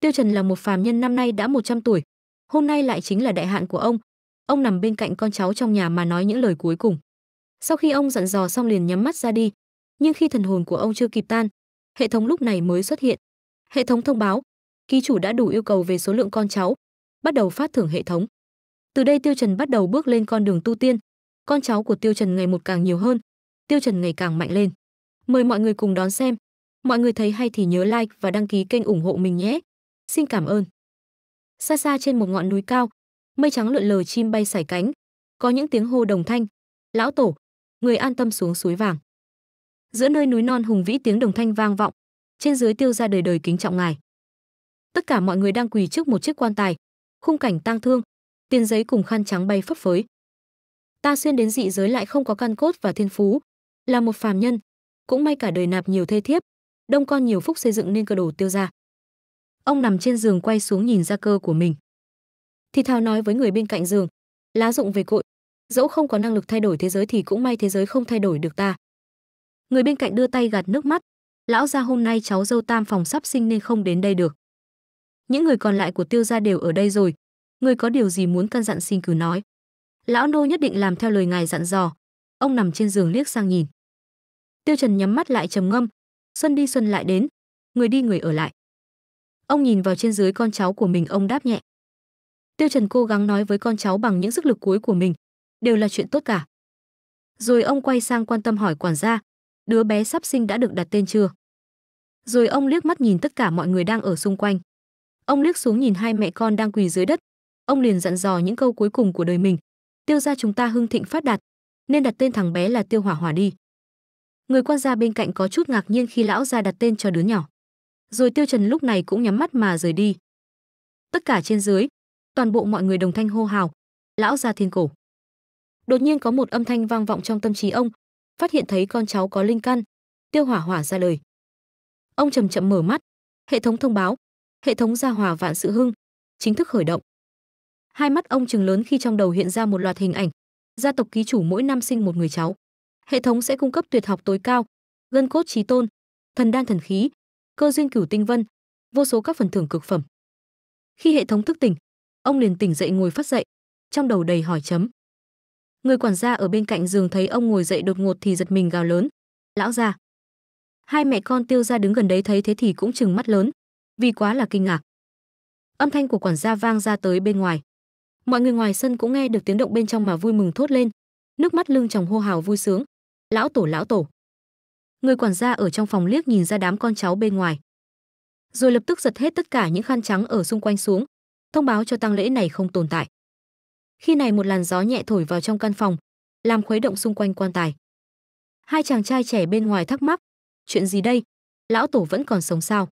Tiêu Trần là một phàm nhân năm nay đã 100 tuổi, hôm nay lại chính là đại hạn của ông. Ông nằm bên cạnh con cháu trong nhà mà nói những lời cuối cùng. Sau khi ông dặn dò xong liền nhắm mắt ra đi, nhưng khi thần hồn của ông chưa kịp tan, hệ thống lúc này mới xuất hiện. Hệ thống thông báo, ký chủ đã đủ yêu cầu về số lượng con cháu, bắt đầu phát thưởng hệ thống. Từ đây Tiêu Trần bắt đầu bước lên con đường tu tiên, con cháu của Tiêu Trần ngày một càng nhiều hơn, Tiêu Trần ngày càng mạnh lên. Mời mọi người cùng đón xem. Mọi người thấy hay thì nhớ like và đăng ký kênh ủng hộ mình nhé. Xin cảm ơn. Xa xa trên một ngọn núi cao, mây trắng lượn lờ chim bay sải cánh, có những tiếng hô đồng thanh, lão tổ, người an tâm xuống suối vàng. Giữa nơi núi non hùng vĩ tiếng đồng thanh vang vọng, trên dưới tiêu ra đời đời kính trọng ngài. Tất cả mọi người đang quỳ trước một chiếc quan tài, khung cảnh tang thương, tiền giấy cùng khăn trắng bay phấp phới. Ta xuyên đến dị giới lại không có căn cốt và thiên phú, là một phàm nhân, cũng may cả đời nạp nhiều thê thiếp, đông con nhiều phúc xây dựng nên cơ đồ tiêu gia. Ông nằm trên giường quay xuống nhìn ra cơ của mình. Thì thào nói với người bên cạnh giường, lá dụng về cội, dẫu không có năng lực thay đổi thế giới thì cũng may thế giới không thay đổi được ta. Người bên cạnh đưa tay gạt nước mắt, lão gia hôm nay cháu dâu tam phòng sắp sinh nên không đến đây được. Những người còn lại của tiêu gia đều ở đây rồi, người có điều gì muốn căn dặn xin cứ nói. Lão nô nhất định làm theo lời ngài dặn dò. Ông nằm trên giường liếc sang nhìn. Tiêu Trần nhắm mắt lại trầm ngâm, xuân đi xuân lại đến, người đi người ở lại. Ông nhìn vào trên dưới con cháu của mình ông đáp nhẹ. Tiêu Trần cố gắng nói với con cháu bằng những sức lực cuối của mình, đều là chuyện tốt cả. Rồi ông quay sang quan tâm hỏi quản gia, đứa bé sắp sinh đã được đặt tên chưa? Rồi ông liếc mắt nhìn tất cả mọi người đang ở xung quanh. Ông liếc xuống nhìn hai mẹ con đang quỳ dưới đất, ông liền dặn dò những câu cuối cùng của đời mình, tiêu gia chúng ta hưng thịnh phát đạt, nên đặt tên thằng bé là Tiêu Hỏa Hỏa đi. Người quan gia bên cạnh có chút ngạc nhiên khi lão gia đặt tên cho đứa nhỏ rồi Tiêu Trần lúc này cũng nhắm mắt mà rời đi. Tất cả trên dưới, toàn bộ mọi người đồng thanh hô hào, lão gia thiên cổ. Đột nhiên có một âm thanh vang vọng trong tâm trí ông, phát hiện thấy con cháu có linh căn, Tiêu Hỏa Hỏa ra lời. Ông chậm chậm mở mắt, hệ thống thông báo, hệ thống gia hòa vạn sự hưng, chính thức khởi động. Hai mắt ông trừng lớn khi trong đầu hiện ra một loạt hình ảnh, gia tộc ký chủ mỗi năm sinh một người cháu. Hệ thống sẽ cung cấp tuyệt học tối cao, gân cốt trí tôn, thần đan thần khí, cơ duyên cửu tinh vân, vô số các phần thưởng cực phẩm. Khi hệ thống thức tỉnh, ông liền tỉnh dậy ngồi phát dậy, trong đầu đầy hỏi chấm. Người quản gia ở bên cạnh giường thấy ông ngồi dậy đột ngột thì giật mình gào lớn, "Lão gia!" Hai mẹ con Tiêu gia đứng gần đấy thấy thế thì cũng trừng mắt lớn, vì quá là kinh ngạc. Âm thanh của quản gia vang ra tới bên ngoài. Mọi người ngoài sân cũng nghe được tiếng động bên trong mà vui mừng thốt lên, nước mắt lưng chồng hô hào vui sướng, "Lão tổ lão tổ!" người quản gia ở trong phòng liếc nhìn ra đám con cháu bên ngoài rồi lập tức giật hết tất cả những khăn trắng ở xung quanh xuống thông báo cho tang lễ này không tồn tại khi này một làn gió nhẹ thổi vào trong căn phòng làm khuấy động xung quanh quan tài hai chàng trai trẻ bên ngoài thắc mắc chuyện gì đây lão tổ vẫn còn sống sao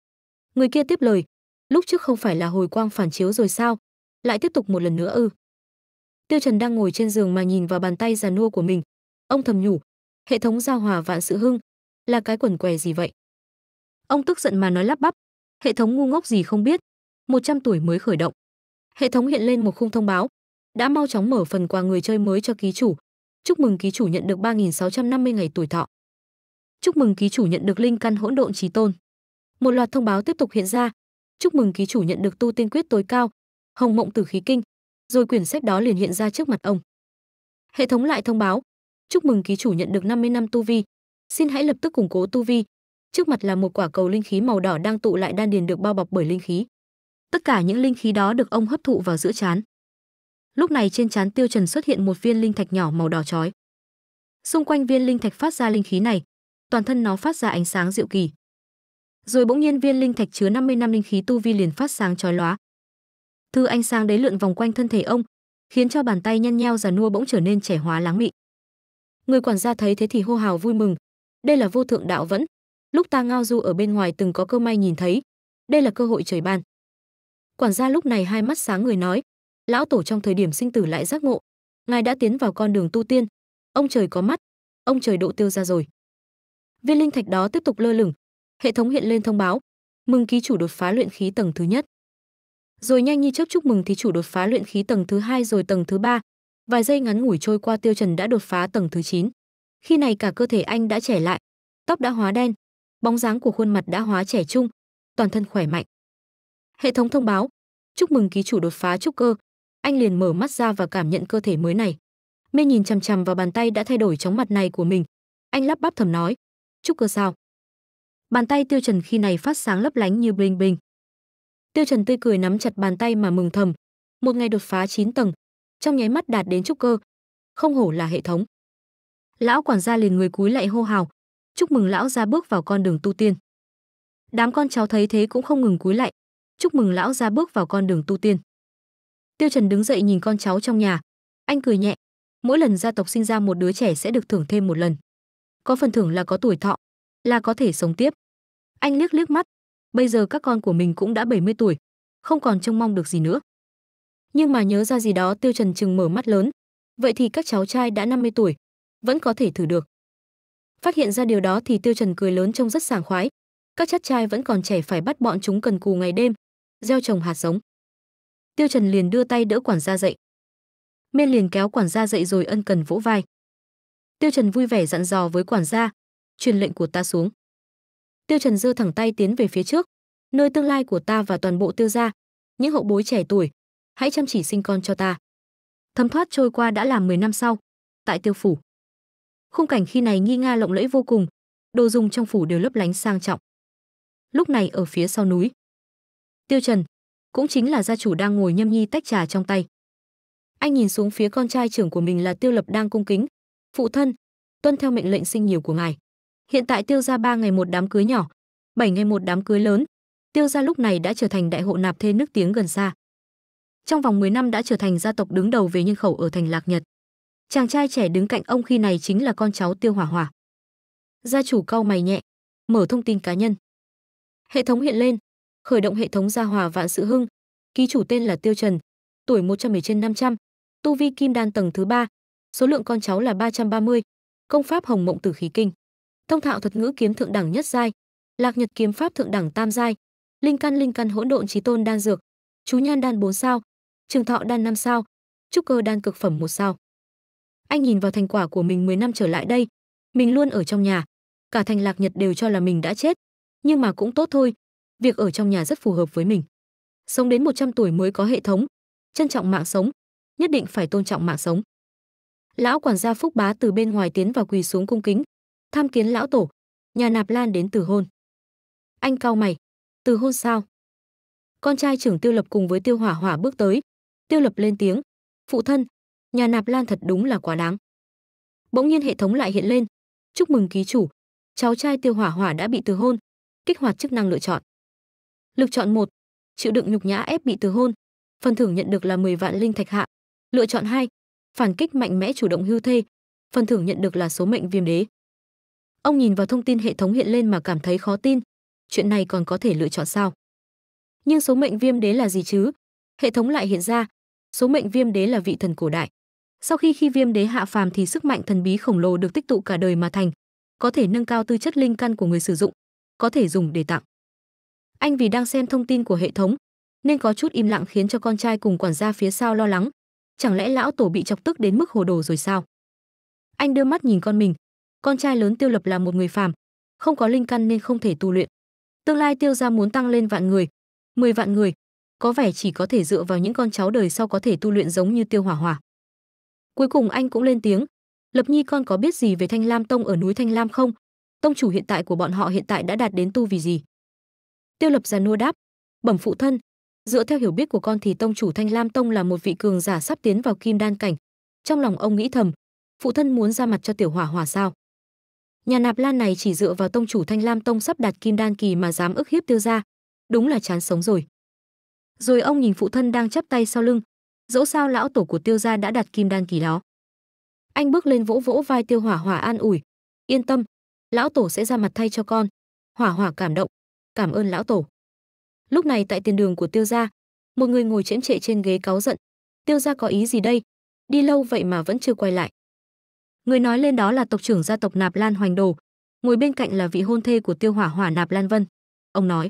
người kia tiếp lời lúc trước không phải là hồi quang phản chiếu rồi sao lại tiếp tục một lần nữa ư tiêu trần đang ngồi trên giường mà nhìn vào bàn tay già nua của mình ông thầm nhủ hệ thống giao hòa vạn sự hưng là cái quần què gì vậy ông tức giận mà nói lắp bắp hệ thống ngu ngốc gì không biết 100 tuổi mới khởi động hệ thống hiện lên một khung thông báo đã mau chóng mở phần quà người chơi mới cho ký chủ chúc mừng ký chủ nhận được 3.650 ngày tuổi thọ chúc mừng ký chủ nhận được linh căn hỗn độn trí tôn một loạt thông báo tiếp tục hiện ra chúc mừng ký chủ nhận được tu tiên quyết tối cao hồng mộng tử khí kinh rồi quyển sách đó liền hiện ra trước mặt ông hệ thống lại thông báo chúc mừng ký chủ nhận được 50 năm tu vi xin hãy lập tức củng cố tu vi. Trước mặt là một quả cầu linh khí màu đỏ đang tụ lại đan điền được bao bọc bởi linh khí. Tất cả những linh khí đó được ông hấp thụ vào giữa chán. Lúc này trên chán Tiêu Trần xuất hiện một viên linh thạch nhỏ màu đỏ chói. Xung quanh viên linh thạch phát ra linh khí này, toàn thân nó phát ra ánh sáng diệu kỳ. Rồi bỗng nhiên viên linh thạch chứa 50 năm linh khí tu vi liền phát sáng chói lóa. Thứ ánh sáng đấy lượn vòng quanh thân thể ông, khiến cho bàn tay nhăn nheo già nua bỗng trở nên trẻ hóa láng mịn. Người quản gia thấy thế thì hô hào vui mừng, đây là vô thượng đạo vẫn lúc ta ngao du ở bên ngoài từng có cơ may nhìn thấy đây là cơ hội trời ban quản gia lúc này hai mắt sáng người nói lão tổ trong thời điểm sinh tử lại giác ngộ ngài đã tiến vào con đường tu tiên ông trời có mắt ông trời độ tiêu ra rồi viên linh thạch đó tiếp tục lơ lửng hệ thống hiện lên thông báo mừng ký chủ đột phá luyện khí tầng thứ nhất rồi nhanh như chớp chúc mừng thí chủ đột phá luyện khí tầng thứ hai rồi tầng thứ ba vài giây ngắn ngủi trôi qua tiêu trần đã đột phá tầng thứ chín khi này cả cơ thể anh đã trẻ lại, tóc đã hóa đen, bóng dáng của khuôn mặt đã hóa trẻ trung, toàn thân khỏe mạnh. Hệ thống thông báo, chúc mừng ký chủ đột phá trúc cơ. Anh liền mở mắt ra và cảm nhận cơ thể mới này. Mê nhìn chằm chằm vào bàn tay đã thay đổi chóng mặt này của mình. Anh lắp bắp thầm nói, trúc cơ sao? Bàn tay Tiêu Trần khi này phát sáng lấp lánh như bình bình. Tiêu Trần tươi cười nắm chặt bàn tay mà mừng thầm, một ngày đột phá 9 tầng, trong nháy mắt đạt đến trúc cơ. Không hổ là hệ thống lão quản gia liền người cúi lại hô hào chúc mừng lão ra bước vào con đường tu tiên đám con cháu thấy thế cũng không ngừng cúi lại chúc mừng lão ra bước vào con đường tu tiên tiêu trần đứng dậy nhìn con cháu trong nhà anh cười nhẹ mỗi lần gia tộc sinh ra một đứa trẻ sẽ được thưởng thêm một lần có phần thưởng là có tuổi thọ là có thể sống tiếp anh liếc liếc mắt bây giờ các con của mình cũng đã 70 tuổi không còn trông mong được gì nữa nhưng mà nhớ ra gì đó tiêu trần chừng mở mắt lớn vậy thì các cháu trai đã 50 tuổi vẫn có thể thử được. Phát hiện ra điều đó thì Tiêu Trần cười lớn trông rất sảng khoái. Các chất trai vẫn còn trẻ phải bắt bọn chúng cần cù ngày đêm, gieo trồng hạt giống. Tiêu Trần liền đưa tay đỡ quản gia dậy. Miên liền kéo quản gia dậy rồi ân cần vỗ vai. Tiêu Trần vui vẻ dặn dò với quản gia, truyền lệnh của ta xuống. Tiêu Trần giơ thẳng tay tiến về phía trước, nơi tương lai của ta và toàn bộ Tiêu gia, những hậu bối trẻ tuổi, hãy chăm chỉ sinh con cho ta. Thấm thoát trôi qua đã là 10 năm sau, tại Tiêu phủ khung cảnh khi này nghi nga lộng lẫy vô cùng đồ dùng trong phủ đều lấp lánh sang trọng lúc này ở phía sau núi tiêu trần cũng chính là gia chủ đang ngồi nhâm nhi tách trà trong tay anh nhìn xuống phía con trai trưởng của mình là tiêu lập đang cung kính phụ thân tuân theo mệnh lệnh sinh nhiều của ngài hiện tại tiêu gia ba ngày một đám cưới nhỏ bảy ngày một đám cưới lớn tiêu gia lúc này đã trở thành đại hộ nạp thê nước tiếng gần xa trong vòng 10 năm đã trở thành gia tộc đứng đầu về nhân khẩu ở thành lạc nhật Chàng trai trẻ đứng cạnh ông khi này chính là con cháu Tiêu Hỏa Hỏa. Gia chủ cau mày nhẹ, mở thông tin cá nhân. Hệ thống hiện lên, khởi động hệ thống gia hòa vạn sự hưng, ký chủ tên là Tiêu Trần, tuổi 110 trên 500, tu vi kim đan tầng thứ 3, số lượng con cháu là 330, công pháp hồng mộng tử khí kinh, thông thạo thuật ngữ kiếm thượng đẳng nhất giai, lạc nhật kiếm pháp thượng đẳng tam giai, linh căn linh căn hỗn độn trí tôn đan dược, chú nhan đan 4 sao, trường thọ đan 5 sao, trúc cơ đan cực phẩm 1 sao anh nhìn vào thành quả của mình 10 năm trở lại đây, mình luôn ở trong nhà, cả thành Lạc Nhật đều cho là mình đã chết, nhưng mà cũng tốt thôi, việc ở trong nhà rất phù hợp với mình. Sống đến 100 tuổi mới có hệ thống, trân trọng mạng sống, nhất định phải tôn trọng mạng sống. Lão quản gia Phúc Bá từ bên ngoài tiến vào quỳ xuống cung kính, tham kiến lão tổ, nhà Nạp Lan đến từ hôn. Anh cao mày, từ hôn sao? Con trai trưởng Tiêu Lập cùng với Tiêu Hỏa Hỏa bước tới, Tiêu Lập lên tiếng, "Phụ thân, nhà nạp lan thật đúng là quá đáng bỗng nhiên hệ thống lại hiện lên chúc mừng ký chủ cháu trai tiêu hỏa hỏa đã bị từ hôn kích hoạt chức năng lựa chọn lựa chọn một chịu đựng nhục nhã ép bị từ hôn phần thưởng nhận được là 10 vạn linh thạch hạ lựa chọn hai phản kích mạnh mẽ chủ động hưu thê phần thưởng nhận được là số mệnh viêm đế ông nhìn vào thông tin hệ thống hiện lên mà cảm thấy khó tin chuyện này còn có thể lựa chọn sao nhưng số mệnh viêm đế là gì chứ hệ thống lại hiện ra số mệnh viêm đế là vị thần cổ đại sau khi khi Viêm Đế hạ phàm thì sức mạnh thần bí khổng lồ được tích tụ cả đời mà thành, có thể nâng cao tư chất linh căn của người sử dụng, có thể dùng để tặng. Anh vì đang xem thông tin của hệ thống, nên có chút im lặng khiến cho con trai cùng quản gia phía sau lo lắng, chẳng lẽ lão tổ bị chọc tức đến mức hồ đồ rồi sao? Anh đưa mắt nhìn con mình, con trai lớn Tiêu Lập là một người phàm, không có linh căn nên không thể tu luyện. Tương lai Tiêu gia muốn tăng lên vạn người, mười vạn người, có vẻ chỉ có thể dựa vào những con cháu đời sau có thể tu luyện giống như Tiêu Hỏa Hỏa. Cuối cùng anh cũng lên tiếng, "Lập Nhi con có biết gì về Thanh Lam Tông ở núi Thanh Lam không? Tông chủ hiện tại của bọn họ hiện tại đã đạt đến tu vì gì?" Tiêu Lập già nua đáp, "Bẩm phụ thân, dựa theo hiểu biết của con thì tông chủ Thanh Lam Tông là một vị cường giả sắp tiến vào kim đan cảnh." Trong lòng ông nghĩ thầm, phụ thân muốn ra mặt cho tiểu hỏa hỏa sao? Nhà Nạp Lan này chỉ dựa vào tông chủ Thanh Lam Tông sắp đạt kim đan kỳ mà dám ức hiếp tiêu gia, đúng là chán sống rồi. Rồi ông nhìn phụ thân đang chắp tay sau lưng, dẫu sao lão tổ của tiêu gia đã đặt kim đan kỳ đó anh bước lên vỗ vỗ vai tiêu hỏa hỏa an ủi yên tâm lão tổ sẽ ra mặt thay cho con hỏa hỏa cảm động cảm ơn lão tổ lúc này tại tiền đường của tiêu gia một người ngồi chễm trệ trên ghế cáu giận tiêu gia có ý gì đây đi lâu vậy mà vẫn chưa quay lại người nói lên đó là tộc trưởng gia tộc nạp lan hoành đồ ngồi bên cạnh là vị hôn thê của tiêu hỏa hỏa nạp lan vân ông nói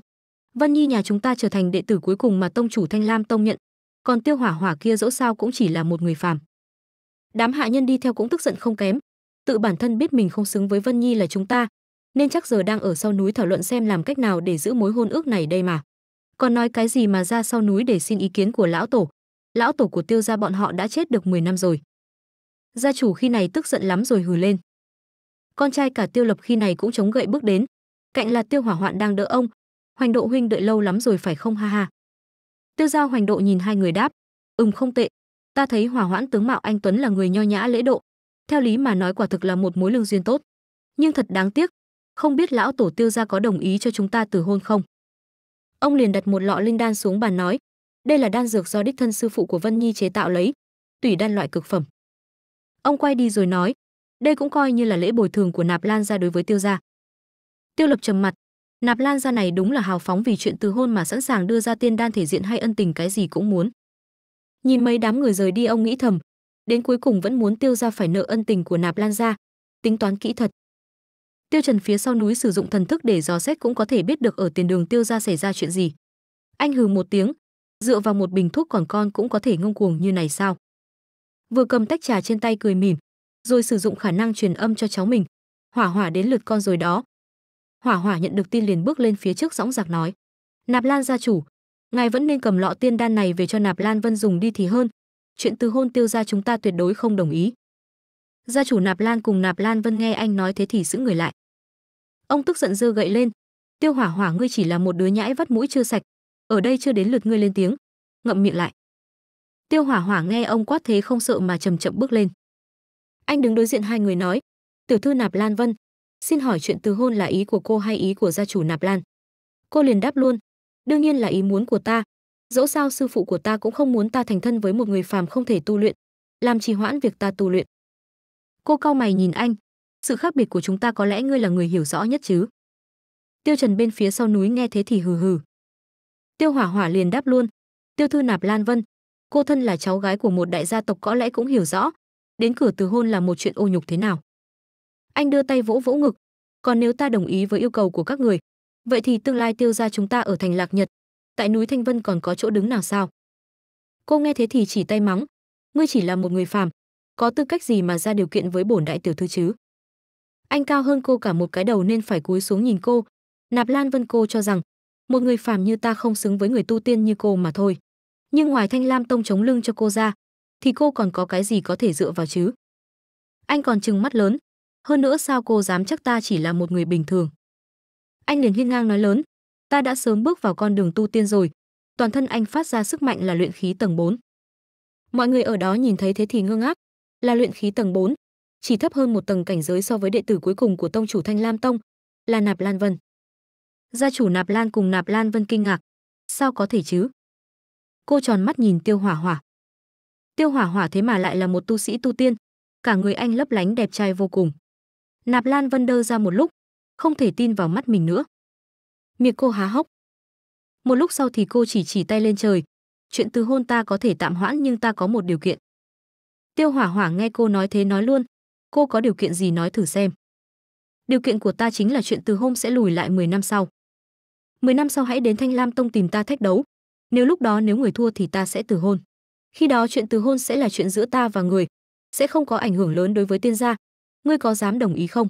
vân nhi nhà chúng ta trở thành đệ tử cuối cùng mà tông chủ thanh lam tông nhận còn tiêu hỏa hỏa kia dẫu sao cũng chỉ là một người phàm đám hạ nhân đi theo cũng tức giận không kém tự bản thân biết mình không xứng với vân nhi là chúng ta nên chắc giờ đang ở sau núi thảo luận xem làm cách nào để giữ mối hôn ước này đây mà còn nói cái gì mà ra sau núi để xin ý kiến của lão tổ lão tổ của tiêu gia bọn họ đã chết được 10 năm rồi gia chủ khi này tức giận lắm rồi hừ lên con trai cả tiêu lập khi này cũng chống gậy bước đến cạnh là tiêu hỏa hoạn đang đỡ ông hoành độ huynh đợi lâu lắm rồi phải không ha ha Tiêu Giao hoành độ nhìn hai người đáp, "Ừm không tệ, ta thấy Hòa Hoãn tướng mạo anh tuấn là người nho nhã lễ độ, theo lý mà nói quả thực là một mối lương duyên tốt. Nhưng thật đáng tiếc, không biết lão tổ Tiêu gia có đồng ý cho chúng ta từ hôn không?" Ông liền đặt một lọ linh đan xuống bàn nói, "Đây là đan dược do đích thân sư phụ của Vân Nhi chế tạo lấy, tùy đan loại cực phẩm." Ông quay đi rồi nói, "Đây cũng coi như là lễ bồi thường của Nạp Lan gia đối với Tiêu gia." Tiêu Lập trầm mặt, Nạp Lan gia này đúng là hào phóng vì chuyện từ hôn mà sẵn sàng đưa ra tiên đan thể diện hay ân tình cái gì cũng muốn. Nhìn mấy đám người rời đi ông nghĩ thầm, đến cuối cùng vẫn muốn tiêu ra phải nợ ân tình của Nạp Lan gia, tính toán kỹ thật. Tiêu Trần phía sau núi sử dụng thần thức để dò xét cũng có thể biết được ở tiền đường tiêu gia xảy ra chuyện gì. Anh hừ một tiếng, dựa vào một bình thuốc còn con cũng có thể ngông cuồng như này sao? Vừa cầm tách trà trên tay cười mỉm, rồi sử dụng khả năng truyền âm cho cháu mình. Hỏa hỏa đến lượt con rồi đó, hỏa hỏa nhận được tin liền bước lên phía trước dõng dạc nói nạp lan gia chủ ngài vẫn nên cầm lọ tiên đan này về cho nạp lan vân dùng đi thì hơn chuyện từ hôn tiêu ra chúng ta tuyệt đối không đồng ý gia chủ nạp lan cùng nạp lan vân nghe anh nói thế thì giữ người lại ông tức giận dơ gậy lên tiêu hỏa hỏa ngươi chỉ là một đứa nhãi vắt mũi chưa sạch ở đây chưa đến lượt ngươi lên tiếng ngậm miệng lại tiêu hỏa hỏa nghe ông quát thế không sợ mà chậm chậm bước lên anh đứng đối diện hai người nói tiểu thư nạp lan vân Xin hỏi chuyện từ hôn là ý của cô hay ý của gia chủ Nạp Lan? Cô liền đáp luôn, đương nhiên là ý muốn của ta. Dẫu sao sư phụ của ta cũng không muốn ta thành thân với một người phàm không thể tu luyện, làm trì hoãn việc ta tu luyện. Cô cau mày nhìn anh, sự khác biệt của chúng ta có lẽ ngươi là người hiểu rõ nhất chứ. Tiêu Trần bên phía sau núi nghe thế thì hừ hừ. Tiêu Hỏa Hỏa liền đáp luôn, Tiêu Thư Nạp Lan Vân, cô thân là cháu gái của một đại gia tộc có lẽ cũng hiểu rõ, đến cửa từ hôn là một chuyện ô nhục thế nào. Anh đưa tay vỗ vỗ ngực. Còn nếu ta đồng ý với yêu cầu của các người, vậy thì tương lai tiêu ra chúng ta ở thành Lạc Nhật, tại núi Thanh Vân còn có chỗ đứng nào sao? Cô nghe thế thì chỉ tay mắng, ngươi chỉ là một người phàm, có tư cách gì mà ra điều kiện với bổn đại tiểu thư chứ? Anh cao hơn cô cả một cái đầu nên phải cúi xuống nhìn cô. Nạp Lan Vân cô cho rằng, một người phàm như ta không xứng với người tu tiên như cô mà thôi. Nhưng ngoài Thanh Lam Tông chống lưng cho cô ra, thì cô còn có cái gì có thể dựa vào chứ? Anh còn trừng mắt lớn, hơn nữa sao cô dám chắc ta chỉ là một người bình thường anh liền hiên ngang nói lớn ta đã sớm bước vào con đường tu tiên rồi toàn thân anh phát ra sức mạnh là luyện khí tầng 4. mọi người ở đó nhìn thấy thế thì ngơ ngác là luyện khí tầng 4, chỉ thấp hơn một tầng cảnh giới so với đệ tử cuối cùng của tông chủ thanh lam tông là nạp lan vân gia chủ nạp lan cùng nạp lan vân kinh ngạc sao có thể chứ cô tròn mắt nhìn tiêu hỏa hỏa tiêu hỏa hỏa thế mà lại là một tu sĩ tu tiên cả người anh lấp lánh đẹp trai vô cùng Nạp Lan Vân đơ ra một lúc, không thể tin vào mắt mình nữa. Miệng cô há hốc. Một lúc sau thì cô chỉ chỉ tay lên trời. Chuyện từ hôn ta có thể tạm hoãn nhưng ta có một điều kiện. Tiêu hỏa hỏa nghe cô nói thế nói luôn. Cô có điều kiện gì nói thử xem. Điều kiện của ta chính là chuyện từ hôm sẽ lùi lại 10 năm sau. 10 năm sau hãy đến Thanh Lam Tông tìm ta thách đấu. Nếu lúc đó nếu người thua thì ta sẽ từ hôn. Khi đó chuyện từ hôn sẽ là chuyện giữa ta và người, sẽ không có ảnh hưởng lớn đối với tiên gia, ngươi có dám đồng ý không?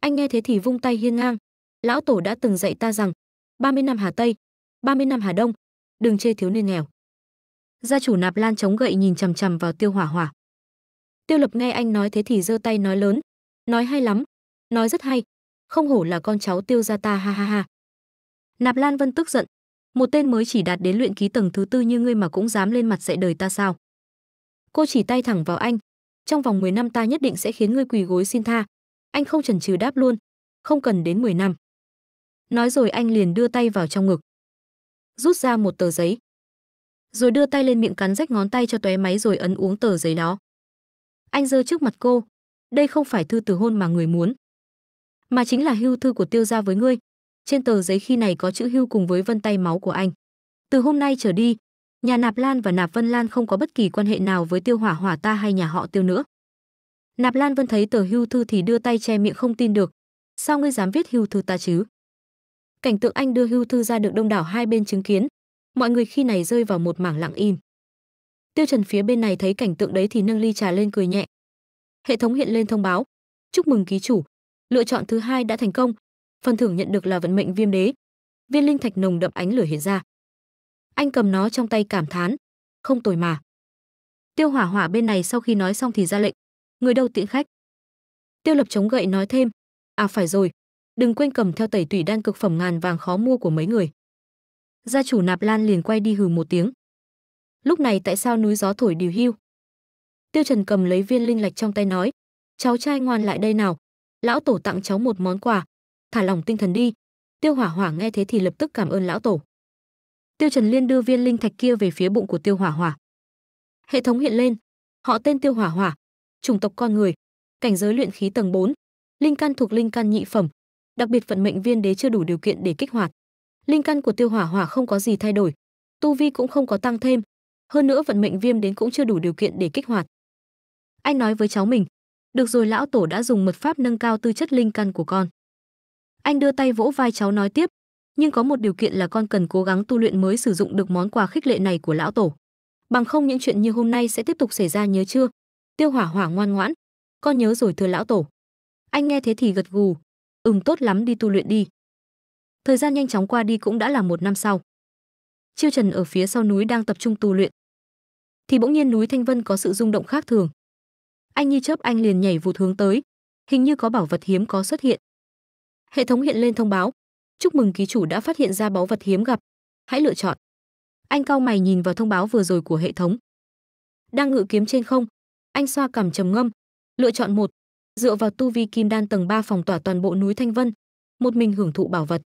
Anh nghe thế thì vung tay hiên ngang, lão tổ đã từng dạy ta rằng, 30 năm Hà Tây, 30 năm Hà Đông, đừng chê thiếu niên nghèo. Gia chủ nạp lan chống gậy nhìn chằm chằm vào tiêu hỏa hỏa. Tiêu lập nghe anh nói thế thì giơ tay nói lớn, nói hay lắm, nói rất hay, không hổ là con cháu tiêu gia ta ha ha ha. Nạp Lan Vân tức giận, một tên mới chỉ đạt đến luyện ký tầng thứ tư như ngươi mà cũng dám lên mặt dạy đời ta sao? Cô chỉ tay thẳng vào anh, trong vòng 10 năm ta nhất định sẽ khiến ngươi quỳ gối xin tha. Anh không chần chừ đáp luôn, không cần đến 10 năm. Nói rồi anh liền đưa tay vào trong ngực, rút ra một tờ giấy, rồi đưa tay lên miệng cắn rách ngón tay cho tóe máy rồi ấn uống tờ giấy đó. Anh giơ trước mặt cô, đây không phải thư từ hôn mà người muốn, mà chính là hưu thư của Tiêu gia với ngươi. Trên tờ giấy khi này có chữ hưu cùng với vân tay máu của anh. Từ hôm nay trở đi, Nhà Nạp Lan và Nạp Vân Lan không có bất kỳ quan hệ nào với Tiêu Hỏa Hỏa ta hay nhà họ Tiêu nữa. Nạp Lan Vân thấy tờ hưu thư thì đưa tay che miệng không tin được. Sao ngươi dám viết hưu thư ta chứ? Cảnh tượng anh đưa hưu thư ra được đông đảo hai bên chứng kiến, mọi người khi này rơi vào một mảng lặng im. Tiêu Trần phía bên này thấy cảnh tượng đấy thì nâng ly trà lên cười nhẹ. Hệ thống hiện lên thông báo, chúc mừng ký chủ, lựa chọn thứ hai đã thành công, phần thưởng nhận được là vận mệnh viêm đế. Viên linh thạch nồng đậm ánh lửa hiện ra. Anh cầm nó trong tay cảm thán, không tồi mà. Tiêu Hỏa Hỏa bên này sau khi nói xong thì ra lệnh, người đâu tiễn khách. Tiêu Lập chống gậy nói thêm, à phải rồi, đừng quên cầm theo tẩy tủy đan cực phẩm ngàn vàng khó mua của mấy người. Gia chủ Nạp Lan liền quay đi hừ một tiếng. Lúc này tại sao núi gió thổi điều hưu? Tiêu Trần cầm lấy viên linh lạch trong tay nói, cháu trai ngoan lại đây nào, lão tổ tặng cháu một món quà, thả lòng tinh thần đi. Tiêu Hỏa Hỏa nghe thế thì lập tức cảm ơn lão tổ. Tiêu Trần Liên đưa viên linh thạch kia về phía bụng của Tiêu Hỏa Hỏa. Hệ thống hiện lên, họ tên Tiêu Hỏa Hỏa, chủng tộc con người, cảnh giới luyện khí tầng 4, linh căn thuộc linh căn nhị phẩm, đặc biệt vận mệnh viên đế chưa đủ điều kiện để kích hoạt. Linh căn của Tiêu Hỏa Hỏa không có gì thay đổi, tu vi cũng không có tăng thêm, hơn nữa vận mệnh viêm đến cũng chưa đủ điều kiện để kích hoạt. Anh nói với cháu mình, được rồi lão tổ đã dùng mật pháp nâng cao tư chất linh căn của con. Anh đưa tay vỗ vai cháu nói tiếp, nhưng có một điều kiện là con cần cố gắng tu luyện mới sử dụng được món quà khích lệ này của lão tổ. Bằng không những chuyện như hôm nay sẽ tiếp tục xảy ra nhớ chưa? Tiêu Hỏa Hỏa ngoan ngoãn, con nhớ rồi thưa lão tổ. Anh nghe thế thì gật gù, ừm tốt lắm đi tu luyện đi. Thời gian nhanh chóng qua đi cũng đã là một năm sau. Chiêu Trần ở phía sau núi đang tập trung tu luyện. Thì bỗng nhiên núi Thanh Vân có sự rung động khác thường. Anh như chớp anh liền nhảy vụt hướng tới, hình như có bảo vật hiếm có xuất hiện. Hệ thống hiện lên thông báo, chúc mừng ký chủ đã phát hiện ra báu vật hiếm gặp. Hãy lựa chọn. Anh cau mày nhìn vào thông báo vừa rồi của hệ thống. Đang ngự kiếm trên không, anh xoa cằm trầm ngâm, lựa chọn một, dựa vào tu vi kim đan tầng 3 phòng tỏa toàn bộ núi Thanh Vân, một mình hưởng thụ bảo vật.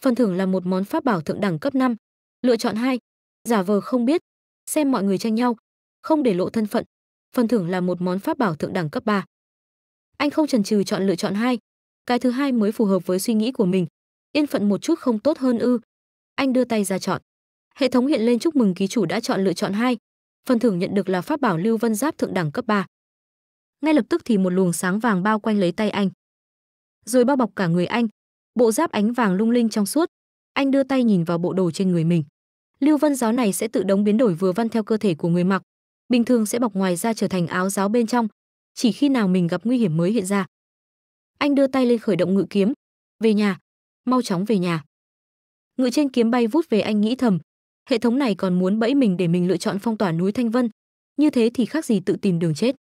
Phần thưởng là một món pháp bảo thượng đẳng cấp 5. Lựa chọn hai. giả vờ không biết, xem mọi người tranh nhau, không để lộ thân phận. Phần thưởng là một món pháp bảo thượng đẳng cấp 3. Anh không chần chừ chọn lựa chọn hai, Cái thứ hai mới phù hợp với suy nghĩ của mình, yên phận một chút không tốt hơn ư anh đưa tay ra chọn hệ thống hiện lên chúc mừng ký chủ đã chọn lựa chọn hai phần thưởng nhận được là pháp bảo lưu vân giáp thượng đẳng cấp 3. ngay lập tức thì một luồng sáng vàng bao quanh lấy tay anh rồi bao bọc cả người anh bộ giáp ánh vàng lung linh trong suốt anh đưa tay nhìn vào bộ đồ trên người mình lưu vân giáo này sẽ tự động biến đổi vừa văn theo cơ thể của người mặc bình thường sẽ bọc ngoài ra trở thành áo giáo bên trong chỉ khi nào mình gặp nguy hiểm mới hiện ra anh đưa tay lên khởi động ngự kiếm về nhà mau chóng về nhà ngự trên kiếm bay vút về anh nghĩ thầm hệ thống này còn muốn bẫy mình để mình lựa chọn phong tỏa núi thanh vân như thế thì khác gì tự tìm đường chết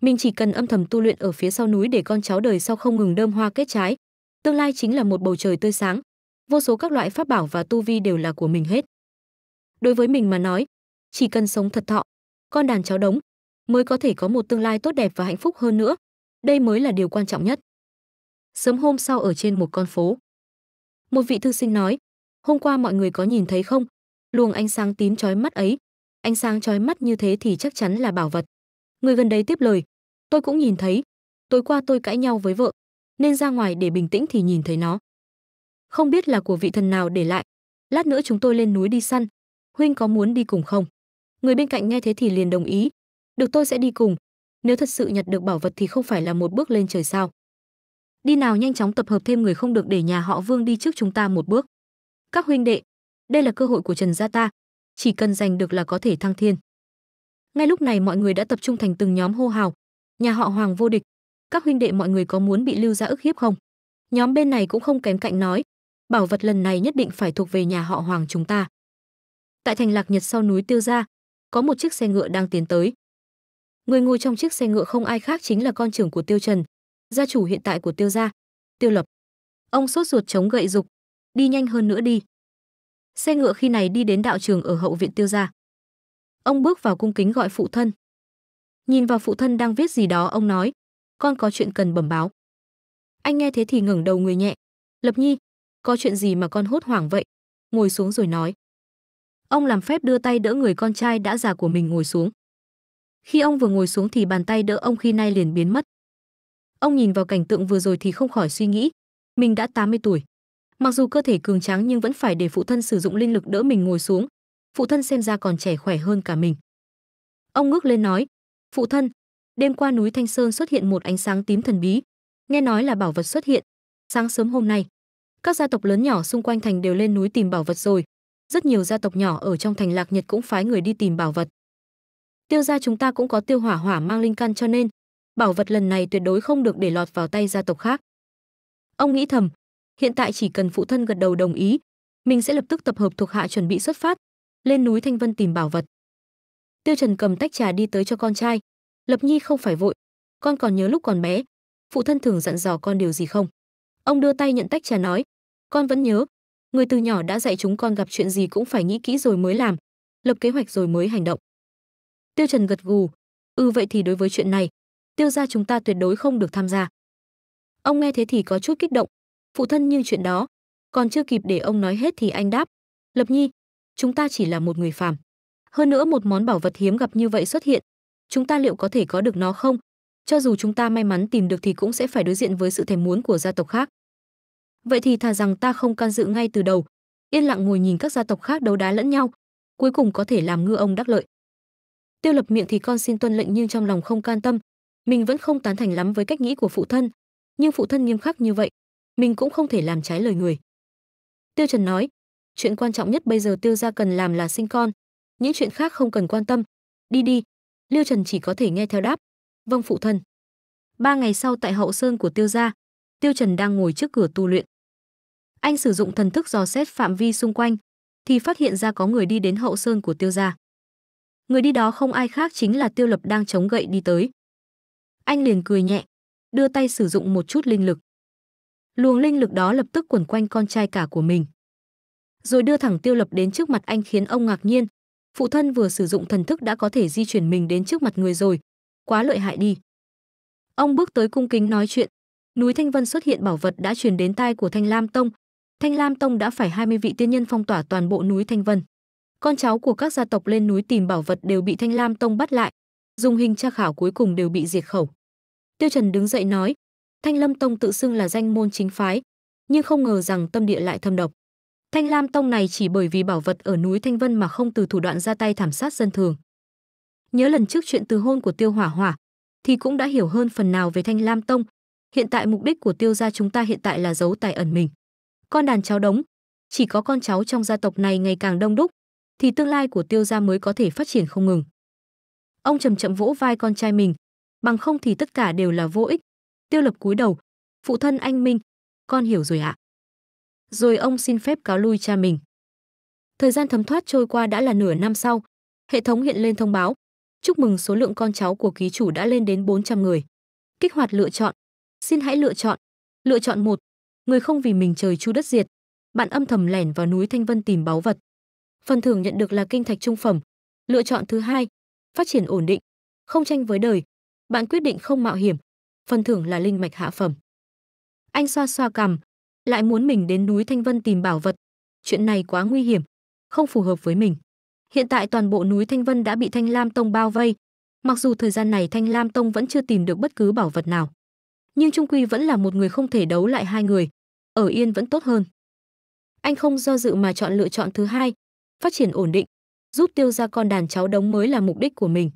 mình chỉ cần âm thầm tu luyện ở phía sau núi để con cháu đời sau không ngừng đơm hoa kết trái tương lai chính là một bầu trời tươi sáng vô số các loại pháp bảo và tu vi đều là của mình hết đối với mình mà nói chỉ cần sống thật thọ con đàn cháu đống mới có thể có một tương lai tốt đẹp và hạnh phúc hơn nữa đây mới là điều quan trọng nhất sớm hôm sau ở trên một con phố một vị thư sinh nói, hôm qua mọi người có nhìn thấy không? Luồng ánh sáng tím chói mắt ấy, ánh sáng chói mắt như thế thì chắc chắn là bảo vật. Người gần đấy tiếp lời, tôi cũng nhìn thấy, tối qua tôi cãi nhau với vợ, nên ra ngoài để bình tĩnh thì nhìn thấy nó. Không biết là của vị thần nào để lại, lát nữa chúng tôi lên núi đi săn, huynh có muốn đi cùng không? Người bên cạnh nghe thế thì liền đồng ý, được tôi sẽ đi cùng, nếu thật sự nhặt được bảo vật thì không phải là một bước lên trời sao? đi nào nhanh chóng tập hợp thêm người không được để nhà họ Vương đi trước chúng ta một bước. Các huynh đệ, đây là cơ hội của Trần gia ta, chỉ cần giành được là có thể thăng thiên. Ngay lúc này mọi người đã tập trung thành từng nhóm hô hào, nhà họ Hoàng vô địch, các huynh đệ mọi người có muốn bị lưu ra ức hiếp không? Nhóm bên này cũng không kém cạnh nói, bảo vật lần này nhất định phải thuộc về nhà họ Hoàng chúng ta. Tại thành Lạc Nhật sau núi Tiêu gia, có một chiếc xe ngựa đang tiến tới. Người ngồi trong chiếc xe ngựa không ai khác chính là con trưởng của Tiêu Trần, gia chủ hiện tại của tiêu gia tiêu lập ông sốt ruột chống gậy dục đi nhanh hơn nữa đi xe ngựa khi này đi đến đạo trường ở hậu viện tiêu gia ông bước vào cung kính gọi phụ thân nhìn vào phụ thân đang viết gì đó ông nói con có chuyện cần bẩm báo anh nghe thế thì ngẩng đầu người nhẹ lập nhi có chuyện gì mà con hốt hoảng vậy ngồi xuống rồi nói ông làm phép đưa tay đỡ người con trai đã già của mình ngồi xuống khi ông vừa ngồi xuống thì bàn tay đỡ ông khi nay liền biến mất Ông nhìn vào cảnh tượng vừa rồi thì không khỏi suy nghĩ, mình đã 80 tuổi. Mặc dù cơ thể cường tráng nhưng vẫn phải để phụ thân sử dụng linh lực đỡ mình ngồi xuống. Phụ thân xem ra còn trẻ khỏe hơn cả mình. Ông ngước lên nói, "Phụ thân, đêm qua núi Thanh Sơn xuất hiện một ánh sáng tím thần bí, nghe nói là bảo vật xuất hiện. Sáng sớm hôm nay, các gia tộc lớn nhỏ xung quanh thành đều lên núi tìm bảo vật rồi. Rất nhiều gia tộc nhỏ ở trong thành Lạc Nhật cũng phái người đi tìm bảo vật. Tiêu gia chúng ta cũng có tiêu hỏa hỏa mang linh căn cho nên bảo vật lần này tuyệt đối không được để lọt vào tay gia tộc khác. Ông nghĩ thầm, hiện tại chỉ cần phụ thân gật đầu đồng ý, mình sẽ lập tức tập hợp thuộc hạ chuẩn bị xuất phát, lên núi Thanh Vân tìm bảo vật. Tiêu Trần cầm tách trà đi tới cho con trai, Lập Nhi không phải vội, con còn nhớ lúc còn bé, phụ thân thường dặn dò con điều gì không? Ông đưa tay nhận tách trà nói, con vẫn nhớ, người từ nhỏ đã dạy chúng con gặp chuyện gì cũng phải nghĩ kỹ rồi mới làm, lập kế hoạch rồi mới hành động. Tiêu Trần gật gù, ừ vậy thì đối với chuyện này, tiêu gia chúng ta tuyệt đối không được tham gia ông nghe thế thì có chút kích động phụ thân như chuyện đó còn chưa kịp để ông nói hết thì anh đáp lập nhi chúng ta chỉ là một người phàm hơn nữa một món bảo vật hiếm gặp như vậy xuất hiện chúng ta liệu có thể có được nó không cho dù chúng ta may mắn tìm được thì cũng sẽ phải đối diện với sự thèm muốn của gia tộc khác vậy thì thà rằng ta không can dự ngay từ đầu yên lặng ngồi nhìn các gia tộc khác đấu đá lẫn nhau cuối cùng có thể làm ngư ông đắc lợi tiêu lập miệng thì con xin tuân lệnh nhưng trong lòng không can tâm mình vẫn không tán thành lắm với cách nghĩ của phụ thân nhưng phụ thân nghiêm khắc như vậy mình cũng không thể làm trái lời người tiêu trần nói chuyện quan trọng nhất bây giờ tiêu gia cần làm là sinh con những chuyện khác không cần quan tâm đi đi Lưu trần chỉ có thể nghe theo đáp vâng phụ thân ba ngày sau tại hậu sơn của tiêu gia tiêu trần đang ngồi trước cửa tu luyện anh sử dụng thần thức dò xét phạm vi xung quanh thì phát hiện ra có người đi đến hậu sơn của tiêu gia người đi đó không ai khác chính là tiêu lập đang chống gậy đi tới anh liền cười nhẹ, đưa tay sử dụng một chút linh lực. Luồng linh lực đó lập tức quẩn quanh con trai cả của mình. Rồi đưa thẳng tiêu lập đến trước mặt anh khiến ông ngạc nhiên. Phụ thân vừa sử dụng thần thức đã có thể di chuyển mình đến trước mặt người rồi. Quá lợi hại đi. Ông bước tới cung kính nói chuyện. Núi Thanh Vân xuất hiện bảo vật đã truyền đến tai của Thanh Lam Tông. Thanh Lam Tông đã phải 20 vị tiên nhân phong tỏa toàn bộ núi Thanh Vân. Con cháu của các gia tộc lên núi tìm bảo vật đều bị Thanh Lam Tông bắt lại, dùng hình tra khảo cuối cùng đều bị diệt khẩu. Tiêu Trần đứng dậy nói, Thanh Lâm Tông tự xưng là danh môn chính phái, nhưng không ngờ rằng tâm địa lại thâm độc. Thanh Lam Tông này chỉ bởi vì bảo vật ở núi Thanh Vân mà không từ thủ đoạn ra tay thảm sát dân thường. Nhớ lần trước chuyện từ hôn của Tiêu Hỏa Hỏa, thì cũng đã hiểu hơn phần nào về Thanh Lam Tông. Hiện tại mục đích của Tiêu gia chúng ta hiện tại là giấu tài ẩn mình. Con đàn cháu đống, chỉ có con cháu trong gia tộc này ngày càng đông đúc, thì tương lai của Tiêu gia mới có thể phát triển không ngừng. Ông chậm chậm vỗ vai con trai mình, bằng không thì tất cả đều là vô ích. Tiêu Lập cúi đầu, "Phụ thân anh Minh, con hiểu rồi ạ." Rồi ông xin phép cáo lui cha mình. Thời gian thấm thoát trôi qua đã là nửa năm sau, hệ thống hiện lên thông báo, chúc mừng số lượng con cháu của ký chủ đã lên đến 400 người. Kích hoạt lựa chọn, xin hãy lựa chọn. Lựa chọn một Người không vì mình trời chu đất diệt, bạn âm thầm lẻn vào núi Thanh Vân tìm báu vật. Phần thưởng nhận được là kinh thạch trung phẩm. Lựa chọn thứ hai, phát triển ổn định, không tranh với đời. Bạn quyết định không mạo hiểm, phần thưởng là linh mạch hạ phẩm. Anh xoa xoa cằm, lại muốn mình đến núi Thanh Vân tìm bảo vật. Chuyện này quá nguy hiểm, không phù hợp với mình. Hiện tại toàn bộ núi Thanh Vân đã bị Thanh Lam Tông bao vây. Mặc dù thời gian này Thanh Lam Tông vẫn chưa tìm được bất cứ bảo vật nào. Nhưng Trung Quy vẫn là một người không thể đấu lại hai người. Ở yên vẫn tốt hơn. Anh không do dự mà chọn lựa chọn thứ hai, phát triển ổn định, giúp tiêu ra con đàn cháu đống mới là mục đích của mình.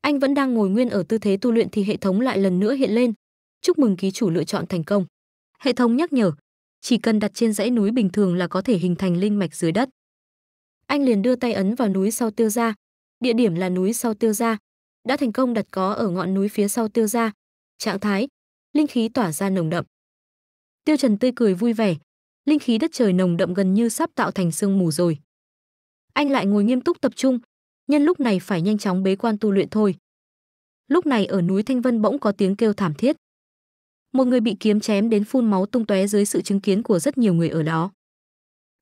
Anh vẫn đang ngồi nguyên ở tư thế tu luyện thì hệ thống lại lần nữa hiện lên. Chúc mừng ký chủ lựa chọn thành công. Hệ thống nhắc nhở, chỉ cần đặt trên dãy núi bình thường là có thể hình thành linh mạch dưới đất. Anh liền đưa tay ấn vào núi sau tiêu ra. Địa điểm là núi sau tiêu ra. Đã thành công đặt có ở ngọn núi phía sau tiêu ra. Trạng thái, linh khí tỏa ra nồng đậm. Tiêu Trần tươi cười vui vẻ, linh khí đất trời nồng đậm gần như sắp tạo thành sương mù rồi anh lại ngồi nghiêm túc tập trung, nhân lúc này phải nhanh chóng bế quan tu luyện thôi. Lúc này ở núi Thanh Vân bỗng có tiếng kêu thảm thiết. Một người bị kiếm chém đến phun máu tung tóe dưới sự chứng kiến của rất nhiều người ở đó.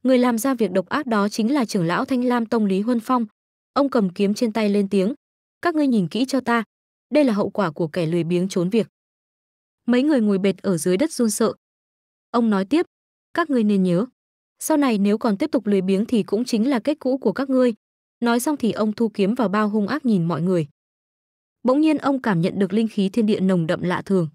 Người làm ra việc độc ác đó chính là trưởng lão Thanh Lam Tông Lý Huân Phong. Ông cầm kiếm trên tay lên tiếng, "Các ngươi nhìn kỹ cho ta, đây là hậu quả của kẻ lười biếng trốn việc." Mấy người ngồi bệt ở dưới đất run sợ. Ông nói tiếp, "Các ngươi nên nhớ, sau này nếu còn tiếp tục lười biếng thì cũng chính là kết cũ của các ngươi. Nói xong thì ông thu kiếm vào bao hung ác nhìn mọi người. Bỗng nhiên ông cảm nhận được linh khí thiên địa nồng đậm lạ thường.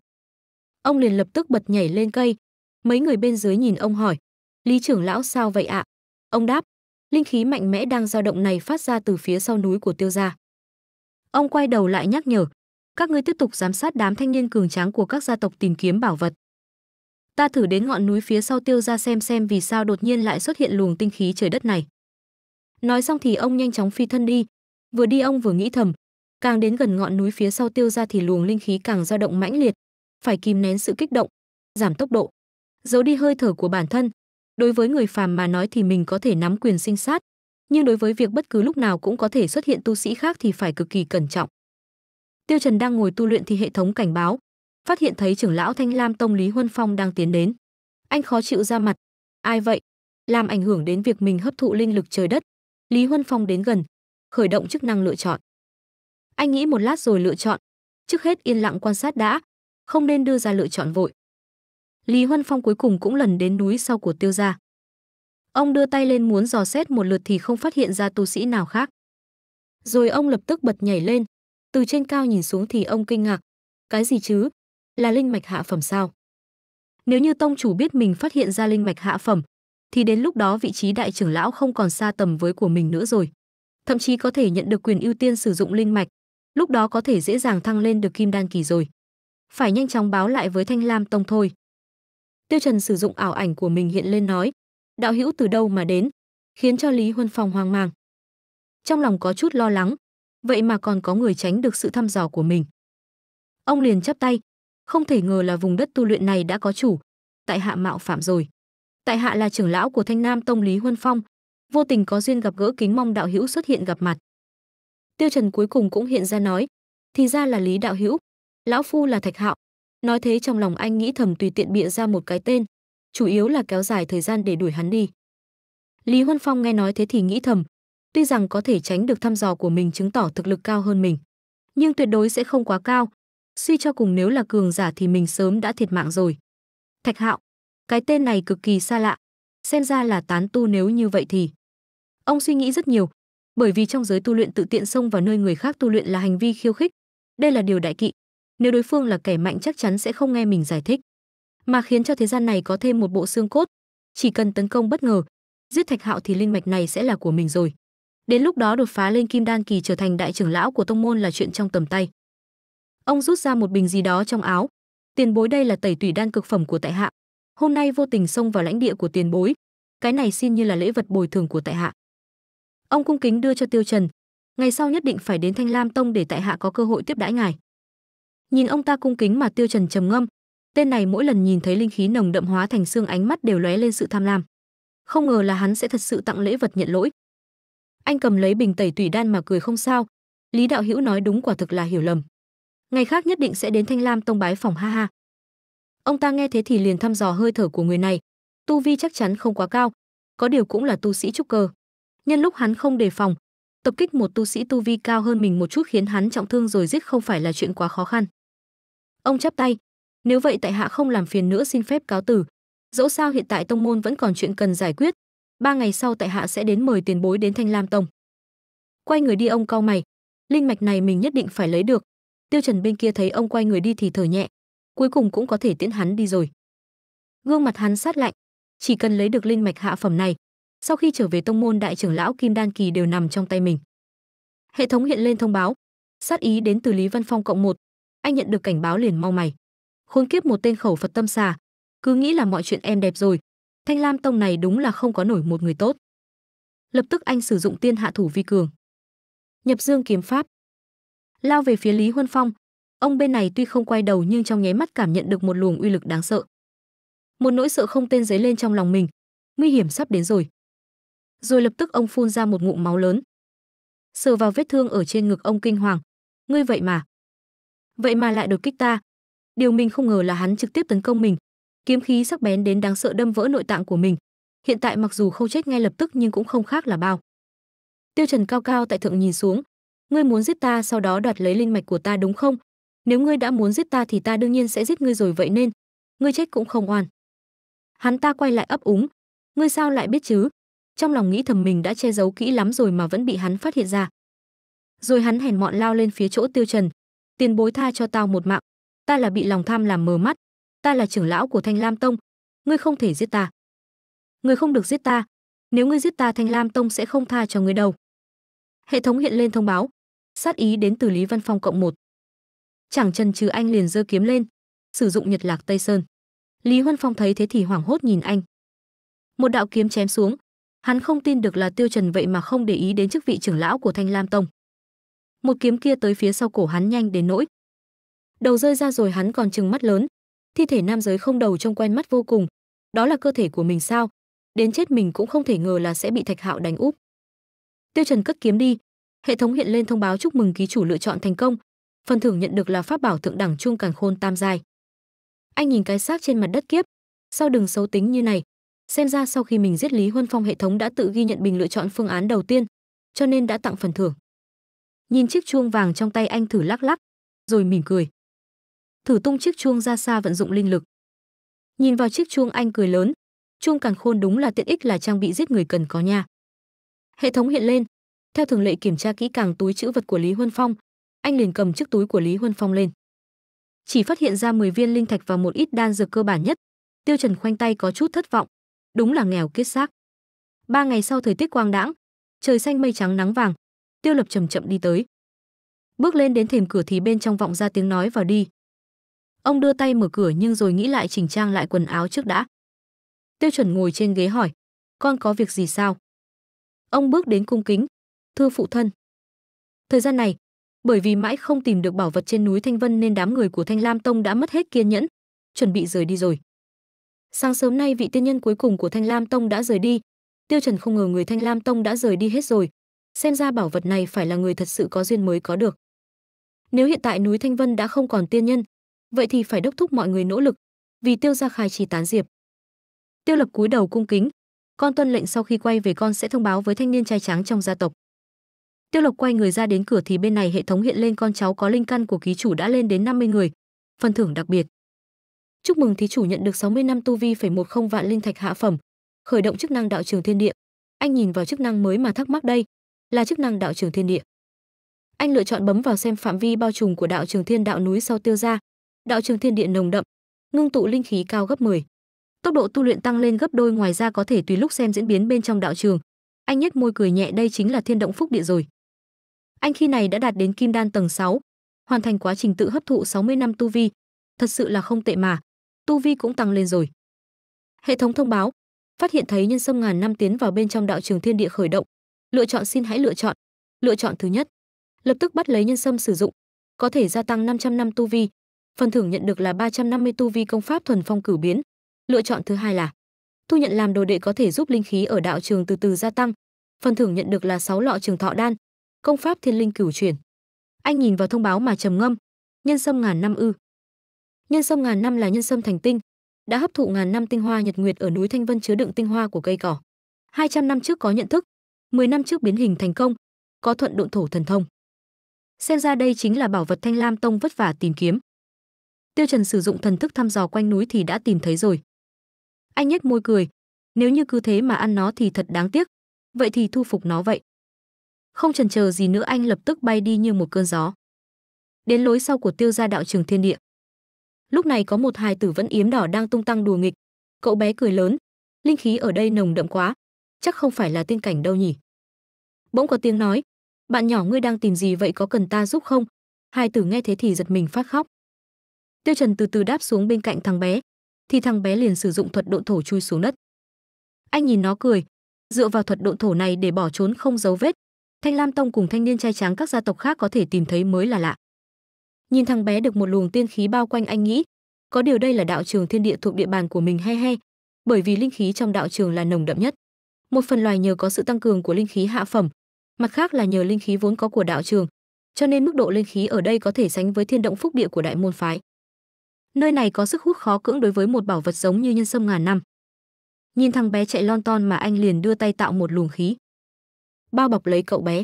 Ông liền lập tức bật nhảy lên cây. Mấy người bên dưới nhìn ông hỏi, Lý trưởng lão sao vậy ạ? Ông đáp, linh khí mạnh mẽ đang dao động này phát ra từ phía sau núi của tiêu gia. Ông quay đầu lại nhắc nhở, các ngươi tiếp tục giám sát đám thanh niên cường tráng của các gia tộc tìm kiếm bảo vật ta thử đến ngọn núi phía sau tiêu ra xem xem vì sao đột nhiên lại xuất hiện luồng tinh khí trời đất này nói xong thì ông nhanh chóng phi thân đi vừa đi ông vừa nghĩ thầm càng đến gần ngọn núi phía sau tiêu ra thì luồng linh khí càng dao động mãnh liệt phải kìm nén sự kích động giảm tốc độ giấu đi hơi thở của bản thân đối với người phàm mà nói thì mình có thể nắm quyền sinh sát nhưng đối với việc bất cứ lúc nào cũng có thể xuất hiện tu sĩ khác thì phải cực kỳ cẩn trọng tiêu trần đang ngồi tu luyện thì hệ thống cảnh báo phát hiện thấy trưởng lão Thanh Lam Tông Lý Huân Phong đang tiến đến. Anh khó chịu ra mặt, ai vậy? Làm ảnh hưởng đến việc mình hấp thụ linh lực trời đất. Lý Huân Phong đến gần, khởi động chức năng lựa chọn. Anh nghĩ một lát rồi lựa chọn, trước hết yên lặng quan sát đã, không nên đưa ra lựa chọn vội. Lý Huân Phong cuối cùng cũng lần đến núi sau của Tiêu gia. Ông đưa tay lên muốn dò xét một lượt thì không phát hiện ra tu sĩ nào khác. Rồi ông lập tức bật nhảy lên, từ trên cao nhìn xuống thì ông kinh ngạc, cái gì chứ? là linh mạch hạ phẩm sao? Nếu như tông chủ biết mình phát hiện ra linh mạch hạ phẩm, thì đến lúc đó vị trí đại trưởng lão không còn xa tầm với của mình nữa rồi. Thậm chí có thể nhận được quyền ưu tiên sử dụng linh mạch, lúc đó có thể dễ dàng thăng lên được kim đan kỳ rồi. Phải nhanh chóng báo lại với Thanh Lam Tông thôi. Tiêu Trần sử dụng ảo ảnh của mình hiện lên nói, đạo hữu từ đâu mà đến, khiến cho Lý Huân Phong hoang mang. Trong lòng có chút lo lắng, vậy mà còn có người tránh được sự thăm dò của mình. Ông liền chắp tay, không thể ngờ là vùng đất tu luyện này đã có chủ, tại hạ mạo phạm rồi. Tại hạ là trưởng lão của Thanh Nam Tông Lý Huân Phong, vô tình có duyên gặp gỡ kính mong đạo hữu xuất hiện gặp mặt. Tiêu Trần cuối cùng cũng hiện ra nói, thì ra là Lý đạo hữu, lão phu là Thạch Hạo. Nói thế trong lòng anh nghĩ thầm tùy tiện bịa ra một cái tên, chủ yếu là kéo dài thời gian để đuổi hắn đi. Lý Huân Phong nghe nói thế thì nghĩ thầm, tuy rằng có thể tránh được thăm dò của mình chứng tỏ thực lực cao hơn mình, nhưng tuyệt đối sẽ không quá cao, suy cho cùng nếu là cường giả thì mình sớm đã thiệt mạng rồi. Thạch Hạo, cái tên này cực kỳ xa lạ, xem ra là tán tu nếu như vậy thì. Ông suy nghĩ rất nhiều, bởi vì trong giới tu luyện tự tiện xông vào nơi người khác tu luyện là hành vi khiêu khích, đây là điều đại kỵ. Nếu đối phương là kẻ mạnh chắc chắn sẽ không nghe mình giải thích, mà khiến cho thế gian này có thêm một bộ xương cốt, chỉ cần tấn công bất ngờ, giết Thạch Hạo thì linh mạch này sẽ là của mình rồi. Đến lúc đó đột phá lên kim đan kỳ trở thành đại trưởng lão của tông môn là chuyện trong tầm tay. Ông rút ra một bình gì đó trong áo. Tiền bối đây là tẩy tủy đan cực phẩm của tại hạ. Hôm nay vô tình xông vào lãnh địa của tiền bối, cái này xin như là lễ vật bồi thường của tại hạ. Ông cung kính đưa cho Tiêu Trần, ngày sau nhất định phải đến Thanh Lam Tông để tại hạ có cơ hội tiếp đãi ngài. Nhìn ông ta cung kính mà Tiêu Trần trầm ngâm, tên này mỗi lần nhìn thấy linh khí nồng đậm hóa thành xương ánh mắt đều lóe lên sự tham lam. Không ngờ là hắn sẽ thật sự tặng lễ vật nhận lỗi. Anh cầm lấy bình tẩy tủy đan mà cười không sao, Lý Đạo Hữu nói đúng quả thực là hiểu lầm ngày khác nhất định sẽ đến Thanh Lam tông bái phòng ha ha. Ông ta nghe thế thì liền thăm dò hơi thở của người này, tu vi chắc chắn không quá cao, có điều cũng là tu sĩ trúc cơ. Nhân lúc hắn không đề phòng, tập kích một tu sĩ tu vi cao hơn mình một chút khiến hắn trọng thương rồi giết không phải là chuyện quá khó khăn. Ông chắp tay, nếu vậy tại hạ không làm phiền nữa xin phép cáo tử. Dẫu sao hiện tại tông môn vẫn còn chuyện cần giải quyết, ba ngày sau tại hạ sẽ đến mời tiền bối đến Thanh Lam tông. Quay người đi ông cau mày, linh mạch này mình nhất định phải lấy được, tiêu trần bên kia thấy ông quay người đi thì thở nhẹ cuối cùng cũng có thể tiễn hắn đi rồi gương mặt hắn sát lạnh chỉ cần lấy được linh mạch hạ phẩm này sau khi trở về tông môn đại trưởng lão kim đan kỳ đều nằm trong tay mình hệ thống hiện lên thông báo sát ý đến từ lý văn phong cộng một anh nhận được cảnh báo liền mau mày khốn kiếp một tên khẩu phật tâm xà cứ nghĩ là mọi chuyện em đẹp rồi thanh lam tông này đúng là không có nổi một người tốt lập tức anh sử dụng tiên hạ thủ vi cường nhập dương kiếm pháp lao về phía Lý Huân Phong. Ông bên này tuy không quay đầu nhưng trong nháy mắt cảm nhận được một luồng uy lực đáng sợ. Một nỗi sợ không tên dấy lên trong lòng mình, nguy hiểm sắp đến rồi. Rồi lập tức ông phun ra một ngụm máu lớn. Sờ vào vết thương ở trên ngực ông kinh hoàng, ngươi vậy mà. Vậy mà lại đột kích ta. Điều mình không ngờ là hắn trực tiếp tấn công mình, kiếm khí sắc bén đến đáng sợ đâm vỡ nội tạng của mình. Hiện tại mặc dù không chết ngay lập tức nhưng cũng không khác là bao. Tiêu Trần cao cao tại thượng nhìn xuống, ngươi muốn giết ta sau đó đoạt lấy linh mạch của ta đúng không? Nếu ngươi đã muốn giết ta thì ta đương nhiên sẽ giết ngươi rồi vậy nên, ngươi chết cũng không oan. Hắn ta quay lại ấp úng, ngươi sao lại biết chứ? Trong lòng nghĩ thầm mình đã che giấu kỹ lắm rồi mà vẫn bị hắn phát hiện ra. Rồi hắn hèn mọn lao lên phía chỗ Tiêu Trần, tiền bối tha cho tao một mạng, ta là bị lòng tham làm mờ mắt, ta là trưởng lão của Thanh Lam Tông, ngươi không thể giết ta. Ngươi không được giết ta, nếu ngươi giết ta Thanh Lam Tông sẽ không tha cho ngươi đâu. Hệ thống hiện lên thông báo, sát ý đến từ Lý Văn Phong cộng một. Chẳng chần chừ anh liền giơ kiếm lên, sử dụng Nhật Lạc Tây Sơn. Lý Huân Phong thấy thế thì hoảng hốt nhìn anh. Một đạo kiếm chém xuống, hắn không tin được là Tiêu Trần vậy mà không để ý đến chức vị trưởng lão của Thanh Lam Tông. Một kiếm kia tới phía sau cổ hắn nhanh đến nỗi. Đầu rơi ra rồi hắn còn trừng mắt lớn, thi thể nam giới không đầu trông quen mắt vô cùng, đó là cơ thể của mình sao? Đến chết mình cũng không thể ngờ là sẽ bị Thạch Hạo đánh úp. Tiêu Trần cất kiếm đi, hệ thống hiện lên thông báo chúc mừng ký chủ lựa chọn thành công phần thưởng nhận được là pháp bảo thượng đẳng trung càn khôn tam giai anh nhìn cái xác trên mặt đất kiếp sao đừng xấu tính như này xem ra sau khi mình giết lý huân phong hệ thống đã tự ghi nhận bình lựa chọn phương án đầu tiên cho nên đã tặng phần thưởng nhìn chiếc chuông vàng trong tay anh thử lắc lắc rồi mỉm cười thử tung chiếc chuông ra xa vận dụng linh lực nhìn vào chiếc chuông anh cười lớn chuông càn khôn đúng là tiện ích là trang bị giết người cần có nha hệ thống hiện lên theo thường lệ kiểm tra kỹ càng túi chữ vật của Lý Huân Phong, anh liền cầm chiếc túi của Lý Huân Phong lên. Chỉ phát hiện ra 10 viên linh thạch và một ít đan dược cơ bản nhất, Tiêu Trần khoanh tay có chút thất vọng, đúng là nghèo kiết xác. Ba ngày sau thời tiết quang đãng, trời xanh mây trắng nắng vàng, Tiêu Lập chậm chậm đi tới. Bước lên đến thềm cửa thì bên trong vọng ra tiếng nói vào đi. Ông đưa tay mở cửa nhưng rồi nghĩ lại chỉnh trang lại quần áo trước đã. Tiêu Chuẩn ngồi trên ghế hỏi, con có việc gì sao? Ông bước đến cung kính, thưa phụ thân. Thời gian này, bởi vì mãi không tìm được bảo vật trên núi Thanh Vân nên đám người của Thanh Lam Tông đã mất hết kiên nhẫn, chuẩn bị rời đi rồi. Sáng sớm nay vị tiên nhân cuối cùng của Thanh Lam Tông đã rời đi, Tiêu Trần không ngờ người Thanh Lam Tông đã rời đi hết rồi, xem ra bảo vật này phải là người thật sự có duyên mới có được. Nếu hiện tại núi Thanh Vân đã không còn tiên nhân, vậy thì phải đốc thúc mọi người nỗ lực, vì Tiêu gia khai trì tán diệp. Tiêu Lập cúi đầu cung kính, con tuân lệnh sau khi quay về con sẽ thông báo với thanh niên trai trắng trong gia tộc. Tiêu Lộc quay người ra đến cửa thì bên này hệ thống hiện lên con cháu có linh căn của ký chủ đã lên đến 50 người. Phần thưởng đặc biệt. Chúc mừng thí chủ nhận được 60 năm tu vi phải 10 vạn linh thạch hạ phẩm. Khởi động chức năng đạo trường thiên địa. Anh nhìn vào chức năng mới mà thắc mắc đây, là chức năng đạo trường thiên địa. Anh lựa chọn bấm vào xem phạm vi bao trùm của đạo trường thiên đạo núi sau tiêu ra. Đạo trường thiên địa nồng đậm, ngưng tụ linh khí cao gấp 10. Tốc độ tu luyện tăng lên gấp đôi ngoài ra có thể tùy lúc xem diễn biến bên trong đạo trường. Anh nhếch môi cười nhẹ đây chính là thiên động phúc địa rồi. Anh khi này đã đạt đến kim đan tầng 6, hoàn thành quá trình tự hấp thụ 60 năm tu vi. Thật sự là không tệ mà, tu vi cũng tăng lên rồi. Hệ thống thông báo, phát hiện thấy nhân sâm ngàn năm tiến vào bên trong đạo trường thiên địa khởi động. Lựa chọn xin hãy lựa chọn. Lựa chọn thứ nhất, lập tức bắt lấy nhân sâm sử dụng, có thể gia tăng 500 năm tu vi. Phần thưởng nhận được là 350 tu vi công pháp thuần phong cửu biến. Lựa chọn thứ hai là thu nhận làm đồ đệ có thể giúp linh khí ở đạo trường từ từ gia tăng. Phần thưởng nhận được là 6 lọ trường thọ đan, công pháp thiên linh cửu truyền Anh nhìn vào thông báo mà trầm ngâm, nhân sâm ngàn năm ư? Nhân sâm ngàn năm là nhân sâm thành tinh, đã hấp thụ ngàn năm tinh hoa nhật nguyệt ở núi Thanh Vân chứa đựng tinh hoa của cây cỏ. 200 năm trước có nhận thức, 10 năm trước biến hình thành công, có thuận độn thổ thần thông. Xem ra đây chính là bảo vật Thanh Lam Tông vất vả tìm kiếm. Tiêu Trần sử dụng thần thức thăm dò quanh núi thì đã tìm thấy rồi. Anh nhếch môi cười, nếu như cứ thế mà ăn nó thì thật đáng tiếc, vậy thì thu phục nó vậy không chần chờ gì nữa anh lập tức bay đi như một cơn gió. Đến lối sau của tiêu gia đạo trường thiên địa. Lúc này có một hài tử vẫn yếm đỏ đang tung tăng đùa nghịch. Cậu bé cười lớn, linh khí ở đây nồng đậm quá, chắc không phải là tiên cảnh đâu nhỉ. Bỗng có tiếng nói, bạn nhỏ ngươi đang tìm gì vậy có cần ta giúp không? Hài tử nghe thế thì giật mình phát khóc. Tiêu Trần từ từ đáp xuống bên cạnh thằng bé, thì thằng bé liền sử dụng thuật độn thổ chui xuống đất. Anh nhìn nó cười, dựa vào thuật độn thổ này để bỏ trốn không dấu vết, Thanh Lam Tông cùng thanh niên trai tráng các gia tộc khác có thể tìm thấy mới là lạ. Nhìn thằng bé được một luồng tiên khí bao quanh anh nghĩ, có điều đây là đạo trường thiên địa thuộc địa bàn của mình hay hay, bởi vì linh khí trong đạo trường là nồng đậm nhất. Một phần loài nhờ có sự tăng cường của linh khí hạ phẩm, mặt khác là nhờ linh khí vốn có của đạo trường, cho nên mức độ linh khí ở đây có thể sánh với thiên động phúc địa của đại môn phái. Nơi này có sức hút khó cưỡng đối với một bảo vật giống như nhân sâm ngàn năm. Nhìn thằng bé chạy lon ton mà anh liền đưa tay tạo một luồng khí bao bọc lấy cậu bé.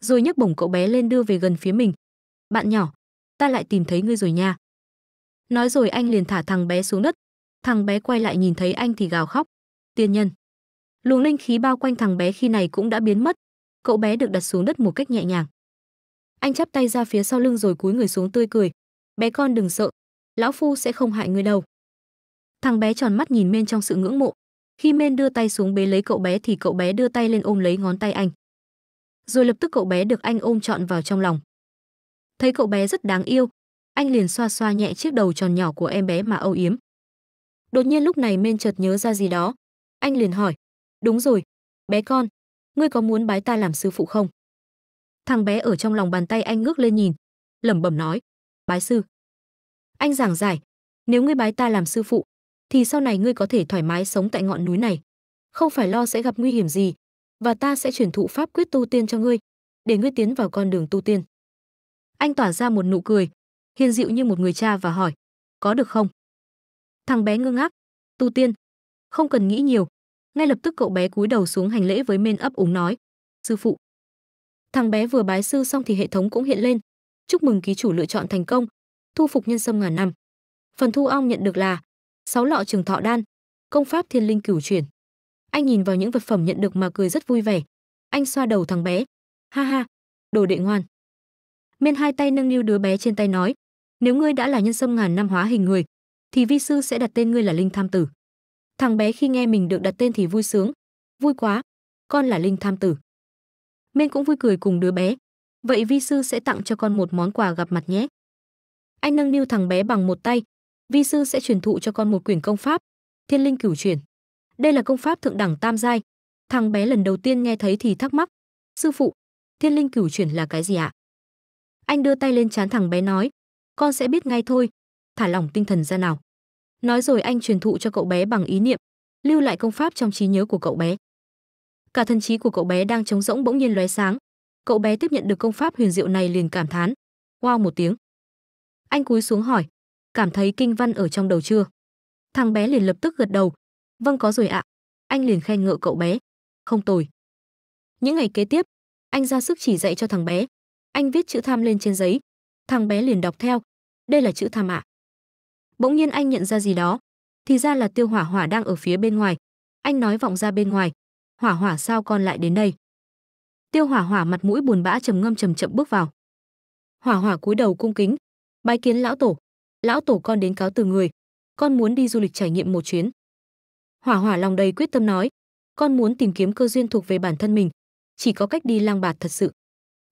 Rồi nhấc bổng cậu bé lên đưa về gần phía mình. Bạn nhỏ, ta lại tìm thấy ngươi rồi nha. Nói rồi anh liền thả thằng bé xuống đất. Thằng bé quay lại nhìn thấy anh thì gào khóc. Tiên nhân. Luồng linh khí bao quanh thằng bé khi này cũng đã biến mất. Cậu bé được đặt xuống đất một cách nhẹ nhàng. Anh chắp tay ra phía sau lưng rồi cúi người xuống tươi cười. Bé con đừng sợ, lão phu sẽ không hại ngươi đâu. Thằng bé tròn mắt nhìn bên trong sự ngưỡng mộ, khi Men đưa tay xuống bế lấy cậu bé thì cậu bé đưa tay lên ôm lấy ngón tay anh. Rồi lập tức cậu bé được anh ôm trọn vào trong lòng. Thấy cậu bé rất đáng yêu, anh liền xoa xoa nhẹ chiếc đầu tròn nhỏ của em bé mà âu yếm. Đột nhiên lúc này Men chợt nhớ ra gì đó, anh liền hỏi, "Đúng rồi, bé con, ngươi có muốn bái ta làm sư phụ không?" Thằng bé ở trong lòng bàn tay anh ngước lên nhìn, lẩm bẩm nói, "Bái sư." Anh giảng giải, "Nếu ngươi bái ta làm sư phụ, thì sau này ngươi có thể thoải mái sống tại ngọn núi này không phải lo sẽ gặp nguy hiểm gì và ta sẽ truyền thụ pháp quyết tu tiên cho ngươi để ngươi tiến vào con đường tu tiên anh tỏa ra một nụ cười hiền dịu như một người cha và hỏi có được không thằng bé ngơ ngác tu tiên không cần nghĩ nhiều ngay lập tức cậu bé cúi đầu xuống hành lễ với men ấp úng nói sư phụ thằng bé vừa bái sư xong thì hệ thống cũng hiện lên chúc mừng ký chủ lựa chọn thành công thu phục nhân sâm ngàn năm phần thu ong nhận được là sáu lọ trường thọ đan, công pháp thiên linh cửu chuyển. Anh nhìn vào những vật phẩm nhận được mà cười rất vui vẻ. Anh xoa đầu thằng bé. Ha ha, đồ đệ ngoan. Miên hai tay nâng niu đứa bé trên tay nói, nếu ngươi đã là nhân sâm ngàn năm hóa hình người, thì vi sư sẽ đặt tên ngươi là Linh Tham Tử. Thằng bé khi nghe mình được đặt tên thì vui sướng, vui quá, con là Linh Tham Tử. Miên cũng vui cười cùng đứa bé, vậy vi sư sẽ tặng cho con một món quà gặp mặt nhé. Anh nâng niu thằng bé bằng một tay, vi sư sẽ truyền thụ cho con một quyển công pháp, Thiên Linh Cửu truyền. Đây là công pháp thượng đẳng tam giai. Thằng bé lần đầu tiên nghe thấy thì thắc mắc, "Sư phụ, Thiên Linh Cửu truyền là cái gì ạ?" Anh đưa tay lên chán thằng bé nói, "Con sẽ biết ngay thôi, thả lỏng tinh thần ra nào." Nói rồi anh truyền thụ cho cậu bé bằng ý niệm, lưu lại công pháp trong trí nhớ của cậu bé. Cả thần trí của cậu bé đang trống rỗng bỗng nhiên lóe sáng. Cậu bé tiếp nhận được công pháp huyền diệu này liền cảm thán, "Wow" một tiếng. Anh cúi xuống hỏi, cảm thấy kinh văn ở trong đầu chưa? Thằng bé liền lập tức gật đầu. Vâng có rồi ạ. Anh liền khen ngợi cậu bé. Không tồi. Những ngày kế tiếp, anh ra sức chỉ dạy cho thằng bé. Anh viết chữ tham lên trên giấy. Thằng bé liền đọc theo. Đây là chữ tham ạ. Bỗng nhiên anh nhận ra gì đó. Thì ra là tiêu hỏa hỏa đang ở phía bên ngoài. Anh nói vọng ra bên ngoài. Hỏa hỏa sao con lại đến đây? Tiêu hỏa hỏa mặt mũi buồn bã trầm ngâm trầm chậm bước vào. Hỏa hỏa cúi đầu cung kính. Bái kiến lão tổ lão tổ con đến cáo từ người con muốn đi du lịch trải nghiệm một chuyến hỏa hỏa lòng đầy quyết tâm nói con muốn tìm kiếm cơ duyên thuộc về bản thân mình chỉ có cách đi lang bạt thật sự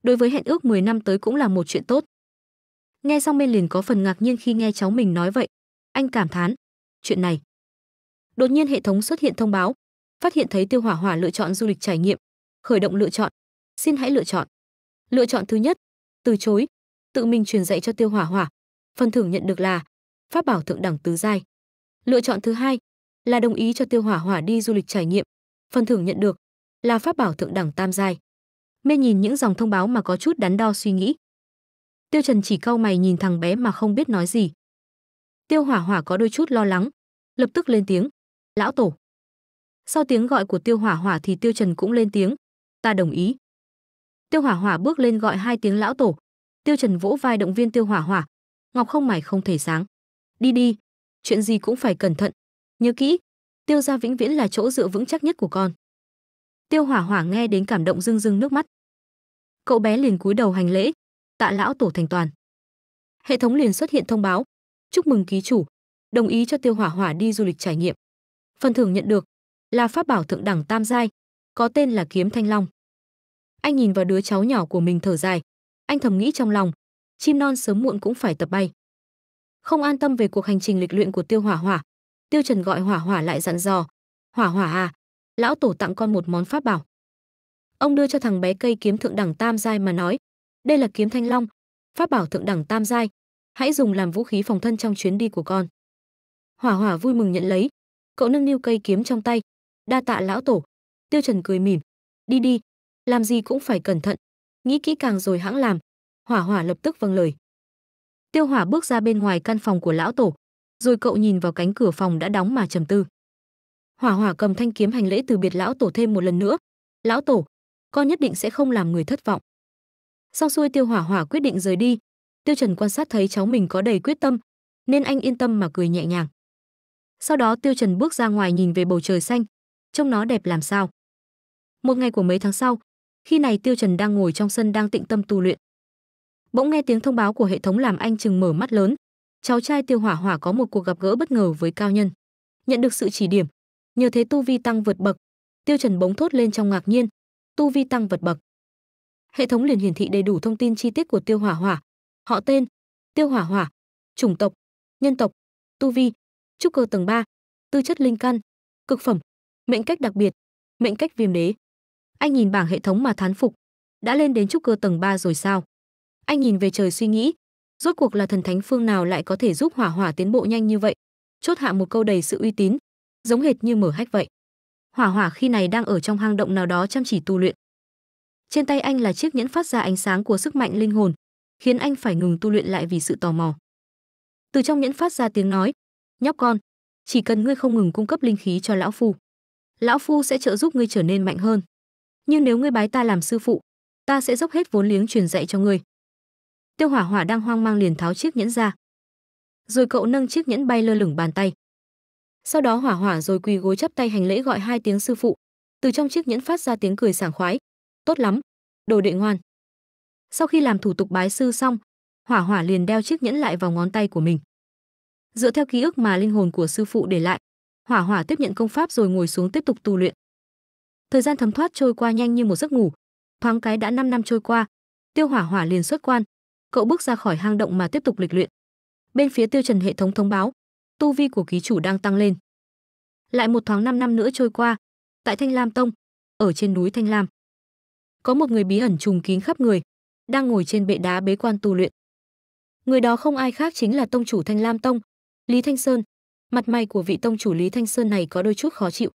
đối với hẹn ước 10 năm tới cũng là một chuyện tốt nghe xong bên liền có phần ngạc nhiên khi nghe cháu mình nói vậy anh cảm thán chuyện này đột nhiên hệ thống xuất hiện thông báo phát hiện thấy tiêu hỏa hỏa lựa chọn du lịch trải nghiệm khởi động lựa chọn xin hãy lựa chọn lựa chọn thứ nhất từ chối tự mình truyền dạy cho tiêu hỏa hỏa phần thưởng nhận được là pháp bảo thượng đẳng tứ giai. Lựa chọn thứ hai là đồng ý cho Tiêu Hỏa Hỏa đi du lịch trải nghiệm, phần thưởng nhận được là pháp bảo thượng đẳng tam giai. Mê nhìn những dòng thông báo mà có chút đắn đo suy nghĩ. Tiêu Trần chỉ cau mày nhìn thằng bé mà không biết nói gì. Tiêu Hỏa Hỏa có đôi chút lo lắng, lập tức lên tiếng, "Lão tổ." Sau tiếng gọi của Tiêu Hỏa Hỏa thì Tiêu Trần cũng lên tiếng, "Ta đồng ý." Tiêu Hỏa Hỏa bước lên gọi hai tiếng lão tổ. Tiêu Trần vỗ vai động viên Tiêu Hỏa Hỏa, Ngọc không mải không thể sáng. Đi đi, chuyện gì cũng phải cẩn thận. Nhớ kỹ, Tiêu gia vĩnh viễn là chỗ dựa vững chắc nhất của con. Tiêu Hỏa Hỏa nghe đến cảm động rưng rưng nước mắt. Cậu bé liền cúi đầu hành lễ, tạ lão tổ thành toàn. Hệ thống liền xuất hiện thông báo, chúc mừng ký chủ, đồng ý cho Tiêu Hỏa Hỏa đi du lịch trải nghiệm. Phần thưởng nhận được là pháp bảo thượng đẳng tam giai, có tên là Kiếm Thanh Long. Anh nhìn vào đứa cháu nhỏ của mình thở dài, anh thầm nghĩ trong lòng, chim non sớm muộn cũng phải tập bay. Không an tâm về cuộc hành trình lịch luyện của Tiêu Hỏa Hỏa, Tiêu Trần gọi Hỏa Hỏa lại dặn dò, "Hỏa Hỏa à, lão tổ tặng con một món pháp bảo." Ông đưa cho thằng bé cây kiếm thượng đẳng tam giai mà nói, "Đây là kiếm Thanh Long, pháp bảo thượng đẳng tam giai, hãy dùng làm vũ khí phòng thân trong chuyến đi của con." Hỏa Hỏa vui mừng nhận lấy, cậu nâng niu cây kiếm trong tay, "Đa tạ lão tổ." Tiêu Trần cười mỉm, "Đi đi, làm gì cũng phải cẩn thận, nghĩ kỹ càng rồi hãng làm." Hỏa Hỏa lập tức vâng lời. Tiêu Hỏa bước ra bên ngoài căn phòng của lão tổ, rồi cậu nhìn vào cánh cửa phòng đã đóng mà trầm tư. Hỏa Hỏa cầm thanh kiếm hành lễ từ biệt lão tổ thêm một lần nữa. "Lão tổ, con nhất định sẽ không làm người thất vọng." Sau xuôi Tiêu Hỏa Hỏa quyết định rời đi. Tiêu Trần quan sát thấy cháu mình có đầy quyết tâm, nên anh yên tâm mà cười nhẹ nhàng. Sau đó Tiêu Trần bước ra ngoài nhìn về bầu trời xanh, trông nó đẹp làm sao. Một ngày của mấy tháng sau, khi này Tiêu Trần đang ngồi trong sân đang tịnh tâm tu luyện bỗng nghe tiếng thông báo của hệ thống làm anh chừng mở mắt lớn cháu trai tiêu hỏa hỏa có một cuộc gặp gỡ bất ngờ với cao nhân nhận được sự chỉ điểm nhờ thế tu vi tăng vượt bậc tiêu trần bỗng thốt lên trong ngạc nhiên tu vi tăng vượt bậc hệ thống liền hiển thị đầy đủ thông tin chi tiết của tiêu hỏa hỏa họ tên tiêu hỏa hỏa chủng tộc nhân tộc tu vi trúc cơ tầng 3, tư chất linh căn cực phẩm mệnh cách đặc biệt mệnh cách viêm đế anh nhìn bảng hệ thống mà thán phục đã lên đến trúc cơ tầng 3 rồi sao anh nhìn về trời suy nghĩ rốt cuộc là thần thánh phương nào lại có thể giúp hỏa hỏa tiến bộ nhanh như vậy chốt hạ một câu đầy sự uy tín giống hệt như mở hách vậy hỏa hỏa khi này đang ở trong hang động nào đó chăm chỉ tu luyện trên tay anh là chiếc nhẫn phát ra ánh sáng của sức mạnh linh hồn khiến anh phải ngừng tu luyện lại vì sự tò mò từ trong nhẫn phát ra tiếng nói nhóc con chỉ cần ngươi không ngừng cung cấp linh khí cho lão phu lão phu sẽ trợ giúp ngươi trở nên mạnh hơn nhưng nếu ngươi bái ta làm sư phụ ta sẽ dốc hết vốn liếng truyền dạy cho ngươi Tiêu Hỏa Hỏa đang hoang mang liền tháo chiếc nhẫn ra. Rồi cậu nâng chiếc nhẫn bay lơ lửng bàn tay. Sau đó Hỏa Hỏa rồi quỳ gối chắp tay hành lễ gọi hai tiếng sư phụ. Từ trong chiếc nhẫn phát ra tiếng cười sảng khoái. Tốt lắm, đồ đệ ngoan. Sau khi làm thủ tục bái sư xong, Hỏa Hỏa liền đeo chiếc nhẫn lại vào ngón tay của mình. Dựa theo ký ức mà linh hồn của sư phụ để lại, Hỏa Hỏa tiếp nhận công pháp rồi ngồi xuống tiếp tục tu luyện. Thời gian thấm thoát trôi qua nhanh như một giấc ngủ, thoáng cái đã 5 năm trôi qua, Tiêu Hỏa Hỏa liền xuất quan, cậu bước ra khỏi hang động mà tiếp tục lịch luyện. Bên phía Tiêu Trần hệ thống thông báo, tu vi của ký chủ đang tăng lên. Lại một thoáng 5 năm nữa trôi qua, tại Thanh Lam Tông, ở trên núi Thanh Lam. Có một người bí ẩn trùng kín khắp người, đang ngồi trên bệ đá bế quan tu luyện. Người đó không ai khác chính là tông chủ Thanh Lam Tông, Lý Thanh Sơn. Mặt mày của vị tông chủ Lý Thanh Sơn này có đôi chút khó chịu.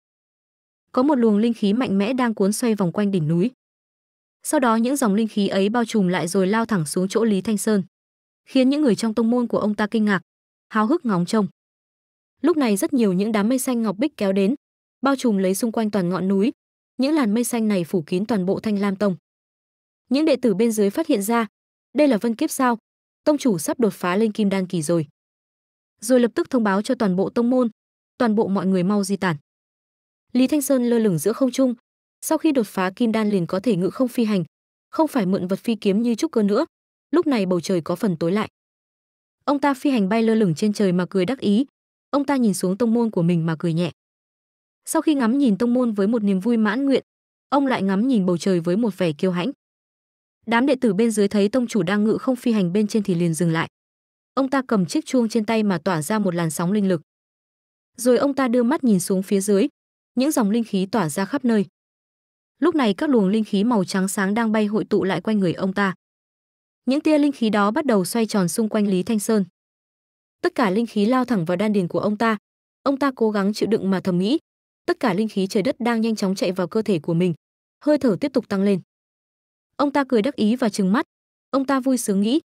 Có một luồng linh khí mạnh mẽ đang cuốn xoay vòng quanh đỉnh núi. Sau đó những dòng linh khí ấy bao trùm lại rồi lao thẳng xuống chỗ Lý Thanh Sơn, khiến những người trong tông môn của ông ta kinh ngạc, háo hức ngóng trông. Lúc này rất nhiều những đám mây xanh ngọc bích kéo đến, bao trùm lấy xung quanh toàn ngọn núi, những làn mây xanh này phủ kín toàn bộ Thanh Lam Tông. Những đệ tử bên dưới phát hiện ra, đây là Vân Kiếp sao? Tông chủ sắp đột phá lên Kim Đan kỳ rồi. Rồi lập tức thông báo cho toàn bộ tông môn, toàn bộ mọi người mau di tản. Lý Thanh Sơn lơ lửng giữa không trung, sau khi đột phá kim đan liền có thể ngự không phi hành không phải mượn vật phi kiếm như trúc cơ nữa lúc này bầu trời có phần tối lại ông ta phi hành bay lơ lửng trên trời mà cười đắc ý ông ta nhìn xuống tông môn của mình mà cười nhẹ sau khi ngắm nhìn tông môn với một niềm vui mãn nguyện ông lại ngắm nhìn bầu trời với một vẻ kiêu hãnh đám đệ tử bên dưới thấy tông chủ đang ngự không phi hành bên trên thì liền dừng lại ông ta cầm chiếc chuông trên tay mà tỏa ra một làn sóng linh lực rồi ông ta đưa mắt nhìn xuống phía dưới những dòng linh khí tỏa ra khắp nơi lúc này các luồng linh khí màu trắng sáng đang bay hội tụ lại quanh người ông ta những tia linh khí đó bắt đầu xoay tròn xung quanh lý thanh sơn tất cả linh khí lao thẳng vào đan điền của ông ta ông ta cố gắng chịu đựng mà thầm nghĩ tất cả linh khí trời đất đang nhanh chóng chạy vào cơ thể của mình hơi thở tiếp tục tăng lên ông ta cười đắc ý và trừng mắt ông ta vui sướng nghĩ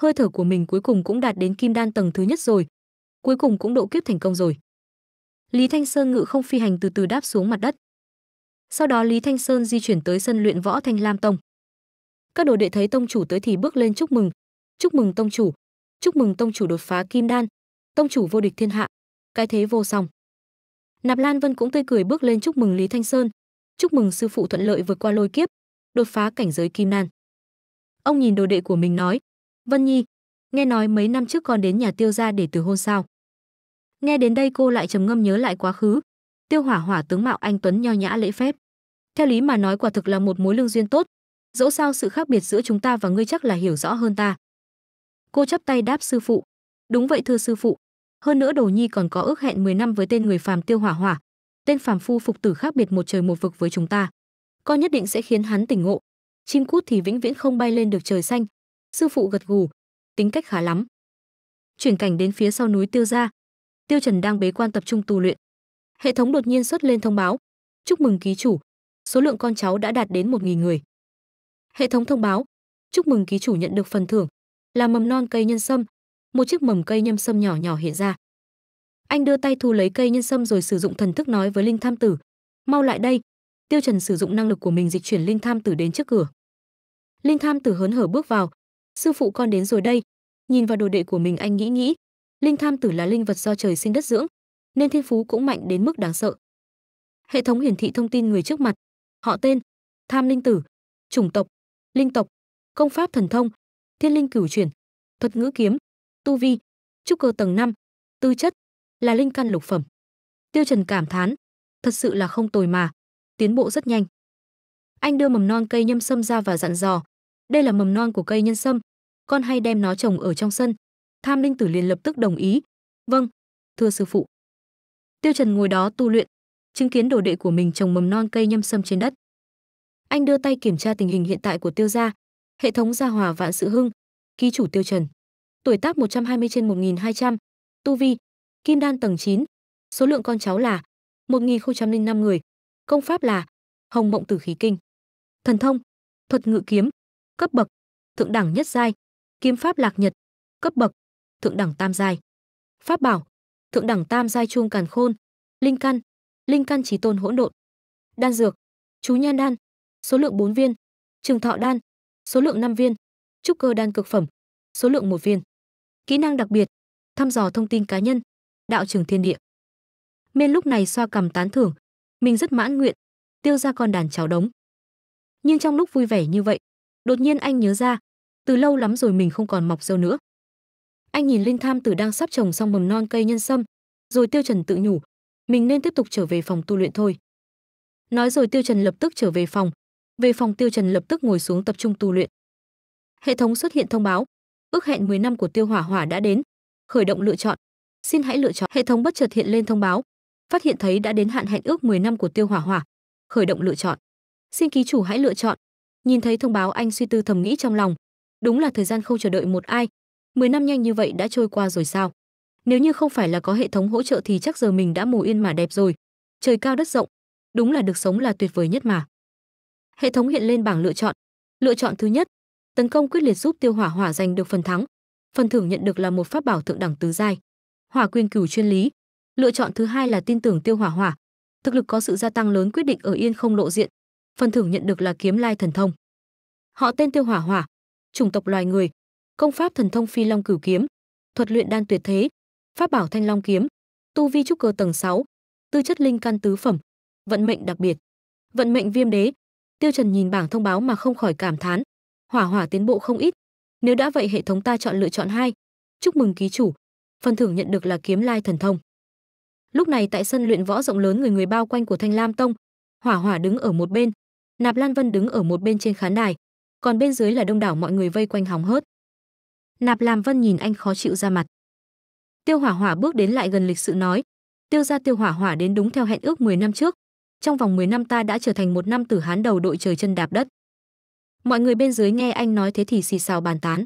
hơi thở của mình cuối cùng cũng đạt đến kim đan tầng thứ nhất rồi cuối cùng cũng độ kiếp thành công rồi lý thanh sơn ngự không phi hành từ từ đáp xuống mặt đất sau đó Lý Thanh Sơn di chuyển tới sân luyện võ Thanh Lam Tông. Các đồ đệ thấy tông chủ tới thì bước lên chúc mừng, "Chúc mừng tông chủ, chúc mừng tông chủ đột phá kim đan, tông chủ vô địch thiên hạ, cái thế vô song." Nạp Lan Vân cũng tươi cười bước lên chúc mừng Lý Thanh Sơn, "Chúc mừng sư phụ thuận lợi vượt qua lôi kiếp, đột phá cảnh giới kim đan." Ông nhìn đồ đệ của mình nói, "Vân Nhi, nghe nói mấy năm trước con đến nhà Tiêu gia để từ hôn sao?" Nghe đến đây cô lại trầm ngâm nhớ lại quá khứ. Tiêu Hỏa Hỏa tướng mạo anh tuấn nho nhã lễ phép theo lý mà nói quả thực là một mối lương duyên tốt dẫu sao sự khác biệt giữa chúng ta và ngươi chắc là hiểu rõ hơn ta cô chắp tay đáp sư phụ đúng vậy thưa sư phụ hơn nữa đầu nhi còn có ước hẹn 10 năm với tên người phàm tiêu hỏa hỏa tên phàm phu phục tử khác biệt một trời một vực với chúng ta con nhất định sẽ khiến hắn tỉnh ngộ chim cút thì vĩnh viễn không bay lên được trời xanh sư phụ gật gù tính cách khá lắm chuyển cảnh đến phía sau núi tiêu gia tiêu trần đang bế quan tập trung tu luyện hệ thống đột nhiên xuất lên thông báo chúc mừng ký chủ số lượng con cháu đã đạt đến 1.000 người. Hệ thống thông báo, chúc mừng ký chủ nhận được phần thưởng là mầm non cây nhân sâm, một chiếc mầm cây nhân sâm nhỏ nhỏ hiện ra. Anh đưa tay thu lấy cây nhân sâm rồi sử dụng thần thức nói với Linh Tham Tử, "Mau lại đây." Tiêu Trần sử dụng năng lực của mình dịch chuyển Linh Tham Tử đến trước cửa. Linh Tham Tử hớn hở bước vào, "Sư phụ con đến rồi đây." Nhìn vào đồ đệ của mình anh nghĩ nghĩ, Linh Tham Tử là linh vật do trời sinh đất dưỡng, nên thiên phú cũng mạnh đến mức đáng sợ. Hệ thống hiển thị thông tin người trước mặt, họ tên, tham linh tử, chủng tộc, linh tộc, công pháp thần thông, thiên linh cửu truyền, thuật ngữ kiếm, tu vi, trúc cơ tầng 5, tư chất là linh căn lục phẩm. Tiêu Trần cảm thán, thật sự là không tồi mà, tiến bộ rất nhanh. Anh đưa mầm non cây nhâm sâm ra và dặn dò, đây là mầm non của cây nhân sâm, con hay đem nó trồng ở trong sân. Tham linh tử liền lập tức đồng ý. Vâng, thưa sư phụ. Tiêu Trần ngồi đó tu luyện, chứng kiến đồ đệ của mình trồng mầm non cây nhâm sâm trên đất. Anh đưa tay kiểm tra tình hình hiện tại của Tiêu gia, hệ thống gia hòa vạn sự hưng, ký chủ Tiêu Trần. Tuổi tác 120 trên 1200, tu vi Kim đan tầng 9, số lượng con cháu là 1005 người, công pháp là Hồng Mộng Tử Khí Kinh. Thần thông: Thuật Ngự Kiếm, cấp bậc thượng đẳng nhất giai, kiếm pháp Lạc Nhật, cấp bậc thượng đẳng tam giai. Pháp bảo: Thượng đẳng tam giai chuông càn khôn, linh căn linh căn trí tôn hỗn độn. Đan dược, chú nhan đan, số lượng 4 viên, trường thọ đan, số lượng 5 viên, trúc cơ đan cực phẩm, số lượng một viên. Kỹ năng đặc biệt, thăm dò thông tin cá nhân, đạo trường thiên địa. Miên lúc này xoa cầm tán thưởng, mình rất mãn nguyện, tiêu ra con đàn cháu đống. Nhưng trong lúc vui vẻ như vậy, đột nhiên anh nhớ ra, từ lâu lắm rồi mình không còn mọc dâu nữa. Anh nhìn Linh Tham Tử đang sắp trồng xong mầm non cây nhân sâm, rồi Tiêu Trần tự nhủ, mình nên tiếp tục trở về phòng tu luyện thôi. Nói rồi Tiêu Trần lập tức trở về phòng. Về phòng Tiêu Trần lập tức ngồi xuống tập trung tu luyện. Hệ thống xuất hiện thông báo, ước hẹn 10 năm của Tiêu Hỏa Hỏa đã đến, khởi động lựa chọn. Xin hãy lựa chọn. Hệ thống bất chợt hiện lên thông báo, phát hiện thấy đã đến hạn hẹn ước 10 năm của Tiêu Hỏa Hỏa, khởi động lựa chọn. Xin ký chủ hãy lựa chọn. Nhìn thấy thông báo anh suy tư thầm nghĩ trong lòng, đúng là thời gian không chờ đợi một ai. 10 năm nhanh như vậy đã trôi qua rồi sao? Nếu như không phải là có hệ thống hỗ trợ thì chắc giờ mình đã mù yên mà đẹp rồi. Trời cao đất rộng, đúng là được sống là tuyệt vời nhất mà. Hệ thống hiện lên bảng lựa chọn. Lựa chọn thứ nhất, tấn công quyết liệt giúp Tiêu Hỏa Hỏa giành được phần thắng. Phần thưởng nhận được là một pháp bảo thượng đẳng tứ giai. Hỏa quyền cửu chuyên lý. Lựa chọn thứ hai là tin tưởng Tiêu Hỏa Hỏa. Thực lực có sự gia tăng lớn quyết định ở yên không lộ diện. Phần thưởng nhận được là kiếm lai thần thông. Họ tên Tiêu Hỏa Hỏa, chủng tộc loài người, công pháp thần thông Phi Long Cửu Kiếm, thuật luyện đan tuyệt thế, pháp bảo Thanh Long kiếm, tu vi trúc cơ tầng 6, tư chất linh căn tứ phẩm, vận mệnh đặc biệt, vận mệnh viêm đế. Tiêu Trần nhìn bảng thông báo mà không khỏi cảm thán, hỏa hỏa tiến bộ không ít. Nếu đã vậy hệ thống ta chọn lựa chọn hai. Chúc mừng ký chủ, phần thưởng nhận được là kiếm lai thần thông. Lúc này tại sân luyện võ rộng lớn người người bao quanh của Thanh Lam Tông, Hỏa Hỏa đứng ở một bên, Nạp Lan Vân đứng ở một bên trên khán đài, còn bên dưới là đông đảo mọi người vây quanh hóng hớt. Nạp Lam Vân nhìn anh khó chịu ra mặt. Tiêu Hỏa Hỏa bước đến lại gần lịch sự nói, "Tiêu gia Tiêu Hỏa Hỏa đến đúng theo hẹn ước 10 năm trước, trong vòng 10 năm ta đã trở thành một nam tử hán đầu đội trời chân đạp đất." Mọi người bên dưới nghe anh nói thế thì xì xào bàn tán.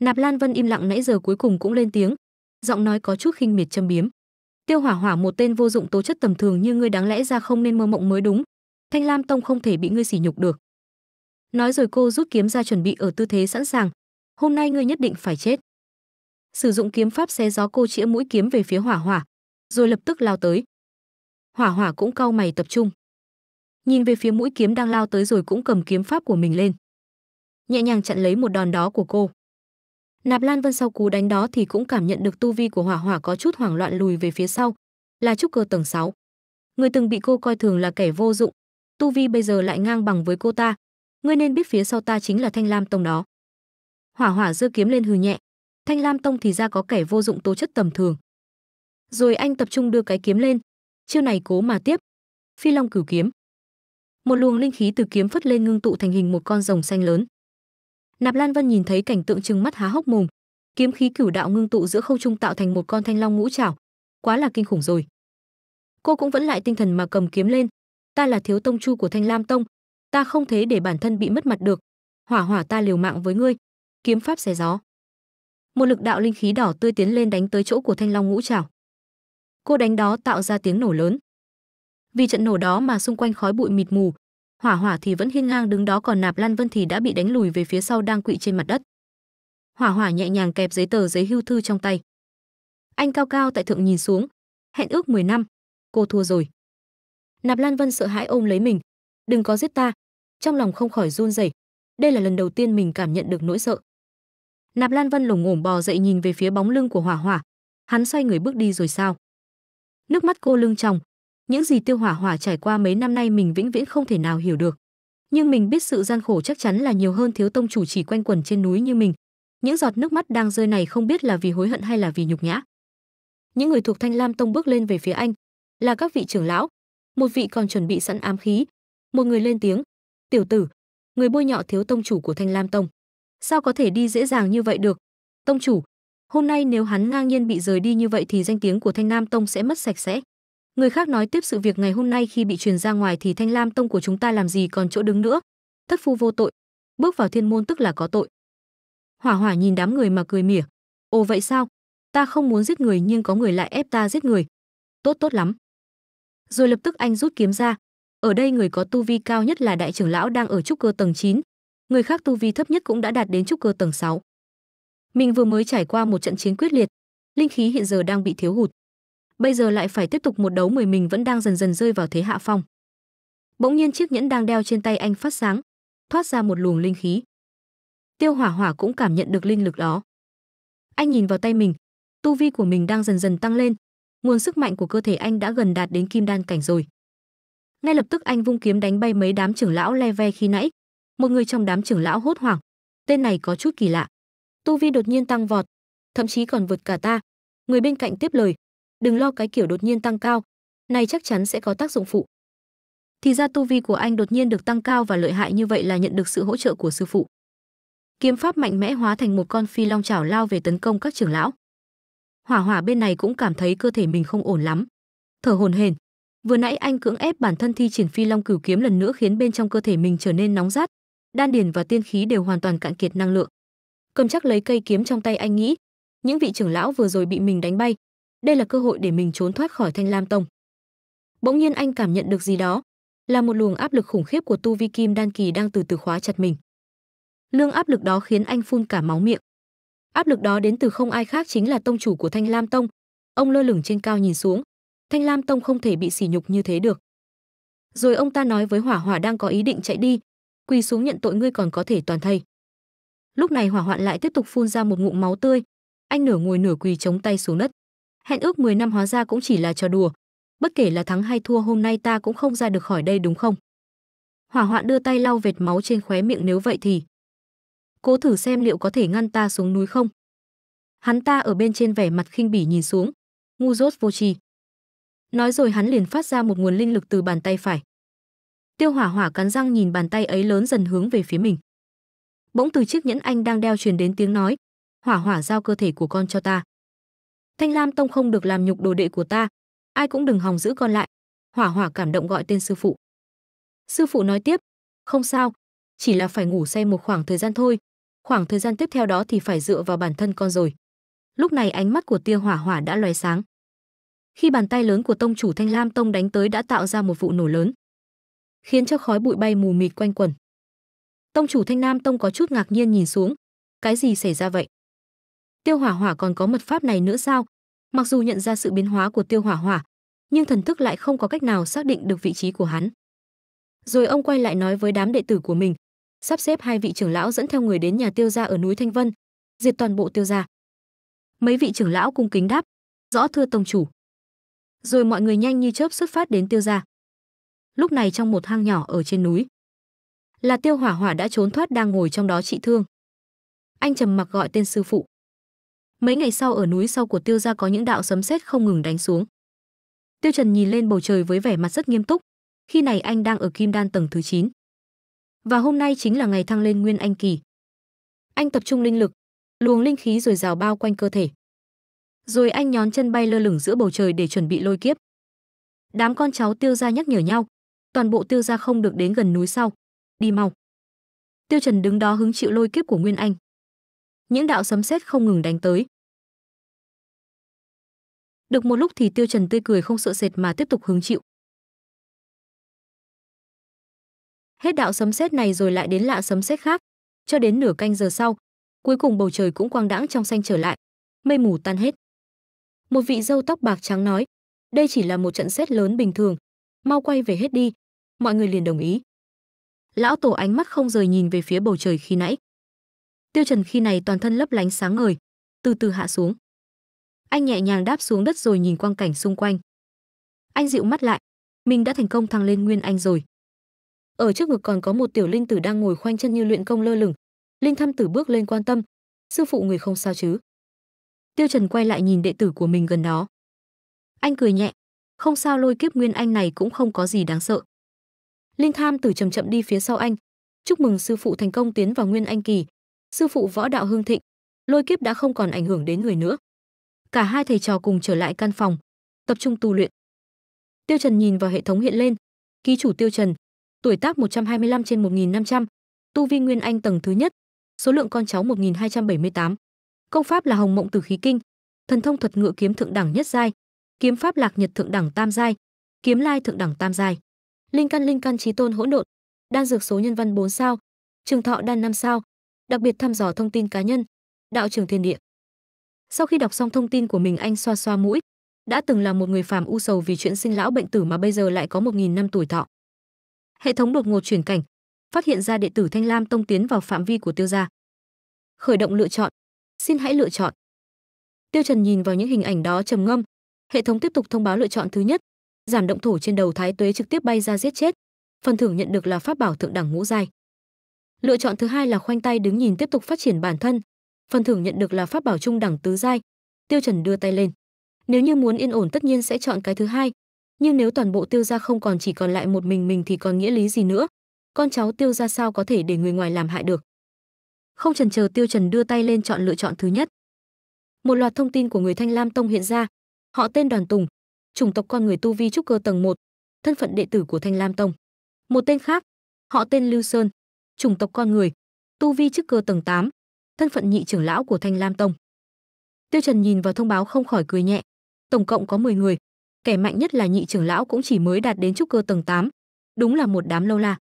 Nạp Lan Vân im lặng nãy giờ cuối cùng cũng lên tiếng, giọng nói có chút khinh miệt châm biếm. Tiêu Hỏa Hỏa một tên vô dụng tố chất tầm thường như ngươi đáng lẽ ra không nên mơ mộng mới đúng, Thanh Lam Tông không thể bị ngươi sỉ nhục được. Nói rồi cô rút kiếm ra chuẩn bị ở tư thế sẵn sàng, hôm nay ngươi nhất định phải chết sử dụng kiếm pháp xé gió cô chĩa mũi kiếm về phía hỏa hỏa rồi lập tức lao tới hỏa hỏa cũng cau mày tập trung nhìn về phía mũi kiếm đang lao tới rồi cũng cầm kiếm pháp của mình lên nhẹ nhàng chặn lấy một đòn đó của cô nạp lan vân sau cú đánh đó thì cũng cảm nhận được tu vi của hỏa hỏa có chút hoảng loạn lùi về phía sau là trúc cơ tầng 6. người từng bị cô coi thường là kẻ vô dụng tu vi bây giờ lại ngang bằng với cô ta ngươi nên biết phía sau ta chính là thanh lam tông đó hỏa hỏa giơ kiếm lên hừ nhẹ Thanh Lam Tông thì ra có kẻ vô dụng tố chất tầm thường. Rồi anh tập trung đưa cái kiếm lên, chiêu này cố mà tiếp. Phi Long cửu kiếm. Một luồng linh khí từ kiếm phất lên ngưng tụ thành hình một con rồng xanh lớn. Nạp Lan Vân nhìn thấy cảnh tượng trừng mắt há hốc mồm, kiếm khí cửu đạo ngưng tụ giữa không trung tạo thành một con thanh long ngũ trảo, quá là kinh khủng rồi. Cô cũng vẫn lại tinh thần mà cầm kiếm lên, ta là thiếu tông chu của Thanh Lam Tông, ta không thể để bản thân bị mất mặt được, hỏa hỏa ta liều mạng với ngươi, kiếm pháp xé gió một lực đạo linh khí đỏ tươi tiến lên đánh tới chỗ của thanh long ngũ trảo cô đánh đó tạo ra tiếng nổ lớn vì trận nổ đó mà xung quanh khói bụi mịt mù hỏa hỏa thì vẫn hiên ngang đứng đó còn nạp lan vân thì đã bị đánh lùi về phía sau đang quỵ trên mặt đất hỏa hỏa nhẹ nhàng kẹp giấy tờ giấy hưu thư trong tay anh cao cao tại thượng nhìn xuống hẹn ước 10 năm cô thua rồi nạp lan vân sợ hãi ôm lấy mình đừng có giết ta trong lòng không khỏi run rẩy đây là lần đầu tiên mình cảm nhận được nỗi sợ Nạp Lan Vân lủng ngổm bò dậy nhìn về phía bóng lưng của Hỏa Hỏa. Hắn xoay người bước đi rồi sao? Nước mắt cô lưng tròng. Những gì Tiêu Hỏa Hỏa trải qua mấy năm nay mình vĩnh viễn không thể nào hiểu được. Nhưng mình biết sự gian khổ chắc chắn là nhiều hơn thiếu tông chủ chỉ quanh quẩn trên núi như mình. Những giọt nước mắt đang rơi này không biết là vì hối hận hay là vì nhục nhã. Những người thuộc Thanh Lam Tông bước lên về phía anh, là các vị trưởng lão, một vị còn chuẩn bị sẵn ám khí, một người lên tiếng, "Tiểu tử, người bôi nhọ thiếu tông chủ của Thanh Lam Tông." sao có thể đi dễ dàng như vậy được? Tông chủ, hôm nay nếu hắn ngang nhiên bị rời đi như vậy thì danh tiếng của Thanh Nam Tông sẽ mất sạch sẽ. Người khác nói tiếp sự việc ngày hôm nay khi bị truyền ra ngoài thì Thanh Lam Tông của chúng ta làm gì còn chỗ đứng nữa. Thất phu vô tội, bước vào thiên môn tức là có tội. Hỏa Hỏa nhìn đám người mà cười mỉa, "Ồ vậy sao? Ta không muốn giết người nhưng có người lại ép ta giết người. Tốt tốt lắm." Rồi lập tức anh rút kiếm ra. Ở đây người có tu vi cao nhất là đại trưởng lão đang ở trúc cơ tầng 9, người khác tu vi thấp nhất cũng đã đạt đến trúc cơ tầng 6. Mình vừa mới trải qua một trận chiến quyết liệt, linh khí hiện giờ đang bị thiếu hụt. Bây giờ lại phải tiếp tục một đấu mười mình vẫn đang dần dần rơi vào thế hạ phong. Bỗng nhiên chiếc nhẫn đang đeo trên tay anh phát sáng, thoát ra một luồng linh khí. Tiêu Hỏa Hỏa cũng cảm nhận được linh lực đó. Anh nhìn vào tay mình, tu vi của mình đang dần dần tăng lên, nguồn sức mạnh của cơ thể anh đã gần đạt đến kim đan cảnh rồi. Ngay lập tức anh vung kiếm đánh bay mấy đám trưởng lão le ve khi nãy, một người trong đám trưởng lão hốt hoảng tên này có chút kỳ lạ tu vi đột nhiên tăng vọt thậm chí còn vượt cả ta người bên cạnh tiếp lời đừng lo cái kiểu đột nhiên tăng cao này chắc chắn sẽ có tác dụng phụ thì ra tu vi của anh đột nhiên được tăng cao và lợi hại như vậy là nhận được sự hỗ trợ của sư phụ kiếm pháp mạnh mẽ hóa thành một con phi long chảo lao về tấn công các trưởng lão hỏa hỏa bên này cũng cảm thấy cơ thể mình không ổn lắm thở hồn hển vừa nãy anh cưỡng ép bản thân thi triển phi long cửu kiếm lần nữa khiến bên trong cơ thể mình trở nên nóng rát đan điền và tiên khí đều hoàn toàn cạn kiệt năng lượng. Cầm chắc lấy cây kiếm trong tay anh nghĩ, những vị trưởng lão vừa rồi bị mình đánh bay, đây là cơ hội để mình trốn thoát khỏi Thanh Lam Tông. Bỗng nhiên anh cảm nhận được gì đó, là một luồng áp lực khủng khiếp của tu vi kim đan kỳ đang từ từ khóa chặt mình. Lương áp lực đó khiến anh phun cả máu miệng. Áp lực đó đến từ không ai khác chính là tông chủ của Thanh Lam Tông. Ông lơ lửng trên cao nhìn xuống, Thanh Lam Tông không thể bị sỉ nhục như thế được. Rồi ông ta nói với Hỏa Hỏa đang có ý định chạy đi, quỳ xuống nhận tội ngươi còn có thể toàn thây lúc này hỏa hoạn lại tiếp tục phun ra một ngụm máu tươi anh nửa ngồi nửa quỳ chống tay xuống đất hẹn ước 10 năm hóa ra cũng chỉ là trò đùa bất kể là thắng hay thua hôm nay ta cũng không ra được khỏi đây đúng không hỏa hoạn đưa tay lau vệt máu trên khóe miệng nếu vậy thì cố thử xem liệu có thể ngăn ta xuống núi không hắn ta ở bên trên vẻ mặt khinh bỉ nhìn xuống ngu dốt vô tri nói rồi hắn liền phát ra một nguồn linh lực từ bàn tay phải Tiêu Hỏa Hỏa cắn răng nhìn bàn tay ấy lớn dần hướng về phía mình. Bỗng từ chiếc nhẫn anh đang đeo truyền đến tiếng nói, "Hỏa Hỏa giao cơ thể của con cho ta. Thanh Lam Tông không được làm nhục đồ đệ của ta, ai cũng đừng hòng giữ con lại." Hỏa Hỏa cảm động gọi tên sư phụ. Sư phụ nói tiếp, "Không sao, chỉ là phải ngủ say một khoảng thời gian thôi, khoảng thời gian tiếp theo đó thì phải dựa vào bản thân con rồi." Lúc này ánh mắt của Tiêu Hỏa Hỏa đã lóe sáng. Khi bàn tay lớn của tông chủ Thanh Lam Tông đánh tới đã tạo ra một vụ nổ lớn khiến cho khói bụi bay mù mịt quanh quẩn. Tông chủ Thanh Nam Tông có chút ngạc nhiên nhìn xuống, cái gì xảy ra vậy? Tiêu Hỏa Hỏa còn có mật pháp này nữa sao? Mặc dù nhận ra sự biến hóa của Tiêu Hỏa Hỏa, nhưng thần thức lại không có cách nào xác định được vị trí của hắn. Rồi ông quay lại nói với đám đệ tử của mình, sắp xếp hai vị trưởng lão dẫn theo người đến nhà Tiêu gia ở núi Thanh Vân, diệt toàn bộ Tiêu gia. Mấy vị trưởng lão cung kính đáp, "Rõ thưa tông chủ." Rồi mọi người nhanh như chớp xuất phát đến Tiêu gia lúc này trong một hang nhỏ ở trên núi. Là Tiêu Hỏa Hỏa đã trốn thoát đang ngồi trong đó trị thương. Anh trầm mặc gọi tên sư phụ. Mấy ngày sau ở núi sau của Tiêu gia có những đạo sấm sét không ngừng đánh xuống. Tiêu Trần nhìn lên bầu trời với vẻ mặt rất nghiêm túc, khi này anh đang ở Kim Đan tầng thứ 9. Và hôm nay chính là ngày thăng lên Nguyên Anh kỳ. Anh tập trung linh lực, luồng linh khí rồi rào bao quanh cơ thể. Rồi anh nhón chân bay lơ lửng giữa bầu trời để chuẩn bị lôi kiếp. Đám con cháu Tiêu gia nhắc nhở nhau, toàn bộ tiêu gia không được đến gần núi sau đi mau tiêu trần đứng đó hứng chịu lôi kiếp của nguyên anh những đạo sấm sét không ngừng đánh tới được một lúc thì tiêu trần tươi cười không sợ sệt mà tiếp tục hứng chịu hết đạo sấm sét này rồi lại đến lạ sấm sét khác cho đến nửa canh giờ sau cuối cùng bầu trời cũng quang đãng trong xanh trở lại mây mù tan hết một vị dâu tóc bạc trắng nói đây chỉ là một trận xét lớn bình thường mau quay về hết đi mọi người liền đồng ý. Lão tổ ánh mắt không rời nhìn về phía bầu trời khi nãy. Tiêu Trần khi này toàn thân lấp lánh sáng ngời, từ từ hạ xuống. Anh nhẹ nhàng đáp xuống đất rồi nhìn quang cảnh xung quanh. Anh dịu mắt lại, mình đã thành công thăng lên nguyên anh rồi. Ở trước ngực còn có một tiểu linh tử đang ngồi khoanh chân như luyện công lơ lửng. Linh Thâm Tử bước lên quan tâm, "Sư phụ người không sao chứ?" Tiêu Trần quay lại nhìn đệ tử của mình gần đó. Anh cười nhẹ, không sao lôi kiếp nguyên anh này cũng không có gì đáng sợ. Linh Tham Tử chậm chậm đi phía sau anh. Chúc mừng sư phụ thành công tiến vào nguyên anh kỳ. Sư phụ võ đạo hương thịnh, lôi kiếp đã không còn ảnh hưởng đến người nữa. Cả hai thầy trò cùng trở lại căn phòng, tập trung tu luyện. Tiêu Trần nhìn vào hệ thống hiện lên, ký chủ Tiêu Trần, tuổi tác 125 trên 1500, tu vi nguyên anh tầng thứ nhất, số lượng con cháu 1278. Công pháp là Hồng Mộng Tử Khí Kinh, thần thông thuật ngựa kiếm thượng đẳng nhất giai, kiếm pháp Lạc Nhật thượng đẳng tam giai, kiếm lai thượng đẳng tam giai linh căn linh căn trí tôn hỗn độn đan dược số nhân văn 4 sao trường thọ đan 5 sao đặc biệt thăm dò thông tin cá nhân đạo trường thiên địa sau khi đọc xong thông tin của mình anh xoa xoa mũi đã từng là một người phàm u sầu vì chuyện sinh lão bệnh tử mà bây giờ lại có 1.000 năm tuổi thọ hệ thống đột ngột chuyển cảnh phát hiện ra đệ tử thanh lam tông tiến vào phạm vi của tiêu gia khởi động lựa chọn xin hãy lựa chọn tiêu trần nhìn vào những hình ảnh đó trầm ngâm hệ thống tiếp tục thông báo lựa chọn thứ nhất giảm động thủ trên đầu thái tuế trực tiếp bay ra giết chết phần thưởng nhận được là pháp bảo thượng đẳng ngũ giai lựa chọn thứ hai là khoanh tay đứng nhìn tiếp tục phát triển bản thân phần thưởng nhận được là pháp bảo trung đẳng tứ giai tiêu trần đưa tay lên nếu như muốn yên ổn tất nhiên sẽ chọn cái thứ hai nhưng nếu toàn bộ tiêu gia không còn chỉ còn lại một mình mình thì còn nghĩa lý gì nữa con cháu tiêu gia sao có thể để người ngoài làm hại được không chần chờ tiêu trần đưa tay lên chọn lựa chọn thứ nhất một loạt thông tin của người thanh lam tông hiện ra họ tên đoàn tùng chủng tộc con người tu vi trúc cơ tầng 1, thân phận đệ tử của Thanh Lam Tông. Một tên khác, họ tên Lưu Sơn, chủng tộc con người, tu vi trúc cơ tầng 8, thân phận nhị trưởng lão của Thanh Lam Tông. Tiêu Trần nhìn vào thông báo không khỏi cười nhẹ, tổng cộng có 10 người, kẻ mạnh nhất là nhị trưởng lão cũng chỉ mới đạt đến trúc cơ tầng 8, đúng là một đám lâu la.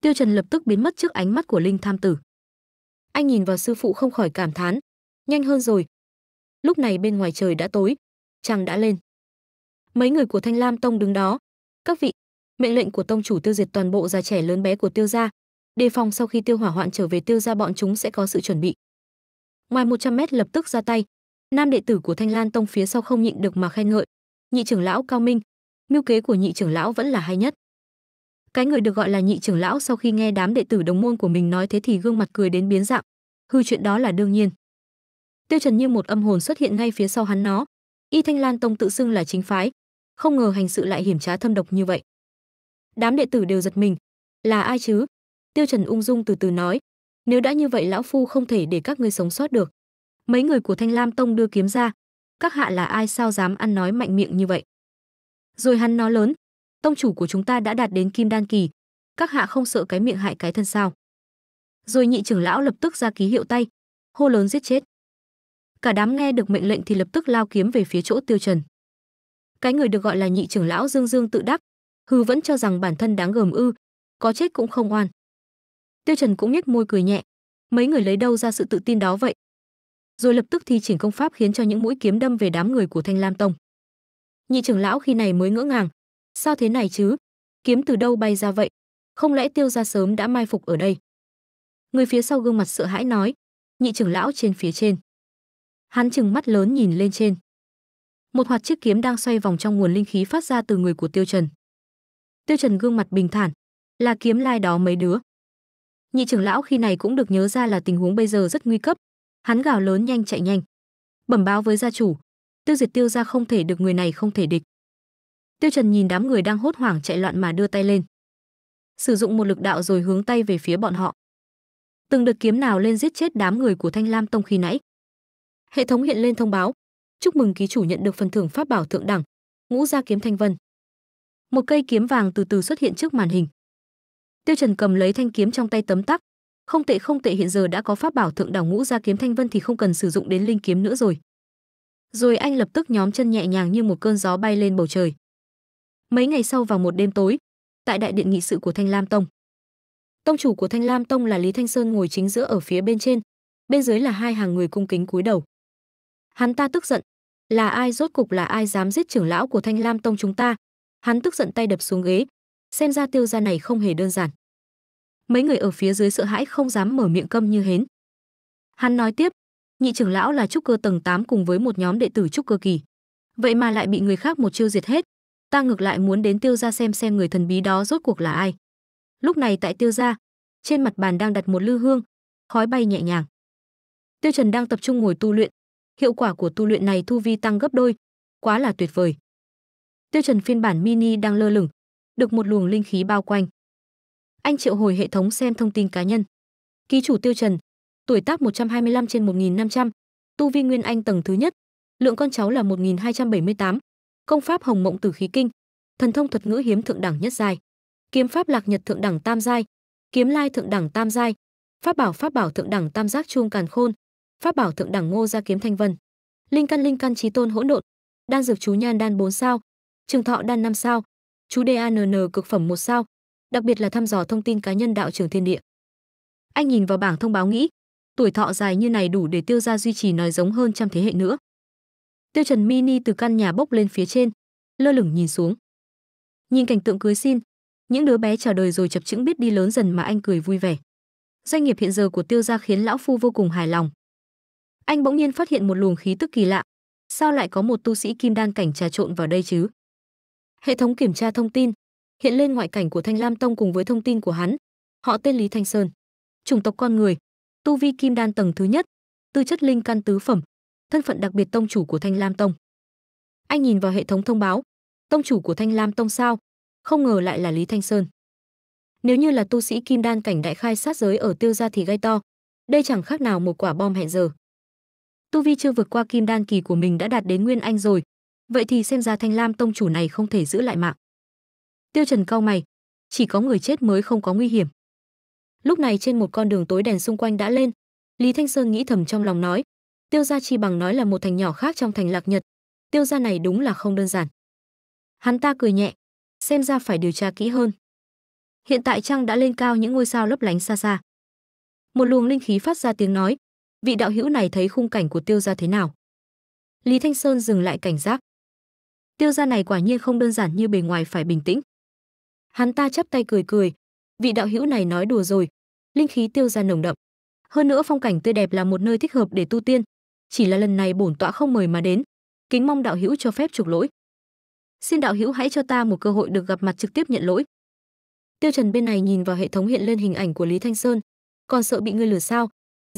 Tiêu Trần lập tức biến mất trước ánh mắt của Linh Tham Tử. Anh nhìn vào sư phụ không khỏi cảm thán, nhanh hơn rồi. Lúc này bên ngoài trời đã tối, trăng đã lên mấy người của Thanh Lam Tông đứng đó. Các vị, mệnh lệnh của tông chủ tiêu diệt toàn bộ già trẻ lớn bé của tiêu gia, đề phòng sau khi tiêu hỏa hoạn trở về tiêu gia bọn chúng sẽ có sự chuẩn bị. Ngoài 100 mét lập tức ra tay, nam đệ tử của Thanh Lan Tông phía sau không nhịn được mà khen ngợi. Nhị trưởng lão Cao Minh, mưu kế của nhị trưởng lão vẫn là hay nhất. Cái người được gọi là nhị trưởng lão sau khi nghe đám đệ tử đồng môn của mình nói thế thì gương mặt cười đến biến dạng, hư chuyện đó là đương nhiên. Tiêu Trần như một âm hồn xuất hiện ngay phía sau hắn nó. Y Thanh Lan Tông tự xưng là chính phái, không ngờ hành sự lại hiểm trá thâm độc như vậy. Đám đệ tử đều giật mình, là ai chứ? Tiêu Trần ung dung từ từ nói, nếu đã như vậy lão phu không thể để các ngươi sống sót được. Mấy người của Thanh Lam Tông đưa kiếm ra, các hạ là ai sao dám ăn nói mạnh miệng như vậy? Rồi hắn nói lớn, tông chủ của chúng ta đã đạt đến kim đan kỳ, các hạ không sợ cái miệng hại cái thân sao? Rồi nhị trưởng lão lập tức ra ký hiệu tay, hô lớn giết chết. Cả đám nghe được mệnh lệnh thì lập tức lao kiếm về phía chỗ Tiêu Trần cái người được gọi là nhị trưởng lão dương dương tự đắc hư vẫn cho rằng bản thân đáng gờm ư có chết cũng không oan tiêu trần cũng nhếch môi cười nhẹ mấy người lấy đâu ra sự tự tin đó vậy rồi lập tức thi triển công pháp khiến cho những mũi kiếm đâm về đám người của thanh lam tông nhị trưởng lão khi này mới ngỡ ngàng sao thế này chứ kiếm từ đâu bay ra vậy không lẽ tiêu ra sớm đã mai phục ở đây người phía sau gương mặt sợ hãi nói nhị trưởng lão trên phía trên hắn chừng mắt lớn nhìn lên trên một hoạt chiếc kiếm đang xoay vòng trong nguồn linh khí phát ra từ người của tiêu trần tiêu trần gương mặt bình thản là kiếm lai đó mấy đứa nhị trưởng lão khi này cũng được nhớ ra là tình huống bây giờ rất nguy cấp hắn gào lớn nhanh chạy nhanh bẩm báo với gia chủ tiêu diệt tiêu ra không thể được người này không thể địch tiêu trần nhìn đám người đang hốt hoảng chạy loạn mà đưa tay lên sử dụng một lực đạo rồi hướng tay về phía bọn họ từng đợt kiếm nào lên giết chết đám người của thanh lam tông khi nãy hệ thống hiện lên thông báo chúc mừng ký chủ nhận được phần thưởng pháp bảo thượng đẳng, Ngũ gia kiếm thanh vân. Một cây kiếm vàng từ từ xuất hiện trước màn hình. Tiêu Trần cầm lấy thanh kiếm trong tay tấm tắc, không tệ không tệ hiện giờ đã có pháp bảo thượng đẳng Ngũ gia kiếm thanh vân thì không cần sử dụng đến linh kiếm nữa rồi. Rồi anh lập tức nhóm chân nhẹ nhàng như một cơn gió bay lên bầu trời. Mấy ngày sau vào một đêm tối, tại đại điện nghị sự của Thanh Lam Tông. Tông chủ của Thanh Lam Tông là Lý Thanh Sơn ngồi chính giữa ở phía bên trên, bên dưới là hai hàng người cung kính cúi đầu. Hắn ta tức giận, là ai rốt cục là ai dám giết trưởng lão của thanh lam tông chúng ta hắn tức giận tay đập xuống ghế xem ra tiêu gia này không hề đơn giản mấy người ở phía dưới sợ hãi không dám mở miệng câm như hến hắn nói tiếp nhị trưởng lão là trúc cơ tầng 8 cùng với một nhóm đệ tử trúc cơ kỳ vậy mà lại bị người khác một chiêu diệt hết ta ngược lại muốn đến tiêu gia xem xem người thần bí đó rốt cuộc là ai lúc này tại tiêu gia trên mặt bàn đang đặt một lư hương khói bay nhẹ nhàng tiêu trần đang tập trung ngồi tu luyện hiệu quả của tu luyện này thu vi tăng gấp đôi, quá là tuyệt vời. Tiêu Trần phiên bản mini đang lơ lửng, được một luồng linh khí bao quanh. Anh triệu hồi hệ thống xem thông tin cá nhân. Ký chủ Tiêu Trần, tuổi tác 125 trên 1500, tu vi nguyên anh tầng thứ nhất, lượng con cháu là 1278, công pháp Hồng Mộng Tử khí kinh, thần thông thuật ngữ hiếm thượng đẳng nhất giai, kiếm pháp Lạc Nhật thượng đẳng tam giai, kiếm lai thượng đẳng tam giai, pháp bảo pháp bảo thượng đẳng tam giác chuông càn khôn, pháp bảo thượng đẳng ngô gia kiếm thanh vân linh căn linh căn trí tôn hỗn độn đan dược chú nhan đan 4 sao trường thọ đan 5 sao chú DANN cực phẩm một sao đặc biệt là thăm dò thông tin cá nhân đạo trường thiên địa anh nhìn vào bảng thông báo nghĩ tuổi thọ dài như này đủ để tiêu gia duy trì nói giống hơn trăm thế hệ nữa tiêu trần mini từ căn nhà bốc lên phía trên lơ lửng nhìn xuống nhìn cảnh tượng cưới xin những đứa bé chào đời rồi chập chững biết đi lớn dần mà anh cười vui vẻ doanh nghiệp hiện giờ của tiêu gia khiến lão phu vô cùng hài lòng anh bỗng nhiên phát hiện một luồng khí tức kỳ lạ sao lại có một tu sĩ kim đan cảnh trà trộn vào đây chứ hệ thống kiểm tra thông tin hiện lên ngoại cảnh của thanh lam tông cùng với thông tin của hắn họ tên lý thanh sơn chủng tộc con người tu vi kim đan tầng thứ nhất tư chất linh căn tứ phẩm thân phận đặc biệt tông chủ của thanh lam tông anh nhìn vào hệ thống thông báo tông chủ của thanh lam tông sao không ngờ lại là lý thanh sơn nếu như là tu sĩ kim đan cảnh đại khai sát giới ở tiêu gia thì gai to đây chẳng khác nào một quả bom hẹn giờ tu vi chưa vượt qua kim đan kỳ của mình đã đạt đến nguyên anh rồi vậy thì xem ra thanh lam tông chủ này không thể giữ lại mạng tiêu trần cao mày chỉ có người chết mới không có nguy hiểm lúc này trên một con đường tối đèn xung quanh đã lên lý thanh sơn nghĩ thầm trong lòng nói tiêu gia chi bằng nói là một thành nhỏ khác trong thành lạc nhật tiêu gia này đúng là không đơn giản hắn ta cười nhẹ xem ra phải điều tra kỹ hơn hiện tại trăng đã lên cao những ngôi sao lấp lánh xa xa một luồng linh khí phát ra tiếng nói vị đạo hữu này thấy khung cảnh của tiêu gia thế nào lý thanh sơn dừng lại cảnh giác tiêu gia này quả nhiên không đơn giản như bề ngoài phải bình tĩnh hắn ta chắp tay cười cười vị đạo hữu này nói đùa rồi linh khí tiêu gia nồng đậm hơn nữa phong cảnh tươi đẹp là một nơi thích hợp để tu tiên chỉ là lần này bổn tọa không mời mà đến kính mong đạo hữu cho phép trục lỗi xin đạo hữu hãy cho ta một cơ hội được gặp mặt trực tiếp nhận lỗi tiêu trần bên này nhìn vào hệ thống hiện lên hình ảnh của lý thanh sơn còn sợ bị người lừa sao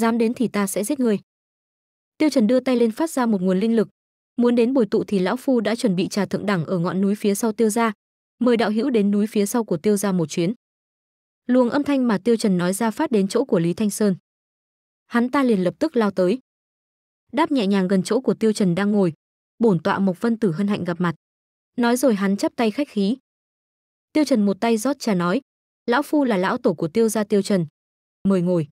dám đến thì ta sẽ giết người tiêu trần đưa tay lên phát ra một nguồn linh lực muốn đến bồi tụ thì lão phu đã chuẩn bị trà thượng đẳng ở ngọn núi phía sau tiêu gia mời đạo hữu đến núi phía sau của tiêu gia một chuyến luồng âm thanh mà tiêu trần nói ra phát đến chỗ của lý thanh sơn hắn ta liền lập tức lao tới đáp nhẹ nhàng gần chỗ của tiêu trần đang ngồi bổn tọa mộc vân tử hân hạnh gặp mặt nói rồi hắn chắp tay khách khí tiêu trần một tay rót trà nói lão phu là lão tổ của tiêu gia tiêu trần mời ngồi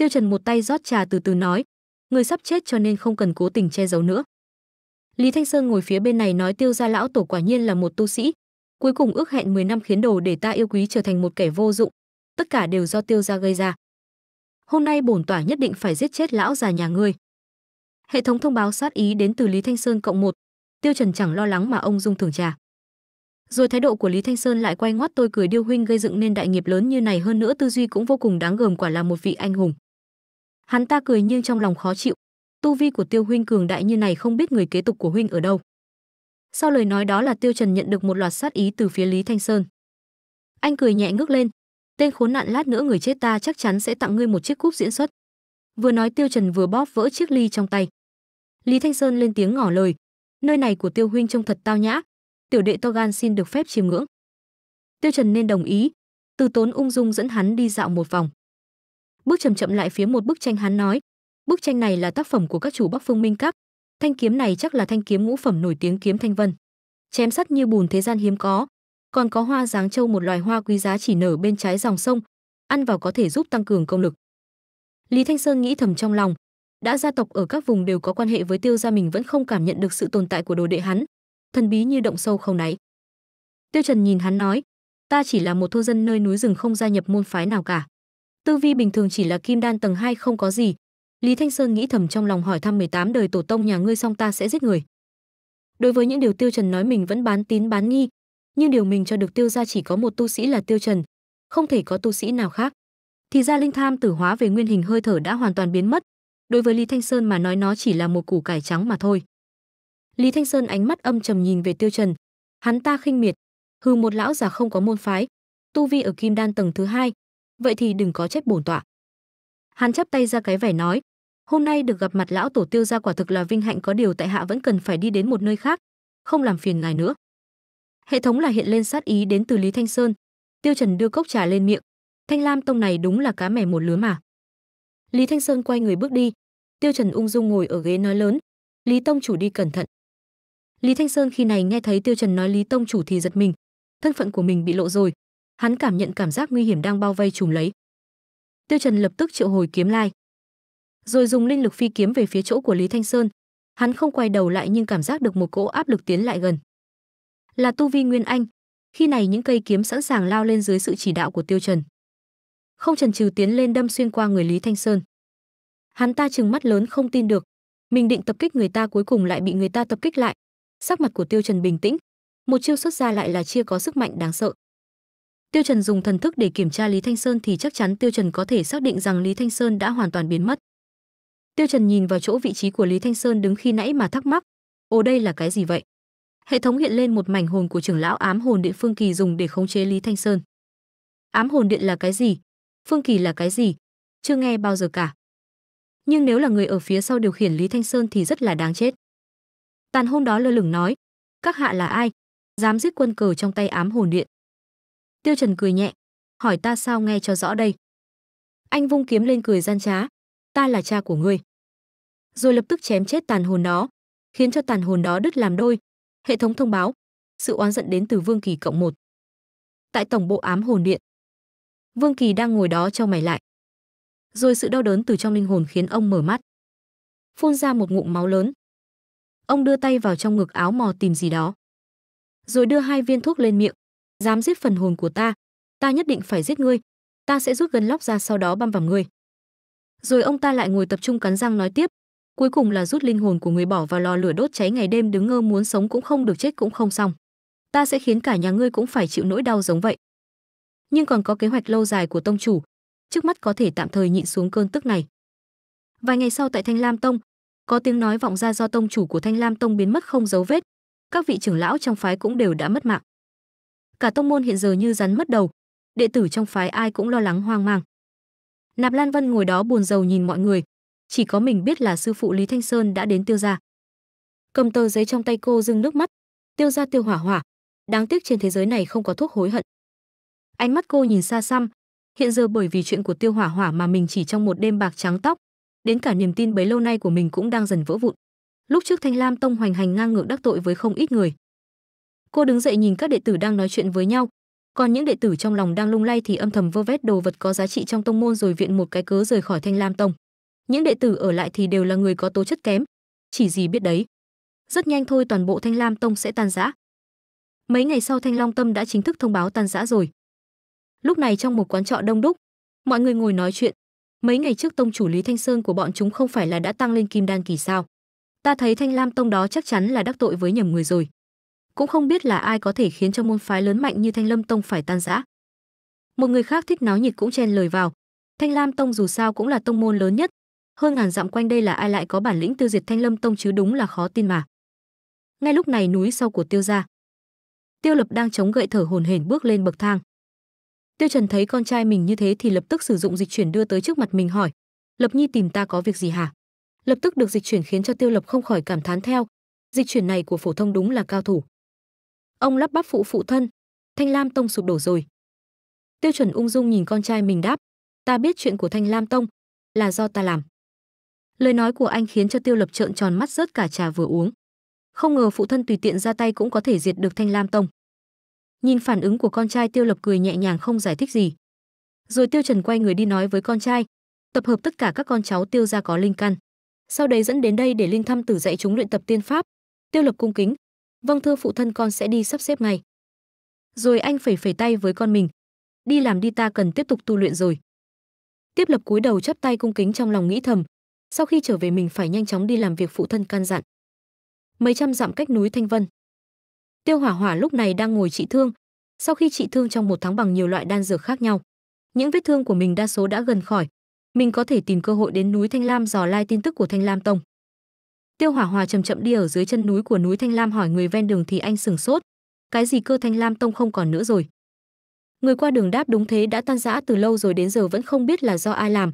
Tiêu Trần một tay rót trà từ từ nói, người sắp chết cho nên không cần cố tình che giấu nữa. Lý Thanh Sơn ngồi phía bên này nói tiêu gia lão tổ quả nhiên là một tu sĩ. Cuối cùng ước hẹn 10 năm khiến đồ để ta yêu quý trở thành một kẻ vô dụng. Tất cả đều do tiêu gia gây ra. Hôm nay bổn tỏa nhất định phải giết chết lão già nhà ngươi. Hệ thống thông báo sát ý đến từ Lý Thanh Sơn cộng một. Tiêu Trần chẳng lo lắng mà ông dung thưởng trà. Rồi thái độ của Lý Thanh Sơn lại quay ngoắt tôi cười điêu huynh gây dựng nên đại nghiệp lớn như này hơn nữa tư duy cũng vô cùng đáng gờm quả là một vị anh hùng. Hắn ta cười nhưng trong lòng khó chịu. Tu vi của Tiêu huynh cường đại như này không biết người kế tục của huynh ở đâu. Sau lời nói đó là Tiêu Trần nhận được một loạt sát ý từ phía Lý Thanh Sơn. Anh cười nhẹ ngước lên, tên khốn nạn lát nữa người chết ta chắc chắn sẽ tặng ngươi một chiếc cúp diễn xuất. Vừa nói Tiêu Trần vừa bóp vỡ chiếc ly trong tay. Lý Thanh Sơn lên tiếng ngỏ lời, nơi này của Tiêu huynh trông thật tao nhã, tiểu đệ to gan xin được phép chiêm ngưỡng. Tiêu Trần nên đồng ý, Từ Tốn ung dung dẫn hắn đi dạo một vòng bước chậm chậm lại phía một bức tranh hắn nói bức tranh này là tác phẩm của các chủ bắc phương minh các thanh kiếm này chắc là thanh kiếm ngũ phẩm nổi tiếng kiếm thanh vân chém sắt như bùn thế gian hiếm có còn có hoa giáng châu một loài hoa quý giá chỉ nở bên trái dòng sông ăn vào có thể giúp tăng cường công lực lý thanh sơn nghĩ thầm trong lòng đã gia tộc ở các vùng đều có quan hệ với tiêu gia mình vẫn không cảm nhận được sự tồn tại của đồ đệ hắn thần bí như động sâu không đáy tiêu trần nhìn hắn nói ta chỉ là một thô dân nơi núi rừng không gia nhập môn phái nào cả Tư vi bình thường chỉ là kim đan tầng 2 không có gì. Lý Thanh Sơn nghĩ thầm trong lòng hỏi thăm 18 đời tổ tông nhà ngươi xong ta sẽ giết người. Đối với những điều Tiêu Trần nói mình vẫn bán tín bán nghi, nhưng điều mình cho được tiêu ra chỉ có một tu sĩ là Tiêu Trần, không thể có tu sĩ nào khác. Thì ra linh tham tử hóa về nguyên hình hơi thở đã hoàn toàn biến mất, đối với Lý Thanh Sơn mà nói nó chỉ là một củ cải trắng mà thôi. Lý Thanh Sơn ánh mắt âm trầm nhìn về Tiêu Trần, hắn ta khinh miệt, hừ một lão già không có môn phái, tu vi ở kim đan tầng thứ hai, vậy thì đừng có trách bổn tọa. Hắn chắp tay ra cái vẻ nói, hôm nay được gặp mặt lão tổ tiêu gia quả thực là vinh hạnh có điều tại hạ vẫn cần phải đi đến một nơi khác, không làm phiền ngài nữa. Hệ thống là hiện lên sát ý đến từ Lý Thanh Sơn. Tiêu Trần đưa cốc trà lên miệng, Thanh Lam tông này đúng là cá mẻ một lứa mà. Lý Thanh Sơn quay người bước đi, Tiêu Trần ung dung ngồi ở ghế nói lớn, "Lý tông chủ đi cẩn thận." Lý Thanh Sơn khi này nghe thấy Tiêu Trần nói Lý tông chủ thì giật mình, thân phận của mình bị lộ rồi, hắn cảm nhận cảm giác nguy hiểm đang bao vây trùm lấy. Tiêu Trần lập tức triệu hồi kiếm lai, rồi dùng linh lực phi kiếm về phía chỗ của Lý Thanh Sơn. Hắn không quay đầu lại nhưng cảm giác được một cỗ áp lực tiến lại gần. Là tu vi Nguyên Anh, khi này những cây kiếm sẵn sàng lao lên dưới sự chỉ đạo của Tiêu Trần. Không chần chừ tiến lên đâm xuyên qua người Lý Thanh Sơn. Hắn ta trừng mắt lớn không tin được, mình định tập kích người ta cuối cùng lại bị người ta tập kích lại. Sắc mặt của Tiêu Trần bình tĩnh, một chiêu xuất ra lại là chia có sức mạnh đáng sợ. Tiêu Trần dùng thần thức để kiểm tra Lý Thanh Sơn thì chắc chắn Tiêu Trần có thể xác định rằng Lý Thanh Sơn đã hoàn toàn biến mất. Tiêu Trần nhìn vào chỗ vị trí của Lý Thanh Sơn đứng khi nãy mà thắc mắc, "Ồ đây là cái gì vậy?" Hệ thống hiện lên một mảnh hồn của trưởng lão ám hồn điện Phương Kỳ dùng để khống chế Lý Thanh Sơn. Ám hồn điện là cái gì? Phương Kỳ là cái gì? Chưa nghe bao giờ cả. Nhưng nếu là người ở phía sau điều khiển Lý Thanh Sơn thì rất là đáng chết. Tàn hôm đó lơ lửng nói, các hạ là ai? Dám giết quân cờ trong tay ám hồn điện. Tiêu Trần cười nhẹ, hỏi ta sao nghe cho rõ đây. Anh vung kiếm lên cười gian trá, ta là cha của ngươi. Rồi lập tức chém chết tàn hồn đó, khiến cho tàn hồn đó đứt làm đôi. Hệ thống thông báo, sự oán giận đến từ Vương Kỳ cộng một. Tại tổng bộ ám hồn điện, Vương Kỳ đang ngồi đó cho mày lại. Rồi sự đau đớn từ trong linh hồn khiến ông mở mắt. Phun ra một ngụm máu lớn. Ông đưa tay vào trong ngực áo mò tìm gì đó. Rồi đưa hai viên thuốc lên miệng, dám giết phần hồn của ta ta nhất định phải giết ngươi ta sẽ rút gân lóc ra sau đó băm vào ngươi rồi ông ta lại ngồi tập trung cắn răng nói tiếp cuối cùng là rút linh hồn của người bỏ vào lò lửa đốt cháy ngày đêm đứng ngơ muốn sống cũng không được chết cũng không xong ta sẽ khiến cả nhà ngươi cũng phải chịu nỗi đau giống vậy nhưng còn có kế hoạch lâu dài của tông chủ trước mắt có thể tạm thời nhịn xuống cơn tức này vài ngày sau tại thanh lam tông có tiếng nói vọng ra do tông chủ của thanh lam tông biến mất không dấu vết các vị trưởng lão trong phái cũng đều đã mất mạng cả tông môn hiện giờ như rắn mất đầu đệ tử trong phái ai cũng lo lắng hoang mang nạp lan vân ngồi đó buồn rầu nhìn mọi người chỉ có mình biết là sư phụ lý thanh sơn đã đến tiêu gia cầm tờ giấy trong tay cô dưng nước mắt tiêu gia tiêu hỏa hỏa đáng tiếc trên thế giới này không có thuốc hối hận ánh mắt cô nhìn xa xăm hiện giờ bởi vì chuyện của tiêu hỏa hỏa mà mình chỉ trong một đêm bạc trắng tóc đến cả niềm tin bấy lâu nay của mình cũng đang dần vỡ vụn lúc trước thanh lam tông hoành hành ngang ngược đắc tội với không ít người cô đứng dậy nhìn các đệ tử đang nói chuyện với nhau còn những đệ tử trong lòng đang lung lay thì âm thầm vơ vét đồ vật có giá trị trong tông môn rồi viện một cái cớ rời khỏi thanh lam tông những đệ tử ở lại thì đều là người có tố chất kém chỉ gì biết đấy rất nhanh thôi toàn bộ thanh lam tông sẽ tan rã mấy ngày sau thanh long tâm đã chính thức thông báo tan rã rồi lúc này trong một quán trọ đông đúc mọi người ngồi nói chuyện mấy ngày trước tông chủ lý thanh sơn của bọn chúng không phải là đã tăng lên kim đan kỳ sao ta thấy thanh lam tông đó chắc chắn là đắc tội với nhầm người rồi cũng không biết là ai có thể khiến cho môn phái lớn mạnh như Thanh Lâm Tông phải tan rã. Một người khác thích náo nhiệt cũng chen lời vào, Thanh Lam Tông dù sao cũng là tông môn lớn nhất, hơn ngàn dặm quanh đây là ai lại có bản lĩnh tiêu diệt Thanh Lâm Tông chứ đúng là khó tin mà. Ngay lúc này núi sau của Tiêu gia, Tiêu Lập đang chống gậy thở hổn hển bước lên bậc thang. Tiêu Trần thấy con trai mình như thế thì lập tức sử dụng dịch chuyển đưa tới trước mặt mình hỏi, "Lập Nhi tìm ta có việc gì hả?" Lập tức được dịch chuyển khiến cho Tiêu Lập không khỏi cảm thán theo, dịch chuyển này của phổ thông đúng là cao thủ. Ông lắp bắp phụ phụ thân, Thanh Lam Tông sụp đổ rồi. Tiêu chuẩn ung dung nhìn con trai mình đáp, ta biết chuyện của Thanh Lam Tông, là do ta làm. Lời nói của anh khiến cho Tiêu Lập trợn tròn mắt rớt cả trà vừa uống. Không ngờ phụ thân tùy tiện ra tay cũng có thể diệt được Thanh Lam Tông. Nhìn phản ứng của con trai Tiêu Lập cười nhẹ nhàng không giải thích gì. Rồi Tiêu Trần quay người đi nói với con trai, tập hợp tất cả các con cháu Tiêu gia có linh căn. Sau đấy dẫn đến đây để linh thăm tử dạy chúng luyện tập tiên pháp. Tiêu Lập cung kính, vâng thưa phụ thân con sẽ đi sắp xếp ngay rồi anh phải phẩy tay với con mình đi làm đi ta cần tiếp tục tu luyện rồi tiếp lập cúi đầu chắp tay cung kính trong lòng nghĩ thầm sau khi trở về mình phải nhanh chóng đi làm việc phụ thân can dặn mấy trăm dặm cách núi thanh vân tiêu hỏa hỏa lúc này đang ngồi trị thương sau khi trị thương trong một tháng bằng nhiều loại đan dược khác nhau những vết thương của mình đa số đã gần khỏi mình có thể tìm cơ hội đến núi thanh lam dò lai tin tức của thanh lam tông Tiêu Hỏa Hòa chậm chậm đi ở dưới chân núi của núi Thanh Lam hỏi người ven đường thì anh sừng sốt. Cái gì cơ Thanh Lam Tông không còn nữa rồi? Người qua đường đáp đúng thế đã tan rã từ lâu rồi đến giờ vẫn không biết là do ai làm.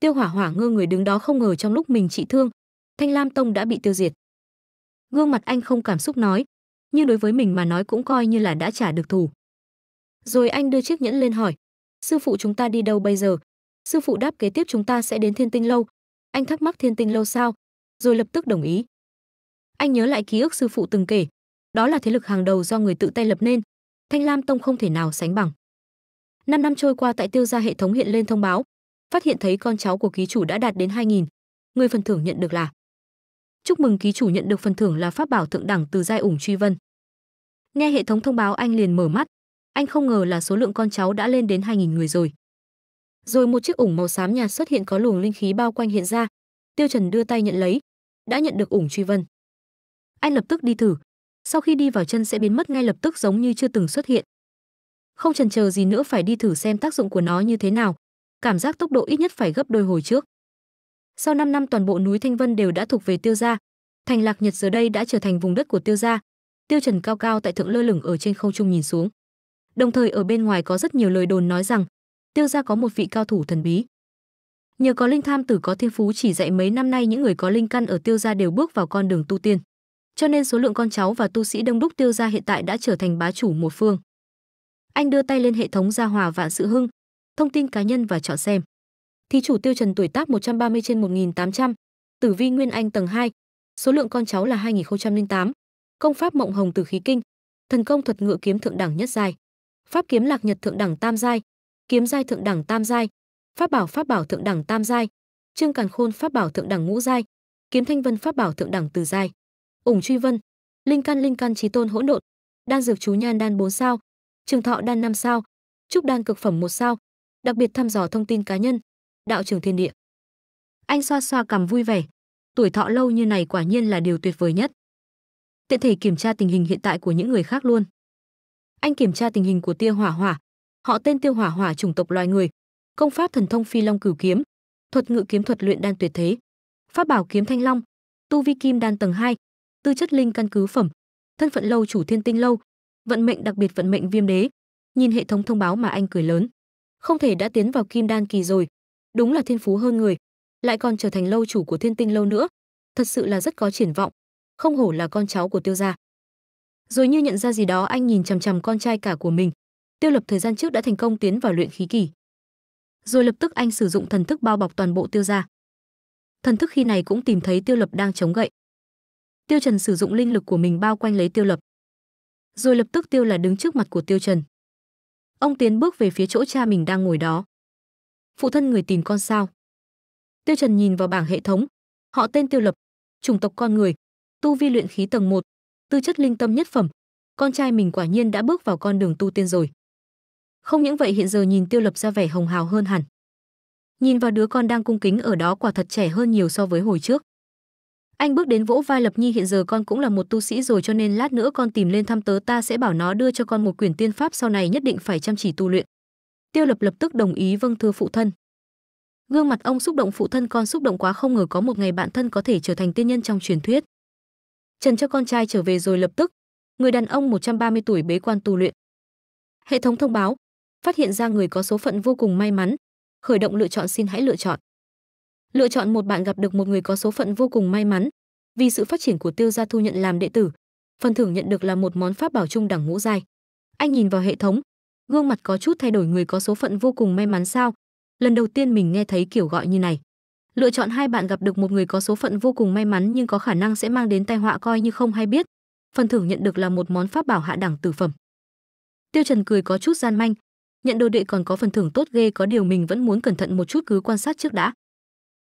Tiêu Hỏa Hỏa ngơ người đứng đó không ngờ trong lúc mình trị thương, Thanh Lam Tông đã bị tiêu diệt. Gương mặt anh không cảm xúc nói, nhưng đối với mình mà nói cũng coi như là đã trả được thù. Rồi anh đưa chiếc nhẫn lên hỏi, sư phụ chúng ta đi đâu bây giờ? Sư phụ đáp kế tiếp chúng ta sẽ đến Thiên Tinh lâu. Anh thắc mắc Thiên Tinh lâu sao? rồi lập tức đồng ý. Anh nhớ lại ký ức sư phụ từng kể, đó là thế lực hàng đầu do người tự tay lập nên, Thanh Lam Tông không thể nào sánh bằng. Năm năm trôi qua tại tiêu gia hệ thống hiện lên thông báo, phát hiện thấy con cháu của ký chủ đã đạt đến 2000, người phần thưởng nhận được là Chúc mừng ký chủ nhận được phần thưởng là pháp bảo thượng đẳng từ giai ủng truy vân. Nghe hệ thống thông báo anh liền mở mắt, anh không ngờ là số lượng con cháu đã lên đến 2000 người rồi. Rồi một chiếc ủng màu xám nhạt xuất hiện có luồng linh khí bao quanh hiện ra, Tiêu Trần đưa tay nhận lấy, đã nhận được ủng truy vân. Anh lập tức đi thử, sau khi đi vào chân sẽ biến mất ngay lập tức giống như chưa từng xuất hiện. Không chần chờ gì nữa phải đi thử xem tác dụng của nó như thế nào, cảm giác tốc độ ít nhất phải gấp đôi hồi trước. Sau 5 năm toàn bộ núi Thanh Vân đều đã thuộc về Tiêu gia, thành Lạc Nhật giờ đây đã trở thành vùng đất của Tiêu gia. Tiêu Trần cao cao tại thượng lơ lửng ở trên không trung nhìn xuống. Đồng thời ở bên ngoài có rất nhiều lời đồn nói rằng Tiêu gia có một vị cao thủ thần bí. Nhờ có linh tham tử có thiên phú chỉ dạy mấy năm nay những người có linh căn ở tiêu gia đều bước vào con đường tu tiên. Cho nên số lượng con cháu và tu sĩ đông đúc tiêu gia hiện tại đã trở thành bá chủ một phương. Anh đưa tay lên hệ thống gia hòa vạn sự hưng, thông tin cá nhân và chọn xem. Thí chủ tiêu trần tuổi tác 130 trên 1800, tử vi nguyên anh tầng 2, số lượng con cháu là 2008, công pháp mộng hồng tử khí kinh, thần công thuật ngựa kiếm thượng đẳng nhất giai, pháp kiếm lạc nhật thượng đẳng tam giai, kiếm giai thượng đẳng tam giai, pháp bảo pháp bảo thượng đẳng tam giai, Trương Càn Khôn pháp bảo thượng đẳng ngũ giai, Kiếm Thanh Vân pháp bảo thượng đẳng tứ giai, Ủng Truy Vân, Linh căn linh căn trí tôn hỗn độn, đan dược chú nhan đan 4 sao, trường thọ đan 5 sao, trúc đan cực phẩm một sao, đặc biệt thăm dò thông tin cá nhân, đạo trường thiên địa. Anh xoa xoa cằm vui vẻ, tuổi thọ lâu như này quả nhiên là điều tuyệt vời nhất. Tiện thể kiểm tra tình hình hiện tại của những người khác luôn. Anh kiểm tra tình hình của Tia Hỏa Hỏa, họ tên Tiêu Hỏa Hỏa chủng tộc loài người, công pháp thần thông phi long cửu kiếm, thuật ngự kiếm thuật luyện đan tuyệt thế, pháp bảo kiếm thanh long, tu vi kim đan tầng 2, tư chất linh căn cứ phẩm, thân phận lâu chủ thiên tinh lâu, vận mệnh đặc biệt vận mệnh viêm đế. Nhìn hệ thống thông báo mà anh cười lớn. Không thể đã tiến vào kim đan kỳ rồi, đúng là thiên phú hơn người, lại còn trở thành lâu chủ của thiên tinh lâu nữa, thật sự là rất có triển vọng, không hổ là con cháu của tiêu gia. Rồi như nhận ra gì đó anh nhìn chằm chằm con trai cả của mình. Tiêu Lập thời gian trước đã thành công tiến vào luyện khí kỳ rồi lập tức anh sử dụng thần thức bao bọc toàn bộ tiêu gia. thần thức khi này cũng tìm thấy tiêu lập đang chống gậy tiêu trần sử dụng linh lực của mình bao quanh lấy tiêu lập rồi lập tức tiêu là đứng trước mặt của tiêu trần ông tiến bước về phía chỗ cha mình đang ngồi đó phụ thân người tìm con sao tiêu trần nhìn vào bảng hệ thống họ tên tiêu lập chủng tộc con người tu vi luyện khí tầng 1, tư chất linh tâm nhất phẩm con trai mình quả nhiên đã bước vào con đường tu tiên rồi không những vậy hiện giờ nhìn Tiêu Lập ra vẻ hồng hào hơn hẳn. Nhìn vào đứa con đang cung kính ở đó quả thật trẻ hơn nhiều so với hồi trước. Anh bước đến vỗ vai Lập Nhi hiện giờ con cũng là một tu sĩ rồi cho nên lát nữa con tìm lên thăm tớ ta sẽ bảo nó đưa cho con một quyển tiên pháp sau này nhất định phải chăm chỉ tu luyện. Tiêu Lập lập tức đồng ý vâng thưa phụ thân. Gương mặt ông xúc động phụ thân con xúc động quá không ngờ có một ngày bạn thân có thể trở thành tiên nhân trong truyền thuyết. Trần cho con trai trở về rồi lập tức, người đàn ông 130 tuổi bế quan tu luyện. Hệ thống thông báo, phát hiện ra người có số phận vô cùng may mắn. Khởi động lựa chọn xin hãy lựa chọn. Lựa chọn một bạn gặp được một người có số phận vô cùng may mắn. Vì sự phát triển của Tiêu gia thu nhận làm đệ tử, phần thưởng nhận được là một món pháp bảo trung đẳng ngũ giai. Anh nhìn vào hệ thống, gương mặt có chút thay đổi người có số phận vô cùng may mắn sao? Lần đầu tiên mình nghe thấy kiểu gọi như này. Lựa chọn hai bạn gặp được một người có số phận vô cùng may mắn nhưng có khả năng sẽ mang đến tai họa coi như không hay biết. Phần thưởng nhận được là một món pháp bảo hạ đẳng tử phẩm. Tiêu Trần cười có chút gian manh, nhận đồ đệ còn có phần thưởng tốt ghê có điều mình vẫn muốn cẩn thận một chút cứ quan sát trước đã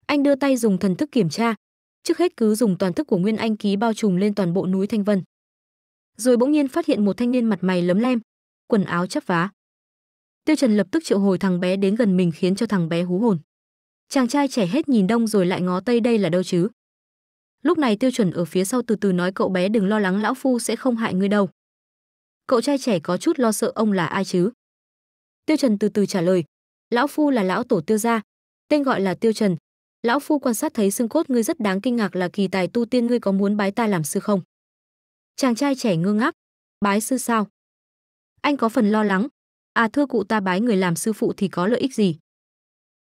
anh đưa tay dùng thần thức kiểm tra trước hết cứ dùng toàn thức của nguyên anh ký bao trùm lên toàn bộ núi thanh vân rồi bỗng nhiên phát hiện một thanh niên mặt mày lấm lem quần áo chắp vá tiêu trần lập tức triệu hồi thằng bé đến gần mình khiến cho thằng bé hú hồn chàng trai trẻ hết nhìn đông rồi lại ngó tây đây là đâu chứ lúc này tiêu chuẩn ở phía sau từ từ nói cậu bé đừng lo lắng lão phu sẽ không hại ngươi đâu cậu trai trẻ có chút lo sợ ông là ai chứ Tiêu Trần từ từ trả lời, lão phu là lão tổ Tiêu gia, tên gọi là Tiêu Trần. Lão phu quan sát thấy xương cốt ngươi rất đáng kinh ngạc là kỳ tài tu tiên ngươi có muốn bái ta làm sư không? Chàng trai trẻ ngơ ngác, bái sư sao? Anh có phần lo lắng, à thưa cụ ta bái người làm sư phụ thì có lợi ích gì?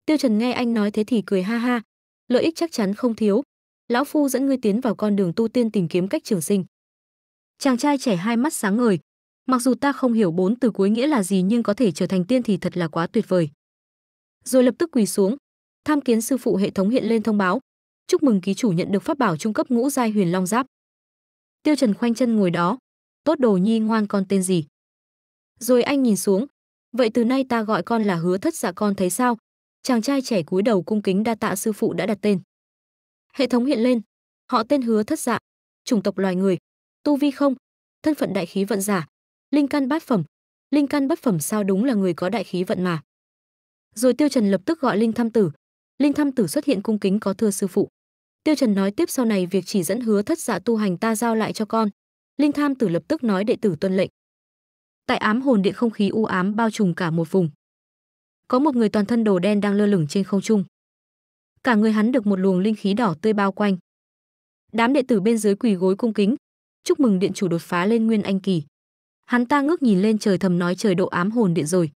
Tiêu Trần nghe anh nói thế thì cười ha ha, lợi ích chắc chắn không thiếu. Lão phu dẫn ngươi tiến vào con đường tu tiên tìm kiếm cách trường sinh. Chàng trai trẻ hai mắt sáng ngời, Mặc dù ta không hiểu bốn từ cuối nghĩa là gì nhưng có thể trở thành tiên thì thật là quá tuyệt vời. Rồi lập tức quỳ xuống. Tham kiến sư phụ hệ thống hiện lên thông báo. Chúc mừng ký chủ nhận được pháp bảo trung cấp ngũ giai huyền long giáp. Tiêu Trần khoanh chân ngồi đó. Tốt đồ nhi ngoan con tên gì? Rồi anh nhìn xuống. Vậy từ nay ta gọi con là hứa thất dạ con thấy sao? Chàng trai trẻ cúi đầu cung kính đa tạ sư phụ đã đặt tên. Hệ thống hiện lên. Họ tên hứa thất dạ. Chủng tộc loài người. Tu vi không. Thân phận đại khí vận giả linh căn bát phẩm linh căn bất phẩm sao đúng là người có đại khí vận mà rồi tiêu trần lập tức gọi linh tham tử linh tham tử xuất hiện cung kính có thưa sư phụ tiêu trần nói tiếp sau này việc chỉ dẫn hứa thất dạ tu hành ta giao lại cho con linh tham tử lập tức nói đệ tử tuân lệnh tại ám hồn điện không khí u ám bao trùm cả một vùng có một người toàn thân đồ đen đang lơ lửng trên không trung cả người hắn được một luồng linh khí đỏ tươi bao quanh đám đệ tử bên dưới quỳ gối cung kính chúc mừng điện chủ đột phá lên nguyên anh kỳ Hắn ta ngước nhìn lên trời thầm nói trời độ ám hồn điện rồi.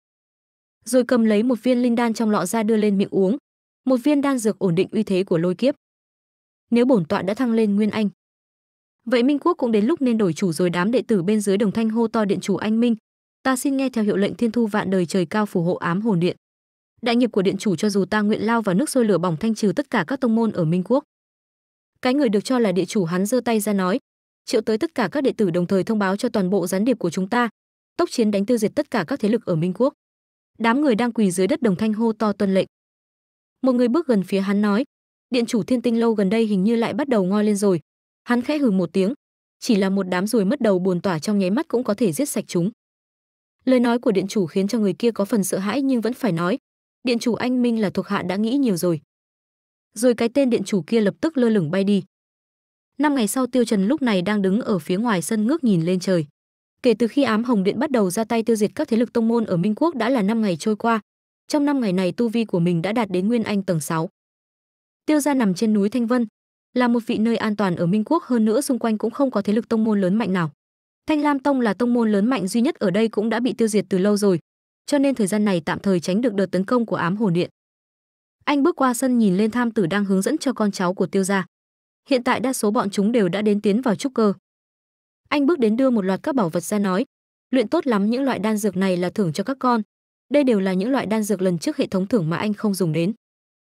Rồi cầm lấy một viên linh đan trong lọ ra đưa lên miệng uống. Một viên đan dược ổn định uy thế của lôi kiếp. Nếu bổn tọa đã thăng lên nguyên anh. Vậy Minh Quốc cũng đến lúc nên đổi chủ rồi đám đệ tử bên dưới đồng thanh hô to điện chủ anh Minh. Ta xin nghe theo hiệu lệnh thiên thu vạn đời trời cao phù hộ ám hồn điện. Đại nghiệp của điện chủ cho dù ta nguyện lao vào nước sôi lửa bỏng thanh trừ tất cả các tông môn ở Minh Quốc. Cái người được cho là địa chủ hắn giơ tay ra nói, triệu tới tất cả các đệ tử đồng thời thông báo cho toàn bộ gián điệp của chúng ta tốc chiến đánh tiêu diệt tất cả các thế lực ở minh quốc đám người đang quỳ dưới đất đồng thanh hô to tuân lệnh một người bước gần phía hắn nói điện chủ thiên tinh lâu gần đây hình như lại bắt đầu ngoi lên rồi hắn khẽ hừ một tiếng chỉ là một đám ruồi mất đầu buồn tỏa trong nháy mắt cũng có thể giết sạch chúng lời nói của điện chủ khiến cho người kia có phần sợ hãi nhưng vẫn phải nói điện chủ anh minh là thuộc hạ đã nghĩ nhiều rồi rồi cái tên điện chủ kia lập tức lơ lửng bay đi Năm ngày sau Tiêu Trần lúc này đang đứng ở phía ngoài sân ngước nhìn lên trời. Kể từ khi Ám Hồng Điện bắt đầu ra tay tiêu diệt các thế lực tông môn ở Minh Quốc đã là 5 ngày trôi qua. Trong 5 ngày này tu vi của mình đã đạt đến Nguyên Anh tầng 6. Tiêu gia nằm trên núi Thanh Vân, là một vị nơi an toàn ở Minh Quốc hơn nữa xung quanh cũng không có thế lực tông môn lớn mạnh nào. Thanh Lam Tông là tông môn lớn mạnh duy nhất ở đây cũng đã bị tiêu diệt từ lâu rồi, cho nên thời gian này tạm thời tránh được đợt tấn công của Ám Hồn Điện. Anh bước qua sân nhìn lên tham tử đang hướng dẫn cho con cháu của Tiêu gia. Hiện tại đa số bọn chúng đều đã đến tiến vào trúc cơ. Anh bước đến đưa một loạt các bảo vật ra nói, luyện tốt lắm những loại đan dược này là thưởng cho các con. Đây đều là những loại đan dược lần trước hệ thống thưởng mà anh không dùng đến.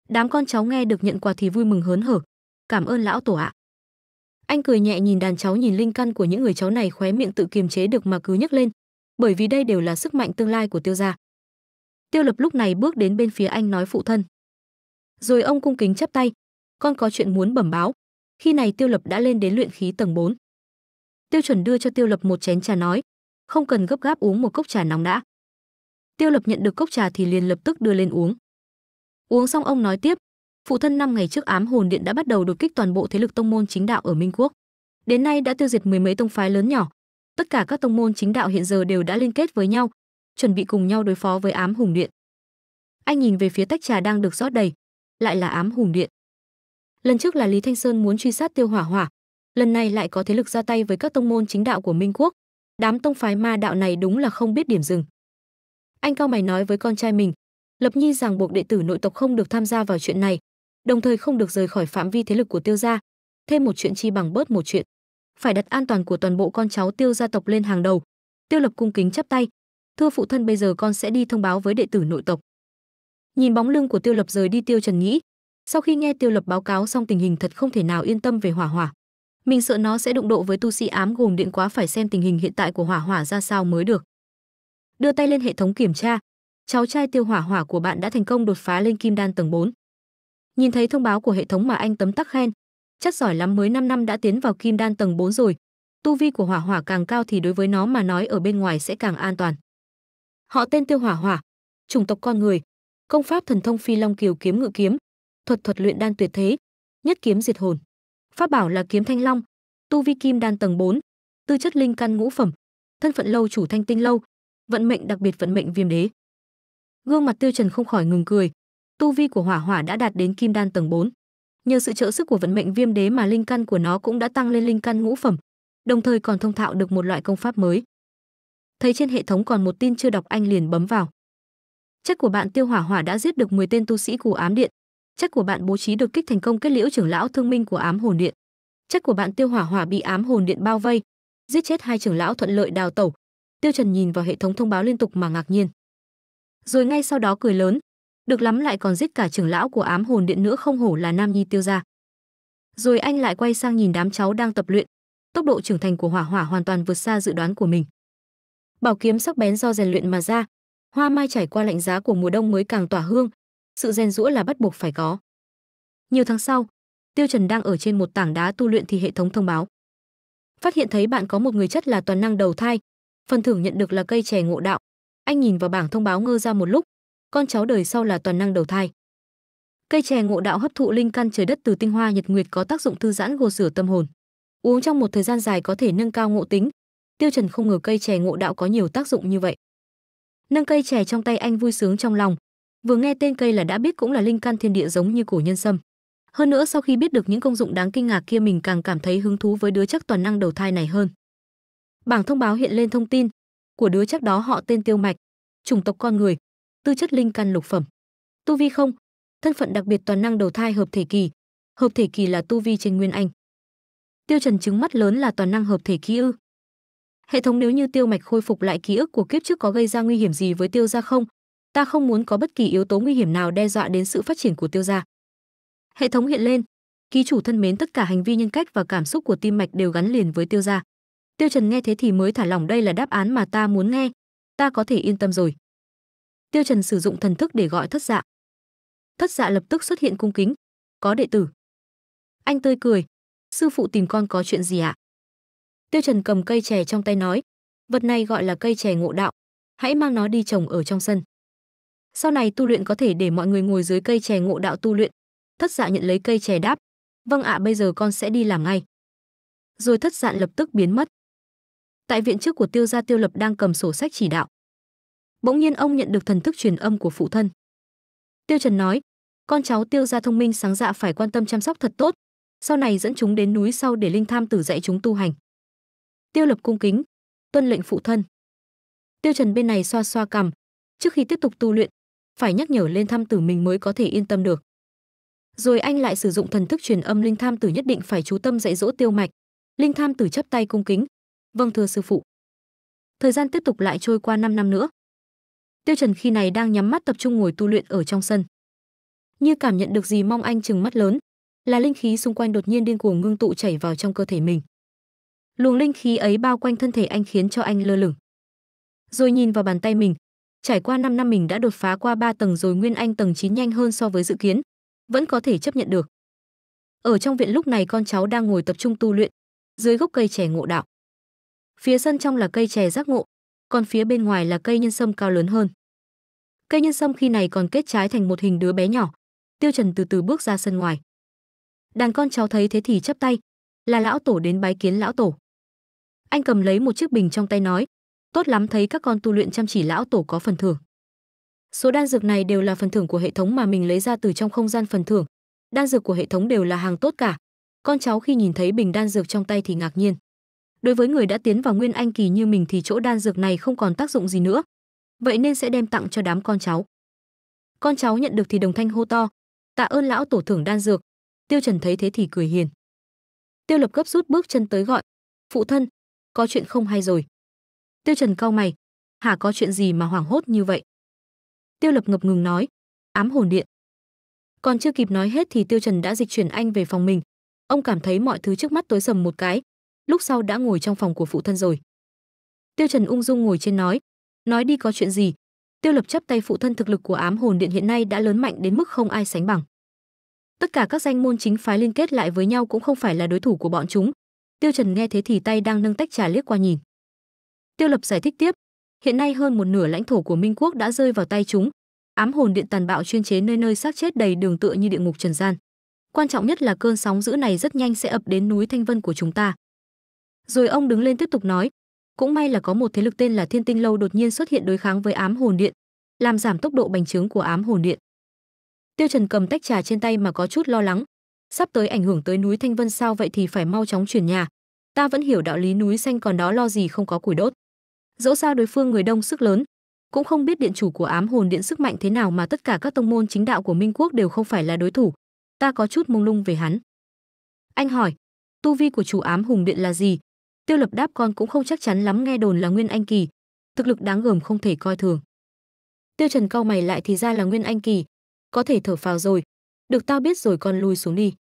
Đám con cháu nghe được nhận quà thì vui mừng hớn hở. Cảm ơn lão tổ ạ. Anh cười nhẹ nhìn đàn cháu nhìn linh căn của những người cháu này khóe miệng tự kiềm chế được mà cứ nhấc lên, bởi vì đây đều là sức mạnh tương lai của tiêu gia. Tiêu Lập lúc này bước đến bên phía anh nói phụ thân. Rồi ông cung kính chắp tay, con có chuyện muốn bẩm báo. Khi này Tiêu Lập đã lên đến luyện khí tầng 4. Tiêu Chuẩn đưa cho Tiêu Lập một chén trà nói, không cần gấp gáp uống một cốc trà nóng đã. Tiêu Lập nhận được cốc trà thì liền lập tức đưa lên uống. Uống xong ông nói tiếp, phụ thân năm ngày trước ám hồn điện đã bắt đầu đột kích toàn bộ thế lực tông môn chính đạo ở Minh Quốc. Đến nay đã tiêu diệt mười mấy tông phái lớn nhỏ. Tất cả các tông môn chính đạo hiện giờ đều đã liên kết với nhau, chuẩn bị cùng nhau đối phó với ám hùng điện. Anh nhìn về phía tách trà đang được rót đầy, lại là ám hùng điện lần trước là lý thanh sơn muốn truy sát tiêu hỏa hỏa lần này lại có thế lực ra tay với các tông môn chính đạo của minh quốc đám tông phái ma đạo này đúng là không biết điểm dừng anh cao mày nói với con trai mình lập nhi rằng buộc đệ tử nội tộc không được tham gia vào chuyện này đồng thời không được rời khỏi phạm vi thế lực của tiêu gia thêm một chuyện chi bằng bớt một chuyện phải đặt an toàn của toàn bộ con cháu tiêu gia tộc lên hàng đầu tiêu lập cung kính chắp tay thưa phụ thân bây giờ con sẽ đi thông báo với đệ tử nội tộc nhìn bóng lưng của tiêu lập rời đi tiêu trần nghĩ sau khi nghe tiêu lập báo cáo xong tình hình thật không thể nào yên tâm về hỏa hỏa mình sợ nó sẽ đụng độ với tu sĩ ám gồm điện quá phải xem tình hình hiện tại của hỏa hỏa ra sao mới được đưa tay lên hệ thống kiểm tra cháu trai tiêu hỏa hỏa của bạn đã thành công đột phá lên kim đan tầng 4. nhìn thấy thông báo của hệ thống mà anh tấm tắc khen chắc giỏi lắm mới 5 năm đã tiến vào kim đan tầng 4 rồi tu vi của hỏa hỏa càng cao thì đối với nó mà nói ở bên ngoài sẽ càng an toàn họ tên tiêu hỏa hỏa chủng tộc con người công pháp thần thông phi long kiều kiếm ngự kiếm thuật thuật luyện đan tuyệt thế, nhất kiếm diệt hồn. Pháp bảo là kiếm thanh long, tu vi kim đan tầng 4, tư chất linh căn ngũ phẩm, thân phận lâu chủ thanh tinh lâu, vận mệnh đặc biệt vận mệnh viêm đế. Gương mặt Tiêu Trần không khỏi ngừng cười, tu vi của Hỏa Hỏa đã đạt đến kim đan tầng 4. Nhờ sự trợ sức của vận mệnh viêm đế mà linh căn của nó cũng đã tăng lên linh căn ngũ phẩm, đồng thời còn thông thạo được một loại công pháp mới. Thấy trên hệ thống còn một tin chưa đọc anh liền bấm vào. Chất của bạn Tiêu Hỏa Hỏa đã giết được 10 tên tu sĩ của ám điện, chất của bạn bố trí đột kích thành công kết liễu trưởng lão thương minh của ám hồn điện chất của bạn tiêu hỏa hỏa bị ám hồn điện bao vây giết chết hai trưởng lão thuận lợi đào tẩu tiêu trần nhìn vào hệ thống thông báo liên tục mà ngạc nhiên rồi ngay sau đó cười lớn được lắm lại còn giết cả trưởng lão của ám hồn điện nữa không hổ là nam nhi tiêu gia rồi anh lại quay sang nhìn đám cháu đang tập luyện tốc độ trưởng thành của hỏa hỏa hoàn toàn vượt xa dự đoán của mình bảo kiếm sắc bén do rèn luyện mà ra hoa mai trải qua lạnh giá của mùa đông mới càng tỏa hương sự rèn rũa là bắt buộc phải có. Nhiều tháng sau, Tiêu Trần đang ở trên một tảng đá tu luyện thì hệ thống thông báo. Phát hiện thấy bạn có một người chất là toàn năng đầu thai, phần thưởng nhận được là cây chè ngộ đạo. Anh nhìn vào bảng thông báo ngơ ra một lúc, con cháu đời sau là toàn năng đầu thai. Cây chè ngộ đạo hấp thụ linh căn trời đất từ tinh hoa nhật nguyệt có tác dụng thư giãn gồ rửa tâm hồn. Uống trong một thời gian dài có thể nâng cao ngộ tính. Tiêu Trần không ngờ cây chè ngộ đạo có nhiều tác dụng như vậy. Nâng cây chè trong tay anh vui sướng trong lòng, vừa nghe tên cây là đã biết cũng là linh căn thiên địa giống như cổ nhân sâm hơn nữa sau khi biết được những công dụng đáng kinh ngạc kia mình càng cảm thấy hứng thú với đứa chắc toàn năng đầu thai này hơn bảng thông báo hiện lên thông tin của đứa chắc đó họ tên tiêu mạch chủng tộc con người tư chất linh căn lục phẩm tu vi không thân phận đặc biệt toàn năng đầu thai hợp thể kỳ hợp thể kỳ là tu vi trên nguyên anh tiêu trần chứng mắt lớn là toàn năng hợp thể ký ư hệ thống nếu như tiêu mạch khôi phục lại ký ức của kiếp trước có gây ra nguy hiểm gì với tiêu gia không ta không muốn có bất kỳ yếu tố nguy hiểm nào đe dọa đến sự phát triển của tiêu gia. Hệ thống hiện lên, ký chủ thân mến tất cả hành vi nhân cách và cảm xúc của tim mạch đều gắn liền với tiêu gia. Tiêu Trần nghe thế thì mới thả lỏng đây là đáp án mà ta muốn nghe, ta có thể yên tâm rồi. Tiêu Trần sử dụng thần thức để gọi thất dạ. Thất dạ lập tức xuất hiện cung kính, có đệ tử. Anh tươi cười, sư phụ tìm con có chuyện gì ạ? Tiêu Trần cầm cây chè trong tay nói, vật này gọi là cây chè ngộ đạo, hãy mang nó đi trồng ở trong sân. Sau này tu luyện có thể để mọi người ngồi dưới cây chè ngộ đạo tu luyện. Thất dạ nhận lấy cây chè đáp. Vâng ạ bây giờ con sẽ đi làm ngay. Rồi thất dạn lập tức biến mất. Tại viện trước của tiêu gia tiêu lập đang cầm sổ sách chỉ đạo. Bỗng nhiên ông nhận được thần thức truyền âm của phụ thân. Tiêu Trần nói, con cháu tiêu gia thông minh sáng dạ phải quan tâm chăm sóc thật tốt, sau này dẫn chúng đến núi sau để linh tham tử dạy chúng tu hành. Tiêu lập cung kính, tuân lệnh phụ thân. Tiêu Trần bên này xoa xoa cằm, trước khi tiếp tục tu luyện, phải nhắc nhở lên tham tử mình mới có thể yên tâm được rồi anh lại sử dụng thần thức truyền âm linh tham tử nhất định phải chú tâm dạy dỗ tiêu mạch linh tham tử chấp tay cung kính vâng thưa sư phụ thời gian tiếp tục lại trôi qua 5 năm nữa tiêu trần khi này đang nhắm mắt tập trung ngồi tu luyện ở trong sân như cảm nhận được gì mong anh chừng mắt lớn là linh khí xung quanh đột nhiên điên cuồng ngưng tụ chảy vào trong cơ thể mình luồng linh khí ấy bao quanh thân thể anh khiến cho anh lơ lửng rồi nhìn vào bàn tay mình Trải qua 5 năm mình đã đột phá qua 3 tầng rồi Nguyên Anh tầng 9 nhanh hơn so với dự kiến, vẫn có thể chấp nhận được. Ở trong viện lúc này con cháu đang ngồi tập trung tu luyện, dưới gốc cây trẻ ngộ đạo. Phía sân trong là cây chè giác ngộ, còn phía bên ngoài là cây nhân sâm cao lớn hơn. Cây nhân sâm khi này còn kết trái thành một hình đứa bé nhỏ. Tiêu Trần từ từ bước ra sân ngoài. Đàn con cháu thấy thế thì chắp tay, là lão tổ đến bái kiến lão tổ. Anh cầm lấy một chiếc bình trong tay nói, tốt lắm thấy các con tu luyện chăm chỉ lão tổ có phần thưởng. Số đan dược này đều là phần thưởng của hệ thống mà mình lấy ra từ trong không gian phần thưởng. Đan dược của hệ thống đều là hàng tốt cả. Con cháu khi nhìn thấy bình đan dược trong tay thì ngạc nhiên. Đối với người đã tiến vào nguyên anh kỳ như mình thì chỗ đan dược này không còn tác dụng gì nữa. Vậy nên sẽ đem tặng cho đám con cháu. Con cháu nhận được thì đồng thanh hô to, tạ ơn lão tổ thưởng đan dược. Tiêu Trần thấy thế thì cười hiền. Tiêu Lập gấp rút bước chân tới gọi, "Phụ thân, có chuyện không hay rồi." Tiêu Trần cau mày, hả có chuyện gì mà hoảng hốt như vậy? Tiêu Lập ngập ngừng nói, ám hồn điện. Còn chưa kịp nói hết thì Tiêu Trần đã dịch chuyển anh về phòng mình. Ông cảm thấy mọi thứ trước mắt tối sầm một cái, lúc sau đã ngồi trong phòng của phụ thân rồi. Tiêu Trần ung dung ngồi trên nói, nói đi có chuyện gì? Tiêu Lập chắp tay phụ thân thực lực của ám hồn điện hiện nay đã lớn mạnh đến mức không ai sánh bằng. Tất cả các danh môn chính phái liên kết lại với nhau cũng không phải là đối thủ của bọn chúng. Tiêu Trần nghe thế thì tay đang nâng tách trà liếc qua nhìn. Tiêu Lập giải thích tiếp, hiện nay hơn một nửa lãnh thổ của Minh quốc đã rơi vào tay chúng. Ám hồn điện tàn bạo chuyên chế nơi nơi xác chết đầy đường tựa như địa ngục trần gian. Quan trọng nhất là cơn sóng dữ này rất nhanh sẽ ập đến núi Thanh Vân của chúng ta. Rồi ông đứng lên tiếp tục nói, cũng may là có một thế lực tên là Thiên Tinh Lâu đột nhiên xuất hiện đối kháng với ám hồn điện, làm giảm tốc độ bành trướng của ám hồn điện. Tiêu Trần cầm tách trà trên tay mà có chút lo lắng, sắp tới ảnh hưởng tới núi Thanh Vân sao vậy thì phải mau chóng chuyển nhà. Ta vẫn hiểu đạo lý núi xanh còn đó lo gì không có củi đốt dẫu sao đối phương người đông sức lớn cũng không biết điện chủ của ám hồn điện sức mạnh thế nào mà tất cả các tông môn chính đạo của minh quốc đều không phải là đối thủ ta có chút mông lung về hắn anh hỏi tu vi của chủ ám hùng điện là gì tiêu lập đáp con cũng không chắc chắn lắm nghe đồn là nguyên anh kỳ thực lực đáng gờm không thể coi thường tiêu trần cau mày lại thì ra là nguyên anh kỳ có thể thở phào rồi được tao biết rồi con lui xuống đi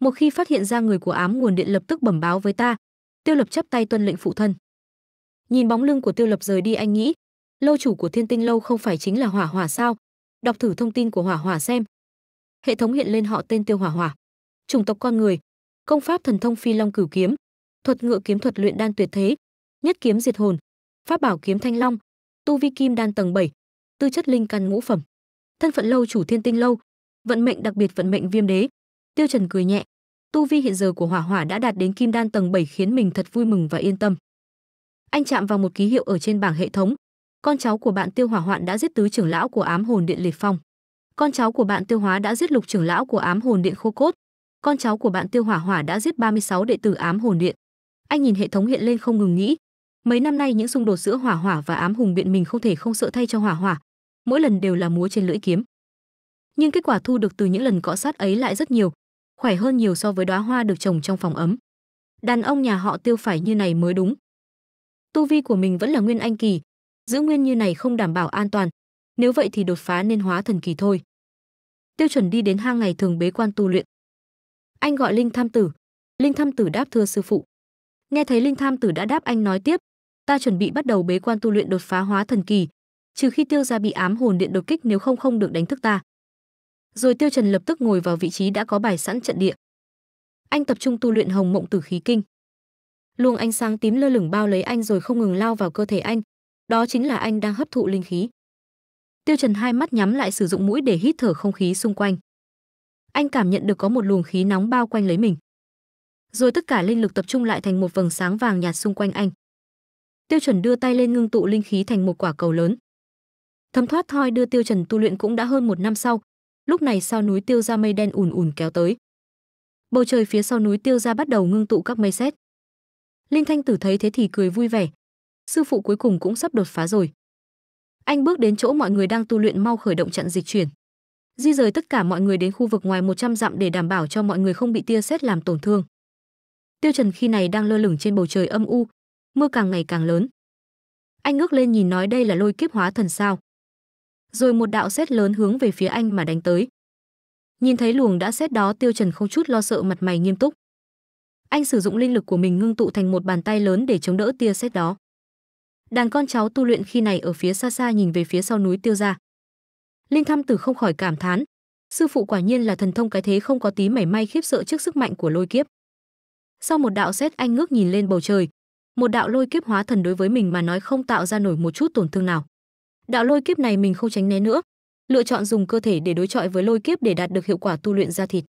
một khi phát hiện ra người của ám nguồn điện lập tức bẩm báo với ta tiêu lập chắp tay tuân lệnh phụ thân nhìn bóng lưng của tiêu lập rời đi anh nghĩ lâu chủ của thiên tinh lâu không phải chính là hỏa hỏa sao đọc thử thông tin của hỏa hỏa xem hệ thống hiện lên họ tên tiêu hỏa hỏa chủng tộc con người công pháp thần thông phi long cửu kiếm thuật ngựa kiếm thuật luyện đan tuyệt thế nhất kiếm diệt hồn pháp bảo kiếm thanh long tu vi kim đan tầng 7, tư chất linh căn ngũ phẩm thân phận lâu chủ thiên tinh lâu vận mệnh đặc biệt vận mệnh viêm đế tiêu trần cười nhẹ tu vi hiện giờ của hỏa hỏa đã đạt đến kim đan tầng 7 khiến mình thật vui mừng và yên tâm anh chạm vào một ký hiệu ở trên bảng hệ thống con cháu của bạn tiêu hỏa hoạn đã giết tứ trưởng lão của ám hồn điện liệt phong con cháu của bạn tiêu hóa đã giết lục trưởng lão của ám hồn điện khô cốt con cháu của bạn tiêu hỏa hỏa đã giết 36 đệ tử ám hồn điện anh nhìn hệ thống hiện lên không ngừng nghĩ mấy năm nay những xung đột giữa hỏa hỏa và ám hùng biện mình không thể không sợ thay cho hỏa hỏa mỗi lần đều là múa trên lưỡi kiếm nhưng kết quả thu được từ những lần cọ sát ấy lại rất nhiều khỏe hơn nhiều so với đóa hoa được trồng trong phòng ấm đàn ông nhà họ tiêu phải như này mới đúng tu vi của mình vẫn là nguyên anh kỳ, giữ nguyên như này không đảm bảo an toàn, nếu vậy thì đột phá nên hóa thần kỳ thôi. Tiêu chuẩn đi đến hang ngày thường bế quan tu luyện. Anh gọi Linh Tham Tử. Linh Tham Tử đáp thưa sư phụ. Nghe thấy Linh Tham Tử đã đáp anh nói tiếp, ta chuẩn bị bắt đầu bế quan tu luyện đột phá hóa thần kỳ, trừ khi tiêu gia bị ám hồn điện đột kích nếu không không được đánh thức ta. Rồi Tiêu Trần lập tức ngồi vào vị trí đã có bài sẵn trận địa. Anh tập trung tu luyện Hồng Mộng Tử khí kinh luồng ánh sáng tím lơ lửng bao lấy anh rồi không ngừng lao vào cơ thể anh. Đó chính là anh đang hấp thụ linh khí. Tiêu Trần hai mắt nhắm lại sử dụng mũi để hít thở không khí xung quanh. Anh cảm nhận được có một luồng khí nóng bao quanh lấy mình. Rồi tất cả linh lực tập trung lại thành một vầng sáng vàng nhạt xung quanh anh. Tiêu Trần đưa tay lên ngưng tụ linh khí thành một quả cầu lớn. Thấm thoát thoi đưa Tiêu Trần tu luyện cũng đã hơn một năm sau, lúc này sau núi Tiêu ra mây đen ùn ùn kéo tới. Bầu trời phía sau núi Tiêu ra bắt đầu ngưng tụ các mây xét. Linh Thanh Tử thấy thế thì cười vui vẻ. Sư phụ cuối cùng cũng sắp đột phá rồi. Anh bước đến chỗ mọi người đang tu luyện mau khởi động trận dịch chuyển. Di rời tất cả mọi người đến khu vực ngoài 100 dặm để đảm bảo cho mọi người không bị tia sét làm tổn thương. Tiêu Trần khi này đang lơ lửng trên bầu trời âm u, mưa càng ngày càng lớn. Anh ngước lên nhìn nói đây là lôi kiếp hóa thần sao? Rồi một đạo sét lớn hướng về phía anh mà đánh tới. Nhìn thấy luồng đã sét đó Tiêu Trần không chút lo sợ mặt mày nghiêm túc anh sử dụng linh lực của mình ngưng tụ thành một bàn tay lớn để chống đỡ tia sét đó. Đàn con cháu tu luyện khi này ở phía xa xa nhìn về phía sau núi Tiêu ra. Linh Thăm Tử không khỏi cảm thán, sư phụ quả nhiên là thần thông cái thế không có tí mảy may khiếp sợ trước sức mạnh của lôi kiếp. Sau một đạo sét anh ngước nhìn lên bầu trời, một đạo lôi kiếp hóa thần đối với mình mà nói không tạo ra nổi một chút tổn thương nào. Đạo lôi kiếp này mình không tránh né nữa, lựa chọn dùng cơ thể để đối chọi với lôi kiếp để đạt được hiệu quả tu luyện ra thịt.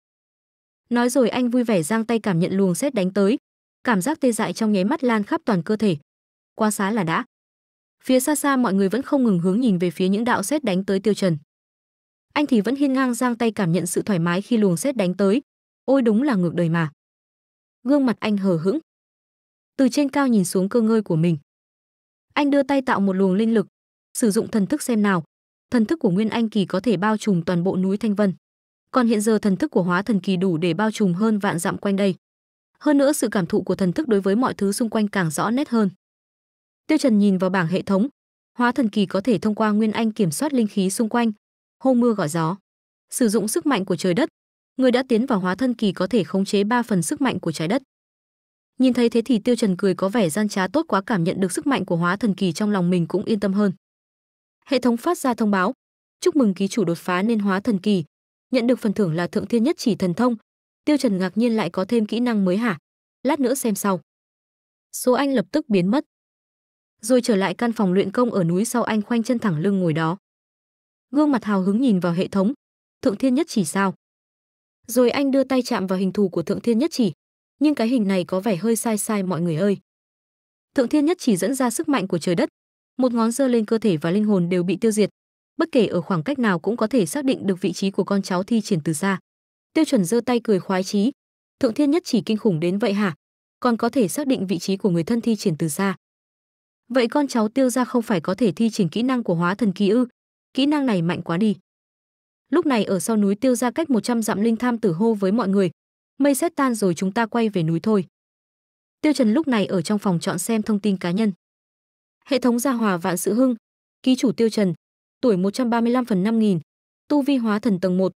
Nói rồi anh vui vẻ giang tay cảm nhận luồng xét đánh tới, cảm giác tê dại trong nháy mắt lan khắp toàn cơ thể. Quá xá là đã. Phía xa xa mọi người vẫn không ngừng hướng nhìn về phía những đạo xét đánh tới Tiêu Trần. Anh thì vẫn hiên ngang giang tay cảm nhận sự thoải mái khi luồng xét đánh tới. Ôi đúng là ngược đời mà. Gương mặt anh hờ hững. Từ trên cao nhìn xuống cơ ngơi của mình. Anh đưa tay tạo một luồng linh lực, sử dụng thần thức xem nào. Thần thức của Nguyên Anh kỳ có thể bao trùm toàn bộ núi Thanh Vân còn hiện giờ thần thức của hóa thần kỳ đủ để bao trùm hơn vạn dặm quanh đây. Hơn nữa sự cảm thụ của thần thức đối với mọi thứ xung quanh càng rõ nét hơn. Tiêu Trần nhìn vào bảng hệ thống, hóa thần kỳ có thể thông qua nguyên anh kiểm soát linh khí xung quanh, hô mưa gọi gió, sử dụng sức mạnh của trời đất, người đã tiến vào hóa thân kỳ có thể khống chế ba phần sức mạnh của trái đất. Nhìn thấy thế thì Tiêu Trần cười có vẻ gian trá tốt quá cảm nhận được sức mạnh của hóa thần kỳ trong lòng mình cũng yên tâm hơn. Hệ thống phát ra thông báo, chúc mừng ký chủ đột phá nên hóa thần kỳ, nhận được phần thưởng là thượng thiên nhất chỉ thần thông tiêu trần ngạc nhiên lại có thêm kỹ năng mới hả lát nữa xem sau số anh lập tức biến mất rồi trở lại căn phòng luyện công ở núi sau anh khoanh chân thẳng lưng ngồi đó gương mặt hào hứng nhìn vào hệ thống thượng thiên nhất chỉ sao rồi anh đưa tay chạm vào hình thù của thượng thiên nhất chỉ nhưng cái hình này có vẻ hơi sai sai mọi người ơi thượng thiên nhất chỉ dẫn ra sức mạnh của trời đất một ngón giơ lên cơ thể và linh hồn đều bị tiêu diệt bất kể ở khoảng cách nào cũng có thể xác định được vị trí của con cháu thi triển từ xa. Tiêu chuẩn giơ tay cười khoái chí, thượng thiên nhất chỉ kinh khủng đến vậy hả? Còn có thể xác định vị trí của người thân thi triển từ xa. Vậy con cháu tiêu ra không phải có thể thi triển kỹ năng của hóa thần kỳ ư? Kỹ năng này mạnh quá đi. Lúc này ở sau núi tiêu ra cách 100 dặm linh tham tử hô với mọi người. Mây xét tan rồi chúng ta quay về núi thôi. Tiêu Trần lúc này ở trong phòng chọn xem thông tin cá nhân. Hệ thống gia hòa vạn sự hưng, ký chủ Tiêu Trần, tuổi 135 phần 5000, tu vi hóa thần tầng 1,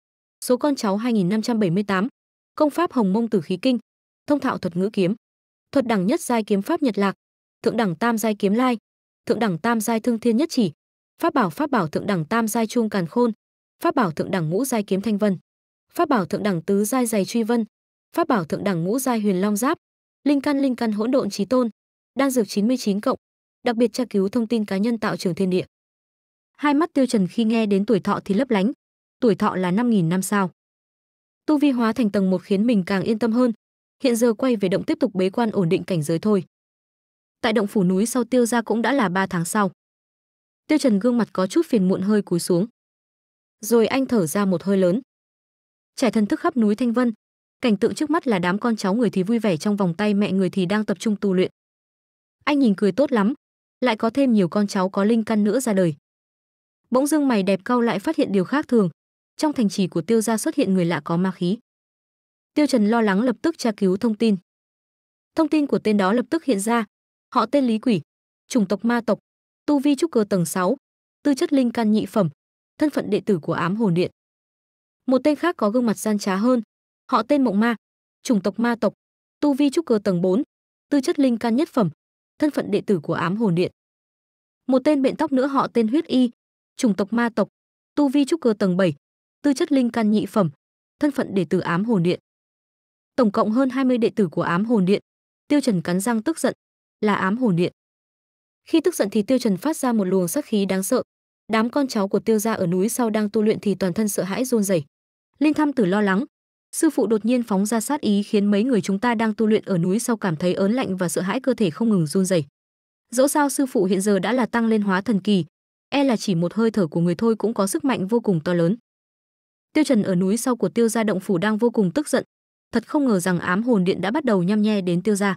số con cháu 2578, công pháp Hồng Mông Tử Khí Kinh, thông thạo thuật ngữ kiếm, thuật đẳng nhất giai kiếm pháp Nhật Lạc, thượng đẳng tam giai kiếm lai, thượng đẳng tam giai thương thiên nhất chỉ, pháp bảo pháp bảo thượng đẳng tam giai trung càn khôn, pháp bảo thượng đẳng ngũ giai kiếm thanh vân, pháp bảo thượng đẳng tứ giai giày truy vân, pháp bảo thượng đẳng ngũ giai huyền long giáp, linh căn linh căn hỗn độn chí tôn, đan dược 99 cộng, đặc biệt tra cứu thông tin cá nhân tạo trường thiên địa. Hai mắt Tiêu Trần khi nghe đến tuổi thọ thì lấp lánh. Tuổi thọ là 5000 năm sao? Tu vi hóa thành tầng một khiến mình càng yên tâm hơn. Hiện giờ quay về động tiếp tục bế quan ổn định cảnh giới thôi. Tại động phủ núi sau Tiêu gia cũng đã là 3 tháng sau. Tiêu Trần gương mặt có chút phiền muộn hơi cúi xuống. Rồi anh thở ra một hơi lớn. Trải thần thức khắp núi Thanh Vân, cảnh tượng trước mắt là đám con cháu người thì vui vẻ trong vòng tay mẹ người thì đang tập trung tu luyện. Anh nhìn cười tốt lắm, lại có thêm nhiều con cháu có linh căn nữa ra đời bỗng dưng mày đẹp cau lại phát hiện điều khác thường trong thành trì của tiêu gia xuất hiện người lạ có ma khí tiêu trần lo lắng lập tức tra cứu thông tin thông tin của tên đó lập tức hiện ra họ tên lý quỷ chủng tộc ma tộc tu vi trúc cơ tầng 6, tư chất linh can nhị phẩm thân phận đệ tử của ám hồn điện một tên khác có gương mặt gian trá hơn họ tên mộng ma chủng tộc ma tộc tu vi trúc cơ tầng 4, tư chất linh can nhất phẩm thân phận đệ tử của ám hồn điện một tên bện tóc nữa họ tên huyết y chủng tộc ma tộc, tu vi trúc cơ tầng 7, tư chất linh căn nhị phẩm, thân phận đệ tử ám hồn điện. Tổng cộng hơn 20 đệ tử của ám hồn điện. Tiêu Trần cắn răng tức giận, là ám hồn điện. Khi tức giận thì Tiêu Trần phát ra một luồng sát khí đáng sợ. Đám con cháu của Tiêu gia ở núi sau đang tu luyện thì toàn thân sợ hãi run rẩy. Linh Tham Tử lo lắng, sư phụ đột nhiên phóng ra sát ý khiến mấy người chúng ta đang tu luyện ở núi sau cảm thấy ớn lạnh và sợ hãi cơ thể không ngừng run rẩy. Dẫu sao sư phụ hiện giờ đã là tăng lên hóa thần kỳ, e là chỉ một hơi thở của người thôi cũng có sức mạnh vô cùng to lớn. Tiêu Trần ở núi sau của Tiêu gia động phủ đang vô cùng tức giận, thật không ngờ rằng ám hồn điện đã bắt đầu nhăm nhe đến Tiêu gia.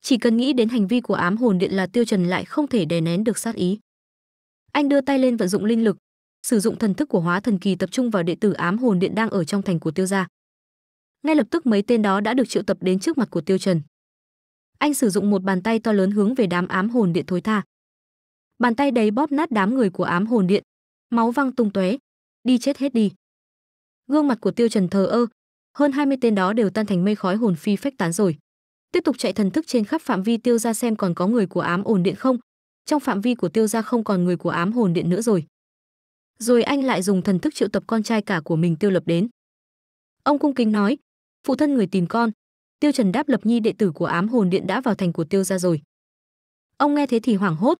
Chỉ cần nghĩ đến hành vi của ám hồn điện là Tiêu Trần lại không thể đè nén được sát ý. Anh đưa tay lên vận dụng linh lực, sử dụng thần thức của Hóa Thần Kỳ tập trung vào đệ tử ám hồn điện đang ở trong thành của Tiêu gia. Ngay lập tức mấy tên đó đã được triệu tập đến trước mặt của Tiêu Trần. Anh sử dụng một bàn tay to lớn hướng về đám ám hồn điện thối tha, Bàn tay đầy bóp nát đám người của ám hồn điện, máu văng tung tóe. Đi chết hết đi. Gương mặt của Tiêu Trần thờ ơ, hơn 20 tên đó đều tan thành mây khói hồn phi phách tán rồi. Tiếp tục chạy thần thức trên khắp phạm vi Tiêu gia xem còn có người của ám ổn điện không. Trong phạm vi của Tiêu gia không còn người của ám hồn điện nữa rồi. Rồi anh lại dùng thần thức triệu tập con trai cả của mình Tiêu Lập đến. Ông cung kính nói: "Phụ thân người tìm con." Tiêu Trần đáp Lập Nhi đệ tử của ám hồn điện đã vào thành của Tiêu gia rồi. Ông nghe thế thì hoảng hốt,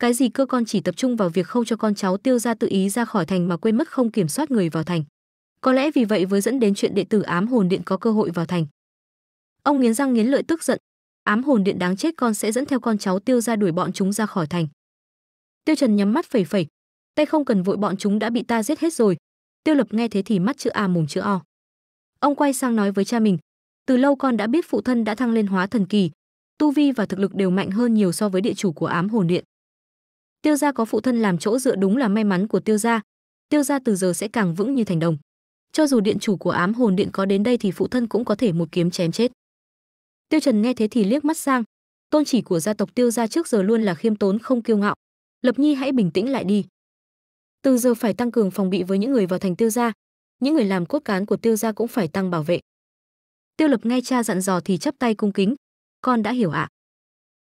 cái gì cơ con chỉ tập trung vào việc không cho con cháu tiêu ra tự ý ra khỏi thành mà quên mất không kiểm soát người vào thành có lẽ vì vậy với dẫn đến chuyện đệ tử ám hồn điện có cơ hội vào thành ông nghiến răng nghiến lợi tức giận ám hồn điện đáng chết con sẽ dẫn theo con cháu tiêu ra đuổi bọn chúng ra khỏi thành tiêu trần nhắm mắt phẩy phẩy tay không cần vội bọn chúng đã bị ta giết hết rồi tiêu lập nghe thế thì mắt chữ a mồm chữ o ông quay sang nói với cha mình từ lâu con đã biết phụ thân đã thăng lên hóa thần kỳ tu vi và thực lực đều mạnh hơn nhiều so với địa chủ của ám hồn điện Tiêu gia có phụ thân làm chỗ dựa đúng là may mắn của Tiêu gia. Tiêu gia từ giờ sẽ càng vững như thành đồng. Cho dù điện chủ của Ám Hồn Điện có đến đây thì phụ thân cũng có thể một kiếm chém chết. Tiêu Trần nghe thế thì liếc mắt sang, tôn chỉ của gia tộc Tiêu gia trước giờ luôn là khiêm tốn không kiêu ngạo. Lập Nhi hãy bình tĩnh lại đi. Từ giờ phải tăng cường phòng bị với những người vào thành Tiêu gia, những người làm cốt cán của Tiêu gia cũng phải tăng bảo vệ. Tiêu Lập nghe cha dặn dò thì chắp tay cung kính, con đã hiểu ạ. À?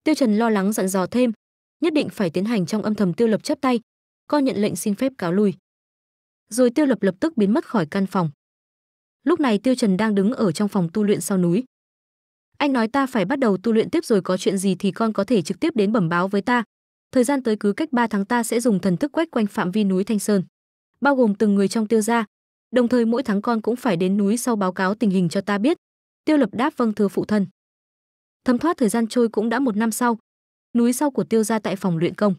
Tiêu Trần lo lắng dặn dò thêm, nhất định phải tiến hành trong âm thầm tiêu lập chắp tay con nhận lệnh xin phép cáo lui rồi tiêu lập lập tức biến mất khỏi căn phòng lúc này tiêu trần đang đứng ở trong phòng tu luyện sau núi anh nói ta phải bắt đầu tu luyện tiếp rồi có chuyện gì thì con có thể trực tiếp đến bẩm báo với ta thời gian tới cứ cách 3 tháng ta sẽ dùng thần thức quét quanh phạm vi núi thanh sơn bao gồm từng người trong tiêu gia đồng thời mỗi tháng con cũng phải đến núi sau báo cáo tình hình cho ta biết tiêu lập đáp vâng thưa phụ thân thấm thoát thời gian trôi cũng đã một năm sau núi sau của Tiêu gia tại phòng luyện công.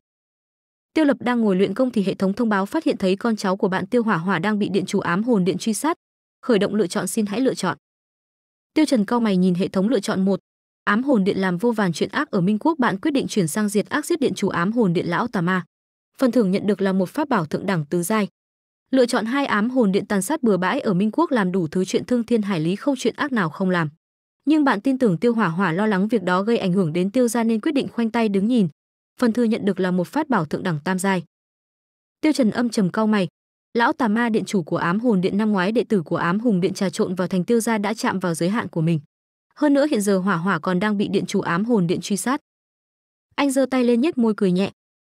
Tiêu Lập đang ngồi luyện công thì hệ thống thông báo phát hiện thấy con cháu của bạn Tiêu Hỏa Hỏa đang bị điện chủ ám hồn điện truy sát, khởi động lựa chọn xin hãy lựa chọn. Tiêu Trần cao mày nhìn hệ thống lựa chọn một, ám hồn điện làm vô vàn chuyện ác ở Minh Quốc, bạn quyết định chuyển sang diệt ác giết điện chủ ám hồn điện lão tà ma. Phần thưởng nhận được là một pháp bảo thượng đẳng tứ giai. Lựa chọn hai ám hồn điện tàn sát bừa bãi ở Minh Quốc làm đủ thứ chuyện thương thiên hải lý không chuyện ác nào không làm nhưng bạn tin tưởng Tiêu Hỏa Hỏa lo lắng việc đó gây ảnh hưởng đến Tiêu gia nên quyết định khoanh tay đứng nhìn. Phần thư nhận được là một phát bảo thượng đẳng tam giai. Tiêu Trần âm trầm cau mày, lão tà ma điện chủ của Ám Hồn Điện năm ngoái đệ tử của Ám Hùng Điện trà trộn vào thành Tiêu gia đã chạm vào giới hạn của mình. Hơn nữa hiện giờ Hỏa Hỏa còn đang bị điện chủ Ám Hồn Điện truy sát. Anh giơ tay lên nhếch môi cười nhẹ,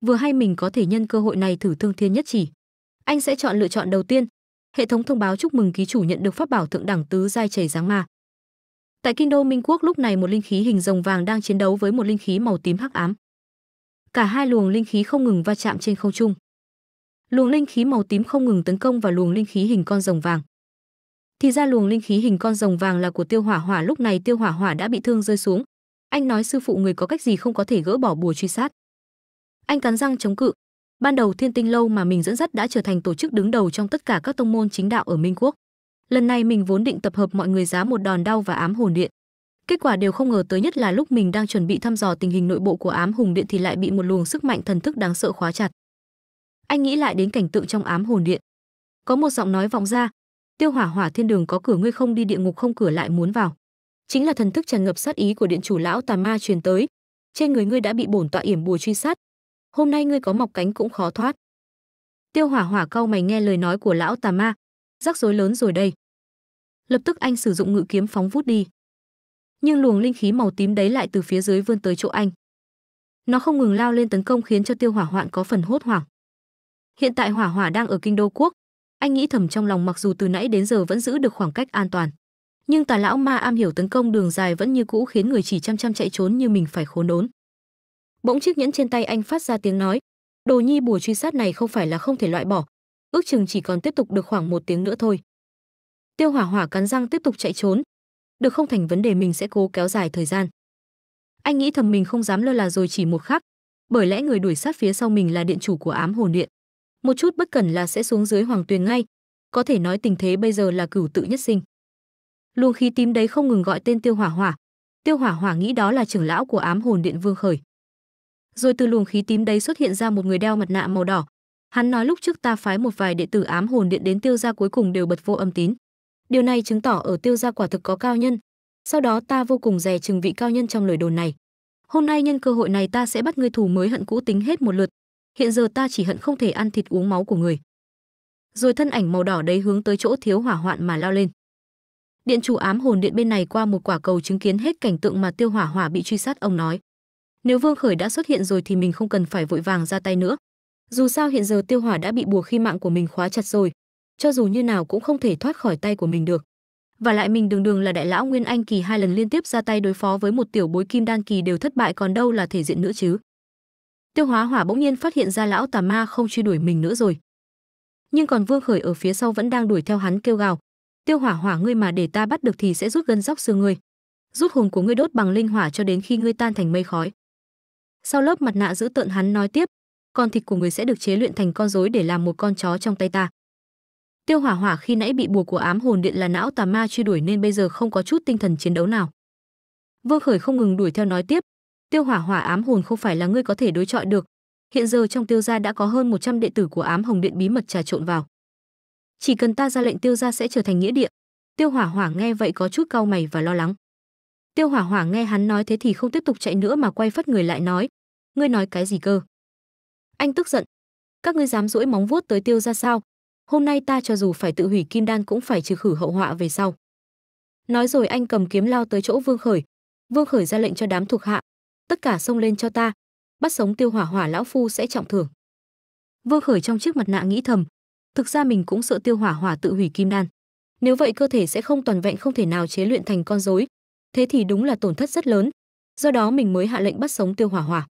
vừa hay mình có thể nhân cơ hội này thử thương thiên nhất chỉ. Anh sẽ chọn lựa chọn đầu tiên, hệ thống thông báo chúc mừng ký chủ nhận được pháp bảo thượng đẳng tứ giai chảy dáng ma Tại kinh đô Minh Quốc lúc này một linh khí hình rồng vàng đang chiến đấu với một linh khí màu tím hắc ám. Cả hai luồng linh khí không ngừng va chạm trên không trung. Luồng linh khí màu tím không ngừng tấn công vào luồng linh khí hình con rồng vàng. Thì ra luồng linh khí hình con rồng vàng là của Tiêu Hỏa Hỏa, lúc này Tiêu Hỏa Hỏa đã bị thương rơi xuống. Anh nói sư phụ người có cách gì không có thể gỡ bỏ bùa truy sát. Anh cắn răng chống cự. Ban đầu Thiên Tinh lâu mà mình dẫn dắt đã trở thành tổ chức đứng đầu trong tất cả các tông môn chính đạo ở Minh Quốc lần này mình vốn định tập hợp mọi người giá một đòn đau và ám hồn điện kết quả đều không ngờ tới nhất là lúc mình đang chuẩn bị thăm dò tình hình nội bộ của ám hùng điện thì lại bị một luồng sức mạnh thần thức đáng sợ khóa chặt anh nghĩ lại đến cảnh tượng trong ám hồn điện có một giọng nói vọng ra tiêu hỏa hỏa thiên đường có cửa ngươi không đi địa ngục không cửa lại muốn vào chính là thần thức tràn ngập sát ý của điện chủ lão tà ma truyền tới trên người ngươi đã bị bổn tọa yểm bùa truy sát hôm nay ngươi có mọc cánh cũng khó thoát tiêu hỏa hỏa cau mày nghe lời nói của lão tà ma rắc rối lớn rồi đây lập tức anh sử dụng ngự kiếm phóng vút đi. Nhưng luồng linh khí màu tím đấy lại từ phía dưới vươn tới chỗ anh. Nó không ngừng lao lên tấn công khiến cho Tiêu Hỏa Hoạn có phần hốt hoảng. Hiện tại Hỏa Hỏa đang ở kinh đô quốc, anh nghĩ thầm trong lòng mặc dù từ nãy đến giờ vẫn giữ được khoảng cách an toàn, nhưng tà lão ma am hiểu tấn công đường dài vẫn như cũ khiến người chỉ chăm chăm chạy trốn như mình phải khốn đốn. Bỗng chiếc nhẫn trên tay anh phát ra tiếng nói, đồ nhi bùa truy sát này không phải là không thể loại bỏ, ước chừng chỉ còn tiếp tục được khoảng một tiếng nữa thôi tiêu hỏa hỏa cắn răng tiếp tục chạy trốn được không thành vấn đề mình sẽ cố kéo dài thời gian anh nghĩ thầm mình không dám lơ là rồi chỉ một khắc bởi lẽ người đuổi sát phía sau mình là điện chủ của ám hồn điện một chút bất cẩn là sẽ xuống dưới hoàng tuyền ngay có thể nói tình thế bây giờ là cửu tự nhất sinh luồng khí tím đấy không ngừng gọi tên tiêu hỏa hỏa tiêu hỏa hỏa nghĩ đó là trưởng lão của ám hồn điện vương khởi rồi từ luồng khí tím đấy xuất hiện ra một người đeo mặt nạ màu đỏ hắn nói lúc trước ta phái một vài đệ tử ám hồn điện đến tiêu gia cuối cùng đều bật vô âm tín Điều này chứng tỏ ở tiêu gia quả thực có cao nhân. Sau đó ta vô cùng dè chừng vị cao nhân trong lời đồn này. Hôm nay nhân cơ hội này ta sẽ bắt ngươi thù mới hận cũ tính hết một lượt. Hiện giờ ta chỉ hận không thể ăn thịt uống máu của người. Rồi thân ảnh màu đỏ đấy hướng tới chỗ thiếu hỏa hoạn mà lao lên. Điện chủ ám hồn điện bên này qua một quả cầu chứng kiến hết cảnh tượng mà tiêu hỏa hỏa bị truy sát ông nói. Nếu Vương Khởi đã xuất hiện rồi thì mình không cần phải vội vàng ra tay nữa. Dù sao hiện giờ tiêu hỏa đã bị bùa khi mạng của mình khóa chặt rồi, cho dù như nào cũng không thể thoát khỏi tay của mình được và lại mình đường đường là đại lão nguyên anh kỳ hai lần liên tiếp ra tay đối phó với một tiểu bối kim đan kỳ đều thất bại còn đâu là thể diện nữa chứ tiêu hóa hỏa bỗng nhiên phát hiện ra lão tà ma không truy đuổi mình nữa rồi nhưng còn vương khởi ở phía sau vẫn đang đuổi theo hắn kêu gào tiêu hỏa hỏa ngươi mà để ta bắt được thì sẽ rút gân dóc xương ngươi rút hồn của ngươi đốt bằng linh hỏa cho đến khi ngươi tan thành mây khói sau lớp mặt nạ giữ tợn hắn nói tiếp con thịt của người sẽ được chế luyện thành con rối để làm một con chó trong tay ta Tiêu Hỏa Hỏa khi nãy bị bùa của ám hồn điện là não tà ma truy đuổi nên bây giờ không có chút tinh thần chiến đấu nào. Vương Khởi không ngừng đuổi theo nói tiếp, Tiêu Hỏa Hỏa ám hồn không phải là ngươi có thể đối chọi được, hiện giờ trong Tiêu gia đã có hơn 100 đệ tử của ám hồng điện bí mật trà trộn vào. Chỉ cần ta ra lệnh Tiêu gia sẽ trở thành nghĩa địa. Tiêu Hỏa Hỏa nghe vậy có chút cau mày và lo lắng. Tiêu Hỏa Hỏa nghe hắn nói thế thì không tiếp tục chạy nữa mà quay phất người lại nói, ngươi nói cái gì cơ? Anh tức giận, các ngươi dám duỗi móng vuốt tới Tiêu gia sao? hôm nay ta cho dù phải tự hủy kim đan cũng phải trừ khử hậu họa về sau nói rồi anh cầm kiếm lao tới chỗ vương khởi vương khởi ra lệnh cho đám thuộc hạ tất cả xông lên cho ta bắt sống tiêu hỏa hỏa lão phu sẽ trọng thưởng vương khởi trong chiếc mặt nạ nghĩ thầm thực ra mình cũng sợ tiêu hỏa hỏa tự hủy kim đan nếu vậy cơ thể sẽ không toàn vẹn không thể nào chế luyện thành con rối thế thì đúng là tổn thất rất lớn do đó mình mới hạ lệnh bắt sống tiêu hỏa hỏa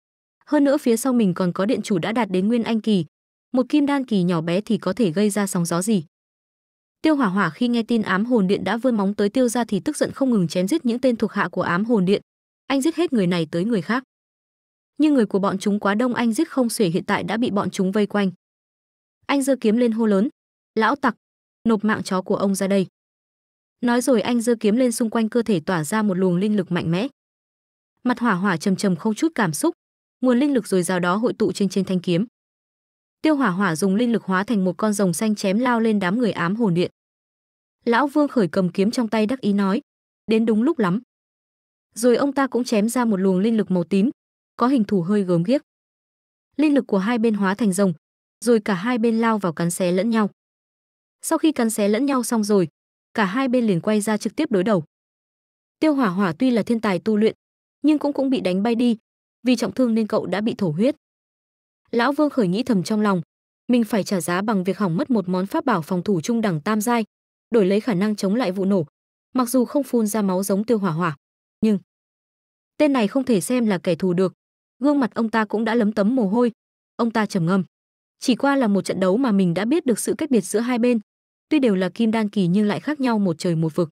hơn nữa phía sau mình còn có điện chủ đã đạt đến nguyên anh kỳ một kim đan kỳ nhỏ bé thì có thể gây ra sóng gió gì. Tiêu Hỏa Hỏa khi nghe tin ám hồn điện đã vươn móng tới Tiêu gia thì tức giận không ngừng chém giết những tên thuộc hạ của ám hồn điện. Anh giết hết người này tới người khác. Nhưng người của bọn chúng quá đông anh giết không xuể hiện tại đã bị bọn chúng vây quanh. Anh giơ kiếm lên hô lớn, "Lão tặc, nộp mạng chó của ông ra đây." Nói rồi anh giơ kiếm lên xung quanh cơ thể tỏa ra một luồng linh lực mạnh mẽ. Mặt Hỏa Hỏa trầm trầm không chút cảm xúc, nguồn linh lực dồi dào đó hội tụ trên trên thanh kiếm tiêu hỏa hỏa dùng linh lực hóa thành một con rồng xanh chém lao lên đám người ám hồn điện lão vương khởi cầm kiếm trong tay đắc ý nói đến đúng lúc lắm rồi ông ta cũng chém ra một luồng linh lực màu tím có hình thù hơi gớm ghiếc linh lực của hai bên hóa thành rồng rồi cả hai bên lao vào cắn xé lẫn nhau sau khi cắn xé lẫn nhau xong rồi cả hai bên liền quay ra trực tiếp đối đầu tiêu hỏa hỏa tuy là thiên tài tu luyện nhưng cũng cũng bị đánh bay đi vì trọng thương nên cậu đã bị thổ huyết lão vương khởi nghĩ thầm trong lòng mình phải trả giá bằng việc hỏng mất một món pháp bảo phòng thủ trung đẳng tam giai đổi lấy khả năng chống lại vụ nổ mặc dù không phun ra máu giống tiêu hỏa hỏa nhưng tên này không thể xem là kẻ thù được gương mặt ông ta cũng đã lấm tấm mồ hôi ông ta trầm ngâm chỉ qua là một trận đấu mà mình đã biết được sự cách biệt giữa hai bên tuy đều là kim đan kỳ nhưng lại khác nhau một trời một vực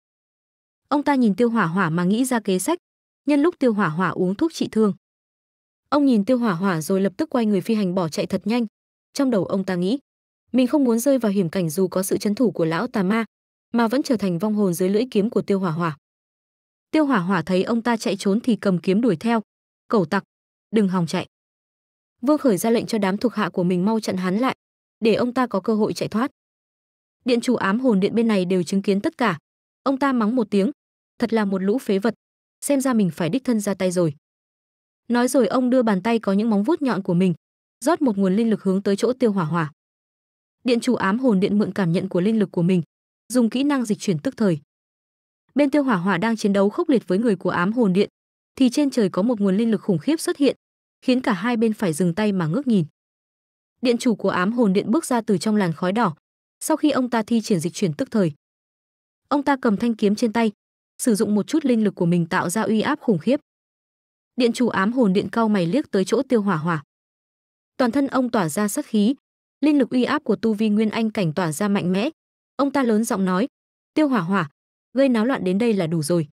ông ta nhìn tiêu hỏa hỏa mà nghĩ ra kế sách nhân lúc tiêu hỏa hỏa uống thuốc trị thương Ông nhìn Tiêu Hỏa Hỏa rồi lập tức quay người phi hành bỏ chạy thật nhanh. Trong đầu ông ta nghĩ, mình không muốn rơi vào hiểm cảnh dù có sự chấn thủ của lão tà ma, mà vẫn trở thành vong hồn dưới lưỡi kiếm của Tiêu Hỏa Hỏa. Tiêu Hỏa Hỏa thấy ông ta chạy trốn thì cầm kiếm đuổi theo. Cẩu tặc, đừng hòng chạy. Vương Khởi ra lệnh cho đám thuộc hạ của mình mau chặn hắn lại, để ông ta có cơ hội chạy thoát. Điện chủ ám hồn điện bên này đều chứng kiến tất cả. Ông ta mắng một tiếng, thật là một lũ phế vật, xem ra mình phải đích thân ra tay rồi nói rồi ông đưa bàn tay có những móng vuốt nhọn của mình rót một nguồn linh lực hướng tới chỗ tiêu hỏa hỏa điện chủ ám hồn điện mượn cảm nhận của linh lực của mình dùng kỹ năng dịch chuyển tức thời bên tiêu hỏa hỏa đang chiến đấu khốc liệt với người của ám hồn điện thì trên trời có một nguồn linh lực khủng khiếp xuất hiện khiến cả hai bên phải dừng tay mà ngước nhìn điện chủ của ám hồn điện bước ra từ trong làn khói đỏ sau khi ông ta thi triển dịch chuyển tức thời ông ta cầm thanh kiếm trên tay sử dụng một chút linh lực của mình tạo ra uy áp khủng khiếp điện chủ ám hồn điện cao mày liếc tới chỗ tiêu hỏa hỏa toàn thân ông tỏa ra sắc khí linh lực uy áp của tu vi nguyên anh cảnh tỏa ra mạnh mẽ ông ta lớn giọng nói tiêu hỏa hỏa gây náo loạn đến đây là đủ rồi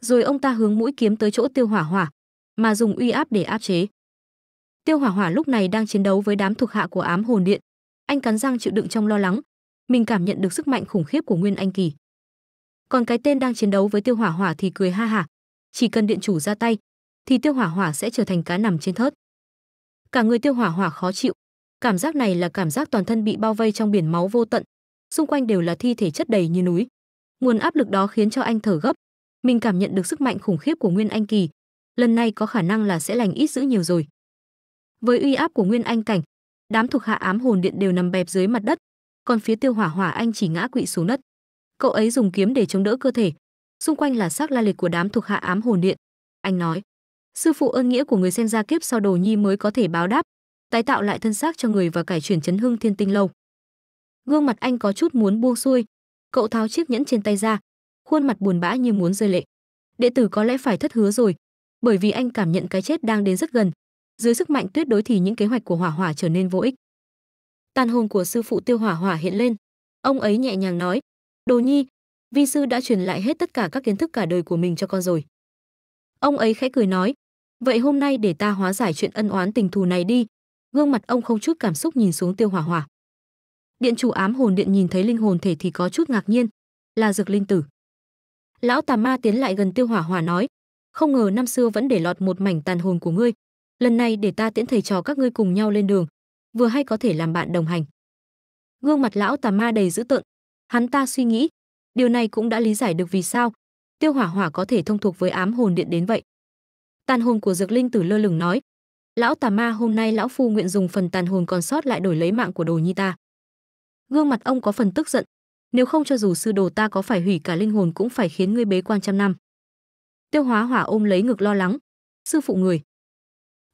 rồi ông ta hướng mũi kiếm tới chỗ tiêu hỏa hỏa mà dùng uy áp để áp chế tiêu hỏa hỏa lúc này đang chiến đấu với đám thuộc hạ của ám hồn điện anh cắn răng chịu đựng trong lo lắng mình cảm nhận được sức mạnh khủng khiếp của nguyên anh kỳ còn cái tên đang chiến đấu với tiêu hỏa hỏa thì cười ha hả chỉ cần điện chủ ra tay thì tiêu hỏa hỏa sẽ trở thành cá nằm trên thớt. Cả người tiêu hỏa hỏa khó chịu, cảm giác này là cảm giác toàn thân bị bao vây trong biển máu vô tận, xung quanh đều là thi thể chất đầy như núi. Nguồn áp lực đó khiến cho anh thở gấp, mình cảm nhận được sức mạnh khủng khiếp của Nguyên Anh kỳ, lần này có khả năng là sẽ lành ít dữ nhiều rồi. Với uy áp của Nguyên Anh cảnh, đám thuộc hạ ám hồn điện đều nằm bẹp dưới mặt đất, còn phía Tiêu Hỏa Hỏa anh chỉ ngã quỵ xuống đất. Cậu ấy dùng kiếm để chống đỡ cơ thể, xung quanh là xác la liệt của đám thuộc hạ ám hồn điện. Anh nói: sư phụ ơn nghĩa của người xem ra kiếp sau đồ nhi mới có thể báo đáp tái tạo lại thân xác cho người và cải chuyển chấn hương thiên tinh lâu gương mặt anh có chút muốn buông xuôi cậu tháo chiếc nhẫn trên tay ra khuôn mặt buồn bã như muốn rơi lệ đệ tử có lẽ phải thất hứa rồi bởi vì anh cảm nhận cái chết đang đến rất gần dưới sức mạnh tuyệt đối thì những kế hoạch của hỏa hỏa trở nên vô ích tàn hồn của sư phụ tiêu hỏa hỏa hiện lên ông ấy nhẹ nhàng nói đồ nhi vi sư đã truyền lại hết tất cả các kiến thức cả đời của mình cho con rồi ông ấy khẽ cười nói vậy hôm nay để ta hóa giải chuyện ân oán tình thù này đi gương mặt ông không chút cảm xúc nhìn xuống tiêu hỏa hỏa điện chủ ám hồn điện nhìn thấy linh hồn thể thì có chút ngạc nhiên là dược linh tử lão tà ma tiến lại gần tiêu hỏa hỏa nói không ngờ năm xưa vẫn để lọt một mảnh tàn hồn của ngươi lần này để ta tiễn thầy trò các ngươi cùng nhau lên đường vừa hay có thể làm bạn đồng hành gương mặt lão tà ma đầy dữ tợn hắn ta suy nghĩ điều này cũng đã lý giải được vì sao tiêu hỏa hỏa có thể thông thuộc với ám hồn điện đến vậy Tàn hồn của Dược Linh Tử lơ lửng nói: "Lão tà ma, hôm nay lão phu nguyện dùng phần tàn hồn còn sót lại đổi lấy mạng của đồ nhi ta." Gương mặt ông có phần tức giận, nếu không cho dù sư đồ ta có phải hủy cả linh hồn cũng phải khiến ngươi bế quan trăm năm. Tiêu Hóa Hỏa ôm lấy ngực lo lắng, "Sư phụ người."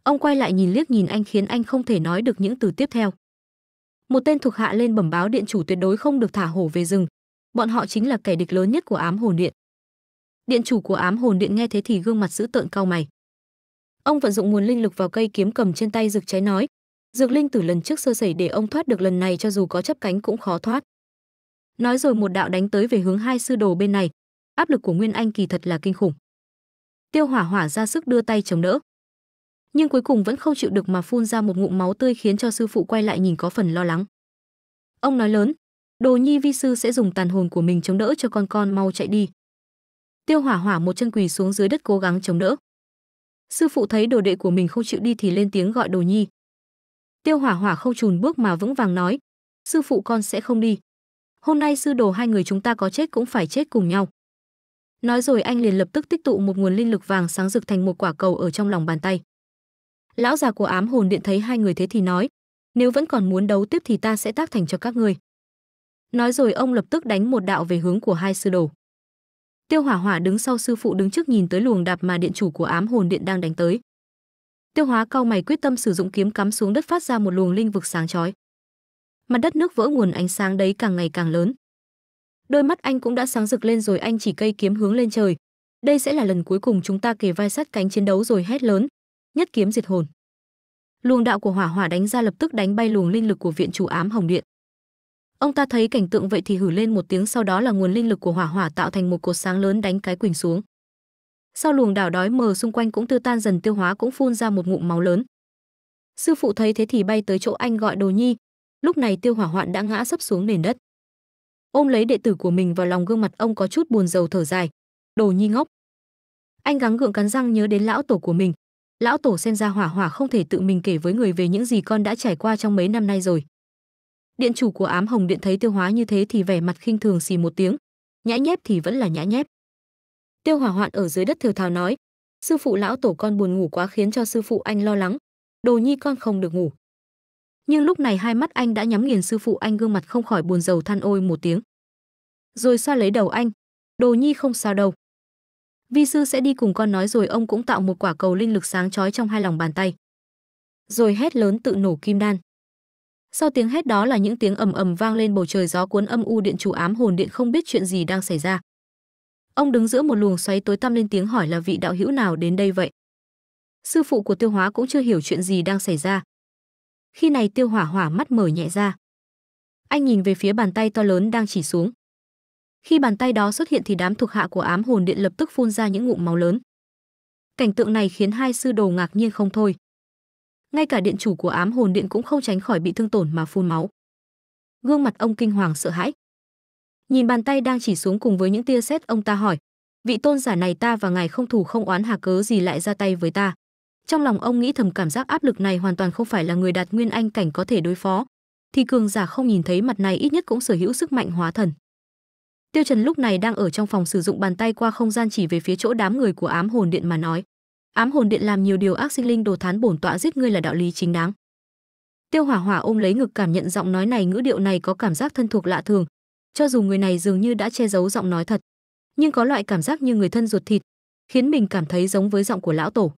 Ông quay lại nhìn liếc nhìn anh khiến anh không thể nói được những từ tiếp theo. Một tên thuộc hạ lên bẩm báo điện chủ tuyệt đối không được thả hổ về rừng, bọn họ chính là kẻ địch lớn nhất của ám hồn điện. Điện chủ của ám hồn điện nghe thế thì gương mặt dữ tợn cau mày. Ông vận dụng nguồn linh lực vào cây kiếm cầm trên tay rực cháy nói, dược linh tử lần trước sơ sẩy để ông thoát được lần này cho dù có chấp cánh cũng khó thoát. Nói rồi một đạo đánh tới về hướng hai sư đồ bên này, áp lực của Nguyên Anh kỳ thật là kinh khủng. Tiêu Hỏa Hỏa ra sức đưa tay chống đỡ, nhưng cuối cùng vẫn không chịu được mà phun ra một ngụm máu tươi khiến cho sư phụ quay lại nhìn có phần lo lắng. Ông nói lớn, Đồ Nhi vi sư sẽ dùng tàn hồn của mình chống đỡ cho con con mau chạy đi. Tiêu Hỏa Hỏa một chân quỳ xuống dưới đất cố gắng chống đỡ. Sư phụ thấy đồ đệ của mình không chịu đi thì lên tiếng gọi Đồ Nhi. Tiêu Hỏa Hỏa không chùn bước mà vững vàng nói, "Sư phụ con sẽ không đi. Hôm nay sư đồ hai người chúng ta có chết cũng phải chết cùng nhau." Nói rồi anh liền lập tức tích tụ một nguồn linh lực vàng sáng rực thành một quả cầu ở trong lòng bàn tay. Lão già của ám hồn điện thấy hai người thế thì nói, nếu vẫn còn muốn đấu tiếp thì ta sẽ tác thành cho các ngươi. Nói rồi ông lập tức đánh một đạo về hướng của hai sư đồ. Tiêu Hỏa Hỏa đứng sau sư phụ đứng trước nhìn tới luồng đạp mà điện chủ của ám hồn điện đang đánh tới. Tiêu Hóa cao mày quyết tâm sử dụng kiếm cắm xuống đất phát ra một luồng linh vực sáng chói. Mặt đất nước vỡ nguồn ánh sáng đấy càng ngày càng lớn. Đôi mắt anh cũng đã sáng rực lên rồi anh chỉ cây kiếm hướng lên trời. Đây sẽ là lần cuối cùng chúng ta kề vai sát cánh chiến đấu rồi hét lớn, nhất kiếm diệt hồn. Luồng đạo của hỏa hỏa đánh ra lập tức đánh bay luồng linh lực của viện chủ ám hồng điện. Ông ta thấy cảnh tượng vậy thì hử lên một tiếng sau đó là nguồn linh lực của hỏa hỏa tạo thành một cột sáng lớn đánh cái quỳnh xuống. Sau luồng đảo đói mờ xung quanh cũng tiêu tan dần tiêu hóa cũng phun ra một ngụm máu lớn. Sư phụ thấy thế thì bay tới chỗ anh gọi Đồ Nhi, lúc này Tiêu Hỏa Hoạn đã ngã sấp xuống nền đất. Ôm lấy đệ tử của mình vào lòng gương mặt ông có chút buồn rầu thở dài. Đồ Nhi ngốc. Anh gắng gượng cắn răng nhớ đến lão tổ của mình. Lão tổ xem ra Hỏa Hỏa không thể tự mình kể với người về những gì con đã trải qua trong mấy năm nay rồi. Điện chủ của ám hồng điện thấy tiêu hóa như thế thì vẻ mặt khinh thường xì một tiếng, nhã nhép thì vẫn là nhã nhép. Tiêu hỏa hoạn ở dưới đất thều thào nói, sư phụ lão tổ con buồn ngủ quá khiến cho sư phụ anh lo lắng, đồ nhi con không được ngủ. Nhưng lúc này hai mắt anh đã nhắm nghiền sư phụ anh gương mặt không khỏi buồn rầu than ôi một tiếng. Rồi xoa lấy đầu anh, đồ nhi không sao đâu. Vi sư sẽ đi cùng con nói rồi ông cũng tạo một quả cầu linh lực sáng chói trong hai lòng bàn tay. Rồi hét lớn tự nổ kim đan. Sau tiếng hét đó là những tiếng ầm ầm vang lên bầu trời gió cuốn âm u điện chủ ám hồn điện không biết chuyện gì đang xảy ra. Ông đứng giữa một luồng xoáy tối tăm lên tiếng hỏi là vị đạo hữu nào đến đây vậy? Sư phụ của Tiêu Hóa cũng chưa hiểu chuyện gì đang xảy ra. Khi này Tiêu Hỏa Hỏa mắt mở nhẹ ra. Anh nhìn về phía bàn tay to lớn đang chỉ xuống. Khi bàn tay đó xuất hiện thì đám thuộc hạ của ám hồn điện lập tức phun ra những ngụm máu lớn. Cảnh tượng này khiến hai sư đồ ngạc nhiên không thôi ngay cả điện chủ của ám hồn điện cũng không tránh khỏi bị thương tổn mà phun máu gương mặt ông kinh hoàng sợ hãi nhìn bàn tay đang chỉ xuống cùng với những tia sét ông ta hỏi vị tôn giả này ta và ngài không thủ không oán hà cớ gì lại ra tay với ta trong lòng ông nghĩ thầm cảm giác áp lực này hoàn toàn không phải là người đạt nguyên anh cảnh có thể đối phó thì cường giả không nhìn thấy mặt này ít nhất cũng sở hữu sức mạnh hóa thần tiêu trần lúc này đang ở trong phòng sử dụng bàn tay qua không gian chỉ về phía chỗ đám người của ám hồn điện mà nói ám hồn điện làm nhiều điều ác sinh linh đồ thán bổn tọa giết ngươi là đạo lý chính đáng tiêu hỏa hỏa ôm lấy ngực cảm nhận giọng nói này ngữ điệu này có cảm giác thân thuộc lạ thường cho dù người này dường như đã che giấu giọng nói thật nhưng có loại cảm giác như người thân ruột thịt khiến mình cảm thấy giống với giọng của lão tổ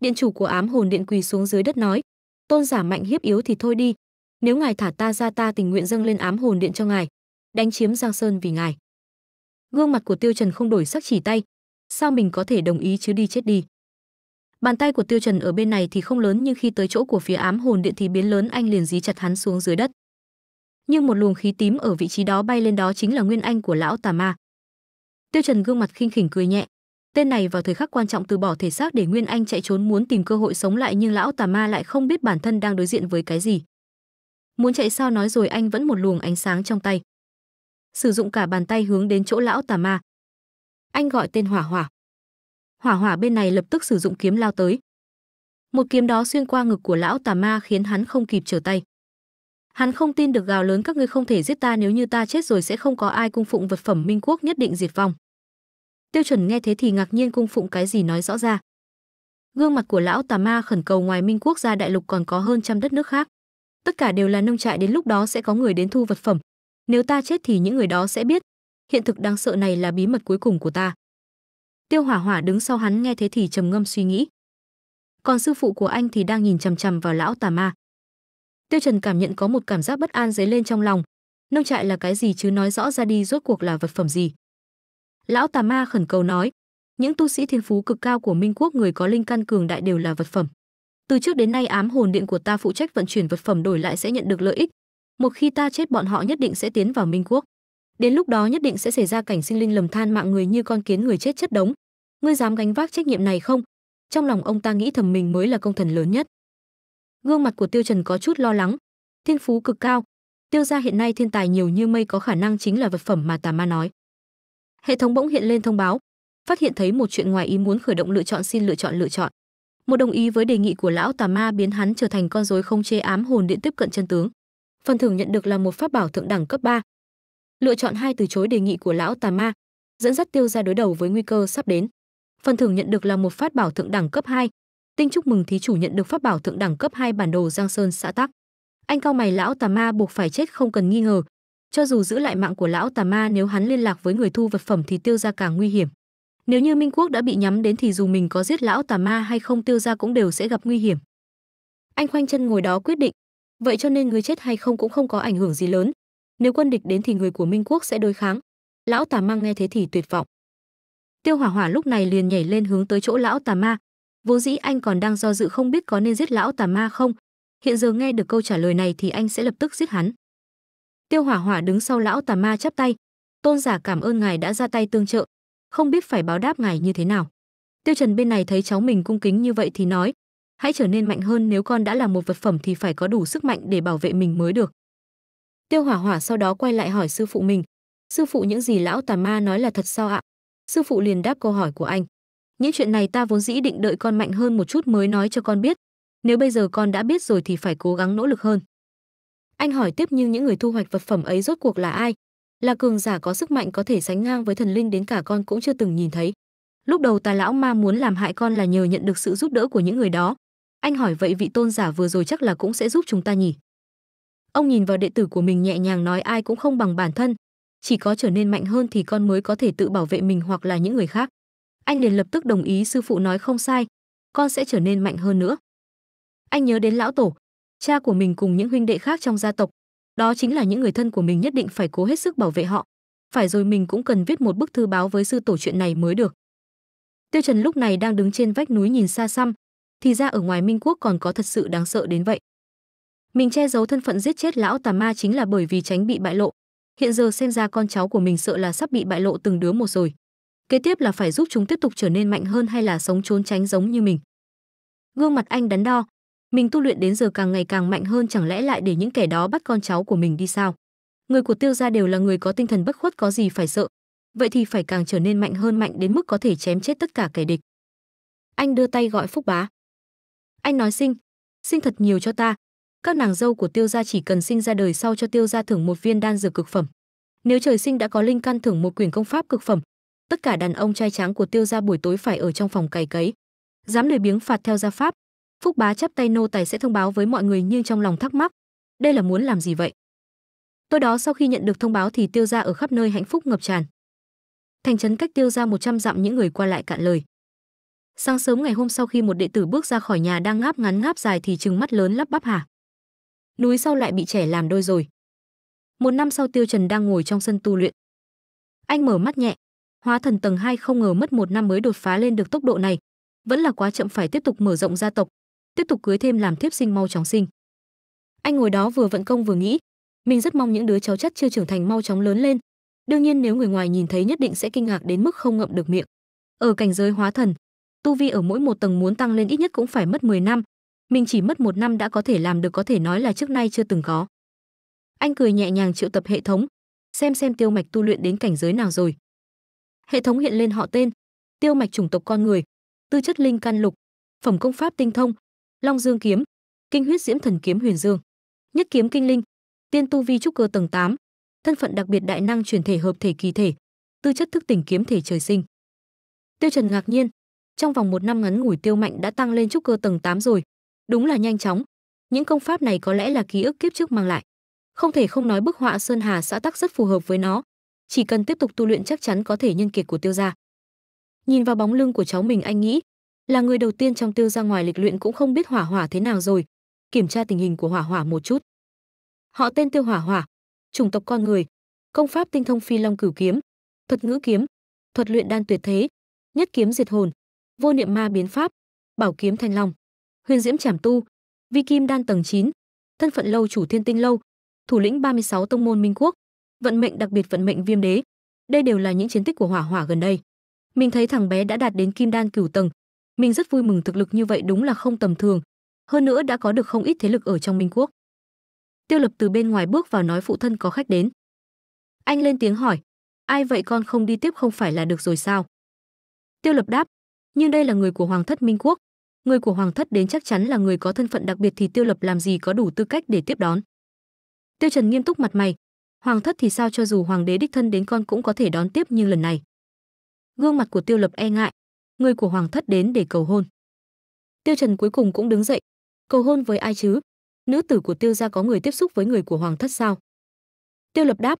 điện chủ của ám hồn điện quỳ xuống dưới đất nói tôn giả mạnh hiếp yếu thì thôi đi nếu ngài thả ta ra ta tình nguyện dâng lên ám hồn điện cho ngài đánh chiếm giang sơn vì ngài gương mặt của tiêu trần không đổi sắc chỉ tay sao mình có thể đồng ý chứ đi chết đi Bàn tay của Tiêu Trần ở bên này thì không lớn nhưng khi tới chỗ của phía ám hồn điện thì biến lớn anh liền dí chặt hắn xuống dưới đất. Nhưng một luồng khí tím ở vị trí đó bay lên đó chính là nguyên anh của lão tà ma. Tiêu Trần gương mặt khinh khỉnh cười nhẹ. Tên này vào thời khắc quan trọng từ bỏ thể xác để Nguyên Anh chạy trốn muốn tìm cơ hội sống lại nhưng lão tà ma lại không biết bản thân đang đối diện với cái gì. Muốn chạy sao nói rồi anh vẫn một luồng ánh sáng trong tay. Sử dụng cả bàn tay hướng đến chỗ lão tà ma. Anh gọi tên Hỏa Hỏa hỏa hỏa bên này lập tức sử dụng kiếm lao tới một kiếm đó xuyên qua ngực của lão tà ma khiến hắn không kịp trở tay hắn không tin được gào lớn các ngươi không thể giết ta nếu như ta chết rồi sẽ không có ai cung phụng vật phẩm minh quốc nhất định diệt vong tiêu chuẩn nghe thế thì ngạc nhiên cung phụng cái gì nói rõ ra gương mặt của lão tà ma khẩn cầu ngoài minh quốc ra đại lục còn có hơn trăm đất nước khác tất cả đều là nông trại đến lúc đó sẽ có người đến thu vật phẩm nếu ta chết thì những người đó sẽ biết hiện thực đáng sợ này là bí mật cuối cùng của ta Tiêu Hỏa Hỏa đứng sau hắn nghe thế thì trầm ngâm suy nghĩ. Còn sư phụ của anh thì đang nhìn chằm chằm vào lão tà ma. Tiêu Trần cảm nhận có một cảm giác bất an dấy lên trong lòng. Nông trại là cái gì chứ nói rõ ra đi rốt cuộc là vật phẩm gì? Lão tà ma khẩn cầu nói, những tu sĩ thiên phú cực cao của Minh quốc người có linh căn cường đại đều là vật phẩm. Từ trước đến nay ám hồn điện của ta phụ trách vận chuyển vật phẩm đổi lại sẽ nhận được lợi ích. Một khi ta chết bọn họ nhất định sẽ tiến vào Minh quốc đến lúc đó nhất định sẽ xảy ra cảnh sinh linh lầm than mạng người như con kiến người chết chất đống ngươi dám gánh vác trách nhiệm này không trong lòng ông ta nghĩ thầm mình mới là công thần lớn nhất gương mặt của tiêu trần có chút lo lắng thiên phú cực cao tiêu gia hiện nay thiên tài nhiều như mây có khả năng chính là vật phẩm mà tà ma nói hệ thống bỗng hiện lên thông báo phát hiện thấy một chuyện ngoài ý muốn khởi động lựa chọn xin lựa chọn lựa chọn một đồng ý với đề nghị của lão tà ma biến hắn trở thành con rối không chế ám hồn điện tiếp cận chân tướng phần thưởng nhận được là một pháp bảo thượng đẳng cấp 3, lựa chọn hai từ chối đề nghị của lão tà ma, dẫn dắt Tiêu ra đối đầu với nguy cơ sắp đến. Phần thưởng nhận được là một phát bảo thượng đẳng cấp 2. Tinh chúc mừng thí chủ nhận được pháp bảo thượng đẳng cấp 2 bản đồ Giang Sơn xã Tắc. Anh cao mày lão tà ma buộc phải chết không cần nghi ngờ, cho dù giữ lại mạng của lão tà ma nếu hắn liên lạc với người thu vật phẩm thì tiêu ra càng nguy hiểm nếu như minh quốc đã bị nhắm đến thì dù mình có giết lão tà ma hay không tiêu ra cũng đều sẽ gặp nguy hiểm anh khoanh chân ngồi đó quyết định vậy cho nên người chết hay không cũng không có ảnh hưởng gì lớn nếu quân địch đến thì người của Minh quốc sẽ đối kháng. Lão Tà Ma nghe thế thì tuyệt vọng. Tiêu Hỏa Hỏa lúc này liền nhảy lên hướng tới chỗ lão Tà Ma. Vốn dĩ anh còn đang do dự không biết có nên giết lão Tà Ma không, hiện giờ nghe được câu trả lời này thì anh sẽ lập tức giết hắn. Tiêu Hỏa Hỏa đứng sau lão Tà Ma chắp tay, "Tôn giả cảm ơn ngài đã ra tay tương trợ, không biết phải báo đáp ngài như thế nào." Tiêu Trần bên này thấy cháu mình cung kính như vậy thì nói, hãy trở nên mạnh hơn nếu con đã là một vật phẩm thì phải có đủ sức mạnh để bảo vệ mình mới được Tiêu Hỏa Hỏa sau đó quay lại hỏi sư phụ mình, "Sư phụ những gì lão tà ma nói là thật sao ạ?" Sư phụ liền đáp câu hỏi của anh. "Những chuyện này ta vốn dĩ định đợi con mạnh hơn một chút mới nói cho con biết, nếu bây giờ con đã biết rồi thì phải cố gắng nỗ lực hơn." Anh hỏi tiếp nhưng những người thu hoạch vật phẩm ấy rốt cuộc là ai? Là cường giả có sức mạnh có thể sánh ngang với thần linh đến cả con cũng chưa từng nhìn thấy. Lúc đầu tà lão ma muốn làm hại con là nhờ nhận được sự giúp đỡ của những người đó. Anh hỏi vậy vị tôn giả vừa rồi chắc là cũng sẽ giúp chúng ta nhỉ? Ông nhìn vào đệ tử của mình nhẹ nhàng nói ai cũng không bằng bản thân, chỉ có trở nên mạnh hơn thì con mới có thể tự bảo vệ mình hoặc là những người khác. Anh liền lập tức đồng ý sư phụ nói không sai, con sẽ trở nên mạnh hơn nữa. Anh nhớ đến lão tổ, cha của mình cùng những huynh đệ khác trong gia tộc, đó chính là những người thân của mình nhất định phải cố hết sức bảo vệ họ. Phải rồi mình cũng cần viết một bức thư báo với sư tổ chuyện này mới được. Tiêu Trần lúc này đang đứng trên vách núi nhìn xa xăm, thì ra ở ngoài Minh Quốc còn có thật sự đáng sợ đến vậy. Mình che giấu thân phận giết chết lão tà ma chính là bởi vì tránh bị bại lộ. Hiện giờ xem ra con cháu của mình sợ là sắp bị bại lộ từng đứa một rồi. Kế tiếp là phải giúp chúng tiếp tục trở nên mạnh hơn hay là sống trốn tránh giống như mình. Gương mặt anh đắn đo, mình tu luyện đến giờ càng ngày càng mạnh hơn chẳng lẽ lại để những kẻ đó bắt con cháu của mình đi sao? Người của Tiêu gia đều là người có tinh thần bất khuất có gì phải sợ. Vậy thì phải càng trở nên mạnh hơn mạnh đến mức có thể chém chết tất cả kẻ địch. Anh đưa tay gọi Phúc Bá. Anh nói sinh, sinh thật nhiều cho ta, các nàng dâu của tiêu gia chỉ cần sinh ra đời sau cho tiêu gia thưởng một viên đan dược cực phẩm nếu trời sinh đã có linh căn thưởng một quyển công pháp cực phẩm tất cả đàn ông trai tráng của tiêu gia buổi tối phải ở trong phòng cày cấy dám lười biếng phạt theo gia pháp phúc bá chắp tay nô tài sẽ thông báo với mọi người nhưng trong lòng thắc mắc đây là muốn làm gì vậy tối đó sau khi nhận được thông báo thì tiêu gia ở khắp nơi hạnh phúc ngập tràn thành trấn cách tiêu ra 100 dặm những người qua lại cạn lời. Sáng sớm ngày hôm sau khi một đệ tử bước ra khỏi nhà đang ngáp ngắn ngáp dài thì trừng mắt lớn lắp bắp hả? núi sau lại bị trẻ làm đôi rồi. Một năm sau Tiêu Trần đang ngồi trong sân tu luyện. Anh mở mắt nhẹ, hóa thần tầng 2 không ngờ mất một năm mới đột phá lên được tốc độ này, vẫn là quá chậm phải tiếp tục mở rộng gia tộc, tiếp tục cưới thêm làm thiếp sinh mau chóng sinh. Anh ngồi đó vừa vận công vừa nghĩ, mình rất mong những đứa cháu chất chưa trưởng thành mau chóng lớn lên. Đương nhiên nếu người ngoài nhìn thấy nhất định sẽ kinh ngạc đến mức không ngậm được miệng. Ở cảnh giới hóa thần, tu vi ở mỗi một tầng muốn tăng lên ít nhất cũng phải mất 10 năm, mình chỉ mất một năm đã có thể làm được có thể nói là trước nay chưa từng có. Anh cười nhẹ nhàng triệu tập hệ thống, xem xem tiêu mạch tu luyện đến cảnh giới nào rồi. Hệ thống hiện lên họ tên, tiêu mạch chủng tộc con người, tư chất linh căn lục, phẩm công pháp tinh thông, long dương kiếm, kinh huyết diễm thần kiếm huyền dương, nhất kiếm kinh linh, tiên tu vi trúc cơ tầng 8, thân phận đặc biệt đại năng truyền thể hợp thể kỳ thể, tư chất thức tỉnh kiếm thể trời sinh. Tiêu Trần ngạc nhiên, trong vòng một năm ngắn ngủi Tiêu Mạnh đã tăng lên trúc cơ tầng 8 rồi, Đúng là nhanh chóng. Những công pháp này có lẽ là ký ức kiếp trước mang lại. Không thể không nói bức họa Sơn Hà xã tắc rất phù hợp với nó, chỉ cần tiếp tục tu luyện chắc chắn có thể nhân kiệt của Tiêu gia. Nhìn vào bóng lưng của cháu mình anh nghĩ, là người đầu tiên trong Tiêu gia ngoài lịch luyện cũng không biết Hỏa Hỏa thế nào rồi, kiểm tra tình hình của Hỏa Hỏa một chút. Họ tên Tiêu Hỏa Hỏa, chủng tộc con người, công pháp tinh thông Phi Long Cửu kiếm, thuật ngữ kiếm, thuật luyện đan tuyệt thế, nhất kiếm diệt hồn, vô niệm ma biến pháp, bảo kiếm thanh long. Huyền Diễm Trảm Tu, Vi Kim Đan tầng 9, thân phận lâu chủ Thiên Tinh lâu, thủ lĩnh 36 tông môn Minh Quốc, vận mệnh đặc biệt vận mệnh Viêm Đế. Đây đều là những chiến tích của Hỏa Hỏa gần đây. Mình thấy thằng bé đã đạt đến Kim Đan cửu tầng, mình rất vui mừng thực lực như vậy đúng là không tầm thường, hơn nữa đã có được không ít thế lực ở trong Minh Quốc. Tiêu Lập từ bên ngoài bước vào nói phụ thân có khách đến. Anh lên tiếng hỏi, ai vậy con không đi tiếp không phải là được rồi sao? Tiêu Lập đáp, nhưng đây là người của Hoàng thất Minh Quốc, người của hoàng thất đến chắc chắn là người có thân phận đặc biệt thì tiêu lập làm gì có đủ tư cách để tiếp đón tiêu trần nghiêm túc mặt mày hoàng thất thì sao cho dù hoàng đế đích thân đến con cũng có thể đón tiếp như lần này gương mặt của tiêu lập e ngại người của hoàng thất đến để cầu hôn tiêu trần cuối cùng cũng đứng dậy cầu hôn với ai chứ nữ tử của tiêu gia có người tiếp xúc với người của hoàng thất sao tiêu lập đáp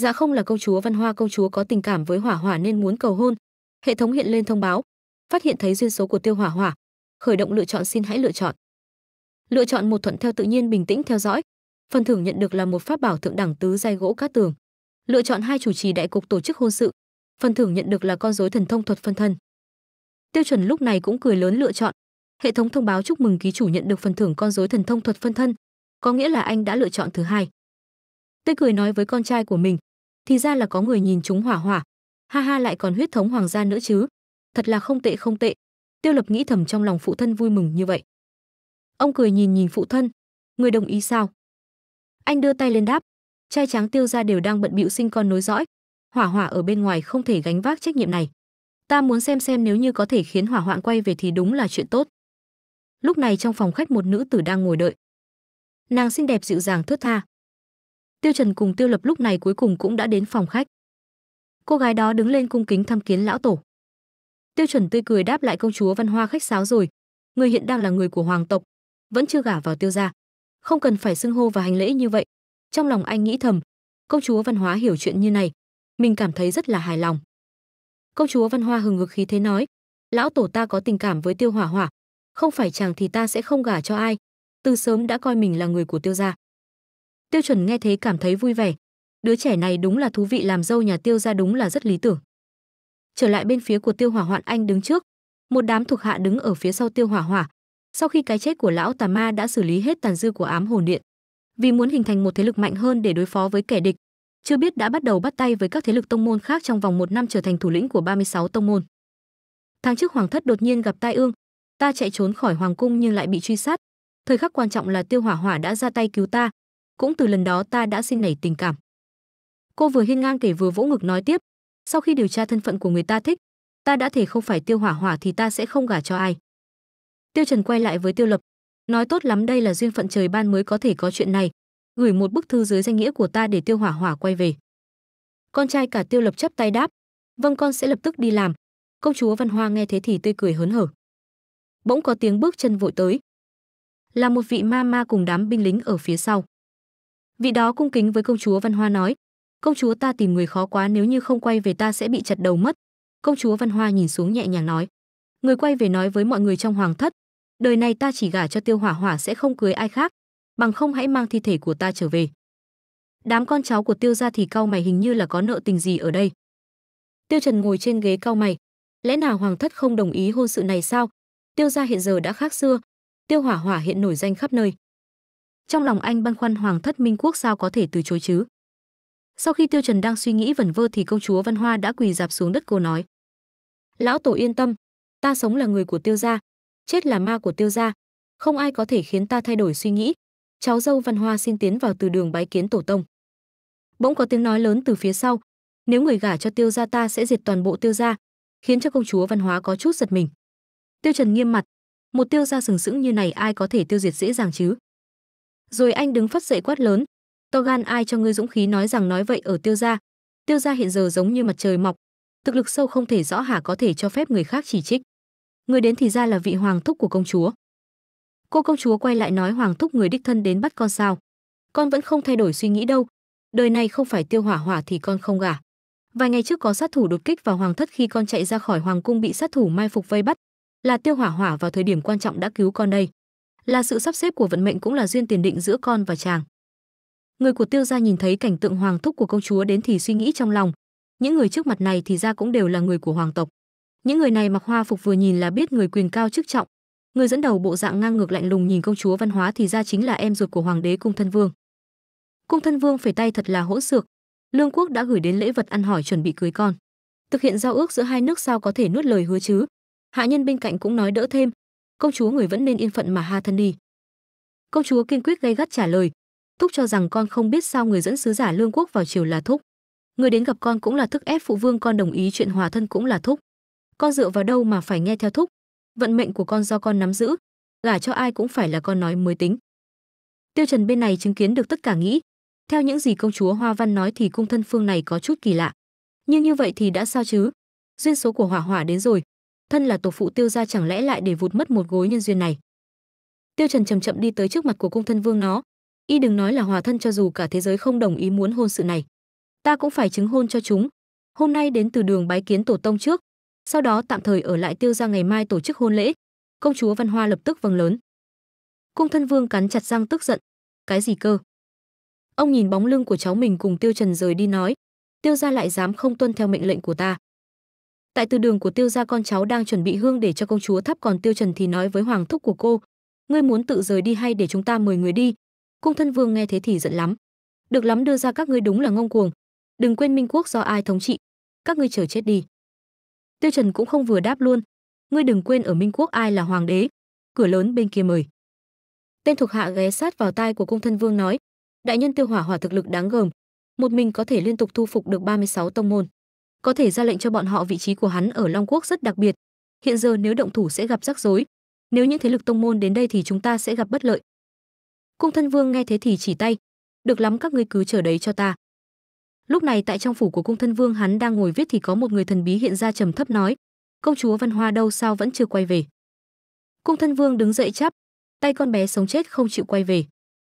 dạ không là công chúa văn hoa công chúa có tình cảm với hỏa hỏa nên muốn cầu hôn hệ thống hiện lên thông báo phát hiện thấy duyên số của tiêu hỏa hỏa khởi động lựa chọn xin hãy lựa chọn lựa chọn một thuận theo tự nhiên bình tĩnh theo dõi phần thưởng nhận được là một pháp bảo thượng đẳng tứ giai gỗ cát tường lựa chọn hai chủ trì đại cục tổ chức hôn sự phần thưởng nhận được là con rối thần thông thuật phân thân tiêu chuẩn lúc này cũng cười lớn lựa chọn hệ thống thông báo chúc mừng ký chủ nhận được phần thưởng con rối thần thông thuật phân thân có nghĩa là anh đã lựa chọn thứ hai tươi cười nói với con trai của mình thì ra là có người nhìn chúng hỏa hỏa ha ha lại còn huyết thống hoàng gia nữa chứ thật là không tệ không tệ Tiêu Lập nghĩ thầm trong lòng phụ thân vui mừng như vậy. Ông cười nhìn nhìn phụ thân, người đồng ý sao?" Anh đưa tay lên đáp, trai tráng Tiêu gia đều đang bận bịu sinh con nối dõi, Hỏa Hỏa ở bên ngoài không thể gánh vác trách nhiệm này. Ta muốn xem xem nếu như có thể khiến Hỏa Hoạn quay về thì đúng là chuyện tốt. Lúc này trong phòng khách một nữ tử đang ngồi đợi. Nàng xinh đẹp dịu dàng thướt tha. Tiêu Trần cùng Tiêu Lập lúc này cuối cùng cũng đã đến phòng khách. Cô gái đó đứng lên cung kính thăm kiến lão tổ. Tiêu chuẩn tươi cười đáp lại công chúa Văn Hoa khách sáo rồi, người hiện đang là người của hoàng tộc, vẫn chưa gả vào tiêu gia. Không cần phải xưng hô và hành lễ như vậy. Trong lòng anh nghĩ thầm, công chúa Văn Hóa hiểu chuyện như này, mình cảm thấy rất là hài lòng. Công chúa Văn Hoa hừng ngực khí thế nói, lão tổ ta có tình cảm với Tiêu Hỏa Hỏa, không phải chàng thì ta sẽ không gả cho ai, từ sớm đã coi mình là người của Tiêu gia. Tiêu Chuẩn nghe thế cảm thấy vui vẻ, đứa trẻ này đúng là thú vị làm dâu nhà Tiêu gia đúng là rất lý tưởng trở lại bên phía của tiêu hỏa hoạn anh đứng trước một đám thuộc hạ đứng ở phía sau tiêu hỏa hỏa sau khi cái chết của lão tà ma đã xử lý hết tàn dư của ám hồn điện vì muốn hình thành một thế lực mạnh hơn để đối phó với kẻ địch chưa biết đã bắt đầu bắt tay với các thế lực tông môn khác trong vòng một năm trở thành thủ lĩnh của 36 tông môn tháng trước hoàng thất đột nhiên gặp tai ương ta chạy trốn khỏi hoàng cung nhưng lại bị truy sát thời khắc quan trọng là tiêu hỏa hỏa đã ra tay cứu ta cũng từ lần đó ta đã xin nảy tình cảm cô vừa hiên ngang kể vừa vỗ ngực nói tiếp sau khi điều tra thân phận của người ta thích ta đã thể không phải tiêu hỏa hỏa thì ta sẽ không gả cho ai tiêu trần quay lại với tiêu lập nói tốt lắm đây là duyên phận trời ban mới có thể có chuyện này gửi một bức thư dưới danh nghĩa của ta để tiêu hỏa hỏa quay về con trai cả tiêu lập chấp tay đáp vâng con sẽ lập tức đi làm công chúa văn hoa nghe thế thì tươi cười hớn hở bỗng có tiếng bước chân vội tới là một vị ma ma cùng đám binh lính ở phía sau vị đó cung kính với công chúa văn hoa nói công chúa ta tìm người khó quá nếu như không quay về ta sẽ bị chặt đầu mất công chúa văn hoa nhìn xuống nhẹ nhàng nói người quay về nói với mọi người trong hoàng thất đời này ta chỉ gả cho tiêu hỏa hỏa sẽ không cưới ai khác bằng không hãy mang thi thể của ta trở về đám con cháu của tiêu gia thì cau mày hình như là có nợ tình gì ở đây tiêu trần ngồi trên ghế cau mày lẽ nào hoàng thất không đồng ý hôn sự này sao tiêu gia hiện giờ đã khác xưa tiêu hỏa hỏa hiện nổi danh khắp nơi trong lòng anh băn khoăn hoàng thất minh quốc sao có thể từ chối chứ sau khi Tiêu Trần đang suy nghĩ vẩn vơ thì công chúa Văn Hoa đã quỳ dạp xuống đất cô nói: "Lão tổ yên tâm, ta sống là người của Tiêu gia, chết là ma của Tiêu gia, không ai có thể khiến ta thay đổi suy nghĩ. Cháu dâu Văn Hoa xin tiến vào từ đường bái kiến tổ tông." Bỗng có tiếng nói lớn từ phía sau, "Nếu người gả cho Tiêu gia ta sẽ diệt toàn bộ Tiêu gia." Khiến cho công chúa Văn Hóa có chút giật mình. Tiêu Trần nghiêm mặt, một tiêu gia sừng sững như này ai có thể tiêu diệt dễ dàng chứ? Rồi anh đứng phát dậy quát lớn, to gan ai cho ngươi dũng khí nói rằng nói vậy ở tiêu gia tiêu gia hiện giờ giống như mặt trời mọc thực lực sâu không thể rõ hả có thể cho phép người khác chỉ trích người đến thì ra là vị hoàng thúc của công chúa cô công chúa quay lại nói hoàng thúc người đích thân đến bắt con sao con vẫn không thay đổi suy nghĩ đâu đời này không phải tiêu hỏa hỏa thì con không gả vài ngày trước có sát thủ đột kích vào hoàng thất khi con chạy ra khỏi hoàng cung bị sát thủ mai phục vây bắt là tiêu hỏa hỏa vào thời điểm quan trọng đã cứu con đây là sự sắp xếp của vận mệnh cũng là duyên tiền định giữa con và chàng người của tiêu gia nhìn thấy cảnh tượng hoàng thúc của công chúa đến thì suy nghĩ trong lòng những người trước mặt này thì ra cũng đều là người của hoàng tộc những người này mặc hoa phục vừa nhìn là biết người quyền cao chức trọng người dẫn đầu bộ dạng ngang ngược lạnh lùng nhìn công chúa văn hóa thì ra chính là em ruột của hoàng đế cung thân vương cung thân vương phải tay thật là hỗn xược lương quốc đã gửi đến lễ vật ăn hỏi chuẩn bị cưới con thực hiện giao ước giữa hai nước sao có thể nuốt lời hứa chứ hạ nhân bên cạnh cũng nói đỡ thêm công chúa người vẫn nên yên phận mà ha thân đi công chúa kiên quyết gay gắt trả lời thúc cho rằng con không biết sao người dẫn sứ giả lương quốc vào triều là thúc người đến gặp con cũng là thức ép phụ vương con đồng ý chuyện hòa thân cũng là thúc con dựa vào đâu mà phải nghe theo thúc vận mệnh của con do con nắm giữ gả cho ai cũng phải là con nói mới tính tiêu trần bên này chứng kiến được tất cả nghĩ theo những gì công chúa hoa văn nói thì cung thân phương này có chút kỳ lạ nhưng như vậy thì đã sao chứ duyên số của hỏa hỏa đến rồi thân là tổ phụ tiêu gia chẳng lẽ lại để vụt mất một gối nhân duyên này tiêu trần chậm chậm đi tới trước mặt của cung thân vương nó y đừng nói là hòa thân cho dù cả thế giới không đồng ý muốn hôn sự này ta cũng phải chứng hôn cho chúng hôm nay đến từ đường bái kiến tổ tông trước sau đó tạm thời ở lại tiêu ra ngày mai tổ chức hôn lễ công chúa văn hoa lập tức vâng lớn cung thân vương cắn chặt răng tức giận cái gì cơ ông nhìn bóng lưng của cháu mình cùng tiêu trần rời đi nói tiêu gia lại dám không tuân theo mệnh lệnh của ta tại từ đường của tiêu gia con cháu đang chuẩn bị hương để cho công chúa thắp còn tiêu trần thì nói với hoàng thúc của cô ngươi muốn tự rời đi hay để chúng ta mời người đi cung thân vương nghe thế thì giận lắm được lắm đưa ra các ngươi đúng là ngông cuồng đừng quên minh quốc do ai thống trị các ngươi chờ chết đi tiêu trần cũng không vừa đáp luôn ngươi đừng quên ở minh quốc ai là hoàng đế cửa lớn bên kia mời tên thuộc hạ ghé sát vào tai của cung thân vương nói đại nhân tiêu hỏa hỏa thực lực đáng gờm một mình có thể liên tục thu phục được 36 tông môn có thể ra lệnh cho bọn họ vị trí của hắn ở long quốc rất đặc biệt hiện giờ nếu động thủ sẽ gặp rắc rối nếu những thế lực tông môn đến đây thì chúng ta sẽ gặp bất lợi cung thân vương nghe thế thì chỉ tay được lắm các ngươi cứ chờ đấy cho ta lúc này tại trong phủ của cung thân vương hắn đang ngồi viết thì có một người thần bí hiện ra trầm thấp nói công chúa văn hoa đâu sao vẫn chưa quay về cung thân vương đứng dậy chắp tay con bé sống chết không chịu quay về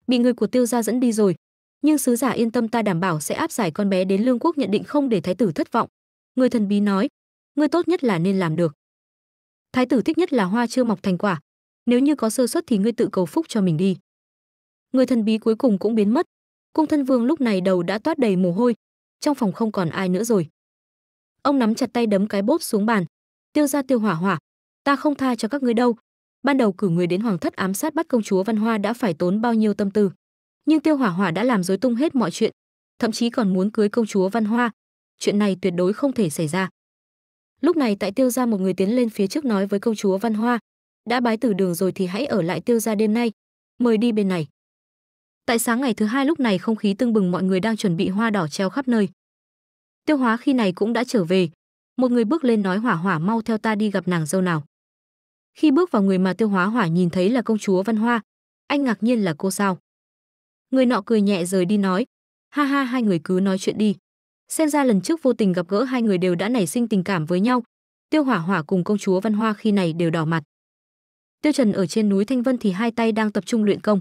bị người của tiêu gia dẫn đi rồi nhưng sứ giả yên tâm ta đảm bảo sẽ áp giải con bé đến lương quốc nhận định không để thái tử thất vọng người thần bí nói ngươi tốt nhất là nên làm được thái tử thích nhất là hoa chưa mọc thành quả nếu như có sơ suất thì ngươi tự cầu phúc cho mình đi người thần bí cuối cùng cũng biến mất. Cung thân vương lúc này đầu đã toát đầy mồ hôi, trong phòng không còn ai nữa rồi. Ông nắm chặt tay đấm cái bốp xuống bàn, tiêu ra tiêu hỏa hỏa, ta không tha cho các ngươi đâu. Ban đầu cử người đến hoàng thất ám sát bắt công chúa Văn Hoa đã phải tốn bao nhiêu tâm tư, nhưng tiêu hỏa hỏa đã làm dối tung hết mọi chuyện, thậm chí còn muốn cưới công chúa Văn Hoa. Chuyện này tuyệt đối không thể xảy ra. Lúc này tại tiêu gia một người tiến lên phía trước nói với công chúa Văn Hoa, đã bái tử đường rồi thì hãy ở lại tiêu gia đêm nay, mời đi bên này tại sáng ngày thứ hai lúc này không khí tưng bừng mọi người đang chuẩn bị hoa đỏ treo khắp nơi tiêu hóa khi này cũng đã trở về một người bước lên nói hỏa hỏa mau theo ta đi gặp nàng dâu nào khi bước vào người mà tiêu hóa hỏa nhìn thấy là công chúa văn hoa anh ngạc nhiên là cô sao người nọ cười nhẹ rời đi nói ha ha hai người cứ nói chuyện đi xem ra lần trước vô tình gặp gỡ hai người đều đã nảy sinh tình cảm với nhau tiêu hỏa hỏa cùng công chúa văn hoa khi này đều đỏ mặt tiêu trần ở trên núi thanh vân thì hai tay đang tập trung luyện công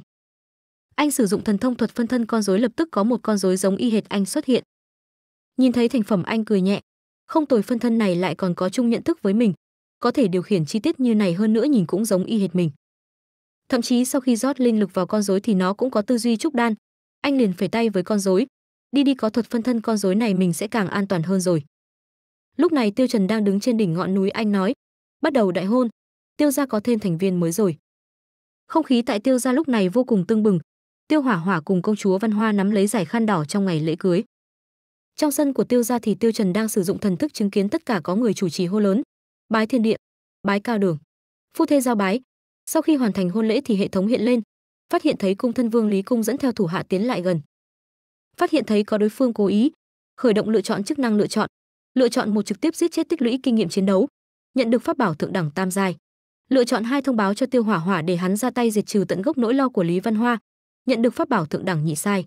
anh sử dụng thần thông thuật phân thân con rối lập tức có một con rối giống y hệt anh xuất hiện nhìn thấy thành phẩm anh cười nhẹ không tồi phân thân này lại còn có chung nhận thức với mình có thể điều khiển chi tiết như này hơn nữa nhìn cũng giống y hệt mình thậm chí sau khi rót linh lực vào con rối thì nó cũng có tư duy trúc đan anh liền phải tay với con rối đi đi có thuật phân thân con rối này mình sẽ càng an toàn hơn rồi lúc này tiêu trần đang đứng trên đỉnh ngọn núi anh nói bắt đầu đại hôn tiêu gia có thêm thành viên mới rồi không khí tại tiêu gia lúc này vô cùng tưng bừng Tiêu Hỏa Hỏa cùng công chúa Văn Hoa nắm lấy giải khăn đỏ trong ngày lễ cưới. Trong sân của Tiêu gia thì Tiêu Trần đang sử dụng thần thức chứng kiến tất cả có người chủ trì hô lớn, bái thiên địa, bái cao đường, phu thê giao bái. Sau khi hoàn thành hôn lễ thì hệ thống hiện lên, phát hiện thấy cung thân vương Lý Cung dẫn theo thủ hạ tiến lại gần. Phát hiện thấy có đối phương cố ý, khởi động lựa chọn chức năng lựa chọn, lựa chọn một trực tiếp giết chết tích lũy kinh nghiệm chiến đấu, nhận được pháp bảo thượng đẳng tam giai. Lựa chọn hai thông báo cho Tiêu Hỏa Hỏa để hắn ra tay diệt trừ tận gốc nỗi lo của Lý Văn Hoa, nhận được pháp bảo thượng đẳng nhị sai.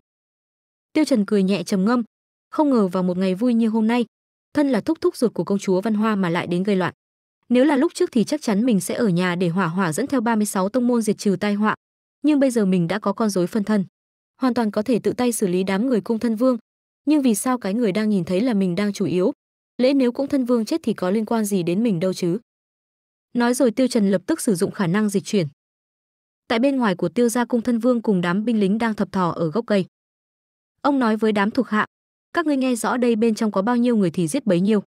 Tiêu Trần cười nhẹ trầm ngâm, không ngờ vào một ngày vui như hôm nay, thân là thúc thúc ruột của công chúa Văn Hoa mà lại đến gây loạn. Nếu là lúc trước thì chắc chắn mình sẽ ở nhà để hỏa hỏa dẫn theo 36 tông môn diệt trừ tai họa, nhưng bây giờ mình đã có con rối phân thân, hoàn toàn có thể tự tay xử lý đám người cung thân vương, nhưng vì sao cái người đang nhìn thấy là mình đang chủ yếu? Lẽ nếu cũng thân vương chết thì có liên quan gì đến mình đâu chứ? Nói rồi Tiêu Trần lập tức sử dụng khả năng dịch chuyển, tại bên ngoài của tiêu gia cung thân vương cùng đám binh lính đang thập thò ở gốc cây ông nói với đám thuộc hạ các ngươi nghe rõ đây bên trong có bao nhiêu người thì giết bấy nhiêu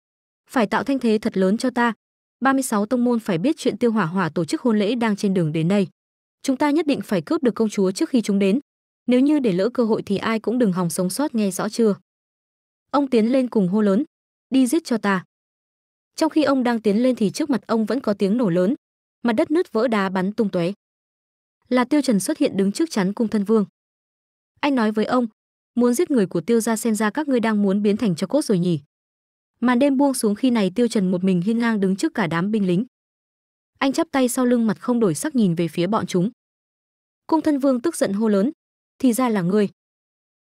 phải tạo thanh thế thật lớn cho ta 36 tông môn phải biết chuyện tiêu hỏa hỏa tổ chức hôn lễ đang trên đường đến đây chúng ta nhất định phải cướp được công chúa trước khi chúng đến nếu như để lỡ cơ hội thì ai cũng đừng hòng sống sót nghe rõ chưa ông tiến lên cùng hô lớn đi giết cho ta trong khi ông đang tiến lên thì trước mặt ông vẫn có tiếng nổ lớn mặt đất nứt vỡ đá bắn tung tóe là tiêu trần xuất hiện đứng trước chắn cung thân vương anh nói với ông muốn giết người của tiêu gia xem ra các ngươi đang muốn biến thành cho cốt rồi nhỉ màn đêm buông xuống khi này tiêu trần một mình hiên ngang đứng trước cả đám binh lính anh chắp tay sau lưng mặt không đổi sắc nhìn về phía bọn chúng cung thân vương tức giận hô lớn thì ra là ngươi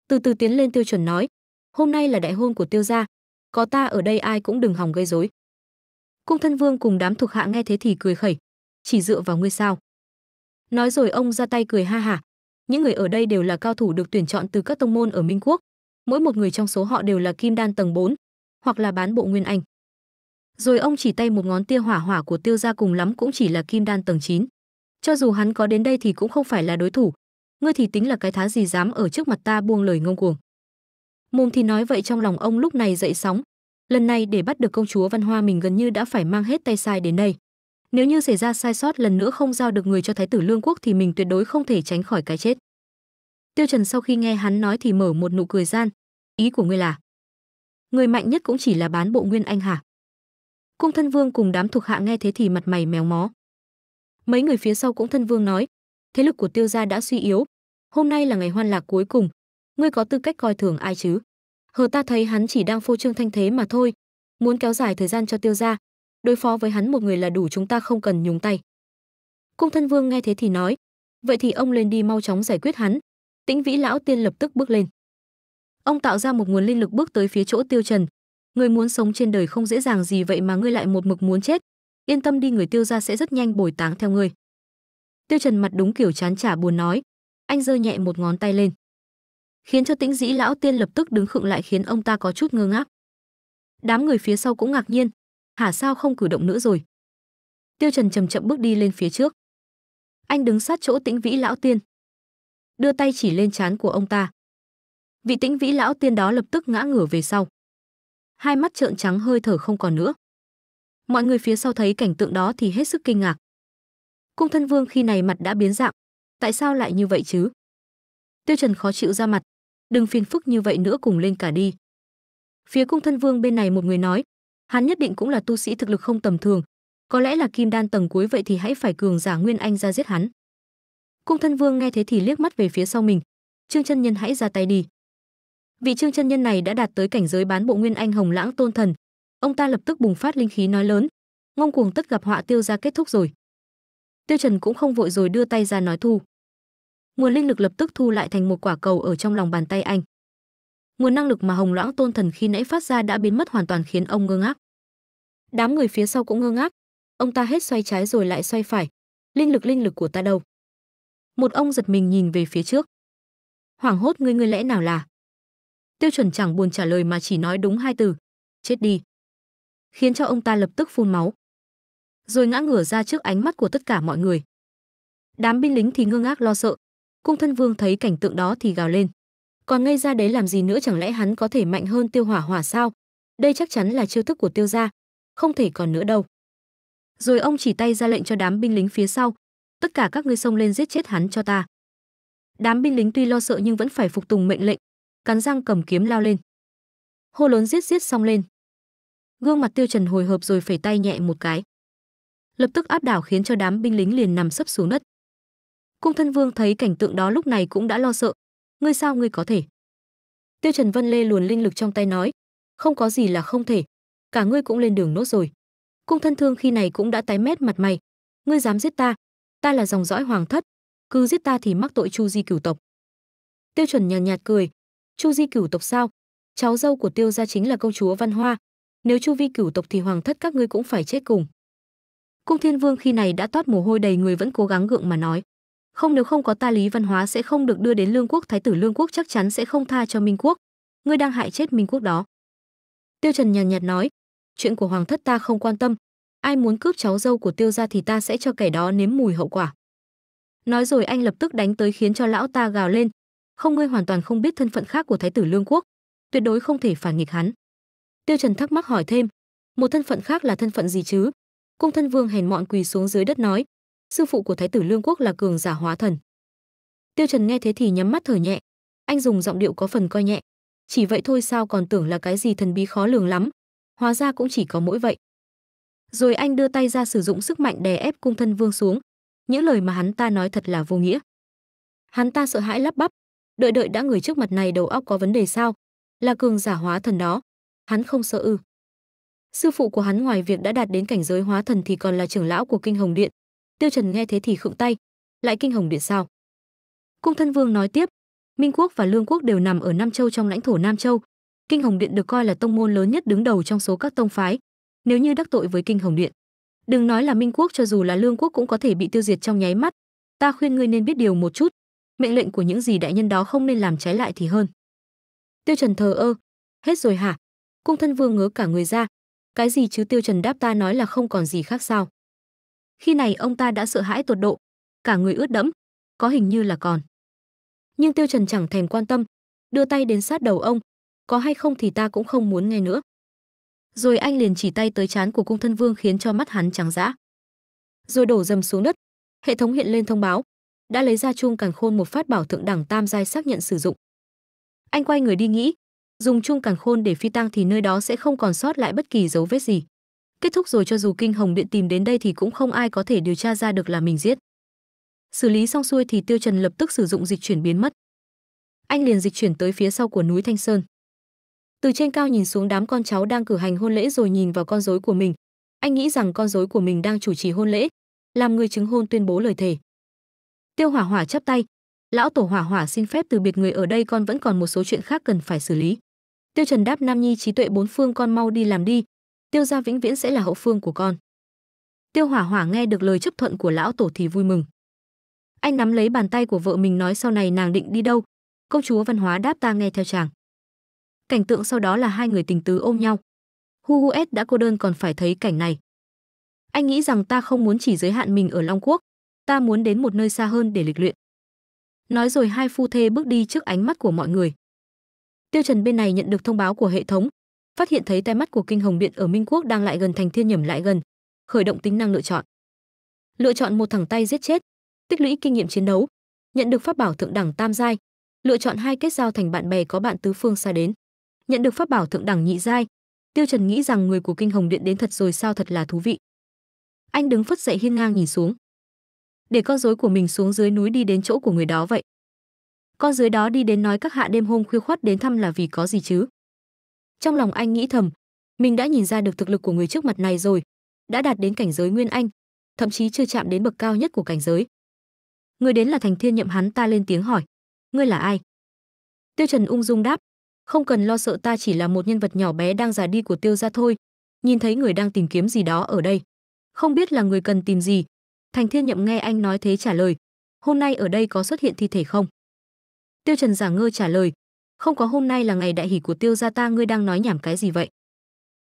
từ từ tiến lên tiêu chuẩn nói hôm nay là đại hôn của tiêu gia có ta ở đây ai cũng đừng hòng gây rối cung thân vương cùng đám thuộc hạ nghe thế thì cười khẩy chỉ dựa vào ngươi sao Nói rồi ông ra tay cười ha hả. Những người ở đây đều là cao thủ được tuyển chọn từ các tông môn ở Minh Quốc. Mỗi một người trong số họ đều là kim đan tầng 4, hoặc là bán bộ nguyên anh. Rồi ông chỉ tay một ngón tia hỏa hỏa của tiêu gia cùng lắm cũng chỉ là kim đan tầng 9. Cho dù hắn có đến đây thì cũng không phải là đối thủ. Ngươi thì tính là cái thá gì dám ở trước mặt ta buông lời ngông cuồng. Mồm thì nói vậy trong lòng ông lúc này dậy sóng. Lần này để bắt được công chúa Văn Hoa mình gần như đã phải mang hết tay sai đến đây nếu như xảy ra sai sót lần nữa không giao được người cho thái tử lương quốc thì mình tuyệt đối không thể tránh khỏi cái chết tiêu trần sau khi nghe hắn nói thì mở một nụ cười gian ý của ngươi là người mạnh nhất cũng chỉ là bán bộ nguyên anh hả cung thân vương cùng đám thuộc hạ nghe thế thì mặt mày méo mó mấy người phía sau cũng thân vương nói thế lực của tiêu gia đã suy yếu hôm nay là ngày hoan lạc cuối cùng ngươi có tư cách coi thường ai chứ hờ ta thấy hắn chỉ đang phô trương thanh thế mà thôi muốn kéo dài thời gian cho tiêu gia đối phó với hắn một người là đủ chúng ta không cần nhúng tay cung thân vương nghe thế thì nói vậy thì ông lên đi mau chóng giải quyết hắn tĩnh vĩ lão tiên lập tức bước lên ông tạo ra một nguồn linh lực bước tới phía chỗ tiêu trần người muốn sống trên đời không dễ dàng gì vậy mà ngươi lại một mực muốn chết yên tâm đi người tiêu gia sẽ rất nhanh bồi táng theo ngươi tiêu trần mặt đúng kiểu chán trả buồn nói anh giơ nhẹ một ngón tay lên khiến cho tĩnh dĩ lão tiên lập tức đứng khựng lại khiến ông ta có chút ngơ ngác đám người phía sau cũng ngạc nhiên hả sao không cử động nữa rồi tiêu trần chậm chậm bước đi lên phía trước anh đứng sát chỗ tĩnh vĩ lão tiên đưa tay chỉ lên trán của ông ta vị tĩnh vĩ lão tiên đó lập tức ngã ngửa về sau hai mắt trợn trắng hơi thở không còn nữa mọi người phía sau thấy cảnh tượng đó thì hết sức kinh ngạc cung thân vương khi này mặt đã biến dạng tại sao lại như vậy chứ tiêu trần khó chịu ra mặt đừng phiền phức như vậy nữa cùng lên cả đi phía cung thân vương bên này một người nói hắn nhất định cũng là tu sĩ thực lực không tầm thường, có lẽ là kim đan tầng cuối vậy thì hãy phải cường giả nguyên anh ra giết hắn. Cung Thân Vương nghe thế thì liếc mắt về phía sau mình, Trương Chân Nhân hãy ra tay đi. Vị Trương Chân Nhân này đã đạt tới cảnh giới bán bộ nguyên anh hồng lãng tôn thần, ông ta lập tức bùng phát linh khí nói lớn, ngông cuồng tất gặp họa tiêu ra kết thúc rồi. Tiêu Trần cũng không vội rồi đưa tay ra nói thu. Nguồn linh lực lập tức thu lại thành một quả cầu ở trong lòng bàn tay anh nguồn năng lực mà hồng loãng tôn thần khi nãy phát ra đã biến mất hoàn toàn khiến ông ngơ ngác đám người phía sau cũng ngơ ngác ông ta hết xoay trái rồi lại xoay phải linh lực linh lực của ta đâu một ông giật mình nhìn về phía trước hoảng hốt ngươi ngươi lẽ nào là tiêu chuẩn chẳng buồn trả lời mà chỉ nói đúng hai từ chết đi khiến cho ông ta lập tức phun máu rồi ngã ngửa ra trước ánh mắt của tất cả mọi người đám binh lính thì ngơ ngác lo sợ cung thân vương thấy cảnh tượng đó thì gào lên còn ngây ra đấy làm gì nữa chẳng lẽ hắn có thể mạnh hơn tiêu hỏa hỏa sao đây chắc chắn là chiêu thức của tiêu gia không thể còn nữa đâu rồi ông chỉ tay ra lệnh cho đám binh lính phía sau tất cả các ngươi xông lên giết chết hắn cho ta đám binh lính tuy lo sợ nhưng vẫn phải phục tùng mệnh lệnh cắn răng cầm kiếm lao lên hô lớn giết giết xong lên gương mặt tiêu trần hồi hộp rồi phẩy tay nhẹ một cái lập tức áp đảo khiến cho đám binh lính liền nằm sấp xuống đất cung thân vương thấy cảnh tượng đó lúc này cũng đã lo sợ ngươi sao ngươi có thể tiêu trần vân lê luồn linh lực trong tay nói không có gì là không thể cả ngươi cũng lên đường nốt rồi cung thân thương khi này cũng đã tái mét mặt mày ngươi dám giết ta ta là dòng dõi hoàng thất cứ giết ta thì mắc tội chu di cửu tộc tiêu Trần nhàn nhạt cười chu di cửu tộc sao cháu dâu của tiêu gia chính là công chúa văn hoa nếu chu vi cửu tộc thì hoàng thất các ngươi cũng phải chết cùng cung thiên vương khi này đã toát mồ hôi đầy người vẫn cố gắng gượng mà nói không nếu không có ta lý văn hóa sẽ không được đưa đến lương quốc thái tử lương quốc chắc chắn sẽ không tha cho minh quốc ngươi đang hại chết minh quốc đó tiêu trần nhàn nhạt nói chuyện của hoàng thất ta không quan tâm ai muốn cướp cháu dâu của tiêu gia thì ta sẽ cho kẻ đó nếm mùi hậu quả nói rồi anh lập tức đánh tới khiến cho lão ta gào lên không ngươi hoàn toàn không biết thân phận khác của thái tử lương quốc tuyệt đối không thể phản nghịch hắn tiêu trần thắc mắc hỏi thêm một thân phận khác là thân phận gì chứ cung thân vương hèn mọn quỳ xuống dưới đất nói sư phụ của thái tử lương quốc là cường giả hóa thần tiêu trần nghe thế thì nhắm mắt thở nhẹ anh dùng giọng điệu có phần coi nhẹ chỉ vậy thôi sao còn tưởng là cái gì thần bí khó lường lắm hóa ra cũng chỉ có mỗi vậy rồi anh đưa tay ra sử dụng sức mạnh đè ép cung thân vương xuống những lời mà hắn ta nói thật là vô nghĩa hắn ta sợ hãi lắp bắp đợi đợi đã người trước mặt này đầu óc có vấn đề sao là cường giả hóa thần đó hắn không sợ ư sư phụ của hắn ngoài việc đã đạt đến cảnh giới hóa thần thì còn là trưởng lão của kinh hồng điện tiêu trần nghe thế thì khựng tay lại kinh hồng điện sao cung thân vương nói tiếp minh quốc và lương quốc đều nằm ở nam châu trong lãnh thổ nam châu kinh hồng điện được coi là tông môn lớn nhất đứng đầu trong số các tông phái nếu như đắc tội với kinh hồng điện đừng nói là minh quốc cho dù là lương quốc cũng có thể bị tiêu diệt trong nháy mắt ta khuyên ngươi nên biết điều một chút mệnh lệnh của những gì đại nhân đó không nên làm trái lại thì hơn tiêu trần thờ ơ hết rồi hả cung thân vương ngớ cả người ra cái gì chứ tiêu trần đáp ta nói là không còn gì khác sao khi này ông ta đã sợ hãi tột độ, cả người ướt đẫm, có hình như là còn. Nhưng Tiêu Trần chẳng thèm quan tâm, đưa tay đến sát đầu ông, có hay không thì ta cũng không muốn nghe nữa. Rồi anh liền chỉ tay tới chán của cung thân vương khiến cho mắt hắn trắng dã. Rồi đổ dầm xuống đất, hệ thống hiện lên thông báo, đã lấy ra chung càn khôn một phát bảo thượng đẳng tam giai xác nhận sử dụng. Anh quay người đi nghĩ, dùng chung càn khôn để phi tang thì nơi đó sẽ không còn sót lại bất kỳ dấu vết gì kết thúc rồi cho dù kinh hồng điện tìm đến đây thì cũng không ai có thể điều tra ra được là mình giết xử lý xong xuôi thì tiêu trần lập tức sử dụng dịch chuyển biến mất anh liền dịch chuyển tới phía sau của núi thanh sơn từ trên cao nhìn xuống đám con cháu đang cử hành hôn lễ rồi nhìn vào con rối của mình anh nghĩ rằng con rối của mình đang chủ trì hôn lễ làm người chứng hôn tuyên bố lời thề tiêu hỏa hỏa chắp tay lão tổ hỏa hỏa xin phép từ biệt người ở đây con vẫn còn một số chuyện khác cần phải xử lý tiêu trần đáp nam nhi trí tuệ bốn phương con mau đi làm đi tiêu gia vĩnh viễn sẽ là hậu phương của con tiêu hỏa hỏa nghe được lời chấp thuận của lão tổ thì vui mừng anh nắm lấy bàn tay của vợ mình nói sau này nàng định đi đâu công chúa văn hóa đáp ta nghe theo chàng cảnh tượng sau đó là hai người tình tứ ôm nhau hu hu s đã cô đơn còn phải thấy cảnh này anh nghĩ rằng ta không muốn chỉ giới hạn mình ở long quốc ta muốn đến một nơi xa hơn để lịch luyện nói rồi hai phu thê bước đi trước ánh mắt của mọi người tiêu trần bên này nhận được thông báo của hệ thống phát hiện thấy tai mắt của kinh hồng biện ở Minh Quốc đang lại gần thành thiên nhầm lại gần, khởi động tính năng lựa chọn. Lựa chọn một thẳng tay giết chết, tích lũy kinh nghiệm chiến đấu, nhận được pháp bảo thượng đẳng tam giai, lựa chọn hai kết giao thành bạn bè có bạn tứ phương xa đến. Nhận được pháp bảo thượng đẳng nhị giai, Tiêu Trần nghĩ rằng người của kinh hồng điện đến thật rồi sao thật là thú vị. Anh đứng phất dậy hiên ngang nhìn xuống. Để con rối của mình xuống dưới núi đi đến chỗ của người đó vậy. Con dưới đó đi đến nói các hạ đêm hôm khuya khoắt đến thăm là vì có gì chứ? trong lòng anh nghĩ thầm mình đã nhìn ra được thực lực của người trước mặt này rồi đã đạt đến cảnh giới nguyên anh thậm chí chưa chạm đến bậc cao nhất của cảnh giới người đến là thành thiên nhậm hắn ta lên tiếng hỏi ngươi là ai tiêu trần ung dung đáp không cần lo sợ ta chỉ là một nhân vật nhỏ bé đang già đi của tiêu gia thôi nhìn thấy người đang tìm kiếm gì đó ở đây không biết là người cần tìm gì thành thiên nhậm nghe anh nói thế trả lời hôm nay ở đây có xuất hiện thi thể không tiêu trần giả ngơ trả lời không có hôm nay là ngày đại hỷ của tiêu gia ta ngươi đang nói nhảm cái gì vậy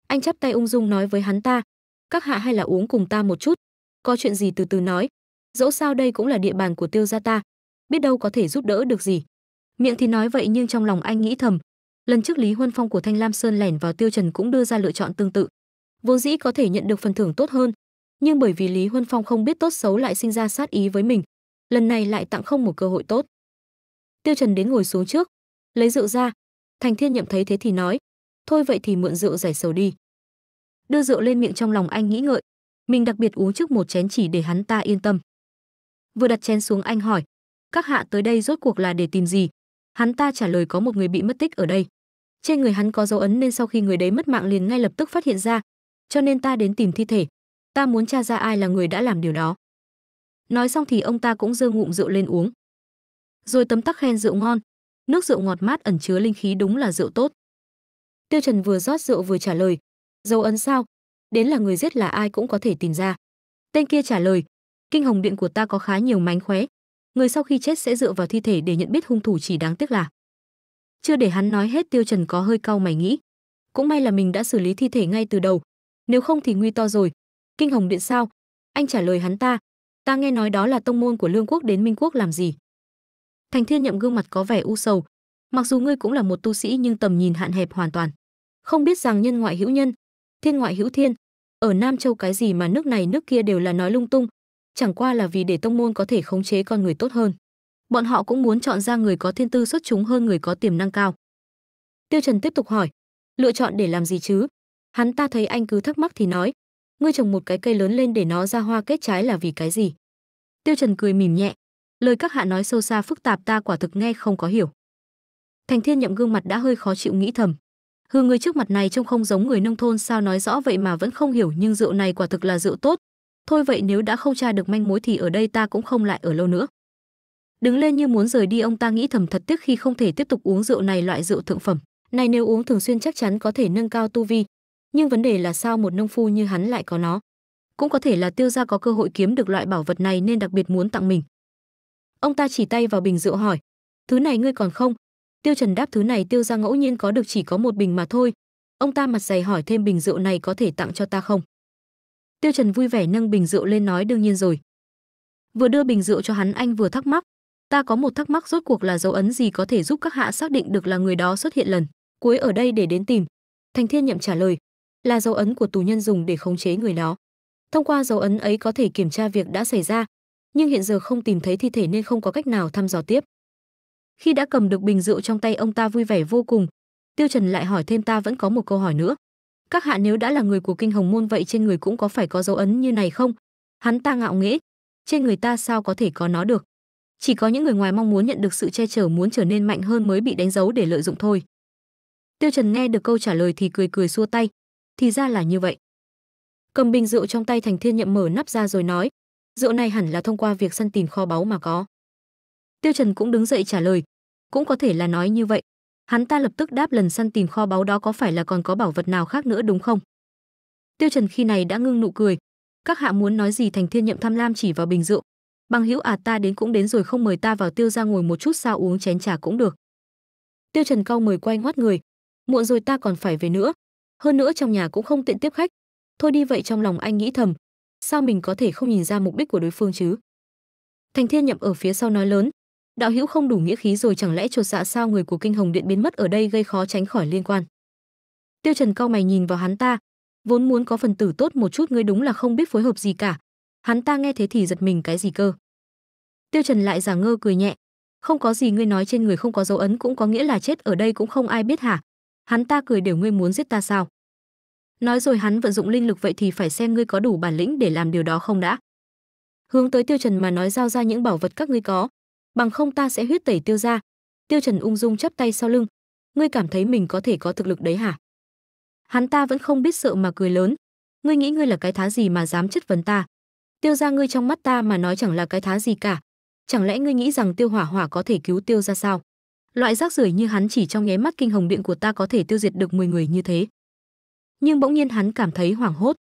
anh chắp tay ung dung nói với hắn ta các hạ hay là uống cùng ta một chút có chuyện gì từ từ nói dẫu sao đây cũng là địa bàn của tiêu gia ta biết đâu có thể giúp đỡ được gì miệng thì nói vậy nhưng trong lòng anh nghĩ thầm lần trước lý huân phong của thanh lam sơn lẻn vào tiêu trần cũng đưa ra lựa chọn tương tự vốn dĩ có thể nhận được phần thưởng tốt hơn nhưng bởi vì lý huân phong không biết tốt xấu lại sinh ra sát ý với mình lần này lại tặng không một cơ hội tốt tiêu trần đến ngồi xuống trước lấy rượu ra thành thiên nhậm thấy thế thì nói thôi vậy thì mượn rượu giải sầu đi đưa rượu lên miệng trong lòng anh nghĩ ngợi mình đặc biệt uống trước một chén chỉ để hắn ta yên tâm vừa đặt chén xuống anh hỏi các hạ tới đây rốt cuộc là để tìm gì hắn ta trả lời có một người bị mất tích ở đây trên người hắn có dấu ấn nên sau khi người đấy mất mạng liền ngay lập tức phát hiện ra cho nên ta đến tìm thi thể ta muốn tra ra ai là người đã làm điều đó nói xong thì ông ta cũng giơ ngụm rượu lên uống rồi tấm tắc khen rượu ngon Nước rượu ngọt mát ẩn chứa linh khí đúng là rượu tốt. Tiêu Trần vừa rót rượu vừa trả lời, dấu ấn sao? Đến là người giết là ai cũng có thể tìm ra. Tên kia trả lời, kinh hồng điện của ta có khá nhiều mánh khóe. Người sau khi chết sẽ dựa vào thi thể để nhận biết hung thủ chỉ đáng tiếc là. Chưa để hắn nói hết Tiêu Trần có hơi cau mày nghĩ. Cũng may là mình đã xử lý thi thể ngay từ đầu. Nếu không thì nguy to rồi. Kinh hồng điện sao? Anh trả lời hắn ta. Ta nghe nói đó là tông môn của Lương quốc đến Minh quốc làm gì? Thành Thiên Nhậm gương mặt có vẻ u sầu. Mặc dù ngươi cũng là một tu sĩ nhưng tầm nhìn hạn hẹp hoàn toàn. Không biết rằng nhân ngoại hữu nhân, thiên ngoại hữu thiên, ở Nam Châu cái gì mà nước này nước kia đều là nói lung tung, chẳng qua là vì để tông môn có thể khống chế con người tốt hơn. Bọn họ cũng muốn chọn ra người có thiên tư xuất chúng hơn người có tiềm năng cao. Tiêu Trần tiếp tục hỏi, lựa chọn để làm gì chứ? Hắn ta thấy anh cứ thắc mắc thì nói, ngươi trồng một cái cây lớn lên để nó ra hoa kết trái là vì cái gì? Tiêu Trần cười mỉm nhẹ, lời các hạ nói sâu xa phức tạp ta quả thực nghe không có hiểu thành thiên nhậm gương mặt đã hơi khó chịu nghĩ thầm hư người trước mặt này trông không giống người nông thôn sao nói rõ vậy mà vẫn không hiểu nhưng rượu này quả thực là rượu tốt thôi vậy nếu đã không tra được manh mối thì ở đây ta cũng không lại ở lâu nữa đứng lên như muốn rời đi ông ta nghĩ thầm thật tiếc khi không thể tiếp tục uống rượu này loại rượu thượng phẩm này nếu uống thường xuyên chắc chắn có thể nâng cao tu vi nhưng vấn đề là sao một nông phu như hắn lại có nó cũng có thể là tiêu gia có cơ hội kiếm được loại bảo vật này nên đặc biệt muốn tặng mình Ông ta chỉ tay vào bình rượu hỏi, "Thứ này ngươi còn không?" Tiêu Trần đáp thứ này Tiêu ra ngẫu nhiên có được chỉ có một bình mà thôi. Ông ta mặt dày hỏi thêm bình rượu này có thể tặng cho ta không? Tiêu Trần vui vẻ nâng bình rượu lên nói đương nhiên rồi. Vừa đưa bình rượu cho hắn anh vừa thắc mắc, ta có một thắc mắc rốt cuộc là dấu ấn gì có thể giúp các hạ xác định được là người đó xuất hiện lần cuối ở đây để đến tìm. Thành Thiên Nhậm trả lời, là dấu ấn của tù nhân dùng để khống chế người đó. Thông qua dấu ấn ấy có thể kiểm tra việc đã xảy ra, nhưng hiện giờ không tìm thấy thi thể nên không có cách nào thăm dò tiếp. Khi đã cầm được bình rượu trong tay ông ta vui vẻ vô cùng, Tiêu Trần lại hỏi thêm ta vẫn có một câu hỏi nữa. Các hạ nếu đã là người của kinh hồng môn vậy trên người cũng có phải có dấu ấn như này không? Hắn ta ngạo nghễ, trên người ta sao có thể có nó được? Chỉ có những người ngoài mong muốn nhận được sự che chở muốn trở nên mạnh hơn mới bị đánh dấu để lợi dụng thôi. Tiêu Trần nghe được câu trả lời thì cười cười xua tay, thì ra là như vậy. Cầm bình rượu trong tay Thành Thiên Nhậm mở nắp ra rồi nói, rượu này hẳn là thông qua việc săn tìm kho báu mà có tiêu trần cũng đứng dậy trả lời cũng có thể là nói như vậy hắn ta lập tức đáp lần săn tìm kho báu đó có phải là còn có bảo vật nào khác nữa đúng không tiêu trần khi này đã ngưng nụ cười các hạ muốn nói gì thành thiên nhậm tham lam chỉ vào bình rượu bằng hữu à ta đến cũng đến rồi không mời ta vào tiêu ra ngồi một chút sao uống chén trà cũng được tiêu trần cau mời quay ngoắt người muộn rồi ta còn phải về nữa hơn nữa trong nhà cũng không tiện tiếp khách thôi đi vậy trong lòng anh nghĩ thầm sao mình có thể không nhìn ra mục đích của đối phương chứ thành thiên nhậm ở phía sau nói lớn đạo hữu không đủ nghĩa khí rồi chẳng lẽ chột dạ sao người của kinh hồng điện biến mất ở đây gây khó tránh khỏi liên quan tiêu trần cao mày nhìn vào hắn ta vốn muốn có phần tử tốt một chút ngươi đúng là không biết phối hợp gì cả hắn ta nghe thế thì giật mình cái gì cơ tiêu trần lại giả ngơ cười nhẹ không có gì ngươi nói trên người không có dấu ấn cũng có nghĩa là chết ở đây cũng không ai biết hả hắn ta cười đều ngươi muốn giết ta sao Nói rồi hắn vận dụng linh lực vậy thì phải xem ngươi có đủ bản lĩnh để làm điều đó không đã. Hướng tới Tiêu Trần mà nói giao ra những bảo vật các ngươi có, bằng không ta sẽ huyết tẩy tiêu ra. Tiêu Trần ung dung chắp tay sau lưng, ngươi cảm thấy mình có thể có thực lực đấy hả? Hắn ta vẫn không biết sợ mà cười lớn, ngươi nghĩ ngươi là cái thá gì mà dám chất vấn ta? Tiêu gia ngươi trong mắt ta mà nói chẳng là cái thá gì cả, chẳng lẽ ngươi nghĩ rằng Tiêu Hỏa Hỏa có thể cứu Tiêu gia sao? Loại rác rưởi như hắn chỉ trong nháy mắt kinh hồng điện của ta có thể tiêu diệt được 10 người như thế nhưng bỗng nhiên hắn cảm thấy hoảng hốt.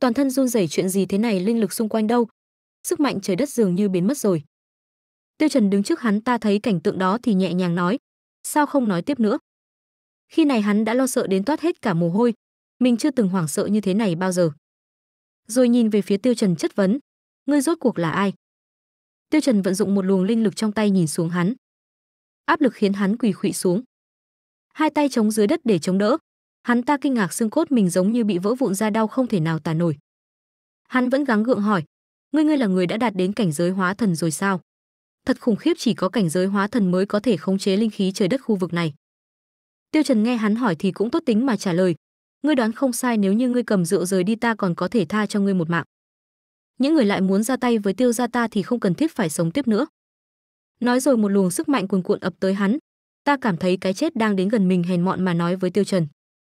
Toàn thân run rẩy chuyện gì thế này linh lực xung quanh đâu? Sức mạnh trời đất dường như biến mất rồi. Tiêu Trần đứng trước hắn ta thấy cảnh tượng đó thì nhẹ nhàng nói, sao không nói tiếp nữa? Khi này hắn đã lo sợ đến toát hết cả mồ hôi, mình chưa từng hoảng sợ như thế này bao giờ. Rồi nhìn về phía Tiêu Trần chất vấn, ngươi rốt cuộc là ai? Tiêu Trần vận dụng một luồng linh lực trong tay nhìn xuống hắn. Áp lực khiến hắn quỳ khụy xuống. Hai tay chống dưới đất để chống đỡ, hắn ta kinh ngạc xương cốt mình giống như bị vỡ vụn ra đau không thể nào tả nổi. Hắn vẫn gắng gượng hỏi, ngươi ngươi là người đã đạt đến cảnh giới hóa thần rồi sao? Thật khủng khiếp chỉ có cảnh giới hóa thần mới có thể khống chế linh khí trời đất khu vực này. Tiêu Trần nghe hắn hỏi thì cũng tốt tính mà trả lời, ngươi đoán không sai nếu như ngươi cầm rượu rời đi ta còn có thể tha cho ngươi một mạng. Những người lại muốn ra tay với tiêu gia ta thì không cần thiết phải sống tiếp nữa. Nói rồi một luồng sức mạnh cuồn cuộn ập tới hắn, ta cảm thấy cái chết đang đến gần mình hèn mọn mà nói với Tiêu Trần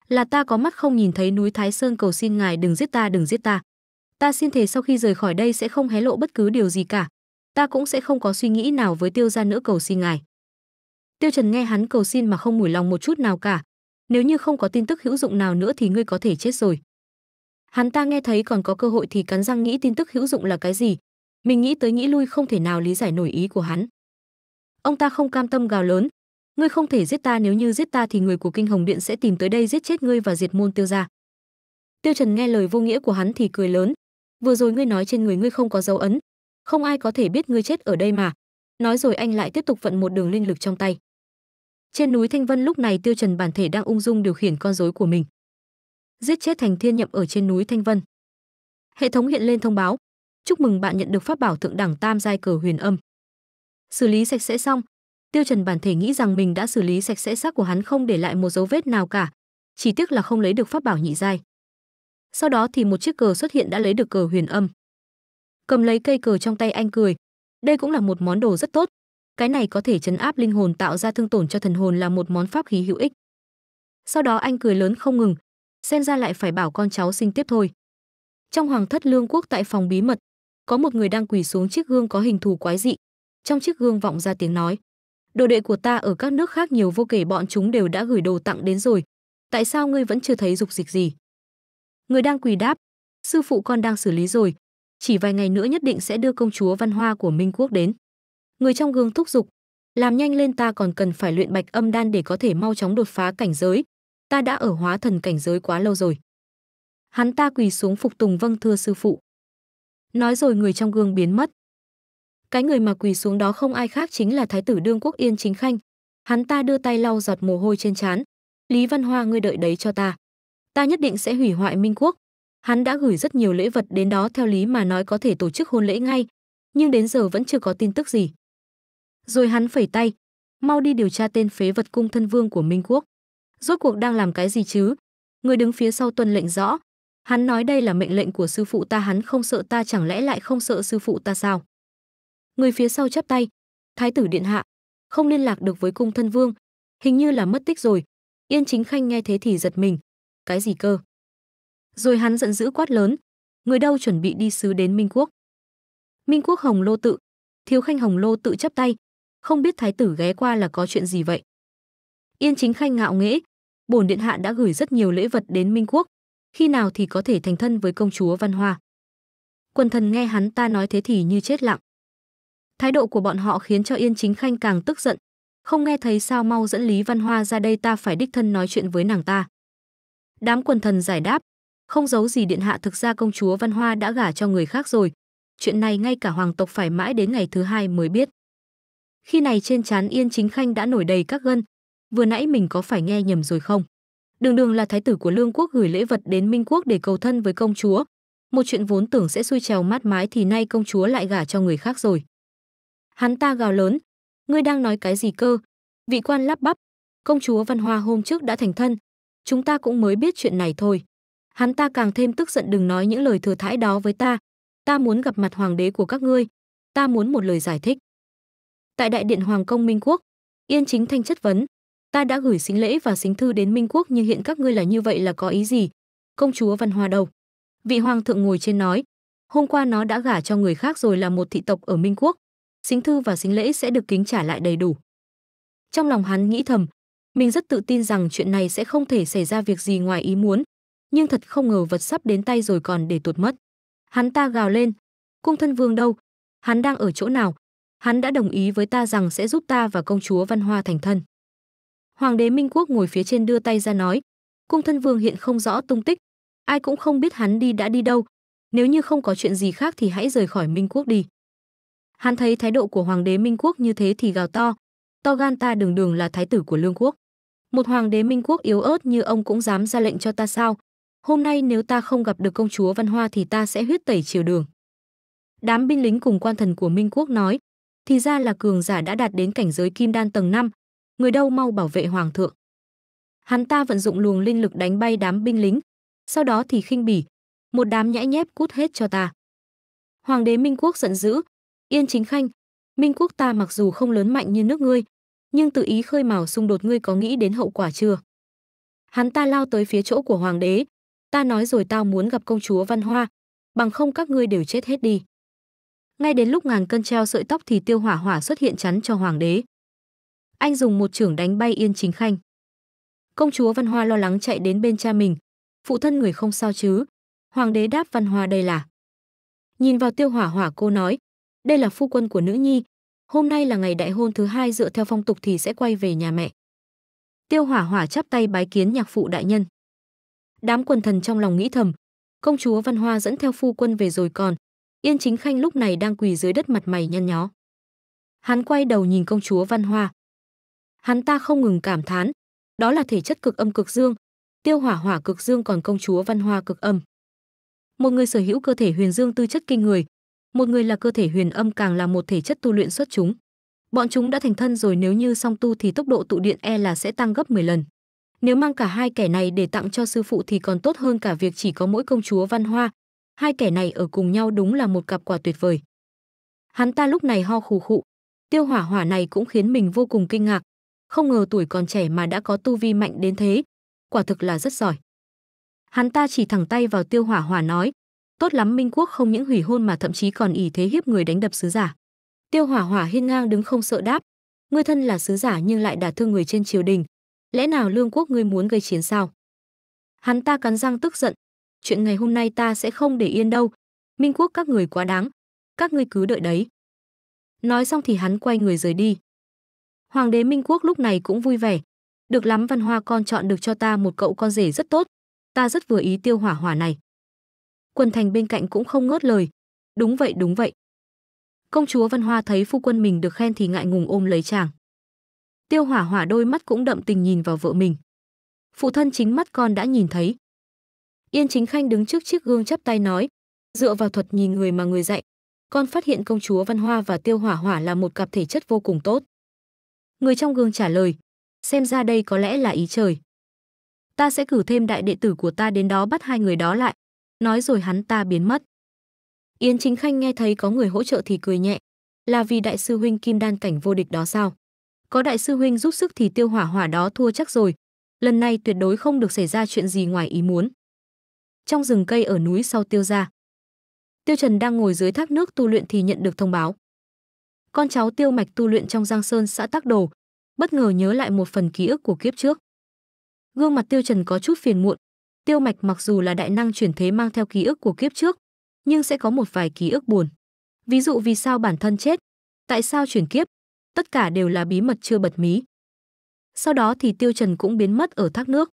là ta có mắt không nhìn thấy núi Thái Sơn cầu xin ngài đừng giết ta, đừng giết ta. Ta xin thề sau khi rời khỏi đây sẽ không hé lộ bất cứ điều gì cả. Ta cũng sẽ không có suy nghĩ nào với Tiêu gia nữa cầu xin ngài. Tiêu Trần nghe hắn cầu xin mà không mủi lòng một chút nào cả. Nếu như không có tin tức hữu dụng nào nữa thì ngươi có thể chết rồi. Hắn ta nghe thấy còn có cơ hội thì cắn răng nghĩ tin tức hữu dụng là cái gì. Mình nghĩ tới nghĩ lui không thể nào lý giải nổi ý của hắn. Ông ta không cam tâm gào lớn, ngươi không thể giết ta nếu như giết ta thì người của kinh hồng điện sẽ tìm tới đây giết chết ngươi và diệt môn tiêu gia tiêu trần nghe lời vô nghĩa của hắn thì cười lớn vừa rồi ngươi nói trên người ngươi không có dấu ấn không ai có thể biết ngươi chết ở đây mà nói rồi anh lại tiếp tục vận một đường linh lực trong tay trên núi thanh vân lúc này tiêu trần bản thể đang ung dung điều khiển con rối của mình giết chết thành thiên nhậm ở trên núi thanh vân hệ thống hiện lên thông báo chúc mừng bạn nhận được pháp bảo thượng đẳng tam giai cờ huyền âm xử lý sạch sẽ xong Tiêu Trần bản thể nghĩ rằng mình đã xử lý sạch sẽ xác của hắn không để lại một dấu vết nào cả, chỉ tiếc là không lấy được pháp bảo nhị giai. Sau đó thì một chiếc cờ xuất hiện đã lấy được cờ huyền âm. Cầm lấy cây cờ trong tay anh cười, đây cũng là một món đồ rất tốt, cái này có thể chấn áp linh hồn tạo ra thương tổn cho thần hồn là một món pháp khí hữu ích. Sau đó anh cười lớn không ngừng, xem ra lại phải bảo con cháu sinh tiếp thôi. Trong hoàng thất lương quốc tại phòng bí mật, có một người đang quỳ xuống chiếc gương có hình thù quái dị, trong chiếc gương vọng ra tiếng nói: Đồ đệ của ta ở các nước khác nhiều vô kể bọn chúng đều đã gửi đồ tặng đến rồi. Tại sao ngươi vẫn chưa thấy dục dịch gì? Người đang quỳ đáp, sư phụ con đang xử lý rồi. Chỉ vài ngày nữa nhất định sẽ đưa công chúa văn hoa của Minh Quốc đến. Người trong gương thúc giục, làm nhanh lên ta còn cần phải luyện bạch âm đan để có thể mau chóng đột phá cảnh giới. Ta đã ở hóa thần cảnh giới quá lâu rồi. Hắn ta quỳ xuống phục tùng vâng thưa sư phụ. Nói rồi người trong gương biến mất. Cái người mà quỳ xuống đó không ai khác chính là thái tử đương quốc Yên Chính Khanh. Hắn ta đưa tay lau giọt mồ hôi trên trán. Lý Văn Hoa ngươi đợi đấy cho ta. Ta nhất định sẽ hủy hoại Minh quốc. Hắn đã gửi rất nhiều lễ vật đến đó theo lý mà nói có thể tổ chức hôn lễ ngay, nhưng đến giờ vẫn chưa có tin tức gì. Rồi hắn phẩy tay, mau đi điều tra tên phế vật cung thân vương của Minh quốc. Rốt cuộc đang làm cái gì chứ? Người đứng phía sau tuân lệnh rõ, Hắn nói đây là mệnh lệnh của sư phụ ta hắn không sợ ta chẳng lẽ lại không sợ sư phụ ta sao? người phía sau chắp tay thái tử điện hạ không liên lạc được với cung thân vương hình như là mất tích rồi yên chính khanh nghe thế thì giật mình cái gì cơ rồi hắn giận dữ quát lớn người đâu chuẩn bị đi sứ đến minh quốc minh quốc hồng lô tự thiếu khanh hồng lô tự chắp tay không biết thái tử ghé qua là có chuyện gì vậy yên chính khanh ngạo nghễ bổn điện hạ đã gửi rất nhiều lễ vật đến minh quốc khi nào thì có thể thành thân với công chúa văn hoa quần thần nghe hắn ta nói thế thì như chết lặng Thái độ của bọn họ khiến cho Yên Chính Khanh càng tức giận. Không nghe thấy sao mau dẫn Lý Văn Hoa ra đây ta phải đích thân nói chuyện với nàng ta. Đám quần thần giải đáp, không giấu gì điện hạ thực ra công chúa Văn Hoa đã gả cho người khác rồi. Chuyện này ngay cả hoàng tộc phải mãi đến ngày thứ hai mới biết. Khi này trên trán Yên Chính Khanh đã nổi đầy các gân, vừa nãy mình có phải nghe nhầm rồi không? Đường đường là thái tử của lương quốc gửi lễ vật đến Minh quốc để cầu thân với công chúa. Một chuyện vốn tưởng sẽ xui trèo mát mái thì nay công chúa lại gả cho người khác rồi. Hắn ta gào lớn, ngươi đang nói cái gì cơ? Vị quan lắp bắp, công chúa Văn Hoa hôm trước đã thành thân, chúng ta cũng mới biết chuyện này thôi. Hắn ta càng thêm tức giận đừng nói những lời thừa thãi đó với ta, ta muốn gặp mặt hoàng đế của các ngươi, ta muốn một lời giải thích. Tại đại điện hoàng công Minh Quốc, Yên Chính Thanh chất vấn, ta đã gửi xính lễ và xính thư đến Minh Quốc nhưng hiện các ngươi là như vậy là có ý gì? Công chúa Văn Hoa đầu. Vị hoàng thượng ngồi trên nói, hôm qua nó đã gả cho người khác rồi là một thị tộc ở Minh Quốc, sính thư và sính lễ sẽ được kính trả lại đầy đủ. Trong lòng hắn nghĩ thầm, mình rất tự tin rằng chuyện này sẽ không thể xảy ra việc gì ngoài ý muốn, nhưng thật không ngờ vật sắp đến tay rồi còn để tuột mất. Hắn ta gào lên, cung thân vương đâu? Hắn đang ở chỗ nào? Hắn đã đồng ý với ta rằng sẽ giúp ta và công chúa Văn Hoa thành thân. Hoàng đế Minh Quốc ngồi phía trên đưa tay ra nói, cung thân vương hiện không rõ tung tích, ai cũng không biết hắn đi đã đi đâu, nếu như không có chuyện gì khác thì hãy rời khỏi Minh Quốc đi. Hắn thấy thái độ của hoàng đế Minh quốc như thế thì gào to, to gan ta đường đường là thái tử của lương quốc. Một hoàng đế Minh quốc yếu ớt như ông cũng dám ra lệnh cho ta sao? Hôm nay nếu ta không gặp được công chúa Văn Hoa thì ta sẽ huyết tẩy triều đường. Đám binh lính cùng quan thần của Minh quốc nói, thì ra là cường giả đã đạt đến cảnh giới kim đan tầng 5, người đâu mau bảo vệ hoàng thượng. Hắn ta vận dụng luồng linh lực đánh bay đám binh lính, sau đó thì khinh bỉ, một đám nhãi nhép cút hết cho ta. Hoàng đế Minh Quốc giận dữ, Yên Chính Khanh, Minh quốc ta mặc dù không lớn mạnh như nước ngươi, nhưng tự ý khơi mào xung đột ngươi có nghĩ đến hậu quả chưa? Hắn ta lao tới phía chỗ của hoàng đế, ta nói rồi tao muốn gặp công chúa Văn Hoa, bằng không các ngươi đều chết hết đi. Ngay đến lúc ngàn cân treo sợi tóc thì tiêu hỏa hỏa xuất hiện chắn cho hoàng đế. Anh dùng một chưởng đánh bay Yên Chính Khanh. Công chúa Văn Hoa lo lắng chạy đến bên cha mình. Phụ thân người không sao chứ. Hoàng đế đáp Văn Hoa đây là. Nhìn vào tiêu hỏa hỏa cô nói, đây là phu quân của nữ nhi, hôm nay là ngày đại hôn thứ hai dựa theo phong tục thì sẽ quay về nhà mẹ. Tiêu Hỏa Hỏa chắp tay bái kiến nhạc phụ đại nhân. Đám quần thần trong lòng nghĩ thầm, công chúa Văn Hoa dẫn theo phu quân về rồi còn, Yên Chính Khanh lúc này đang quỳ dưới đất mặt mày nhăn nhó. Hắn quay đầu nhìn công chúa Văn Hoa. Hắn ta không ngừng cảm thán, đó là thể chất cực âm cực dương, Tiêu Hỏa Hỏa cực dương còn công chúa Văn Hoa cực âm. Một người sở hữu cơ thể huyền dương tư chất kinh người, một người là cơ thể huyền âm càng là một thể chất tu luyện xuất chúng. Bọn chúng đã thành thân rồi nếu như song tu thì tốc độ tụ điện e là sẽ tăng gấp 10 lần. Nếu mang cả hai kẻ này để tặng cho sư phụ thì còn tốt hơn cả việc chỉ có mỗi công chúa Văn Hoa. Hai kẻ này ở cùng nhau đúng là một cặp quả tuyệt vời. Hắn ta lúc này ho khù khụ, tiêu hỏa hỏa này cũng khiến mình vô cùng kinh ngạc, không ngờ tuổi còn trẻ mà đã có tu vi mạnh đến thế, quả thực là rất giỏi. Hắn ta chỉ thẳng tay vào tiêu hỏa hỏa nói, tốt lắm minh quốc không những hủy hôn mà thậm chí còn ỷ thế hiếp người đánh đập sứ giả tiêu hỏa hỏa hiên ngang đứng không sợ đáp ngươi thân là sứ giả nhưng lại đả thương người trên triều đình lẽ nào lương quốc ngươi muốn gây chiến sao hắn ta cắn răng tức giận chuyện ngày hôm nay ta sẽ không để yên đâu minh quốc các người quá đáng các ngươi cứ đợi đấy nói xong thì hắn quay người rời đi hoàng đế minh quốc lúc này cũng vui vẻ được lắm văn hoa con chọn được cho ta một cậu con rể rất tốt ta rất vừa ý tiêu hỏa hỏa này Quân Thành bên cạnh cũng không ngớt lời. Đúng vậy, đúng vậy. Công chúa Văn Hoa thấy phu quân mình được khen thì ngại ngùng ôm lấy chàng. Tiêu Hỏa Hỏa đôi mắt cũng đậm tình nhìn vào vợ mình. Phụ thân chính mắt con đã nhìn thấy. Yên Chính Khanh đứng trước chiếc gương chắp tay nói, dựa vào thuật nhìn người mà người dạy, con phát hiện công chúa Văn Hoa và Tiêu Hỏa Hỏa là một cặp thể chất vô cùng tốt. Người trong gương trả lời, xem ra đây có lẽ là ý trời. Ta sẽ cử thêm đại đệ tử của ta đến đó bắt hai người đó lại, nói rồi hắn ta biến mất. Yến Chính Khanh nghe thấy có người hỗ trợ thì cười nhẹ, là vì đại sư huynh kim đan cảnh vô địch đó sao? Có đại sư huynh giúp sức thì tiêu hỏa hỏa đó thua chắc rồi, lần này tuyệt đối không được xảy ra chuyện gì ngoài ý muốn. Trong rừng cây ở núi sau tiêu gia, Tiêu Trần đang ngồi dưới thác nước tu luyện thì nhận được thông báo. Con cháu Tiêu Mạch tu luyện trong Giang Sơn xã Tắc Đồ, bất ngờ nhớ lại một phần ký ức của kiếp trước. Gương mặt Tiêu Trần có chút phiền muộn, Tiêu Mạch mặc dù là đại năng chuyển thế mang theo ký ức của kiếp trước, nhưng sẽ có một vài ký ức buồn. Ví dụ vì sao bản thân chết, tại sao chuyển kiếp, tất cả đều là bí mật chưa bật mí. Sau đó thì Tiêu Trần cũng biến mất ở thác nước.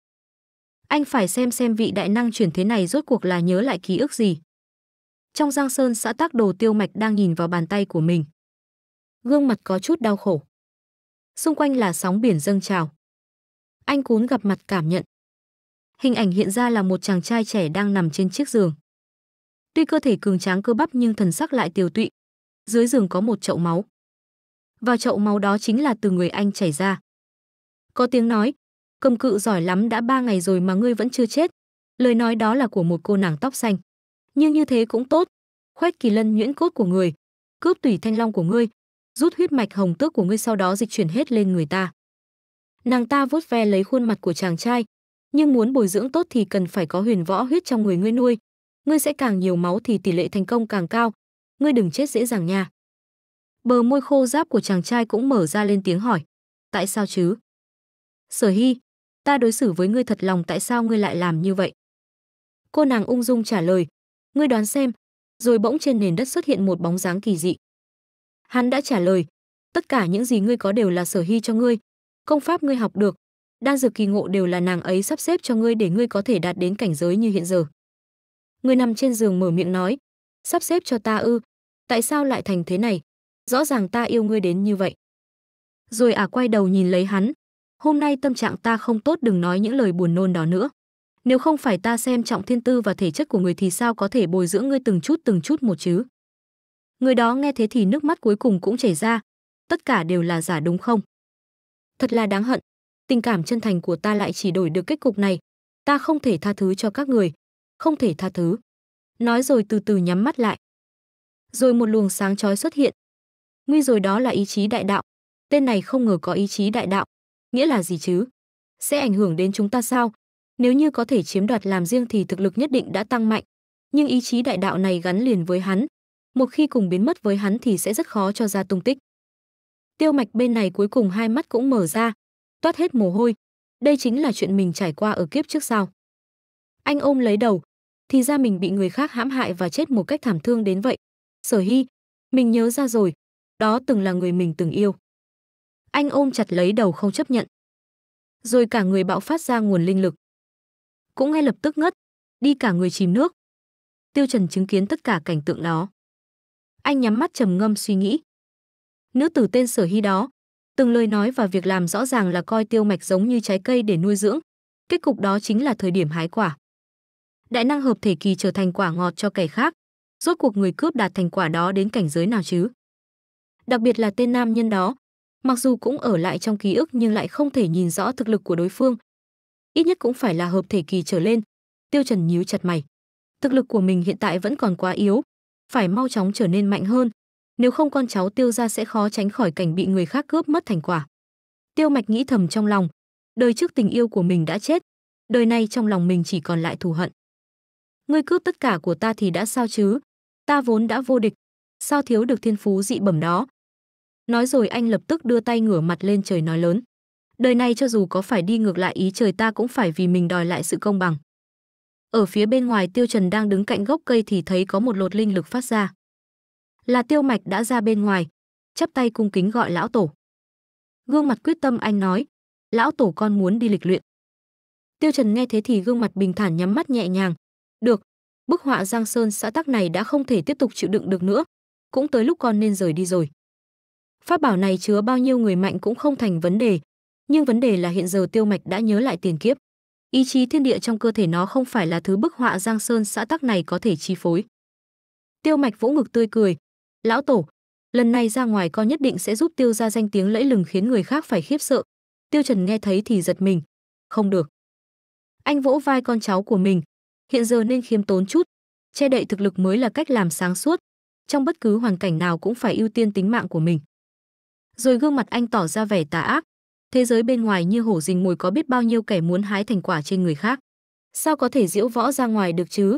Anh phải xem xem vị đại năng chuyển thế này rốt cuộc là nhớ lại ký ức gì. Trong Giang Sơn xã tác đồ Tiêu Mạch đang nhìn vào bàn tay của mình. Gương mặt có chút đau khổ. Xung quanh là sóng biển dâng trào. Anh cún gặp mặt cảm nhận, Hình ảnh hiện ra là một chàng trai trẻ đang nằm trên chiếc giường. Tuy cơ thể cường tráng cơ bắp nhưng thần sắc lại tiều tụy. Dưới giường có một chậu máu. Và chậu máu đó chính là từ người anh chảy ra. Có tiếng nói, cầm cự giỏi lắm đã ba ngày rồi mà ngươi vẫn chưa chết. Lời nói đó là của một cô nàng tóc xanh. Nhưng như thế cũng tốt. Khoét kỳ lân nhuyễn cốt của người, cướp tủy thanh long của ngươi, rút huyết mạch hồng tước của ngươi sau đó dịch chuyển hết lên người ta. Nàng ta vuốt ve lấy khuôn mặt của chàng trai, nhưng muốn bồi dưỡng tốt thì cần phải có huyền võ huyết trong người ngươi nuôi. Ngươi sẽ càng nhiều máu thì tỷ lệ thành công càng cao. Ngươi đừng chết dễ dàng nha. Bờ môi khô giáp của chàng trai cũng mở ra lên tiếng hỏi. Tại sao chứ? Sở Hy, ta đối xử với ngươi thật lòng tại sao ngươi lại làm như vậy? Cô nàng ung dung trả lời. Ngươi đoán xem. Rồi bỗng trên nền đất xuất hiện một bóng dáng kỳ dị. Hắn đã trả lời. Tất cả những gì ngươi có đều là sở hy cho ngươi. Công pháp ngươi học được, đan dược kỳ ngộ đều là nàng ấy sắp xếp cho ngươi để ngươi có thể đạt đến cảnh giới như hiện giờ. Ngươi nằm trên giường mở miệng nói, sắp xếp cho ta ư, tại sao lại thành thế này? Rõ ràng ta yêu ngươi đến như vậy. Rồi ả quay đầu nhìn lấy hắn, hôm nay tâm trạng ta không tốt đừng nói những lời buồn nôn đó nữa. Nếu không phải ta xem trọng thiên tư và thể chất của người thì sao có thể bồi dưỡng ngươi từng chút từng chút một chứ? Người đó nghe thế thì nước mắt cuối cùng cũng chảy ra. Tất cả đều là giả đúng không? Thật là đáng hận, tình cảm chân thành của ta lại chỉ đổi được kết cục này. Ta không thể tha thứ cho các người, không thể tha thứ. Nói rồi từ từ nhắm mắt lại. Rồi một luồng sáng chói xuất hiện. Nguy rồi đó là ý chí đại đạo. Tên này không ngờ có ý chí đại đạo. Nghĩa là gì chứ? Sẽ ảnh hưởng đến chúng ta sao? Nếu như có thể chiếm đoạt làm riêng thì thực lực nhất định đã tăng mạnh. Nhưng ý chí đại đạo này gắn liền với hắn. Một khi cùng biến mất với hắn thì sẽ rất khó cho ra tung tích. Tiêu mạch bên này cuối cùng hai mắt cũng mở ra, toát hết mồ hôi. Đây chính là chuyện mình trải qua ở kiếp trước sao? Anh ôm lấy đầu, thì ra mình bị người khác hãm hại và chết một cách thảm thương đến vậy. Sở Hy, mình nhớ ra rồi, đó từng là người mình từng yêu. Anh ôm chặt lấy đầu không chấp nhận. Rồi cả người bạo phát ra nguồn linh lực. Cũng ngay lập tức ngất, đi cả người chìm nước. Tiêu Trần chứng kiến tất cả cảnh tượng đó. Anh nhắm mắt trầm ngâm suy nghĩ. Nữ tử tên Sở Hy đó, từng lời nói và việc làm rõ ràng là coi tiêu mạch giống như trái cây để nuôi dưỡng. Kết cục đó chính là thời điểm hái quả. Đại năng hợp thể kỳ trở thành quả ngọt cho kẻ khác. Rốt cuộc người cướp đạt thành quả đó đến cảnh giới nào chứ? Đặc biệt là tên nam nhân đó, mặc dù cũng ở lại trong ký ức nhưng lại không thể nhìn rõ thực lực của đối phương. Ít nhất cũng phải là hợp thể kỳ trở lên. Tiêu Trần nhíu chặt mày. Thực lực của mình hiện tại vẫn còn quá yếu, phải mau chóng trở nên mạnh hơn, nếu không con cháu tiêu ra sẽ khó tránh khỏi cảnh bị người khác cướp mất thành quả. Tiêu Mạch nghĩ thầm trong lòng, đời trước tình yêu của mình đã chết, đời này trong lòng mình chỉ còn lại thù hận. Ngươi cướp tất cả của ta thì đã sao chứ, ta vốn đã vô địch, sao thiếu được thiên phú dị bẩm đó. Nói rồi anh lập tức đưa tay ngửa mặt lên trời nói lớn. Đời này cho dù có phải đi ngược lại ý trời ta cũng phải vì mình đòi lại sự công bằng. Ở phía bên ngoài Tiêu Trần đang đứng cạnh gốc cây thì thấy có một lột linh lực phát ra là tiêu mạch đã ra bên ngoài chắp tay cung kính gọi lão tổ gương mặt quyết tâm anh nói lão tổ con muốn đi lịch luyện tiêu trần nghe thế thì gương mặt bình thản nhắm mắt nhẹ nhàng được bức họa giang sơn xã tắc này đã không thể tiếp tục chịu đựng được nữa cũng tới lúc con nên rời đi rồi pháp bảo này chứa bao nhiêu người mạnh cũng không thành vấn đề nhưng vấn đề là hiện giờ tiêu mạch đã nhớ lại tiền kiếp ý chí thiên địa trong cơ thể nó không phải là thứ bức họa giang sơn xã tắc này có thể chi phối tiêu mạch vỗ ngực tươi cười Lão tổ, lần này ra ngoài con nhất định sẽ giúp tiêu ra danh tiếng lẫy lừng khiến người khác phải khiếp sợ. Tiêu Trần nghe thấy thì giật mình. Không được. Anh vỗ vai con cháu của mình. Hiện giờ nên khiêm tốn chút. Che đậy thực lực mới là cách làm sáng suốt. Trong bất cứ hoàn cảnh nào cũng phải ưu tiên tính mạng của mình. Rồi gương mặt anh tỏ ra vẻ tà ác. Thế giới bên ngoài như hổ rình mồi có biết bao nhiêu kẻ muốn hái thành quả trên người khác. Sao có thể diễu võ ra ngoài được chứ?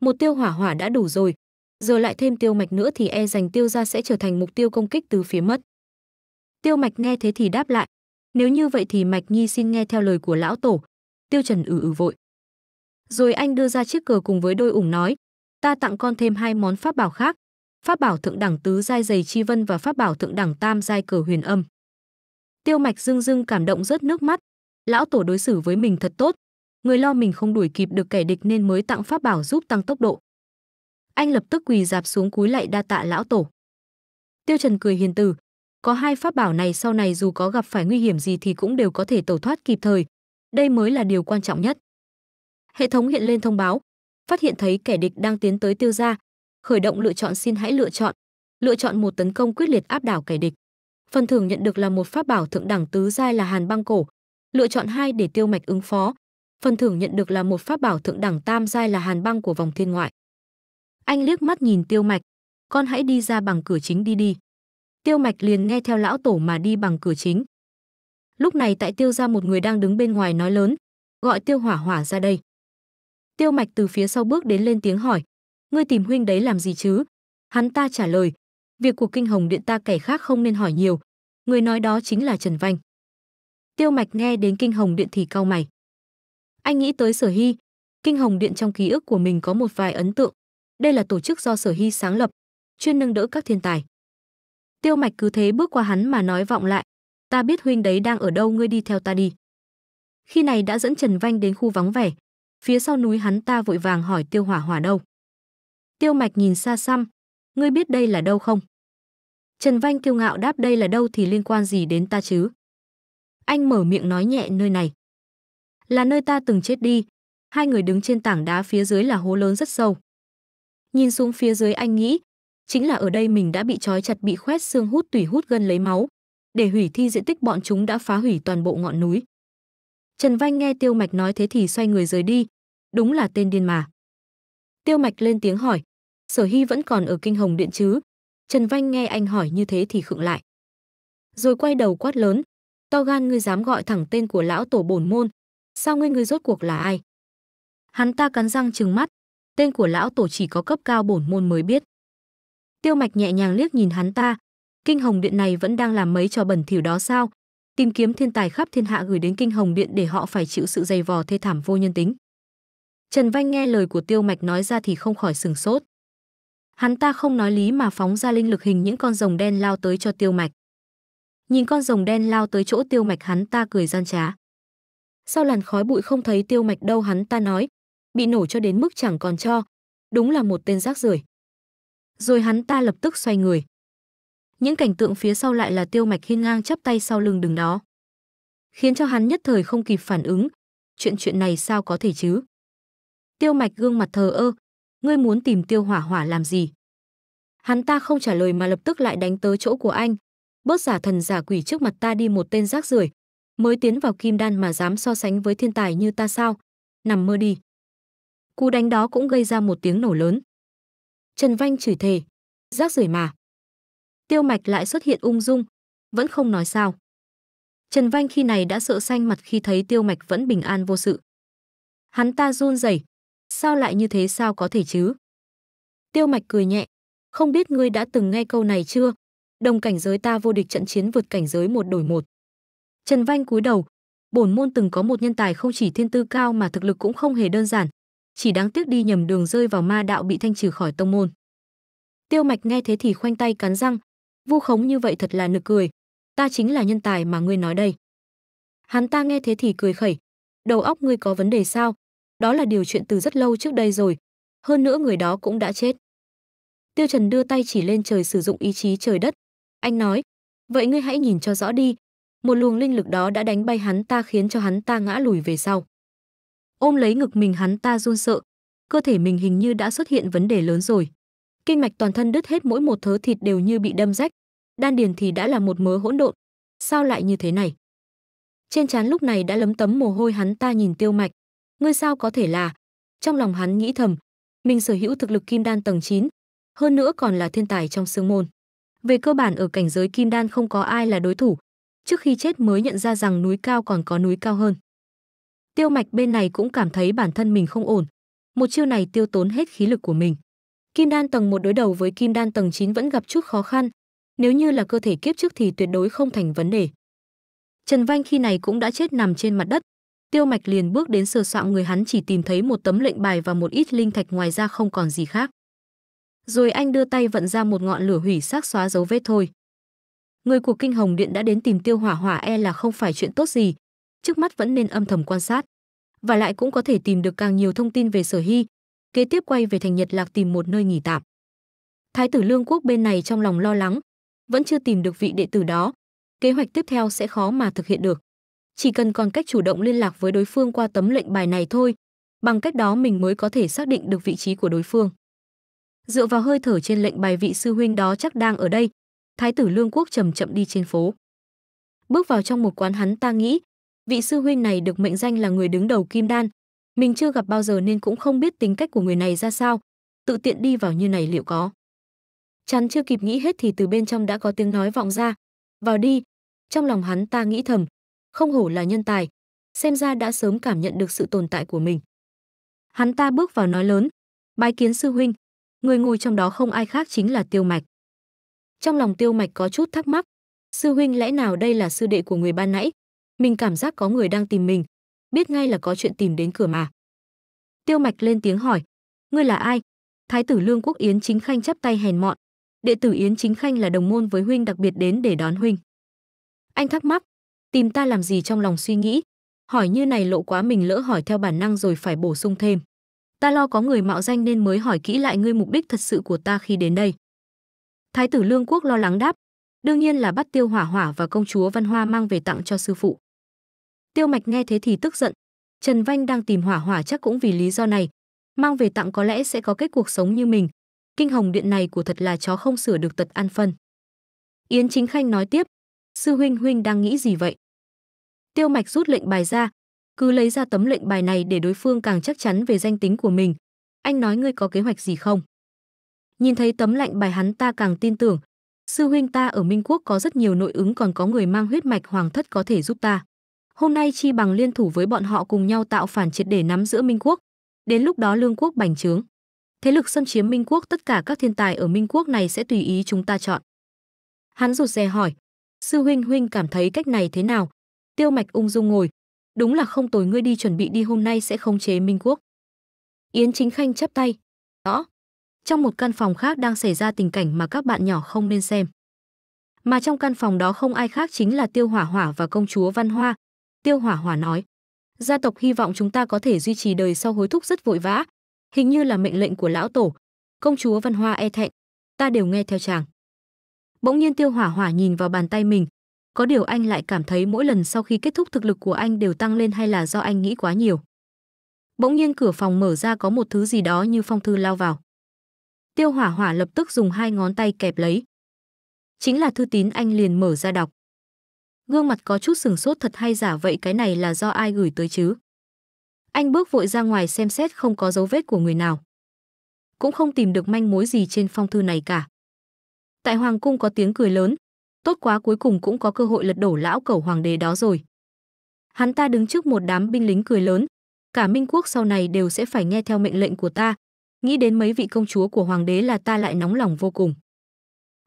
Một tiêu hỏa hỏa đã đủ rồi, giờ lại thêm tiêu mạch nữa thì e rằng tiêu ra sẽ trở thành mục tiêu công kích từ phía mất. Tiêu mạch nghe thế thì đáp lại, nếu như vậy thì mạch nhi xin nghe theo lời của lão tổ. Tiêu trần ừ ừ vội. Rồi anh đưa ra chiếc cờ cùng với đôi ủng nói, ta tặng con thêm hai món pháp bảo khác, pháp bảo thượng đẳng tứ giai dày chi vân và pháp bảo thượng đẳng tam giai cờ huyền âm. Tiêu mạch dưng dưng cảm động rớt nước mắt, lão tổ đối xử với mình thật tốt, người lo mình không đuổi kịp được kẻ địch nên mới tặng pháp bảo giúp tăng tốc độ anh lập tức quỳ dạp xuống cúi lại đa tạ lão tổ. Tiêu Trần cười hiền từ, có hai pháp bảo này sau này dù có gặp phải nguy hiểm gì thì cũng đều có thể tẩu thoát kịp thời. Đây mới là điều quan trọng nhất. Hệ thống hiện lên thông báo, phát hiện thấy kẻ địch đang tiến tới tiêu gia, khởi động lựa chọn xin hãy lựa chọn, lựa chọn một tấn công quyết liệt áp đảo kẻ địch. Phần thưởng nhận được là một pháp bảo thượng đẳng tứ giai là Hàn băng cổ, lựa chọn hai để tiêu mạch ứng phó. Phần thưởng nhận được là một pháp bảo thượng đẳng tam giai là Hàn băng của vòng thiên ngoại. Anh liếc mắt nhìn Tiêu Mạch, con hãy đi ra bằng cửa chính đi đi. Tiêu Mạch liền nghe theo lão tổ mà đi bằng cửa chính. Lúc này tại Tiêu gia một người đang đứng bên ngoài nói lớn, gọi Tiêu Hỏa Hỏa ra đây. Tiêu Mạch từ phía sau bước đến lên tiếng hỏi, ngươi tìm huynh đấy làm gì chứ? Hắn ta trả lời, việc của kinh hồng điện ta kẻ khác không nên hỏi nhiều, người nói đó chính là Trần Vanh. Tiêu Mạch nghe đến kinh hồng điện thì cau mày. Anh nghĩ tới Sở Hy, kinh hồng điện trong ký ức của mình có một vài ấn tượng, đây là tổ chức do Sở Hy sáng lập, chuyên nâng đỡ các thiên tài. Tiêu Mạch cứ thế bước qua hắn mà nói vọng lại, "Ta biết huynh đấy đang ở đâu, ngươi đi theo ta đi." Khi này đã dẫn Trần Vanh đến khu vắng vẻ, phía sau núi hắn ta vội vàng hỏi Tiêu Hỏa Hỏa đâu. Tiêu Mạch nhìn xa xăm, "Ngươi biết đây là đâu không?" Trần Vanh kiêu ngạo đáp đây là đâu thì liên quan gì đến ta chứ? Anh mở miệng nói nhẹ nơi này. Là nơi ta từng chết đi. Hai người đứng trên tảng đá phía dưới là hố lớn rất sâu. Nhìn xuống phía dưới anh nghĩ, chính là ở đây mình đã bị trói chặt bị khoét xương hút tủy hút gân lấy máu. Để hủy thi diện tích bọn chúng đã phá hủy toàn bộ ngọn núi. Trần Vanh nghe Tiêu Mạch nói thế thì xoay người rời đi. Đúng là tên điên mà. Tiêu Mạch lên tiếng hỏi, Sở Hy vẫn còn ở kinh hồng điện chứ? Trần Vanh nghe anh hỏi như thế thì khựng lại. Rồi quay đầu quát lớn, to gan ngươi dám gọi thẳng tên của lão tổ bổn môn, sao ngươi ngươi rốt cuộc là ai? Hắn ta cắn răng trừng mắt, tên của lão tổ chỉ có cấp cao bổn môn mới biết. Tiêu Mạch nhẹ nhàng liếc nhìn hắn ta, Kinh Hồng Điện này vẫn đang làm mấy trò bẩn thỉu đó sao? Tìm kiếm thiên tài khắp thiên hạ gửi đến Kinh Hồng Điện để họ phải chịu sự dày vò thê thảm vô nhân tính. Trần Vanh nghe lời của Tiêu Mạch nói ra thì không khỏi sừng sốt. Hắn ta không nói lý mà phóng ra linh lực hình những con rồng đen lao tới cho Tiêu Mạch. Nhìn con rồng đen lao tới chỗ Tiêu Mạch hắn ta cười gian trá. Sau làn khói bụi không thấy Tiêu Mạch đâu hắn ta nói, bị nổ cho đến mức chẳng còn cho. Đúng là một tên rác rưởi. Rồi hắn ta lập tức xoay người. Những cảnh tượng phía sau lại là tiêu mạch hiên ngang chắp tay sau lưng đứng đó. Khiến cho hắn nhất thời không kịp phản ứng. Chuyện chuyện này sao có thể chứ? Tiêu mạch gương mặt thờ ơ. Ngươi muốn tìm tiêu hỏa hỏa làm gì? Hắn ta không trả lời mà lập tức lại đánh tới chỗ của anh. Bớt giả thần giả quỷ trước mặt ta đi một tên rác rưởi mới tiến vào kim đan mà dám so sánh với thiên tài như ta sao? Nằm mơ đi cú đánh đó cũng gây ra một tiếng nổ lớn. Trần Vanh chửi thề, rác rưởi mà. Tiêu Mạch lại xuất hiện ung dung, vẫn không nói sao. Trần Vanh khi này đã sợ xanh mặt khi thấy Tiêu Mạch vẫn bình an vô sự. Hắn ta run rẩy, sao lại như thế sao có thể chứ? Tiêu Mạch cười nhẹ, không biết ngươi đã từng nghe câu này chưa? Đồng cảnh giới ta vô địch trận chiến vượt cảnh giới một đổi một. Trần Vanh cúi đầu, bổn môn từng có một nhân tài không chỉ thiên tư cao mà thực lực cũng không hề đơn giản, chỉ đáng tiếc đi nhầm đường rơi vào ma đạo bị thanh trừ khỏi tông môn. Tiêu Mạch nghe thế thì khoanh tay cắn răng, vu khống như vậy thật là nực cười, ta chính là nhân tài mà ngươi nói đây. Hắn ta nghe thế thì cười khẩy, đầu óc ngươi có vấn đề sao? Đó là điều chuyện từ rất lâu trước đây rồi, hơn nữa người đó cũng đã chết. Tiêu Trần đưa tay chỉ lên trời sử dụng ý chí trời đất, anh nói, vậy ngươi hãy nhìn cho rõ đi, một luồng linh lực đó đã đánh bay hắn ta khiến cho hắn ta ngã lùi về sau ôm lấy ngực mình hắn ta run sợ cơ thể mình hình như đã xuất hiện vấn đề lớn rồi kinh mạch toàn thân đứt hết mỗi một thớ thịt đều như bị đâm rách đan điền thì đã là một mớ hỗn độn sao lại như thế này trên trán lúc này đã lấm tấm mồ hôi hắn ta nhìn tiêu mạch ngươi sao có thể là trong lòng hắn nghĩ thầm mình sở hữu thực lực kim đan tầng 9, hơn nữa còn là thiên tài trong sương môn về cơ bản ở cảnh giới kim đan không có ai là đối thủ trước khi chết mới nhận ra rằng núi cao còn có núi cao hơn Tiêu Mạch bên này cũng cảm thấy bản thân mình không ổn. Một chiêu này tiêu tốn hết khí lực của mình. Kim đan tầng 1 đối đầu với kim đan tầng 9 vẫn gặp chút khó khăn, nếu như là cơ thể kiếp trước thì tuyệt đối không thành vấn đề. Trần Vanh khi này cũng đã chết nằm trên mặt đất, Tiêu Mạch liền bước đến sờ soạng người hắn chỉ tìm thấy một tấm lệnh bài và một ít linh thạch ngoài ra không còn gì khác. Rồi anh đưa tay vận ra một ngọn lửa hủy xác xóa dấu vết thôi. Người của Kinh Hồng Điện đã đến tìm Tiêu Hỏa Hỏa e là không phải chuyện tốt gì, trước mắt vẫn nên âm thầm quan sát. Và lại cũng có thể tìm được càng nhiều thông tin về Sở Hy, kế tiếp quay về thành Nhật Lạc tìm một nơi nghỉ tạm. Thái tử Lương Quốc bên này trong lòng lo lắng, vẫn chưa tìm được vị đệ tử đó, kế hoạch tiếp theo sẽ khó mà thực hiện được. Chỉ cần còn cách chủ động liên lạc với đối phương qua tấm lệnh bài này thôi, bằng cách đó mình mới có thể xác định được vị trí của đối phương. Dựa vào hơi thở trên lệnh bài vị sư huynh đó chắc đang ở đây, Thái tử Lương Quốc chậm chậm đi trên phố. Bước vào trong một quán hắn ta nghĩ, vị sư huynh này được mệnh danh là người đứng đầu kim đan mình chưa gặp bao giờ nên cũng không biết tính cách của người này ra sao tự tiện đi vào như này liệu có chắn chưa kịp nghĩ hết thì từ bên trong đã có tiếng nói vọng ra vào đi trong lòng hắn ta nghĩ thầm không hổ là nhân tài xem ra đã sớm cảm nhận được sự tồn tại của mình hắn ta bước vào nói lớn bái kiến sư huynh người ngồi trong đó không ai khác chính là tiêu mạch trong lòng tiêu mạch có chút thắc mắc sư huynh lẽ nào đây là sư đệ của người ban nãy mình cảm giác có người đang tìm mình biết ngay là có chuyện tìm đến cửa mà tiêu mạch lên tiếng hỏi ngươi là ai thái tử lương quốc yến chính khanh chắp tay hèn mọn đệ tử yến chính khanh là đồng môn với huynh đặc biệt đến để đón huynh anh thắc mắc tìm ta làm gì trong lòng suy nghĩ hỏi như này lộ quá mình lỡ hỏi theo bản năng rồi phải bổ sung thêm ta lo có người mạo danh nên mới hỏi kỹ lại ngươi mục đích thật sự của ta khi đến đây thái tử lương quốc lo lắng đáp đương nhiên là bắt tiêu hỏa hỏa và công chúa văn hoa mang về tặng cho sư phụ Tiêu Mạch nghe thế thì tức giận. Trần Vanh đang tìm hỏa hỏa chắc cũng vì lý do này, mang về tặng có lẽ sẽ có kết cuộc sống như mình. Kinh hồng điện này của thật là chó không sửa được tật ăn phân. Yến Chính Khanh nói tiếp, sư huynh huynh đang nghĩ gì vậy? Tiêu Mạch rút lệnh bài ra, cứ lấy ra tấm lệnh bài này để đối phương càng chắc chắn về danh tính của mình. Anh nói ngươi có kế hoạch gì không? Nhìn thấy tấm lệnh bài hắn ta càng tin tưởng, sư huynh ta ở Minh Quốc có rất nhiều nội ứng còn có người mang huyết mạch hoàng thất có thể giúp ta. Hôm nay chi bằng liên thủ với bọn họ cùng nhau tạo phản triệt để nắm giữa Minh quốc. Đến lúc đó lương quốc bành trướng. Thế lực xâm chiếm Minh quốc tất cả các thiên tài ở Minh quốc này sẽ tùy ý chúng ta chọn. Hắn rụt rè hỏi, sư huynh huynh cảm thấy cách này thế nào? Tiêu mạch ung dung ngồi, đúng là không tồi ngươi đi chuẩn bị đi hôm nay sẽ khống chế Minh quốc. Yến Chính Khanh chắp tay, rõ. Trong một căn phòng khác đang xảy ra tình cảnh mà các bạn nhỏ không nên xem. Mà trong căn phòng đó không ai khác chính là Tiêu Hỏa Hỏa và công chúa Văn Hoa, Tiêu Hỏa Hỏa nói, gia tộc hy vọng chúng ta có thể duy trì đời sau hối thúc rất vội vã, hình như là mệnh lệnh của lão tổ. Công chúa Văn Hoa e thẹn, ta đều nghe theo chàng. Bỗng nhiên Tiêu Hỏa Hỏa nhìn vào bàn tay mình, có điều anh lại cảm thấy mỗi lần sau khi kết thúc thực lực của anh đều tăng lên hay là do anh nghĩ quá nhiều. Bỗng nhiên cửa phòng mở ra có một thứ gì đó như phong thư lao vào. Tiêu Hỏa Hỏa lập tức dùng hai ngón tay kẹp lấy. Chính là thư tín anh liền mở ra đọc gương mặt có chút sừng sốt thật hay giả vậy cái này là do ai gửi tới chứ. Anh bước vội ra ngoài xem xét không có dấu vết của người nào. Cũng không tìm được manh mối gì trên phong thư này cả. Tại Hoàng Cung có tiếng cười lớn, tốt quá cuối cùng cũng có cơ hội lật đổ lão cẩu hoàng đế đó rồi. Hắn ta đứng trước một đám binh lính cười lớn, cả Minh Quốc sau này đều sẽ phải nghe theo mệnh lệnh của ta, nghĩ đến mấy vị công chúa của hoàng đế là ta lại nóng lòng vô cùng.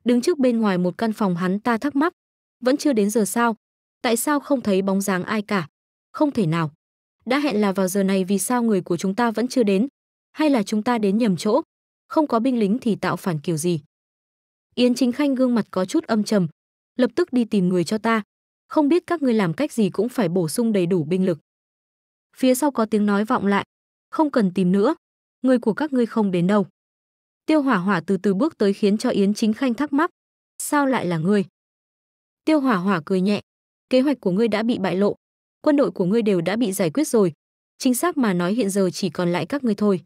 Đứng trước bên ngoài một căn phòng hắn ta thắc mắc, vẫn chưa đến giờ sao? Tại sao không thấy bóng dáng ai cả? Không thể nào. Đã hẹn là vào giờ này vì sao người của chúng ta vẫn chưa đến? Hay là chúng ta đến nhầm chỗ? Không có binh lính thì tạo phản kiểu gì? Yến Chính Khanh gương mặt có chút âm trầm, lập tức đi tìm người cho ta. Không biết các ngươi làm cách gì cũng phải bổ sung đầy đủ binh lực. Phía sau có tiếng nói vọng lại, không cần tìm nữa, người của các ngươi không đến đâu. Tiêu Hỏa Hỏa từ từ bước tới khiến cho Yến Chính Khanh thắc mắc, sao lại là ngươi? Tiêu Hỏa Hỏa cười nhẹ, kế hoạch của ngươi đã bị bại lộ, quân đội của ngươi đều đã bị giải quyết rồi, chính xác mà nói hiện giờ chỉ còn lại các ngươi thôi.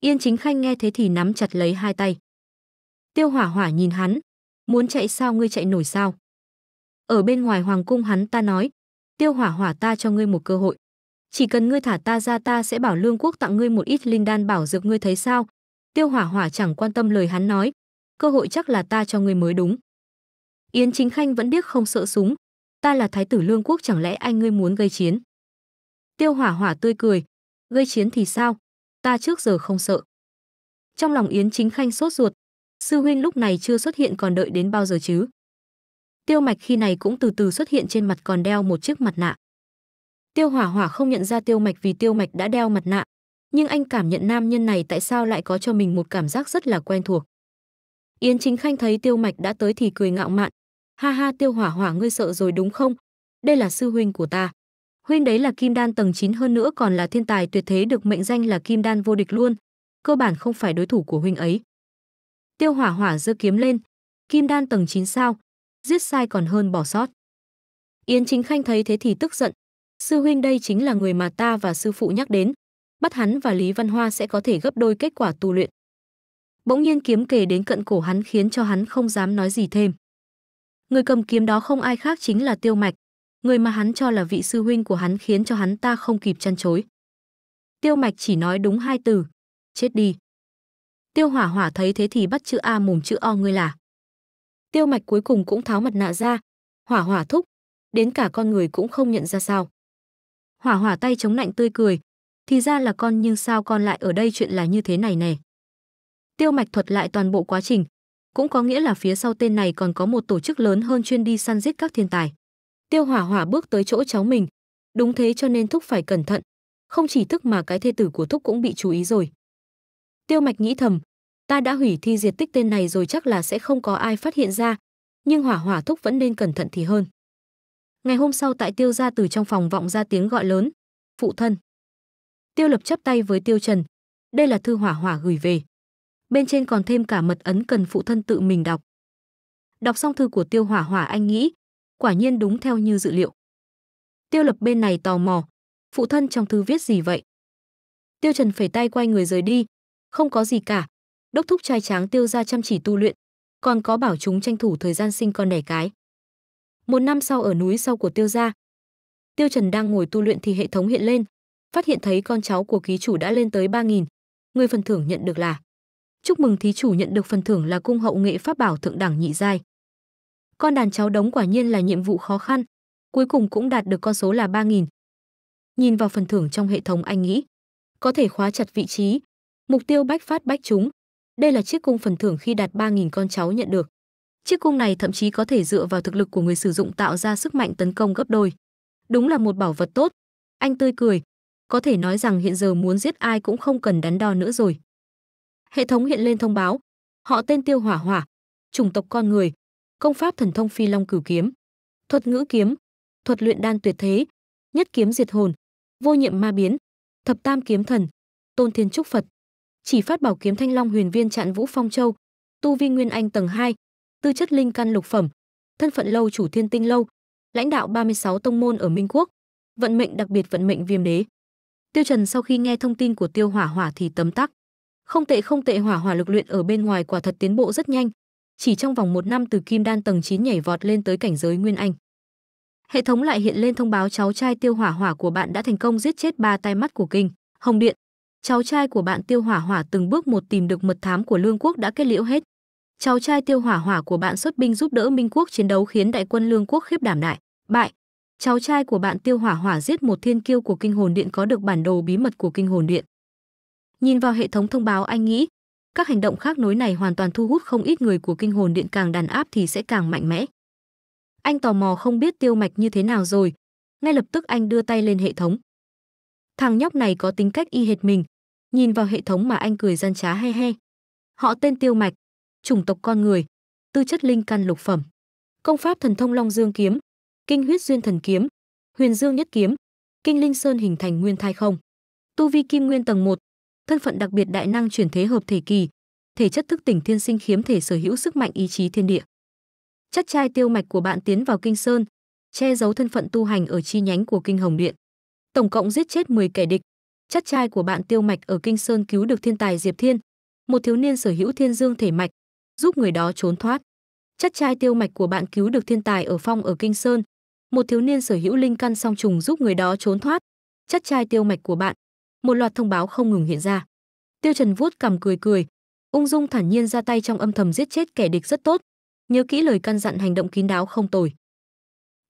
Yên Chính Khanh nghe thế thì nắm chặt lấy hai tay. Tiêu Hỏa Hỏa nhìn hắn, muốn chạy sao ngươi chạy nổi sao? Ở bên ngoài hoàng cung hắn ta nói, Tiêu Hỏa Hỏa ta cho ngươi một cơ hội. Chỉ cần ngươi thả ta ra ta sẽ bảo Lương Quốc tặng ngươi một ít linh đan bảo dược ngươi thấy sao? Tiêu Hỏa Hỏa chẳng quan tâm lời hắn nói, cơ hội chắc là ta cho ngươi mới đúng. Yến Chính Khanh vẫn điếc không sợ súng. Ta là thái tử lương quốc chẳng lẽ anh ngươi muốn gây chiến? Tiêu hỏa hỏa tươi cười. Gây chiến thì sao? Ta trước giờ không sợ. Trong lòng Yến Chính Khanh sốt ruột. Sư huynh lúc này chưa xuất hiện còn đợi đến bao giờ chứ? Tiêu mạch khi này cũng từ từ xuất hiện trên mặt còn đeo một chiếc mặt nạ. Tiêu hỏa hỏa không nhận ra tiêu mạch vì tiêu mạch đã đeo mặt nạ. Nhưng anh cảm nhận nam nhân này tại sao lại có cho mình một cảm giác rất là quen thuộc. Yến Chính Khanh thấy Tiêu Mạch đã tới thì cười ngạo mạn. Ha ha Tiêu Hỏa Hỏa ngươi sợ rồi đúng không? Đây là sư huynh của ta. Huynh đấy là kim đan tầng 9 hơn nữa còn là thiên tài tuyệt thế được mệnh danh là kim đan vô địch luôn. Cơ bản không phải đối thủ của huynh ấy. Tiêu Hỏa Hỏa giơ kiếm lên. Kim đan tầng 9 sao? Giết sai còn hơn bỏ sót. Yến Chính Khanh thấy thế thì tức giận. Sư huynh đây chính là người mà ta và sư phụ nhắc đến. Bắt hắn và Lý Văn Hoa sẽ có thể gấp đôi kết quả tu luyện. Bỗng nhiên kiếm kề đến cận cổ hắn khiến cho hắn không dám nói gì thêm. Người cầm kiếm đó không ai khác chính là Tiêu Mạch, người mà hắn cho là vị sư huynh của hắn khiến cho hắn ta không kịp chăn chối. Tiêu Mạch chỉ nói đúng hai từ, chết đi. Tiêu Hỏa Hỏa thấy thế thì bắt chữ A mồm chữ O ngươi là. Tiêu Mạch cuối cùng cũng tháo mặt nạ ra, Hỏa Hỏa thúc, đến cả con người cũng không nhận ra sao. Hỏa Hỏa tay chống nạnh tươi cười, thì ra là con nhưng sao con lại ở đây chuyện là như thế này nè. Tiêu Mạch thuật lại toàn bộ quá trình, cũng có nghĩa là phía sau tên này còn có một tổ chức lớn hơn chuyên đi săn giết các thiên tài. Tiêu Hỏa Hỏa bước tới chỗ cháu mình, đúng thế cho nên thúc phải cẩn thận, không chỉ thức mà cái thê tử của thúc cũng bị chú ý rồi. Tiêu Mạch nghĩ thầm, ta đã hủy thi diệt tích tên này rồi chắc là sẽ không có ai phát hiện ra, nhưng Hỏa Hỏa thúc vẫn nên cẩn thận thì hơn. Ngày hôm sau tại Tiêu gia từ trong phòng vọng ra tiếng gọi lớn, "Phụ thân." Tiêu Lập chắp tay với Tiêu Trần, đây là thư Hỏa Hỏa gửi về bên trên còn thêm cả mật ấn cần phụ thân tự mình đọc. Đọc xong thư của Tiêu Hỏa Hỏa anh nghĩ, quả nhiên đúng theo như dự liệu. Tiêu Lập bên này tò mò, phụ thân trong thư viết gì vậy? Tiêu Trần phải tay quay người rời đi, không có gì cả, đốc thúc trai tráng Tiêu ra chăm chỉ tu luyện, còn có bảo chúng tranh thủ thời gian sinh con đẻ cái. Một năm sau ở núi sau của Tiêu gia, Tiêu Trần đang ngồi tu luyện thì hệ thống hiện lên, phát hiện thấy con cháu của ký chủ đã lên tới 3.000, người phần thưởng nhận được là chúc mừng thí chủ nhận được phần thưởng là cung hậu nghệ pháp bảo thượng đẳng nhị giai. Con đàn cháu đống quả nhiên là nhiệm vụ khó khăn, cuối cùng cũng đạt được con số là 3000. Nhìn vào phần thưởng trong hệ thống anh nghĩ, có thể khóa chặt vị trí, mục tiêu bách phát bách chúng. Đây là chiếc cung phần thưởng khi đạt 3000 con cháu nhận được. Chiếc cung này thậm chí có thể dựa vào thực lực của người sử dụng tạo ra sức mạnh tấn công gấp đôi. Đúng là một bảo vật tốt. Anh tươi cười, có thể nói rằng hiện giờ muốn giết ai cũng không cần đắn đo nữa rồi hệ thống hiện lên thông báo họ tên tiêu hỏa hỏa chủng tộc con người công pháp thần thông phi long cửu kiếm thuật ngữ kiếm thuật luyện đan tuyệt thế nhất kiếm diệt hồn vô nhiệm ma biến thập tam kiếm thần tôn thiên trúc phật chỉ phát bảo kiếm thanh long huyền viên trạng vũ phong châu tu vi nguyên anh tầng 2, tư chất linh căn lục phẩm thân phận lâu chủ thiên tinh lâu lãnh đạo 36 tông môn ở minh quốc vận mệnh đặc biệt vận mệnh viêm đế tiêu trần sau khi nghe thông tin của tiêu hỏa hỏa thì tấm tắc không tệ không tệ hỏa hỏa lực luyện ở bên ngoài quả thật tiến bộ rất nhanh. Chỉ trong vòng một năm từ kim đan tầng 9 nhảy vọt lên tới cảnh giới nguyên anh. Hệ thống lại hiện lên thông báo cháu trai tiêu hỏa hỏa của bạn đã thành công giết chết ba tai mắt của kinh, hồng điện. Cháu trai của bạn tiêu hỏa hỏa từng bước một tìm được mật thám của lương quốc đã kết liễu hết. Cháu trai tiêu hỏa hỏa của bạn xuất binh giúp đỡ Minh quốc chiến đấu khiến đại quân lương quốc khiếp đảm đại, bại cháu trai của bạn tiêu hỏa hỏa giết một thiên kiêu của kinh hồn điện có được bản đồ bí mật của kinh hồn điện Nhìn vào hệ thống thông báo anh nghĩ, các hành động khác nối này hoàn toàn thu hút không ít người của kinh hồn điện càng đàn áp thì sẽ càng mạnh mẽ. Anh tò mò không biết tiêu mạch như thế nào rồi, ngay lập tức anh đưa tay lên hệ thống. Thằng nhóc này có tính cách y hệt mình, nhìn vào hệ thống mà anh cười gian trá he he. Họ tên tiêu mạch, chủng tộc con người, tư chất linh căn lục phẩm, công pháp thần thông long dương kiếm, kinh huyết duyên thần kiếm, huyền dương nhất kiếm, kinh linh sơn hình thành nguyên thai không. Tu vi kim nguyên tầng 1, thân phận đặc biệt đại năng chuyển thế hợp thể kỳ, thể chất thức tỉnh thiên sinh khiếm thể sở hữu sức mạnh ý chí thiên địa. Chất trai tiêu mạch của bạn tiến vào kinh sơn, che giấu thân phận tu hành ở chi nhánh của kinh hồng điện. Tổng cộng giết chết 10 kẻ địch. Chất trai của bạn tiêu mạch ở kinh sơn cứu được thiên tài Diệp Thiên, một thiếu niên sở hữu thiên dương thể mạch, giúp người đó trốn thoát. Chất trai tiêu mạch của bạn cứu được thiên tài ở phong ở kinh sơn, một thiếu niên sở hữu linh căn song trùng giúp người đó trốn thoát. Chất trai tiêu mạch của bạn một loạt thông báo không ngừng hiện ra. Tiêu Trần vuốt cằm cười cười, ung dung thản nhiên ra tay trong âm thầm giết chết kẻ địch rất tốt, nhớ kỹ lời căn dặn hành động kín đáo không tồi.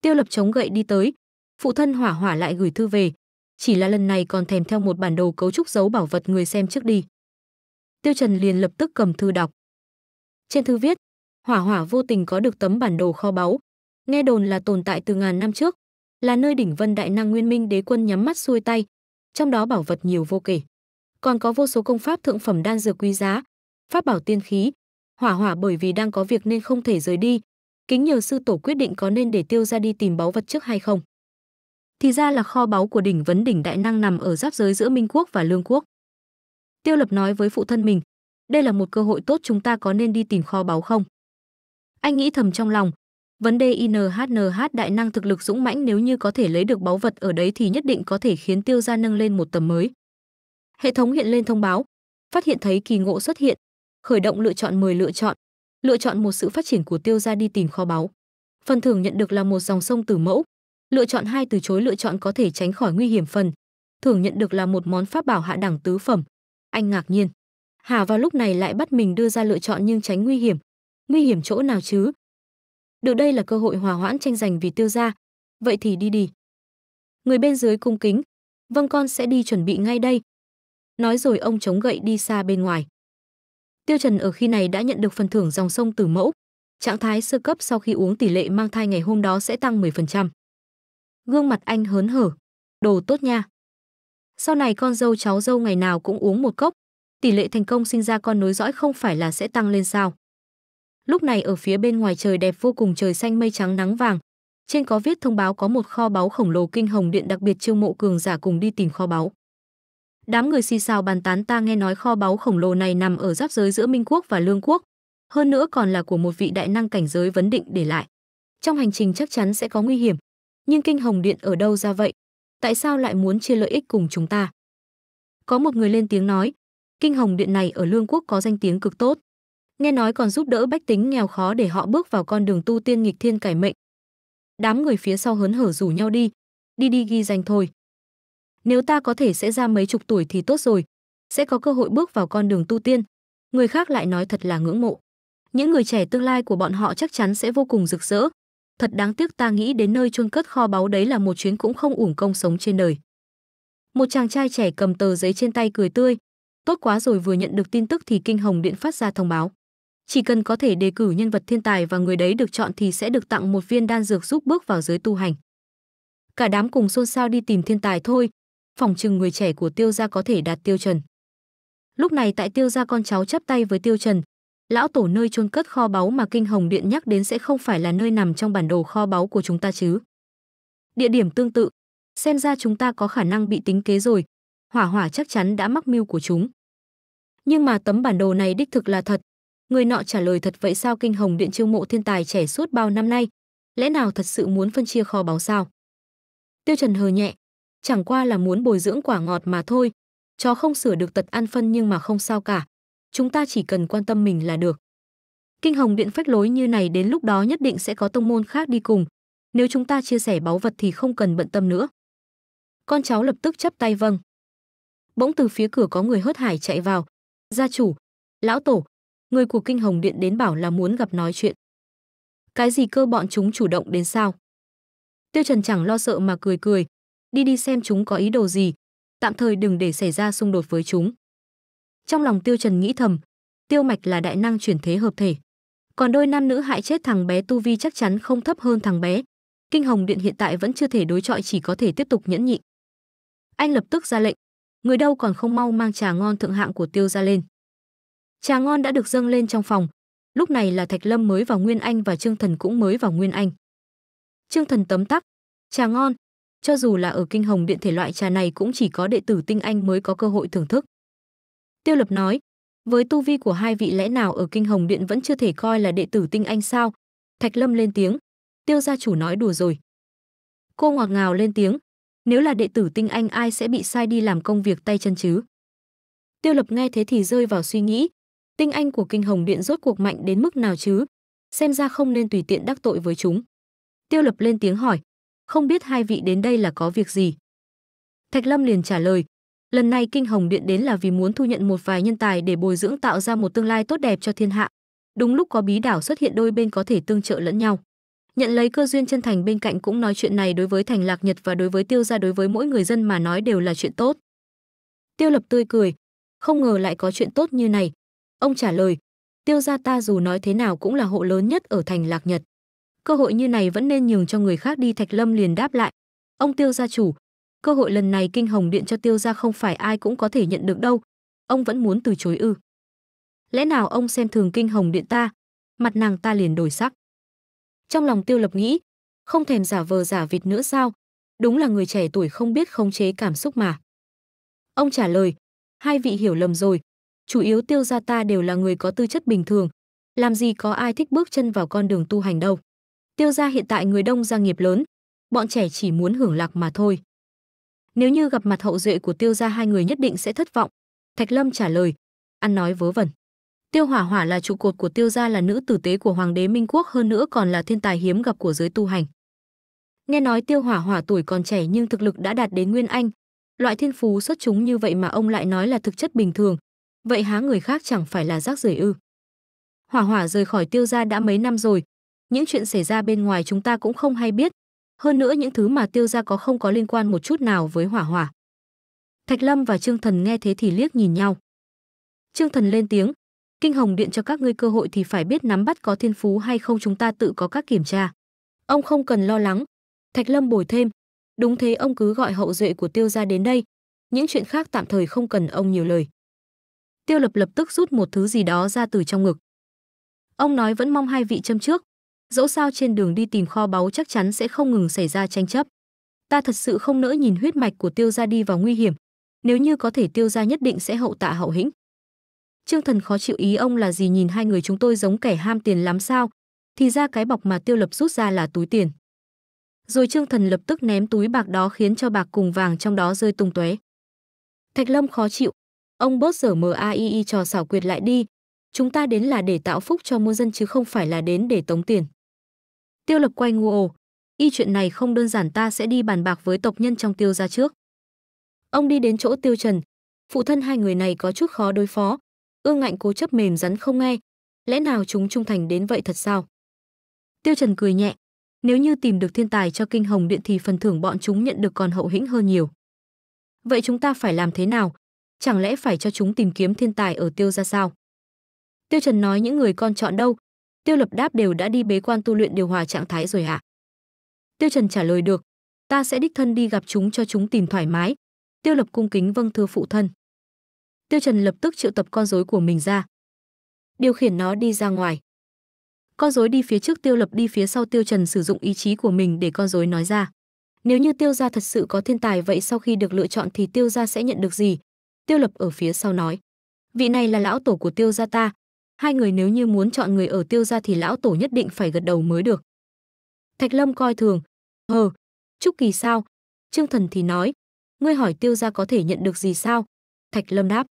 Tiêu Lập chống gậy đi tới, phụ thân Hỏa Hỏa lại gửi thư về, chỉ là lần này còn thèm theo một bản đồ cấu trúc giấu bảo vật người xem trước đi. Tiêu Trần liền lập tức cầm thư đọc. Trên thư viết, Hỏa Hỏa vô tình có được tấm bản đồ kho báu, nghe đồn là tồn tại từ ngàn năm trước, là nơi đỉnh Vân Đại Năng Nguyên Minh Đế Quân nhắm mắt xuôi tay, trong đó bảo vật nhiều vô kể. Còn có vô số công pháp thượng phẩm đan dược quý giá, pháp bảo tiên khí. Hỏa hỏa bởi vì đang có việc nên không thể rời đi, kính nhờ sư tổ quyết định có nên để tiêu ra đi tìm báu vật trước hay không. Thì ra là kho báu của đỉnh vấn đỉnh đại năng nằm ở giáp giới giữa Minh quốc và Lương quốc. Tiêu Lập nói với phụ thân mình, đây là một cơ hội tốt chúng ta có nên đi tìm kho báu không? Anh nghĩ thầm trong lòng, Vấn đề INHNH đại năng thực lực dũng mãnh nếu như có thể lấy được báu vật ở đấy thì nhất định có thể khiến tiêu gia nâng lên một tầm mới. Hệ thống hiện lên thông báo, phát hiện thấy kỳ ngộ xuất hiện, khởi động lựa chọn 10 lựa chọn, lựa chọn một sự phát triển của tiêu gia đi tìm kho báu. Phần thưởng nhận được là một dòng sông tử mẫu, lựa chọn hai từ chối lựa chọn có thể tránh khỏi nguy hiểm phần, thưởng nhận được là một món pháp bảo hạ đẳng tứ phẩm. Anh ngạc nhiên. Hà vào lúc này lại bắt mình đưa ra lựa chọn nhưng tránh nguy hiểm. Nguy hiểm chỗ nào chứ? được đây là cơ hội hòa hoãn tranh giành vì tiêu gia vậy thì đi đi người bên dưới cung kính vâng con sẽ đi chuẩn bị ngay đây nói rồi ông chống gậy đi xa bên ngoài tiêu trần ở khi này đã nhận được phần thưởng dòng sông tử mẫu trạng thái sơ cấp sau khi uống tỷ lệ mang thai ngày hôm đó sẽ tăng 10%. Gương mặt anh hớn hở, đồ tốt nha. Sau này con dâu cháu dâu ngày nào cũng uống một cốc, tỷ lệ thành công sinh ra con nối dõi không phải là sẽ tăng lên sao? Lúc này ở phía bên ngoài trời đẹp vô cùng trời xanh mây trắng nắng vàng. Trên có viết thông báo có một kho báu khổng lồ kinh hồng điện đặc biệt chiêu mộ cường giả cùng đi tìm kho báu. Đám người xì xào bàn tán ta nghe nói kho báu khổng lồ này nằm ở giáp giới giữa Minh quốc và Lương quốc, hơn nữa còn là của một vị đại năng cảnh giới vấn định để lại. Trong hành trình chắc chắn sẽ có nguy hiểm, nhưng kinh hồng điện ở đâu ra vậy? Tại sao lại muốn chia lợi ích cùng chúng ta? Có một người lên tiếng nói, kinh hồng điện này ở Lương quốc có danh tiếng cực tốt nghe nói còn giúp đỡ bách tính nghèo khó để họ bước vào con đường tu tiên nghịch thiên cải mệnh. Đám người phía sau hớn hở rủ nhau đi, đi đi ghi danh thôi. Nếu ta có thể sẽ ra mấy chục tuổi thì tốt rồi, sẽ có cơ hội bước vào con đường tu tiên. Người khác lại nói thật là ngưỡng mộ. Những người trẻ tương lai của bọn họ chắc chắn sẽ vô cùng rực rỡ. Thật đáng tiếc ta nghĩ đến nơi chôn cất kho báu đấy là một chuyến cũng không uổng công sống trên đời. Một chàng trai trẻ cầm tờ giấy trên tay cười tươi. Tốt quá rồi vừa nhận được tin tức thì Kinh Hồng Điện phát ra thông báo chỉ cần có thể đề cử nhân vật thiên tài và người đấy được chọn thì sẽ được tặng một viên đan dược giúp bước vào giới tu hành. Cả đám cùng xôn xao đi tìm thiên tài thôi, phòng chừng người trẻ của Tiêu gia có thể đạt Tiêu Trần. Lúc này tại Tiêu gia con cháu chắp tay với Tiêu Trần, lão tổ nơi chôn cất kho báu mà Kinh Hồng Điện nhắc đến sẽ không phải là nơi nằm trong bản đồ kho báu của chúng ta chứ. Địa điểm tương tự, xem ra chúng ta có khả năng bị tính kế rồi, hỏa hỏa chắc chắn đã mắc mưu của chúng. Nhưng mà tấm bản đồ này đích thực là thật, Người nọ trả lời thật vậy sao kinh hồng điện chiêu mộ thiên tài trẻ suốt bao năm nay, lẽ nào thật sự muốn phân chia kho báu sao? Tiêu Trần hờ nhẹ, chẳng qua là muốn bồi dưỡng quả ngọt mà thôi, chó không sửa được tật ăn phân nhưng mà không sao cả, chúng ta chỉ cần quan tâm mình là được. Kinh hồng điện phách lối như này đến lúc đó nhất định sẽ có tông môn khác đi cùng, nếu chúng ta chia sẻ báu vật thì không cần bận tâm nữa. Con cháu lập tức chắp tay vâng. Bỗng từ phía cửa có người hớt hải chạy vào, gia chủ, lão tổ, người của kinh hồng điện đến bảo là muốn gặp nói chuyện. Cái gì cơ bọn chúng chủ động đến sao? Tiêu Trần chẳng lo sợ mà cười cười, đi đi xem chúng có ý đồ gì, tạm thời đừng để xảy ra xung đột với chúng. Trong lòng Tiêu Trần nghĩ thầm, Tiêu Mạch là đại năng chuyển thế hợp thể. Còn đôi nam nữ hại chết thằng bé Tu Vi chắc chắn không thấp hơn thằng bé. Kinh Hồng Điện hiện tại vẫn chưa thể đối chọi chỉ có thể tiếp tục nhẫn nhịn. Anh lập tức ra lệnh, người đâu còn không mau mang trà ngon thượng hạng của Tiêu ra lên trà ngon đã được dâng lên trong phòng lúc này là thạch lâm mới vào nguyên anh và trương thần cũng mới vào nguyên anh trương thần tấm tắc trà ngon cho dù là ở kinh hồng điện thể loại trà này cũng chỉ có đệ tử tinh anh mới có cơ hội thưởng thức tiêu lập nói với tu vi của hai vị lẽ nào ở kinh hồng điện vẫn chưa thể coi là đệ tử tinh anh sao thạch lâm lên tiếng tiêu gia chủ nói đùa rồi cô ngọt ngào lên tiếng nếu là đệ tử tinh anh ai sẽ bị sai đi làm công việc tay chân chứ tiêu lập nghe thế thì rơi vào suy nghĩ tinh anh của kinh hồng điện rốt cuộc mạnh đến mức nào chứ? Xem ra không nên tùy tiện đắc tội với chúng. Tiêu Lập lên tiếng hỏi, không biết hai vị đến đây là có việc gì? Thạch Lâm liền trả lời, lần này kinh hồng điện đến là vì muốn thu nhận một vài nhân tài để bồi dưỡng tạo ra một tương lai tốt đẹp cho thiên hạ. Đúng lúc có bí đảo xuất hiện đôi bên có thể tương trợ lẫn nhau. Nhận lấy cơ duyên chân thành bên cạnh cũng nói chuyện này đối với Thành Lạc Nhật và đối với Tiêu gia đối với mỗi người dân mà nói đều là chuyện tốt. Tiêu Lập tươi cười, không ngờ lại có chuyện tốt như này, Ông trả lời, tiêu gia ta dù nói thế nào cũng là hộ lớn nhất ở thành Lạc Nhật. Cơ hội như này vẫn nên nhường cho người khác đi Thạch Lâm liền đáp lại. Ông tiêu gia chủ, cơ hội lần này kinh hồng điện cho tiêu gia không phải ai cũng có thể nhận được đâu. Ông vẫn muốn từ chối ư. Lẽ nào ông xem thường kinh hồng điện ta? Mặt nàng ta liền đổi sắc. Trong lòng tiêu lập nghĩ, không thèm giả vờ giả vịt nữa sao? Đúng là người trẻ tuổi không biết khống chế cảm xúc mà. Ông trả lời, hai vị hiểu lầm rồi, chủ yếu tiêu gia ta đều là người có tư chất bình thường, làm gì có ai thích bước chân vào con đường tu hành đâu. Tiêu gia hiện tại người đông gia nghiệp lớn, bọn trẻ chỉ muốn hưởng lạc mà thôi. Nếu như gặp mặt hậu duệ của tiêu gia hai người nhất định sẽ thất vọng. Thạch Lâm trả lời, ăn nói vớ vẩn. Tiêu Hỏa Hỏa là trụ cột của Tiêu gia là nữ tử tế của hoàng đế Minh quốc hơn nữa còn là thiên tài hiếm gặp của giới tu hành. Nghe nói Tiêu Hỏa Hỏa tuổi còn trẻ nhưng thực lực đã đạt đến nguyên anh, loại thiên phú xuất chúng như vậy mà ông lại nói là thực chất bình thường, vậy há người khác chẳng phải là rác rưởi ư? Hỏa hỏa rời khỏi tiêu gia đã mấy năm rồi, những chuyện xảy ra bên ngoài chúng ta cũng không hay biết, hơn nữa những thứ mà tiêu gia có không có liên quan một chút nào với hỏa hỏa. Thạch Lâm và Trương Thần nghe thế thì liếc nhìn nhau. Trương Thần lên tiếng, kinh hồng điện cho các ngươi cơ hội thì phải biết nắm bắt có thiên phú hay không chúng ta tự có các kiểm tra. Ông không cần lo lắng. Thạch Lâm bồi thêm, đúng thế ông cứ gọi hậu duệ của tiêu gia đến đây, những chuyện khác tạm thời không cần ông nhiều lời tiêu lập lập tức rút một thứ gì đó ra từ trong ngực ông nói vẫn mong hai vị châm trước dẫu sao trên đường đi tìm kho báu chắc chắn sẽ không ngừng xảy ra tranh chấp ta thật sự không nỡ nhìn huyết mạch của tiêu gia đi vào nguy hiểm nếu như có thể tiêu gia nhất định sẽ hậu tạ hậu hĩnh trương thần khó chịu ý ông là gì nhìn hai người chúng tôi giống kẻ ham tiền lắm sao thì ra cái bọc mà tiêu lập rút ra là túi tiền rồi trương thần lập tức ném túi bạc đó khiến cho bạc cùng vàng trong đó rơi tung tóe thạch lâm khó chịu Ông bốt sở MAII trò xảo quyệt lại đi. Chúng ta đến là để tạo phúc cho muôn dân chứ không phải là đến để tống tiền. Tiêu lập quay ngu ồ. Y chuyện này không đơn giản ta sẽ đi bàn bạc với tộc nhân trong tiêu ra trước. Ông đi đến chỗ tiêu trần. Phụ thân hai người này có chút khó đối phó. Ương ngạnh cố chấp mềm rắn không nghe. Lẽ nào chúng trung thành đến vậy thật sao? Tiêu trần cười nhẹ. Nếu như tìm được thiên tài cho kinh hồng điện thì phần thưởng bọn chúng nhận được còn hậu hĩnh hơn nhiều. Vậy chúng ta phải làm thế nào? chẳng lẽ phải cho chúng tìm kiếm thiên tài ở tiêu ra sao? Tiêu Trần nói những người con chọn đâu? Tiêu Lập đáp đều đã đi bế quan tu luyện điều hòa trạng thái rồi hả? Tiêu Trần trả lời được, ta sẽ đích thân đi gặp chúng cho chúng tìm thoải mái. Tiêu Lập cung kính vâng thưa phụ thân. Tiêu Trần lập tức triệu tập con rối của mình ra, điều khiển nó đi ra ngoài. Con rối đi phía trước Tiêu Lập đi phía sau Tiêu Trần sử dụng ý chí của mình để con rối nói ra. Nếu như Tiêu gia thật sự có thiên tài vậy sau khi được lựa chọn thì Tiêu gia sẽ nhận được gì? Tiêu Lập ở phía sau nói: "Vị này là lão tổ của Tiêu gia ta, hai người nếu như muốn chọn người ở Tiêu gia thì lão tổ nhất định phải gật đầu mới được." Thạch Lâm coi thường: "Hờ, Trúc Kỳ sao?" Trương Thần thì nói: "Ngươi hỏi Tiêu gia có thể nhận được gì sao?" Thạch Lâm đáp: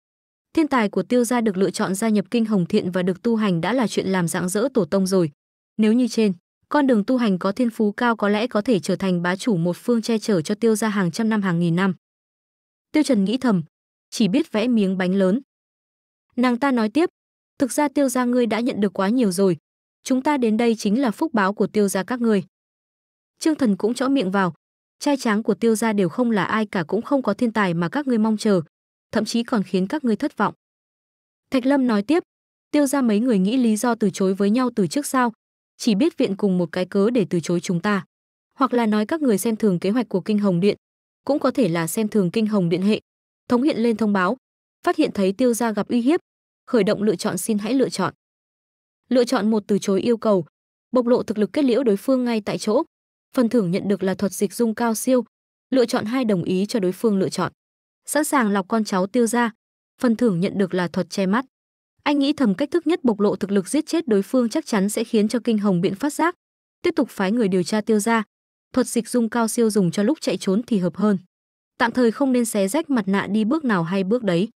"Thiên tài của Tiêu gia được lựa chọn gia nhập kinh hồng thiện và được tu hành đã là chuyện làm dạng dỡ tổ tông rồi. Nếu như trên, con đường tu hành có thiên phú cao có lẽ có thể trở thành bá chủ một phương che chở cho Tiêu gia hàng trăm năm hàng nghìn năm." Tiêu Trần nghĩ thầm, chỉ biết vẽ miếng bánh lớn. Nàng ta nói tiếp, thực ra tiêu gia ngươi đã nhận được quá nhiều rồi. Chúng ta đến đây chính là phúc báo của tiêu gia các ngươi. Trương Thần cũng chõ miệng vào, trai tráng của tiêu gia đều không là ai cả cũng không có thiên tài mà các ngươi mong chờ, thậm chí còn khiến các ngươi thất vọng. Thạch Lâm nói tiếp, tiêu gia mấy người nghĩ lý do từ chối với nhau từ trước sao, chỉ biết viện cùng một cái cớ để từ chối chúng ta. Hoặc là nói các người xem thường kế hoạch của kinh hồng điện, cũng có thể là xem thường kinh hồng điện hệ, thống hiện lên thông báo phát hiện thấy tiêu gia gặp uy hiếp khởi động lựa chọn xin hãy lựa chọn lựa chọn một từ chối yêu cầu bộc lộ thực lực kết liễu đối phương ngay tại chỗ phần thưởng nhận được là thuật dịch dung cao siêu lựa chọn hai đồng ý cho đối phương lựa chọn sẵn sàng lọc con cháu tiêu gia, phần thưởng nhận được là thuật che mắt anh nghĩ thầm cách thức nhất bộc lộ thực lực giết chết đối phương chắc chắn sẽ khiến cho kinh hồng biện phát giác tiếp tục phái người điều tra tiêu gia, thuật dịch dung cao siêu dùng cho lúc chạy trốn thì hợp hơn tạm thời không nên xé rách mặt nạ đi bước nào hay bước đấy.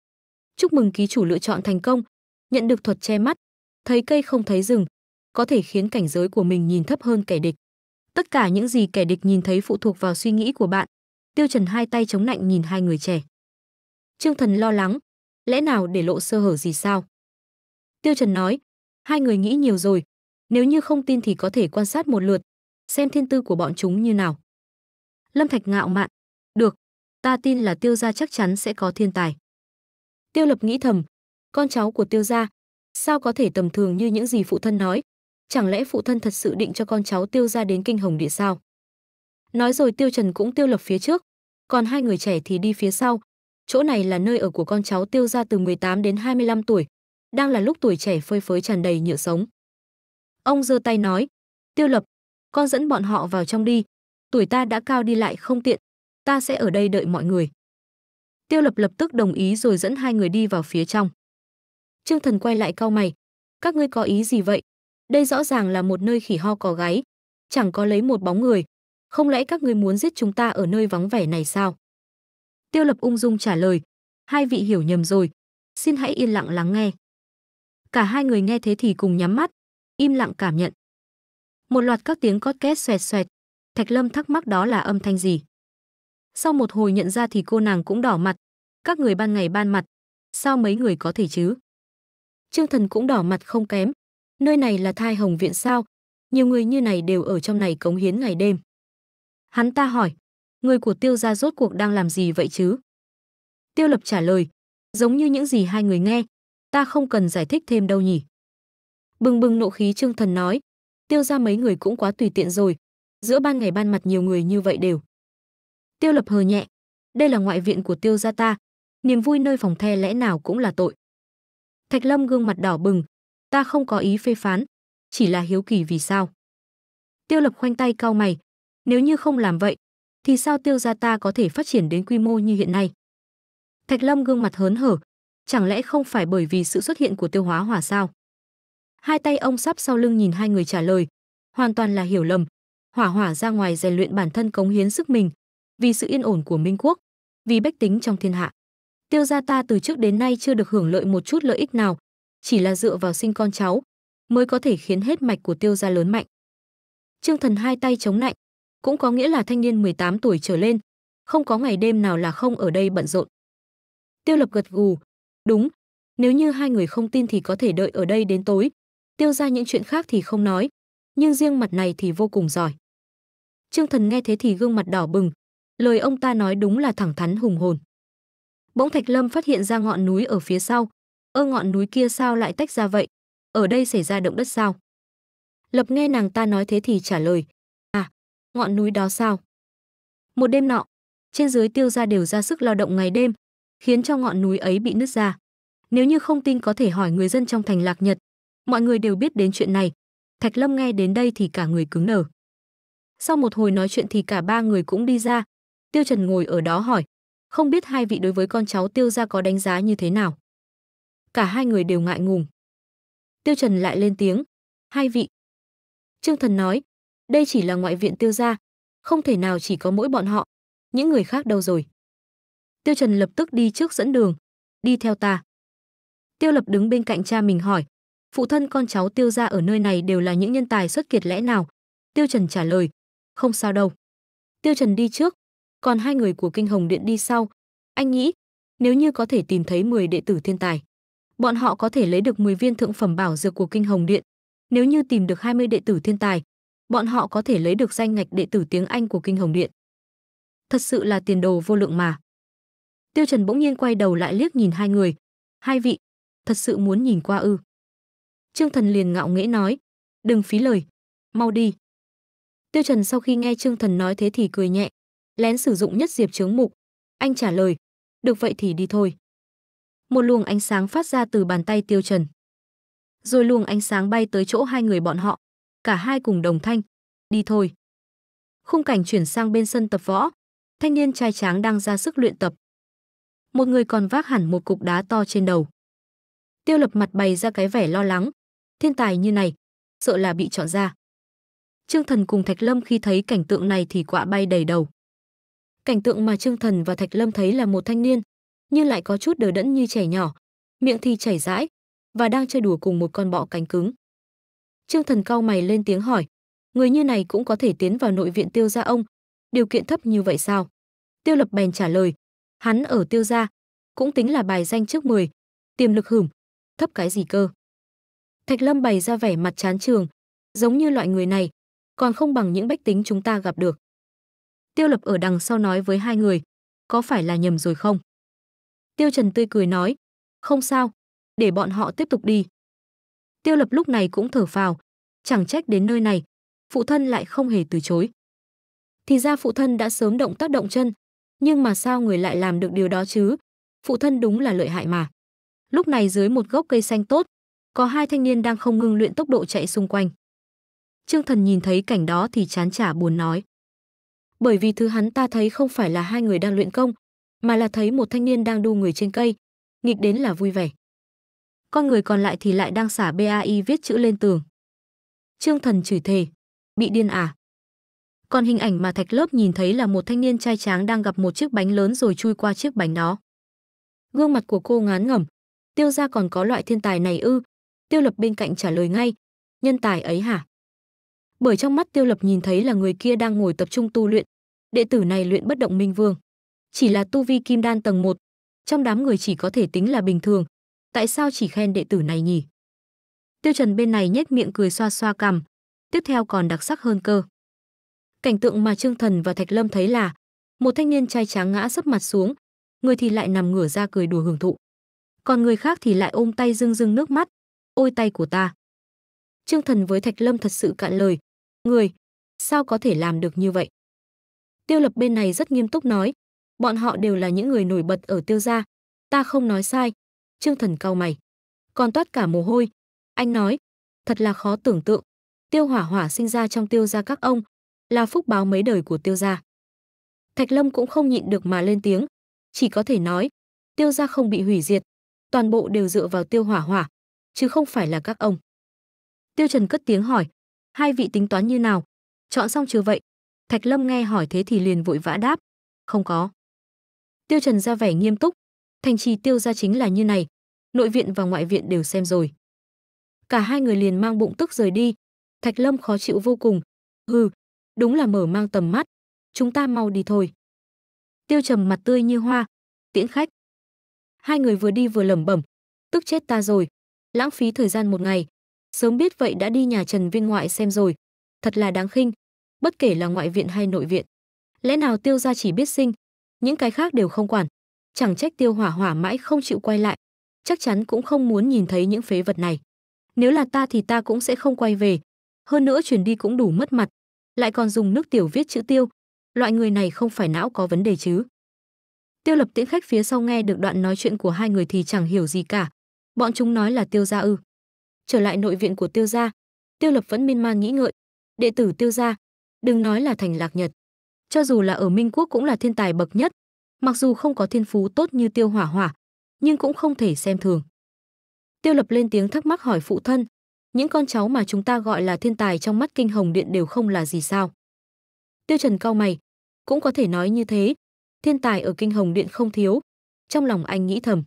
Chúc mừng ký chủ lựa chọn thành công, nhận được thuật che mắt, thấy cây không thấy rừng, có thể khiến cảnh giới của mình nhìn thấp hơn kẻ địch. Tất cả những gì kẻ địch nhìn thấy phụ thuộc vào suy nghĩ của bạn. Tiêu Trần hai tay chống nạnh nhìn hai người trẻ. Trương Thần lo lắng, lẽ nào để lộ sơ hở gì sao? Tiêu Trần nói, hai người nghĩ nhiều rồi, nếu như không tin thì có thể quan sát một lượt, xem thiên tư của bọn chúng như nào. Lâm Thạch ngạo mạn, ta tin là tiêu gia chắc chắn sẽ có thiên tài. Tiêu lập nghĩ thầm, con cháu của tiêu gia, sao có thể tầm thường như những gì phụ thân nói, chẳng lẽ phụ thân thật sự định cho con cháu tiêu gia đến kinh hồng địa sao? Nói rồi tiêu trần cũng tiêu lập phía trước, còn hai người trẻ thì đi phía sau. Chỗ này là nơi ở của con cháu tiêu gia từ 18 đến 25 tuổi, đang là lúc tuổi trẻ phơi phới tràn đầy nhựa sống. Ông giơ tay nói, tiêu lập, con dẫn bọn họ vào trong đi, tuổi ta đã cao đi lại không tiện, ta sẽ ở đây đợi mọi người. Tiêu Lập lập tức đồng ý rồi dẫn hai người đi vào phía trong. Trương Thần quay lại cau mày, các ngươi có ý gì vậy? Đây rõ ràng là một nơi khỉ ho có gáy, chẳng có lấy một bóng người, không lẽ các ngươi muốn giết chúng ta ở nơi vắng vẻ này sao? Tiêu Lập ung dung trả lời, hai vị hiểu nhầm rồi, xin hãy yên lặng lắng nghe. Cả hai người nghe thế thì cùng nhắm mắt, im lặng cảm nhận. Một loạt các tiếng cót két xoẹt xoẹt, Thạch Lâm thắc mắc đó là âm thanh gì? Sau một hồi nhận ra thì cô nàng cũng đỏ mặt. Các người ban ngày ban mặt, sao mấy người có thể chứ? Trương Thần cũng đỏ mặt không kém. Nơi này là thai hồng viện sao? Nhiều người như này đều ở trong này cống hiến ngày đêm. Hắn ta hỏi, người của tiêu gia rốt cuộc đang làm gì vậy chứ? Tiêu lập trả lời, giống như những gì hai người nghe, ta không cần giải thích thêm đâu nhỉ. Bừng bừng nộ khí Trương Thần nói, tiêu gia mấy người cũng quá tùy tiện rồi, giữa ban ngày ban mặt nhiều người như vậy đều. Tiêu Lập hờ nhẹ, đây là ngoại viện của Tiêu gia ta, niềm vui nơi phòng the lẽ nào cũng là tội. Thạch Lâm gương mặt đỏ bừng, ta không có ý phê phán, chỉ là hiếu kỳ vì sao. Tiêu Lập khoanh tay cau mày, nếu như không làm vậy, thì sao Tiêu gia ta có thể phát triển đến quy mô như hiện nay? Thạch Lâm gương mặt hớn hở, chẳng lẽ không phải bởi vì sự xuất hiện của Tiêu Hóa Hỏa sao? Hai tay ông sắp sau lưng nhìn hai người trả lời, hoàn toàn là hiểu lầm. Hỏa Hỏa ra ngoài rèn luyện bản thân cống hiến sức mình, vì sự yên ổn của Minh quốc, vì bách tính trong thiên hạ. Tiêu gia ta từ trước đến nay chưa được hưởng lợi một chút lợi ích nào, chỉ là dựa vào sinh con cháu mới có thể khiến hết mạch của Tiêu gia lớn mạnh. Trương Thần hai tay chống nạnh, cũng có nghĩa là thanh niên 18 tuổi trở lên, không có ngày đêm nào là không ở đây bận rộn. Tiêu Lập gật gù, đúng, nếu như hai người không tin thì có thể đợi ở đây đến tối, tiêu ra những chuyện khác thì không nói, nhưng riêng mặt này thì vô cùng giỏi. Trương Thần nghe thế thì gương mặt đỏ bừng, lời ông ta nói đúng là thẳng thắn hùng hồn. Bỗng Thạch Lâm phát hiện ra ngọn núi ở phía sau, ơ ngọn núi kia sao lại tách ra vậy? Ở đây xảy ra động đất sao? Lập nghe nàng ta nói thế thì trả lời, à, ngọn núi đó sao? Một đêm nọ, trên dưới tiêu gia đều ra sức lao động ngày đêm, khiến cho ngọn núi ấy bị nứt ra. Nếu như không tin có thể hỏi người dân trong thành Lạc Nhật, mọi người đều biết đến chuyện này. Thạch Lâm nghe đến đây thì cả người cứng nở. Sau một hồi nói chuyện thì cả ba người cũng đi ra, Tiêu Trần ngồi ở đó hỏi, không biết hai vị đối với con cháu Tiêu gia có đánh giá như thế nào. Cả hai người đều ngại ngùng. Tiêu Trần lại lên tiếng, hai vị. Trương Thần nói, đây chỉ là ngoại viện Tiêu gia, không thể nào chỉ có mỗi bọn họ, những người khác đâu rồi. Tiêu Trần lập tức đi trước dẫn đường, đi theo ta. Tiêu Lập đứng bên cạnh cha mình hỏi, phụ thân con cháu Tiêu gia ở nơi này đều là những nhân tài xuất kiệt lẽ nào? Tiêu Trần trả lời, không sao đâu. Tiêu Trần đi trước, còn hai người của Kinh Hồng Điện đi sau. Anh nghĩ, nếu như có thể tìm thấy 10 đệ tử thiên tài, bọn họ có thể lấy được 10 viên thượng phẩm bảo dược của Kinh Hồng Điện. Nếu như tìm được 20 đệ tử thiên tài, bọn họ có thể lấy được danh ngạch đệ tử tiếng Anh của Kinh Hồng Điện. Thật sự là tiền đồ vô lượng mà. Tiêu Trần bỗng nhiên quay đầu lại liếc nhìn hai người. Hai vị, thật sự muốn nhìn qua ư. Trương Thần liền ngạo nghễ nói, đừng phí lời, mau đi. Tiêu Trần sau khi nghe Trương Thần nói thế thì cười nhẹ, lén sử dụng nhất diệp chướng mục. Anh trả lời, được vậy thì đi thôi. Một luồng ánh sáng phát ra từ bàn tay tiêu trần. Rồi luồng ánh sáng bay tới chỗ hai người bọn họ, cả hai cùng đồng thanh, đi thôi. Khung cảnh chuyển sang bên sân tập võ, thanh niên trai tráng đang ra sức luyện tập. Một người còn vác hẳn một cục đá to trên đầu. Tiêu lập mặt bày ra cái vẻ lo lắng, thiên tài như này, sợ là bị chọn ra. Trương Thần cùng Thạch Lâm khi thấy cảnh tượng này thì quạ bay đầy đầu. Cảnh tượng mà Trương Thần và Thạch Lâm thấy là một thanh niên, nhưng lại có chút đờ đẫn như trẻ nhỏ, miệng thì chảy rãi và đang chơi đùa cùng một con bọ cánh cứng. Trương Thần cau mày lên tiếng hỏi, người như này cũng có thể tiến vào nội viện Tiêu gia ông, điều kiện thấp như vậy sao? Tiêu Lập bèn trả lời, hắn ở Tiêu gia, cũng tính là bài danh trước 10, tiềm lực hửm, thấp cái gì cơ? Thạch Lâm bày ra vẻ mặt chán trường, giống như loại người này, còn không bằng những bách tính chúng ta gặp được. Tiêu Lập ở đằng sau nói với hai người, có phải là nhầm rồi không? Tiêu Trần tươi cười nói, không sao, để bọn họ tiếp tục đi. Tiêu Lập lúc này cũng thở phào, chẳng trách đến nơi này, phụ thân lại không hề từ chối. Thì ra phụ thân đã sớm động tác động chân, nhưng mà sao người lại làm được điều đó chứ? Phụ thân đúng là lợi hại mà. Lúc này dưới một gốc cây xanh tốt, có hai thanh niên đang không ngừng luyện tốc độ chạy xung quanh. Trương Thần nhìn thấy cảnh đó thì chán chả buồn nói bởi vì thứ hắn ta thấy không phải là hai người đang luyện công, mà là thấy một thanh niên đang đu người trên cây, nghịch đến là vui vẻ. Con người còn lại thì lại đang xả BAI viết chữ lên tường. Trương Thần chửi thề, bị điên à. Còn hình ảnh mà Thạch Lớp nhìn thấy là một thanh niên trai tráng đang gặp một chiếc bánh lớn rồi chui qua chiếc bánh đó. Gương mặt của cô ngán ngẩm, tiêu ra còn có loại thiên tài này ư, tiêu lập bên cạnh trả lời ngay, nhân tài ấy hả? bởi trong mắt tiêu lập nhìn thấy là người kia đang ngồi tập trung tu luyện đệ tử này luyện bất động minh vương chỉ là tu vi kim đan tầng 1. trong đám người chỉ có thể tính là bình thường tại sao chỉ khen đệ tử này nhỉ tiêu trần bên này nhếch miệng cười xoa xoa cằm tiếp theo còn đặc sắc hơn cơ cảnh tượng mà trương thần và thạch lâm thấy là một thanh niên trai tráng ngã sấp mặt xuống người thì lại nằm ngửa ra cười đùa hưởng thụ còn người khác thì lại ôm tay rưng rưng nước mắt ôi tay của ta trương thần với thạch lâm thật sự cạn lời người, sao có thể làm được như vậy? Tiêu Lập bên này rất nghiêm túc nói, bọn họ đều là những người nổi bật ở Tiêu gia, ta không nói sai. Trương Thần cau mày, còn toát cả mồ hôi. Anh nói, thật là khó tưởng tượng, Tiêu Hỏa Hỏa sinh ra trong Tiêu gia các ông, là phúc báo mấy đời của Tiêu gia. Thạch Lâm cũng không nhịn được mà lên tiếng, chỉ có thể nói, Tiêu gia không bị hủy diệt, toàn bộ đều dựa vào Tiêu Hỏa Hỏa, chứ không phải là các ông. Tiêu Trần cất tiếng hỏi, hai vị tính toán như nào chọn xong chưa vậy thạch lâm nghe hỏi thế thì liền vội vã đáp không có tiêu trần ra vẻ nghiêm túc thành trì tiêu gia chính là như này nội viện và ngoại viện đều xem rồi cả hai người liền mang bụng tức rời đi thạch lâm khó chịu vô cùng hừ đúng là mở mang tầm mắt chúng ta mau đi thôi tiêu trầm mặt tươi như hoa tiễn khách hai người vừa đi vừa lẩm bẩm tức chết ta rồi lãng phí thời gian một ngày sớm biết vậy đã đi nhà Trần Viên ngoại xem rồi, thật là đáng khinh, bất kể là ngoại viện hay nội viện. Lẽ nào Tiêu gia chỉ biết sinh, những cái khác đều không quản, chẳng trách Tiêu Hỏa Hỏa mãi không chịu quay lại, chắc chắn cũng không muốn nhìn thấy những phế vật này. Nếu là ta thì ta cũng sẽ không quay về, hơn nữa chuyển đi cũng đủ mất mặt, lại còn dùng nước tiểu viết chữ Tiêu, loại người này không phải não có vấn đề chứ? Tiêu Lập Tiễn khách phía sau nghe được đoạn nói chuyện của hai người thì chẳng hiểu gì cả. Bọn chúng nói là Tiêu gia ư? Trở lại nội viện của Tiêu gia, Tiêu Lập vẫn miên man nghĩ ngợi, đệ tử Tiêu gia, đừng nói là thành Lạc Nhật, cho dù là ở Minh Quốc cũng là thiên tài bậc nhất, mặc dù không có thiên phú tốt như Tiêu Hỏa Hỏa, nhưng cũng không thể xem thường. Tiêu Lập lên tiếng thắc mắc hỏi phụ thân, những con cháu mà chúng ta gọi là thiên tài trong mắt kinh hồng điện đều không là gì sao? Tiêu Trần cao mày, cũng có thể nói như thế, thiên tài ở kinh hồng điện không thiếu. Trong lòng anh nghĩ thầm,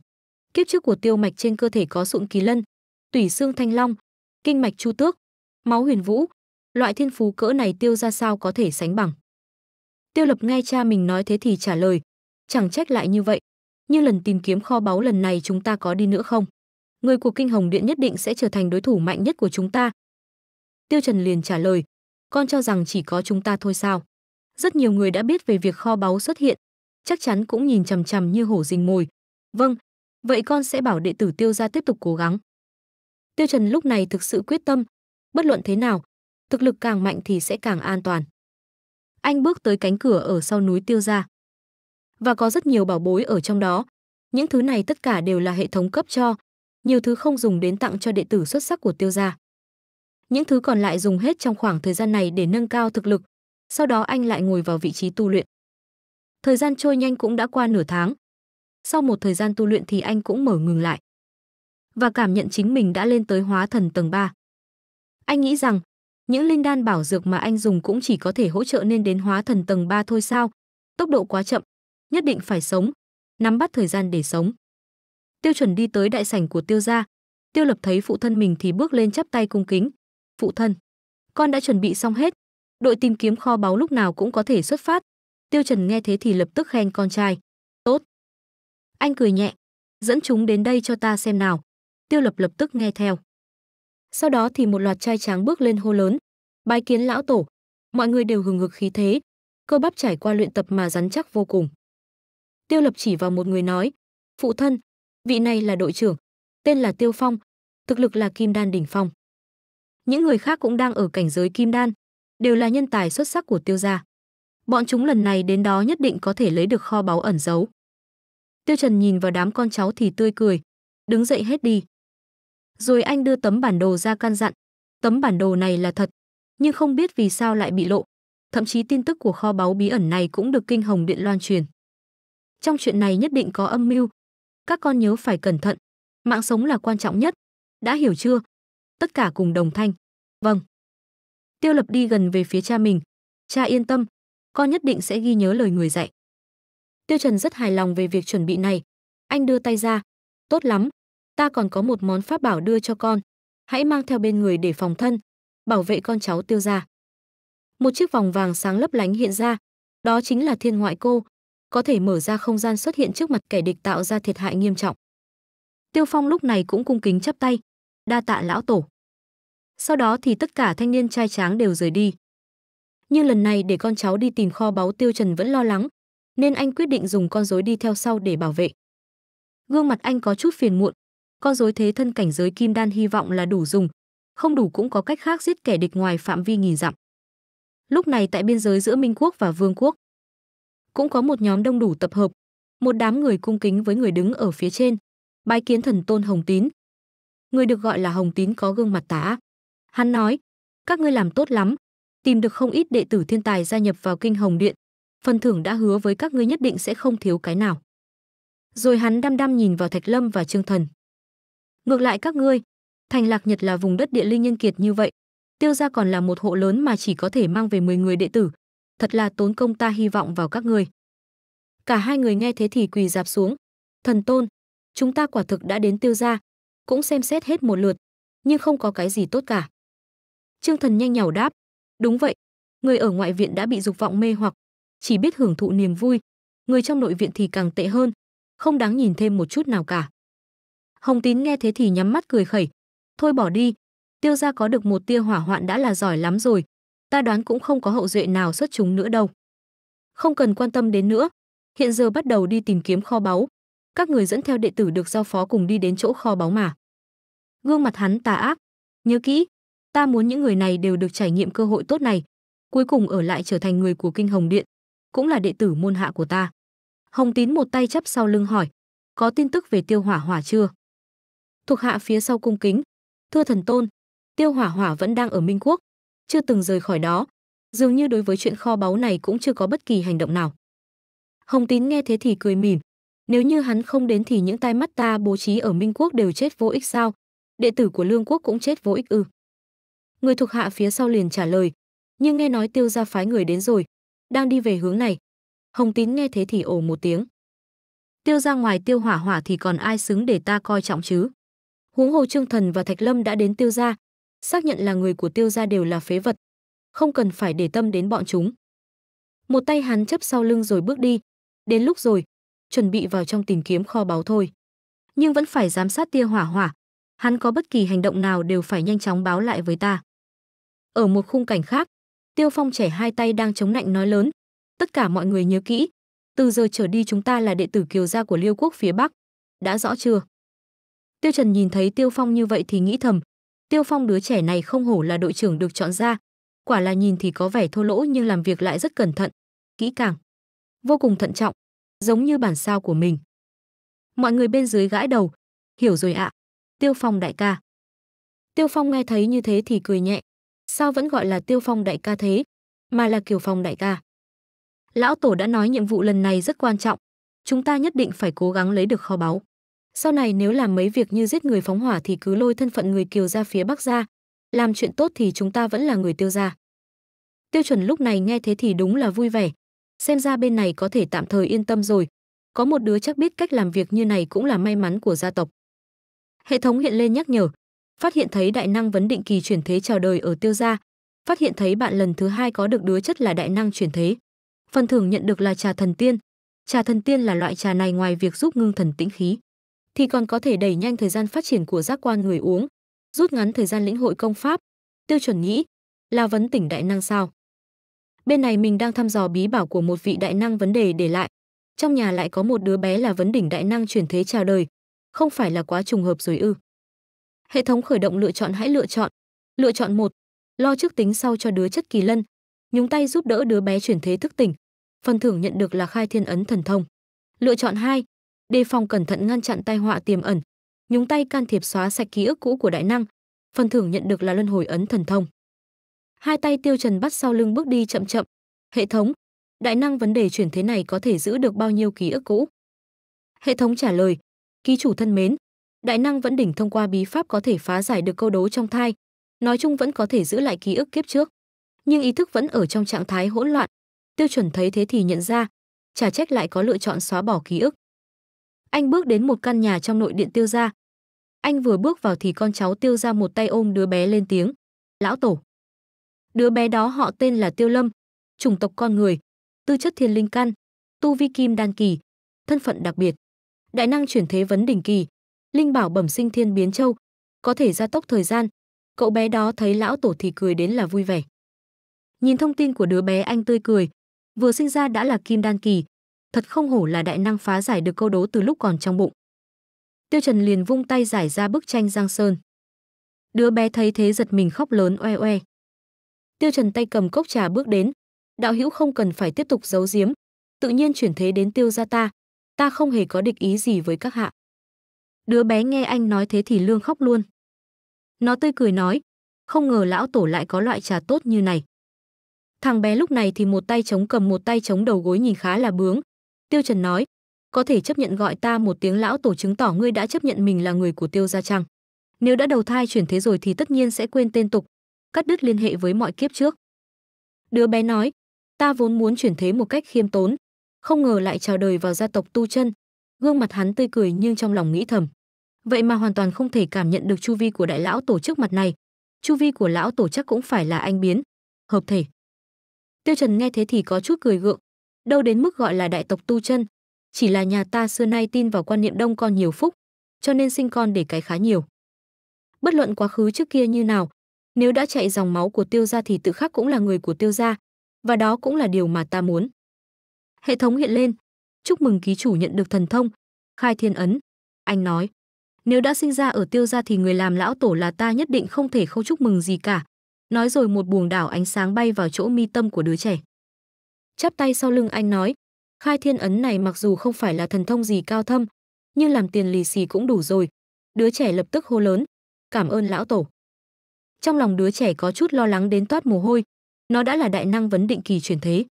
kiếp trước của Tiêu Mạch trên cơ thể có sụn kỳ lân, tủy xương thanh long, kinh mạch chu tước, máu huyền vũ, loại thiên phú cỡ này tiêu ra sao có thể sánh bằng. Tiêu Lập nghe cha mình nói thế thì trả lời, chẳng trách lại như vậy, Như lần tìm kiếm kho báu lần này chúng ta có đi nữa không? Người của Kinh Hồng Điện nhất định sẽ trở thành đối thủ mạnh nhất của chúng ta. Tiêu Trần liền trả lời, con cho rằng chỉ có chúng ta thôi sao? Rất nhiều người đã biết về việc kho báu xuất hiện, chắc chắn cũng nhìn chằm chằm như hổ rình mồi. Vâng, vậy con sẽ bảo đệ tử Tiêu gia tiếp tục cố gắng. Tiêu Trần lúc này thực sự quyết tâm, bất luận thế nào, thực lực càng mạnh thì sẽ càng an toàn. Anh bước tới cánh cửa ở sau núi Tiêu gia. Và có rất nhiều bảo bối ở trong đó. Những thứ này tất cả đều là hệ thống cấp cho, nhiều thứ không dùng đến tặng cho đệ tử xuất sắc của Tiêu gia. Những thứ còn lại dùng hết trong khoảng thời gian này để nâng cao thực lực, sau đó anh lại ngồi vào vị trí tu luyện. Thời gian trôi nhanh cũng đã qua nửa tháng. Sau một thời gian tu luyện thì anh cũng mở ngừng lại và cảm nhận chính mình đã lên tới hóa thần tầng 3. Anh nghĩ rằng, những linh đan bảo dược mà anh dùng cũng chỉ có thể hỗ trợ nên đến hóa thần tầng 3 thôi sao? Tốc độ quá chậm, nhất định phải sống, nắm bắt thời gian để sống. Tiêu chuẩn đi tới đại sảnh của tiêu gia, tiêu lập thấy phụ thân mình thì bước lên chắp tay cung kính. Phụ thân, con đã chuẩn bị xong hết, đội tìm kiếm kho báu lúc nào cũng có thể xuất phát. Tiêu Trần nghe thế thì lập tức khen con trai. Tốt. Anh cười nhẹ, dẫn chúng đến đây cho ta xem nào. Tiêu Lập lập tức nghe theo. Sau đó thì một loạt trai tráng bước lên hô lớn, bái kiến lão tổ. Mọi người đều hừng hực khí thế, cơ bắp trải qua luyện tập mà rắn chắc vô cùng. Tiêu Lập chỉ vào một người nói, "Phụ thân, vị này là đội trưởng, tên là Tiêu Phong, thực lực là Kim Đan đỉnh phong." Những người khác cũng đang ở cảnh giới Kim Đan, đều là nhân tài xuất sắc của Tiêu gia. Bọn chúng lần này đến đó nhất định có thể lấy được kho báu ẩn giấu. Tiêu Trần nhìn vào đám con cháu thì tươi cười, đứng dậy hết đi. Rồi anh đưa tấm bản đồ ra căn dặn. Tấm bản đồ này là thật, nhưng không biết vì sao lại bị lộ. Thậm chí tin tức của kho báu bí ẩn này cũng được kinh hồng điện loan truyền. Trong chuyện này nhất định có âm mưu. Các con nhớ phải cẩn thận. Mạng sống là quan trọng nhất. Đã hiểu chưa? Tất cả cùng đồng thanh. Vâng. Tiêu lập đi gần về phía cha mình. Cha yên tâm, con nhất định sẽ ghi nhớ lời người dạy. Tiêu Trần rất hài lòng về việc chuẩn bị này. Anh đưa tay ra. Tốt lắm, ta còn có một món pháp bảo đưa cho con. Hãy mang theo bên người để phòng thân, bảo vệ con cháu tiêu gia. Một chiếc vòng vàng sáng lấp lánh hiện ra, đó chính là thiên ngoại cô, có thể mở ra không gian xuất hiện trước mặt kẻ địch tạo ra thiệt hại nghiêm trọng. Tiêu Phong lúc này cũng cung kính chắp tay, đa tạ lão tổ. Sau đó thì tất cả thanh niên trai tráng đều rời đi. Nhưng lần này để con cháu đi tìm kho báu Tiêu Trần vẫn lo lắng, nên anh quyết định dùng con rối đi theo sau để bảo vệ. Gương mặt anh có chút phiền muộn, con rối thế thân cảnh giới kim đan hy vọng là đủ dùng, không đủ cũng có cách khác giết kẻ địch ngoài phạm vi nghìn dặm. Lúc này tại biên giới giữa Minh quốc và Vương quốc, cũng có một nhóm đông đủ tập hợp, một đám người cung kính với người đứng ở phía trên, bái kiến thần tôn Hồng Tín. Người được gọi là Hồng Tín có gương mặt tà Hắn nói: "Các ngươi làm tốt lắm, tìm được không ít đệ tử thiên tài gia nhập vào Kinh Hồng Điện, phần thưởng đã hứa với các ngươi nhất định sẽ không thiếu cái nào." Rồi hắn đăm đăm nhìn vào Thạch Lâm và Trương Thần. Ngược lại các ngươi, thành Lạc Nhật là vùng đất địa linh nhân kiệt như vậy, tiêu gia còn là một hộ lớn mà chỉ có thể mang về 10 người đệ tử, thật là tốn công ta hy vọng vào các ngươi. Cả hai người nghe thế thì quỳ dạp xuống, "Thần tôn, chúng ta quả thực đã đến tiêu gia, cũng xem xét hết một lượt, nhưng không có cái gì tốt cả." Trương Thần nhanh nhảu đáp, "Đúng vậy, người ở ngoại viện đã bị dục vọng mê hoặc, chỉ biết hưởng thụ niềm vui, người trong nội viện thì càng tệ hơn, không đáng nhìn thêm một chút nào cả." Hồng Tín nghe thế thì nhắm mắt cười khẩy. Thôi bỏ đi, tiêu gia có được một tia hỏa hoạn đã là giỏi lắm rồi. Ta đoán cũng không có hậu duệ nào xuất chúng nữa đâu. Không cần quan tâm đến nữa. Hiện giờ bắt đầu đi tìm kiếm kho báu. Các người dẫn theo đệ tử được giao phó cùng đi đến chỗ kho báu mà. Gương mặt hắn tà ác. Nhớ kỹ, ta muốn những người này đều được trải nghiệm cơ hội tốt này. Cuối cùng ở lại trở thành người của Kinh Hồng Điện, cũng là đệ tử môn hạ của ta. Hồng Tín một tay chắp sau lưng hỏi, có tin tức về tiêu hỏa hỏa chưa? thuộc hạ phía sau cung kính. Thưa thần tôn, Tiêu Hỏa Hỏa vẫn đang ở Minh Quốc, chưa từng rời khỏi đó, dường như đối với chuyện kho báu này cũng chưa có bất kỳ hành động nào. Hồng Tín nghe thế thì cười mỉm, nếu như hắn không đến thì những tai mắt ta bố trí ở Minh Quốc đều chết vô ích sao? Đệ tử của Lương Quốc cũng chết vô ích ư? Người thuộc hạ phía sau liền trả lời, nhưng nghe nói Tiêu gia phái người đến rồi, đang đi về hướng này. Hồng Tín nghe thế thì ồ một tiếng. Tiêu ra ngoài Tiêu Hỏa Hỏa thì còn ai xứng để ta coi trọng chứ? huống hồ trương thần và thạch lâm đã đến tiêu gia xác nhận là người của tiêu gia đều là phế vật không cần phải để tâm đến bọn chúng một tay hắn chấp sau lưng rồi bước đi đến lúc rồi chuẩn bị vào trong tìm kiếm kho báu thôi nhưng vẫn phải giám sát tia hỏa hỏa hắn có bất kỳ hành động nào đều phải nhanh chóng báo lại với ta ở một khung cảnh khác tiêu phong trẻ hai tay đang chống nạnh nói lớn tất cả mọi người nhớ kỹ từ giờ trở đi chúng ta là đệ tử kiều gia của liêu quốc phía bắc đã rõ chưa Tiêu Trần nhìn thấy Tiêu Phong như vậy thì nghĩ thầm, Tiêu Phong đứa trẻ này không hổ là đội trưởng được chọn ra, quả là nhìn thì có vẻ thô lỗ nhưng làm việc lại rất cẩn thận, kỹ càng, vô cùng thận trọng, giống như bản sao của mình. Mọi người bên dưới gãi đầu, hiểu rồi ạ, Tiêu Phong đại ca. Tiêu Phong nghe thấy như thế thì cười nhẹ, sao vẫn gọi là Tiêu Phong đại ca thế, mà là Kiều Phong đại ca. Lão Tổ đã nói nhiệm vụ lần này rất quan trọng, chúng ta nhất định phải cố gắng lấy được kho báu. Sau này nếu làm mấy việc như giết người phóng hỏa thì cứ lôi thân phận người Kiều ra phía Bắc ra, làm chuyện tốt thì chúng ta vẫn là người tiêu gia. Tiêu chuẩn lúc này nghe thế thì đúng là vui vẻ. Xem ra bên này có thể tạm thời yên tâm rồi. Có một đứa chắc biết cách làm việc như này cũng là may mắn của gia tộc. Hệ thống hiện lên nhắc nhở. Phát hiện thấy đại năng vấn định kỳ chuyển thế chào đời ở tiêu gia. Phát hiện thấy bạn lần thứ hai có được đứa chất là đại năng chuyển thế. Phần thưởng nhận được là trà thần tiên. Trà thần tiên là loại trà này ngoài việc giúp ngưng thần tĩnh khí, thì còn có thể đẩy nhanh thời gian phát triển của giác quan người uống, rút ngắn thời gian lĩnh hội công pháp. Tiêu chuẩn nghĩ là vấn tỉnh đại năng sao? Bên này mình đang thăm dò bí bảo của một vị đại năng vấn đề để lại. Trong nhà lại có một đứa bé là vấn đỉnh đại năng chuyển thế chào đời. Không phải là quá trùng hợp rồi ư. Hệ thống khởi động lựa chọn hãy lựa chọn. Lựa chọn một Lo trước tính sau cho đứa chất kỳ lân. Nhúng tay giúp đỡ đứa bé chuyển thế thức tỉnh. Phần thưởng nhận được là khai thiên ấn thần thông. Lựa chọn 2 đề phòng cẩn thận ngăn chặn tai họa tiềm ẩn, nhúng tay can thiệp xóa sạch ký ức cũ của đại năng. Phần thưởng nhận được là luân hồi ấn thần thông. Hai tay Tiêu Trần bắt sau lưng bước đi chậm chậm. Hệ thống, đại năng vấn đề chuyển thế này có thể giữ được bao nhiêu ký ức cũ? Hệ thống trả lời, ký chủ thân mến, đại năng vẫn đỉnh thông qua bí pháp có thể phá giải được câu đố trong thai, nói chung vẫn có thể giữ lại ký ức kiếp trước, nhưng ý thức vẫn ở trong trạng thái hỗn loạn. Tiêu chuẩn thấy thế thì nhận ra, trả trách lại có lựa chọn xóa bỏ ký ức. Anh bước đến một căn nhà trong nội điện tiêu gia. Anh vừa bước vào thì con cháu tiêu gia một tay ôm đứa bé lên tiếng. Lão tổ. Đứa bé đó họ tên là Tiêu Lâm, chủng tộc con người, tư chất thiên linh căn, tu vi kim đan kỳ, thân phận đặc biệt, đại năng chuyển thế vấn đỉnh kỳ, linh bảo bẩm sinh thiên biến châu, có thể gia tốc thời gian. Cậu bé đó thấy lão tổ thì cười đến là vui vẻ. Nhìn thông tin của đứa bé anh tươi cười, vừa sinh ra đã là kim đan kỳ, thật không hổ là đại năng phá giải được câu đố từ lúc còn trong bụng. Tiêu Trần liền vung tay giải ra bức tranh Giang Sơn. Đứa bé thấy thế giật mình khóc lớn oe oe. Tiêu Trần tay cầm cốc trà bước đến, đạo hữu không cần phải tiếp tục giấu giếm, tự nhiên chuyển thế đến tiêu gia ta, ta không hề có địch ý gì với các hạ. Đứa bé nghe anh nói thế thì lương khóc luôn. Nó tươi cười nói, không ngờ lão tổ lại có loại trà tốt như này. Thằng bé lúc này thì một tay chống cầm một tay chống đầu gối nhìn khá là bướng, Tiêu Trần nói, có thể chấp nhận gọi ta một tiếng lão tổ chứng tỏ ngươi đã chấp nhận mình là người của Tiêu gia chăng? Nếu đã đầu thai chuyển thế rồi thì tất nhiên sẽ quên tên tục, cắt đứt liên hệ với mọi kiếp trước. Đứa bé nói, ta vốn muốn chuyển thế một cách khiêm tốn, không ngờ lại chào đời vào gia tộc tu chân. Gương mặt hắn tươi cười nhưng trong lòng nghĩ thầm, vậy mà hoàn toàn không thể cảm nhận được chu vi của đại lão tổ trước mặt này. Chu vi của lão tổ chắc cũng phải là anh biến, hợp thể. Tiêu Trần nghe thế thì có chút cười gượng, đâu đến mức gọi là đại tộc tu chân. Chỉ là nhà ta xưa nay tin vào quan niệm đông con nhiều phúc, cho nên sinh con để cái khá nhiều. Bất luận quá khứ trước kia như nào, nếu đã chạy dòng máu của tiêu gia thì tự khắc cũng là người của tiêu gia, và đó cũng là điều mà ta muốn. Hệ thống hiện lên, chúc mừng ký chủ nhận được thần thông, khai thiên ấn. Anh nói, nếu đã sinh ra ở tiêu gia thì người làm lão tổ là ta nhất định không thể không chúc mừng gì cả. Nói rồi một buồng đảo ánh sáng bay vào chỗ mi tâm của đứa trẻ chắp tay sau lưng anh nói, khai thiên ấn này mặc dù không phải là thần thông gì cao thâm, nhưng làm tiền lì xì cũng đủ rồi. Đứa trẻ lập tức hô lớn, cảm ơn lão tổ. Trong lòng đứa trẻ có chút lo lắng đến toát mồ hôi, nó đã là đại năng vấn định kỳ chuyển thế.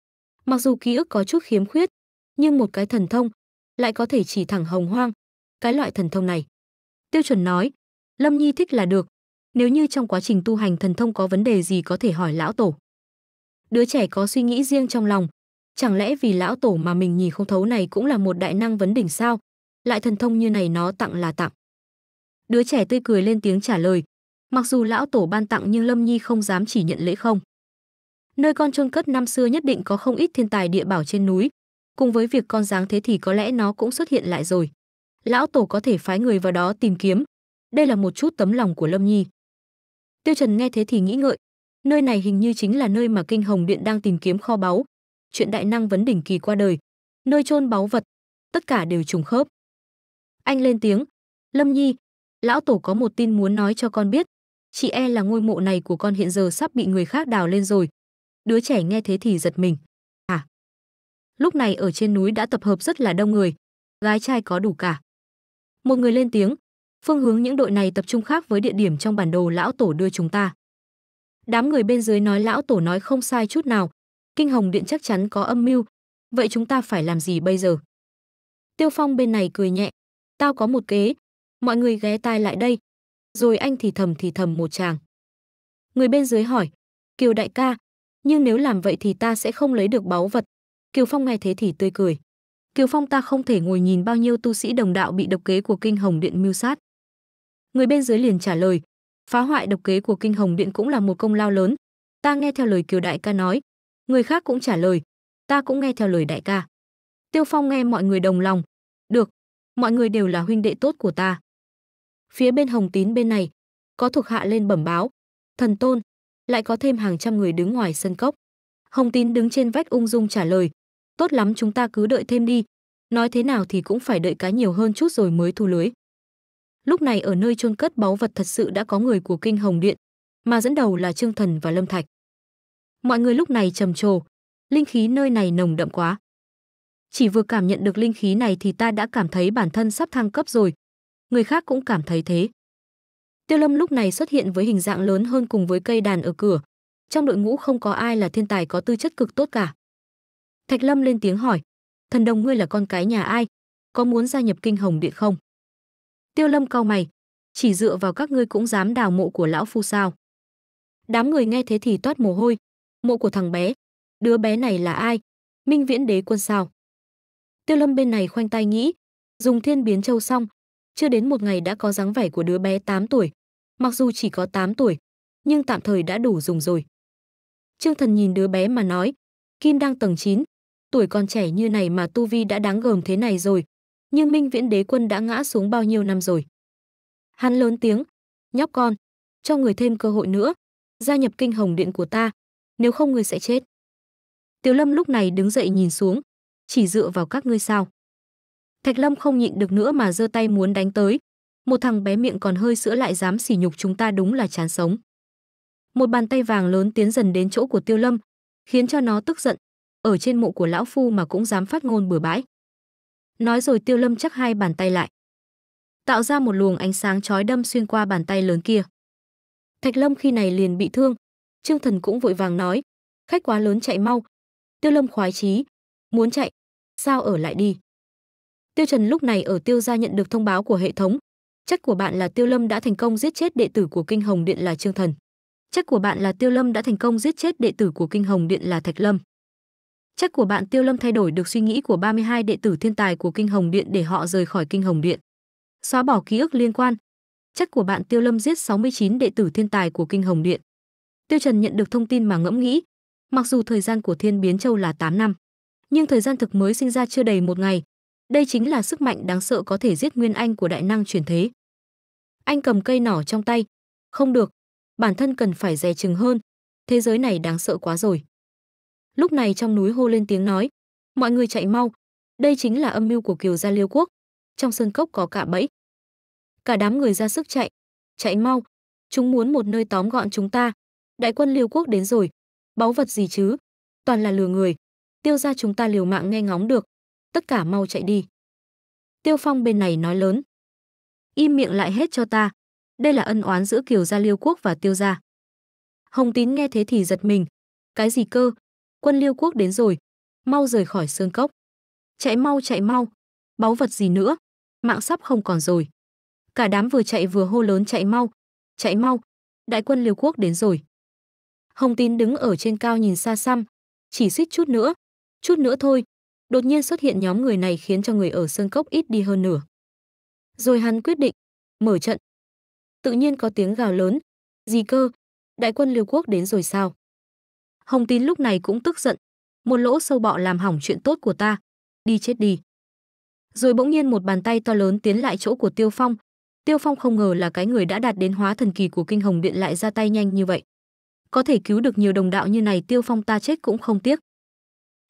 Mặc dù ký ức có chút khiếm khuyết, nhưng một cái thần thông lại có thể chỉ thẳng hồng hoang, cái loại thần thông này. Tiêu chuẩn nói, Lâm Nhi thích là được, nếu như trong quá trình tu hành thần thông có vấn đề gì có thể hỏi lão tổ đứa trẻ có suy nghĩ riêng trong lòng chẳng lẽ vì lão tổ mà mình nhìn không thấu này cũng là một đại năng vấn đỉnh sao lại thần thông như này nó tặng là tặng đứa trẻ tươi cười lên tiếng trả lời mặc dù lão tổ ban tặng nhưng lâm nhi không dám chỉ nhận lễ không nơi con chôn cất năm xưa nhất định có không ít thiên tài địa bảo trên núi cùng với việc con dáng thế thì có lẽ nó cũng xuất hiện lại rồi lão tổ có thể phái người vào đó tìm kiếm đây là một chút tấm lòng của lâm nhi tiêu trần nghe thế thì nghĩ ngợi Nơi này hình như chính là nơi mà Kinh Hồng Điện đang tìm kiếm kho báu. Chuyện đại năng vấn đỉnh kỳ qua đời, nơi chôn báu vật, tất cả đều trùng khớp. Anh lên tiếng, "Lâm Nhi, lão tổ có một tin muốn nói cho con biết, chị e là ngôi mộ này của con hiện giờ sắp bị người khác đào lên rồi." Đứa trẻ nghe thế thì giật mình. "À?" Lúc này ở trên núi đã tập hợp rất là đông người, gái trai có đủ cả. Một người lên tiếng, phương hướng những đội này tập trung khác với địa điểm trong bản đồ lão tổ đưa chúng ta. Đám người bên dưới nói lão tổ nói không sai chút nào, kinh hồng điện chắc chắn có âm mưu, vậy chúng ta phải làm gì bây giờ? Tiêu Phong bên này cười nhẹ, tao có một kế, mọi người ghé tai lại đây. Rồi anh thì thầm thì thầm một chàng. Người bên dưới hỏi, Kiều đại ca, nhưng nếu làm vậy thì ta sẽ không lấy được báu vật. Kiều Phong nghe thế thì tươi cười. Kiều Phong ta không thể ngồi nhìn bao nhiêu tu sĩ đồng đạo bị độc kế của kinh hồng điện mưu sát. Người bên dưới liền trả lời, phá hoại độc kế của kinh hồng điện cũng là một công lao lớn ta nghe theo lời kiều đại ca nói người khác cũng trả lời ta cũng nghe theo lời đại ca tiêu phong nghe mọi người đồng lòng được mọi người đều là huynh đệ tốt của ta phía bên hồng tín bên này có thuộc hạ lên bẩm báo thần tôn lại có thêm hàng trăm người đứng ngoài sân cốc hồng tín đứng trên vách ung dung trả lời tốt lắm chúng ta cứ đợi thêm đi nói thế nào thì cũng phải đợi cá nhiều hơn chút rồi mới thu lưới Lúc này ở nơi chôn cất báu vật thật sự đã có người của Kinh Hồng Điện, mà dẫn đầu là Trương Thần và Lâm Thạch. Mọi người lúc này trầm trồ, linh khí nơi này nồng đậm quá. Chỉ vừa cảm nhận được linh khí này thì ta đã cảm thấy bản thân sắp thăng cấp rồi. Người khác cũng cảm thấy thế. Tiêu Lâm lúc này xuất hiện với hình dạng lớn hơn cùng với cây đàn ở cửa. Trong đội ngũ không có ai là thiên tài có tư chất cực tốt cả. Thạch Lâm lên tiếng hỏi, thần đồng ngươi là con cái nhà ai? Có muốn gia nhập kinh hồng điện không? Tiêu Lâm cau mày, chỉ dựa vào các ngươi cũng dám đào mộ của lão phu sao? Đám người nghe thế thì toát mồ hôi, mộ của thằng bé, đứa bé này là ai? Minh Viễn Đế quân sao? Tiêu Lâm bên này khoanh tay nghĩ, dùng thiên biến châu xong, chưa đến một ngày đã có dáng vẻ của đứa bé 8 tuổi, mặc dù chỉ có 8 tuổi, nhưng tạm thời đã đủ dùng rồi. Trương Thần nhìn đứa bé mà nói, Kim đang tầng 9, tuổi còn trẻ như này mà tu vi đã đáng gờm thế này rồi, nhưng Minh Viễn Đế quân đã ngã xuống bao nhiêu năm rồi. Hắn lớn tiếng, nhóc con, cho người thêm cơ hội nữa, gia nhập kinh hồng điện của ta, nếu không người sẽ chết. Tiểu Lâm lúc này đứng dậy nhìn xuống, chỉ dựa vào các ngươi sao. Thạch Lâm không nhịn được nữa mà giơ tay muốn đánh tới, một thằng bé miệng còn hơi sữa lại dám sỉ nhục chúng ta đúng là chán sống. Một bàn tay vàng lớn tiến dần đến chỗ của Tiêu Lâm, khiến cho nó tức giận, ở trên mộ của lão phu mà cũng dám phát ngôn bừa bãi nói rồi Tiêu Lâm chắc hai bàn tay lại. Tạo ra một luồng ánh sáng chói đâm xuyên qua bàn tay lớn kia. Thạch Lâm khi này liền bị thương, Trương Thần cũng vội vàng nói, khách quá lớn chạy mau. Tiêu Lâm khoái chí, muốn chạy, sao ở lại đi. Tiêu Trần lúc này ở Tiêu gia nhận được thông báo của hệ thống, chắc của bạn là Tiêu Lâm đã thành công giết chết đệ tử của Kinh Hồng Điện là Trương Thần. Chắc của bạn là Tiêu Lâm đã thành công giết chết đệ tử của Kinh Hồng Điện là Thạch Lâm. Trách của bạn Tiêu Lâm thay đổi được suy nghĩ của 32 đệ tử thiên tài của Kinh Hồng Điện để họ rời khỏi Kinh Hồng Điện. Xóa bỏ ký ức liên quan. Trách của bạn Tiêu Lâm giết 69 đệ tử thiên tài của Kinh Hồng Điện. Tiêu Trần nhận được thông tin mà ngẫm nghĩ. Mặc dù thời gian của Thiên Biến Châu là 8 năm, nhưng thời gian thực mới sinh ra chưa đầy một ngày. Đây chính là sức mạnh đáng sợ có thể giết nguyên anh của đại năng truyền thế. Anh cầm cây nỏ trong tay. Không được, bản thân cần phải dè chừng hơn. Thế giới này đáng sợ quá rồi lúc này trong núi hô lên tiếng nói mọi người chạy mau đây chính là âm mưu của kiều gia liêu quốc trong sơn cốc có cả bẫy cả đám người ra sức chạy chạy mau chúng muốn một nơi tóm gọn chúng ta đại quân liêu quốc đến rồi báu vật gì chứ toàn là lừa người tiêu ra chúng ta liều mạng nghe ngóng được tất cả mau chạy đi tiêu phong bên này nói lớn im miệng lại hết cho ta đây là ân oán giữa kiều gia liêu quốc và tiêu gia hồng tín nghe thế thì giật mình cái gì cơ quân liêu quốc đến rồi mau rời khỏi sơn cốc chạy mau chạy mau báu vật gì nữa mạng sắp không còn rồi cả đám vừa chạy vừa hô lớn chạy mau chạy mau đại quân liêu quốc đến rồi hồng tín đứng ở trên cao nhìn xa xăm chỉ xích chút nữa chút nữa thôi đột nhiên xuất hiện nhóm người này khiến cho người ở sơn cốc ít đi hơn nửa rồi hắn quyết định mở trận tự nhiên có tiếng gào lớn gì cơ đại quân liêu quốc đến rồi sao Hồng Tín lúc này cũng tức giận. Một lỗ sâu bọ làm hỏng chuyện tốt của ta. Đi chết đi. Rồi bỗng nhiên một bàn tay to lớn tiến lại chỗ của Tiêu Phong. Tiêu Phong không ngờ là cái người đã đạt đến hóa thần kỳ của kinh hồng điện lại ra tay nhanh như vậy. Có thể cứu được nhiều đồng đạo như này Tiêu Phong ta chết cũng không tiếc.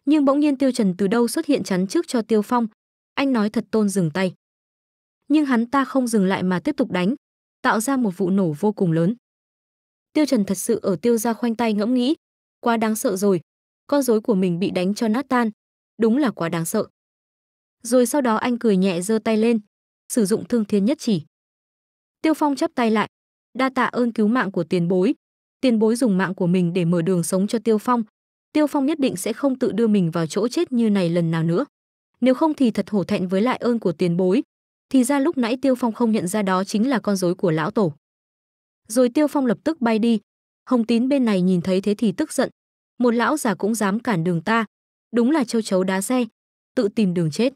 Nhưng bỗng nhiên Tiêu Trần từ đâu xuất hiện chắn trước cho Tiêu Phong. Anh nói thật tôn dừng tay. Nhưng hắn ta không dừng lại mà tiếp tục đánh, tạo ra một vụ nổ vô cùng lớn. Tiêu Trần thật sự ở tiêu gia khoanh tay ngẫm nghĩ, Quá đáng sợ rồi. Con rối của mình bị đánh cho nát tan. Đúng là quá đáng sợ. Rồi sau đó anh cười nhẹ giơ tay lên, sử dụng thương thiên nhất chỉ. Tiêu Phong chắp tay lại, đa tạ ơn cứu mạng của tiền bối. Tiền bối dùng mạng của mình để mở đường sống cho Tiêu Phong. Tiêu Phong nhất định sẽ không tự đưa mình vào chỗ chết như này lần nào nữa. Nếu không thì thật hổ thẹn với lại ơn của tiền bối. Thì ra lúc nãy Tiêu Phong không nhận ra đó chính là con rối của lão tổ. Rồi Tiêu Phong lập tức bay đi, Hồng Tín bên này nhìn thấy thế thì tức giận, một lão già cũng dám cản đường ta, đúng là châu chấu đá xe, tự tìm đường chết.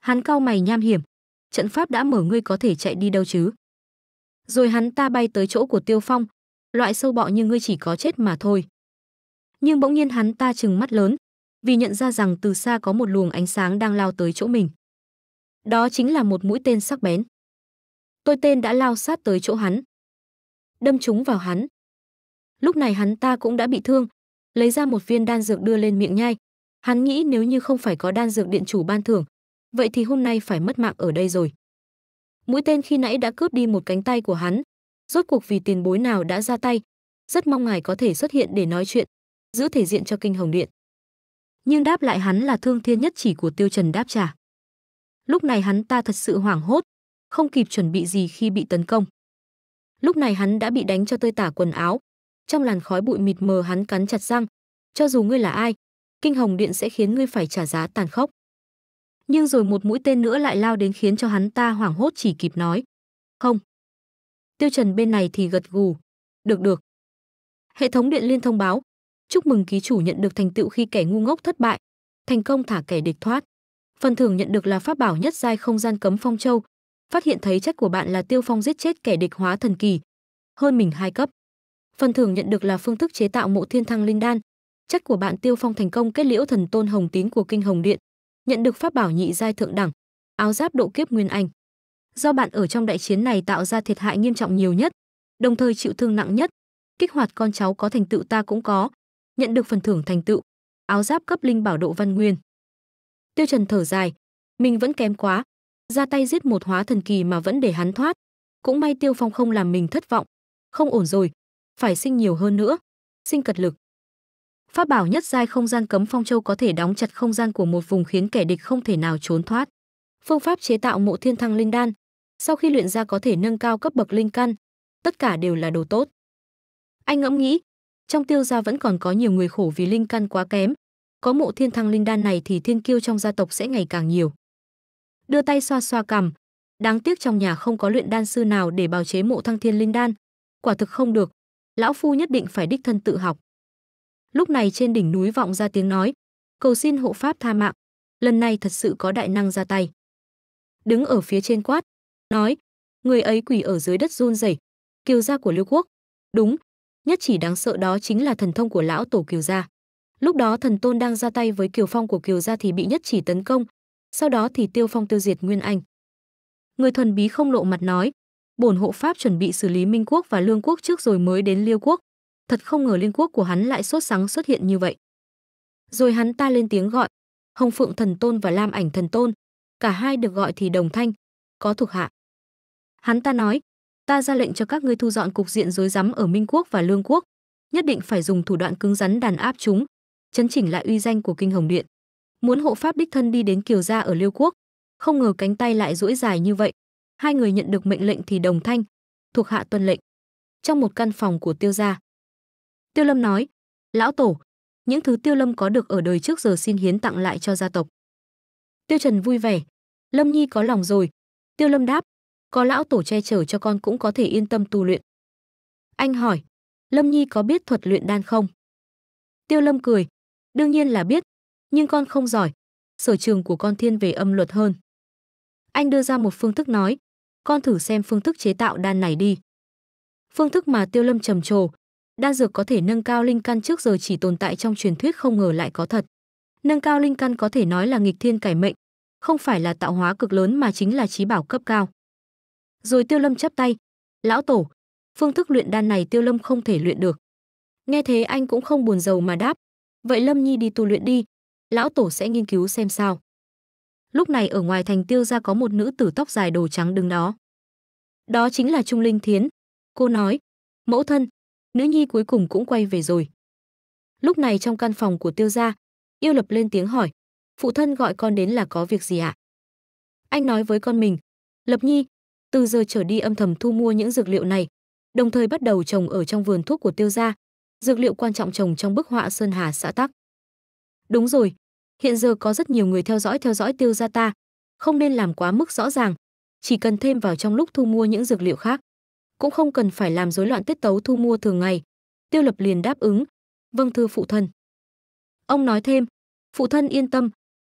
Hắn cao mày nham hiểm, trận pháp đã mở ngươi có thể chạy đi đâu chứ? Rồi hắn ta bay tới chỗ của Tiêu Phong, loại sâu bọ như ngươi chỉ có chết mà thôi. Nhưng bỗng nhiên hắn ta trừng mắt lớn, vì nhận ra rằng từ xa có một luồng ánh sáng đang lao tới chỗ mình. Đó chính là một mũi tên sắc bén. Tôi tên đã lao sát tới chỗ hắn. Đâm trúng vào hắn. Lúc này hắn ta cũng đã bị thương, lấy ra một viên đan dược đưa lên miệng nhai. Hắn nghĩ nếu như không phải có đan dược điện chủ ban thưởng, vậy thì hôm nay phải mất mạng ở đây rồi. Mũi tên khi nãy đã cướp đi một cánh tay của hắn, rốt cuộc vì tiền bối nào đã ra tay, rất mong ngài có thể xuất hiện để nói chuyện, giữ thể diện cho kinh hồng điện. Nhưng đáp lại hắn là thương thiên nhất chỉ của Tiêu Trần đáp trả. Lúc này hắn ta thật sự hoảng hốt, không kịp chuẩn bị gì khi bị tấn công. Lúc này hắn đã bị đánh cho tơi tả quần áo, trong làn khói bụi mịt mờ hắn cắn chặt răng cho dù ngươi là ai kinh hồng điện sẽ khiến ngươi phải trả giá tàn khốc nhưng rồi một mũi tên nữa lại lao đến khiến cho hắn ta hoảng hốt chỉ kịp nói không tiêu trần bên này thì gật gù được được hệ thống điện liên thông báo chúc mừng ký chủ nhận được thành tựu khi kẻ ngu ngốc thất bại thành công thả kẻ địch thoát phần thưởng nhận được là pháp bảo nhất giai không gian cấm phong châu phát hiện thấy chất của bạn là tiêu phong giết chết kẻ địch hóa thần kỳ hơn mình hai cấp Phần thưởng nhận được là phương thức chế tạo mộ thiên thăng linh đan. Chất của bạn Tiêu Phong thành công kết liễu thần tôn hồng tín của kinh hồng điện, nhận được pháp bảo nhị giai thượng đẳng, áo giáp độ kiếp nguyên anh. Do bạn ở trong đại chiến này tạo ra thiệt hại nghiêm trọng nhiều nhất, đồng thời chịu thương nặng nhất, kích hoạt con cháu có thành tựu ta cũng có, nhận được phần thưởng thành tựu, áo giáp cấp linh bảo độ văn nguyên. Tiêu Trần thở dài, mình vẫn kém quá, ra tay giết một hóa thần kỳ mà vẫn để hắn thoát, cũng may Tiêu Phong không làm mình thất vọng. Không ổn rồi, phải sinh nhiều hơn nữa. Sinh cật lực. Pháp bảo nhất giai không gian cấm phong châu có thể đóng chặt không gian của một vùng khiến kẻ địch không thể nào trốn thoát. Phương pháp chế tạo mộ thiên thăng linh đan, sau khi luyện ra có thể nâng cao cấp bậc linh căn, tất cả đều là đồ tốt. Anh ngẫm nghĩ, trong tiêu gia vẫn còn có nhiều người khổ vì linh căn quá kém, có mộ thiên thăng linh đan này thì thiên kiêu trong gia tộc sẽ ngày càng nhiều. Đưa tay xoa xoa cằm, đáng tiếc trong nhà không có luyện đan sư nào để bào chế mộ thăng thiên linh đan, quả thực không được, lão phu nhất định phải đích thân tự học. Lúc này trên đỉnh núi vọng ra tiếng nói, cầu xin hộ pháp tha mạng, lần này thật sự có đại năng ra tay. Đứng ở phía trên quát, nói, người ấy quỷ ở dưới đất run rẩy, kiều gia của Lưu Quốc. Đúng, nhất chỉ đáng sợ đó chính là thần thông của lão tổ kiều gia. Lúc đó thần tôn đang ra tay với kiều phong của kiều gia thì bị nhất chỉ tấn công, sau đó thì tiêu phong tiêu diệt Nguyên Anh. Người thuần bí không lộ mặt nói, bổn hộ pháp chuẩn bị xử lý minh quốc và lương quốc trước rồi mới đến liêu quốc thật không ngờ liên quốc của hắn lại sốt sắng xuất hiện như vậy rồi hắn ta lên tiếng gọi hồng phượng thần tôn và lam ảnh thần tôn cả hai được gọi thì đồng thanh có thuộc hạ hắn ta nói ta ra lệnh cho các ngươi thu dọn cục diện rối rắm ở minh quốc và lương quốc nhất định phải dùng thủ đoạn cứng rắn đàn áp chúng chấn chỉnh lại uy danh của kinh hồng điện muốn hộ pháp đích thân đi đến kiều gia ở liêu quốc không ngờ cánh tay lại duỗi dài như vậy hai người nhận được mệnh lệnh thì đồng thanh, thuộc hạ tuân lệnh. Trong một căn phòng của Tiêu gia. Tiêu Lâm nói: "Lão tổ, những thứ Tiêu Lâm có được ở đời trước giờ xin hiến tặng lại cho gia tộc." Tiêu Trần vui vẻ, Lâm Nhi có lòng rồi. Tiêu Lâm đáp: "Có lão tổ che chở cho con cũng có thể yên tâm tu luyện." Anh hỏi: "Lâm Nhi có biết thuật luyện đan không?" Tiêu Lâm cười: "Đương nhiên là biết, nhưng con không giỏi, sở trường của con thiên về âm luật hơn." Anh đưa ra một phương thức nói, con thử xem phương thức chế tạo đan này đi. Phương thức mà Tiêu Lâm trầm trồ, đan dược có thể nâng cao linh căn trước giờ chỉ tồn tại trong truyền thuyết không ngờ lại có thật. Nâng cao linh căn có thể nói là nghịch thiên cải mệnh, không phải là tạo hóa cực lớn mà chính là trí bảo cấp cao. Rồi Tiêu Lâm chắp tay, "Lão tổ, phương thức luyện đan này Tiêu Lâm không thể luyện được." Nghe thế anh cũng không buồn giàu mà đáp, "Vậy Lâm Nhi đi tu luyện đi, lão tổ sẽ nghiên cứu xem sao." lúc này ở ngoài thành tiêu ra có một nữ tử tóc dài đồ trắng đứng đó. Đó chính là Trung Linh Thiến. Cô nói, mẫu thân, nữ nhi cuối cùng cũng quay về rồi. Lúc này trong căn phòng của tiêu gia, yêu lập lên tiếng hỏi, phụ thân gọi con đến là có việc gì ạ? Anh nói với con mình, lập nhi, từ giờ trở đi âm thầm thu mua những dược liệu này, đồng thời bắt đầu trồng ở trong vườn thuốc của tiêu gia, dược liệu quan trọng trồng trong bức họa Sơn Hà xã Tắc. Đúng rồi, hiện giờ có rất nhiều người theo dõi theo dõi tiêu gia ta không nên làm quá mức rõ ràng chỉ cần thêm vào trong lúc thu mua những dược liệu khác cũng không cần phải làm rối loạn tiết tấu thu mua thường ngày tiêu lập liền đáp ứng vâng thưa phụ thân ông nói thêm phụ thân yên tâm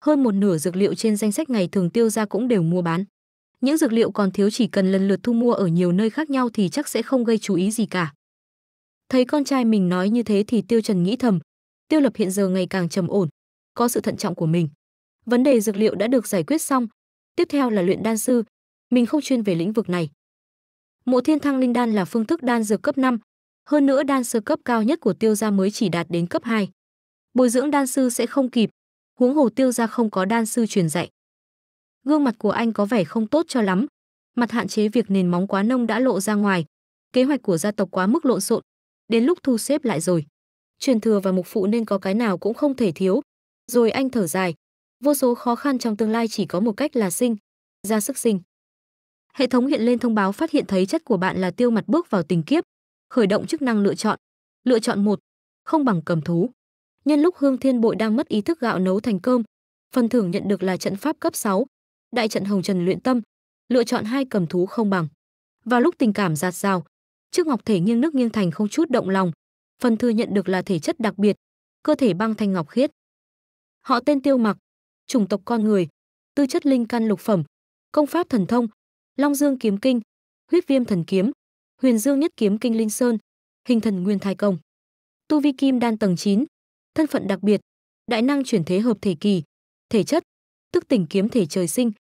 hơn một nửa dược liệu trên danh sách ngày thường tiêu ra cũng đều mua bán những dược liệu còn thiếu chỉ cần lần lượt thu mua ở nhiều nơi khác nhau thì chắc sẽ không gây chú ý gì cả thấy con trai mình nói như thế thì tiêu trần nghĩ thầm tiêu lập hiện giờ ngày càng trầm ổn có sự thận trọng của mình. Vấn đề dược liệu đã được giải quyết xong, tiếp theo là luyện đan sư, mình không chuyên về lĩnh vực này. Mộ Thiên Thăng Linh Đan là phương thức đan dược cấp 5, hơn nữa đan sư cấp cao nhất của Tiêu gia mới chỉ đạt đến cấp 2. Bồi dưỡng đan sư sẽ không kịp, huống hồ Tiêu gia không có đan sư truyền dạy. Gương mặt của anh có vẻ không tốt cho lắm, mặt hạn chế việc nền móng quá nông đã lộ ra ngoài, kế hoạch của gia tộc quá mức lộn xộn, đến lúc thu xếp lại rồi. Truyền thừa và mục phụ nên có cái nào cũng không thể thiếu, rồi anh thở dài, vô số khó khăn trong tương lai chỉ có một cách là sinh, ra sức sinh. Hệ thống hiện lên thông báo phát hiện thấy chất của bạn là tiêu mặt bước vào tình kiếp, khởi động chức năng lựa chọn. Lựa chọn một, không bằng cầm thú. Nhân lúc Hương Thiên Bội đang mất ý thức gạo nấu thành cơm, phần thưởng nhận được là trận pháp cấp 6, đại trận Hồng Trần luyện tâm, lựa chọn hai cầm thú không bằng. Vào lúc tình cảm giạt rào, trước ngọc thể nghiêng nước nghiêng thành không chút động lòng, phần thừa nhận được là thể chất đặc biệt, cơ thể băng thanh ngọc khiết. Họ tên Tiêu Mặc, chủng tộc con người, tư chất linh căn lục phẩm, công pháp thần thông, Long Dương kiếm kinh, Huyết Viêm thần kiếm, Huyền Dương nhất kiếm kinh linh sơn, Hình thần nguyên thái công. Tu vi kim đan tầng 9, thân phận đặc biệt, đại năng chuyển thế hợp thể kỳ, thể chất, tức tỉnh kiếm thể trời sinh,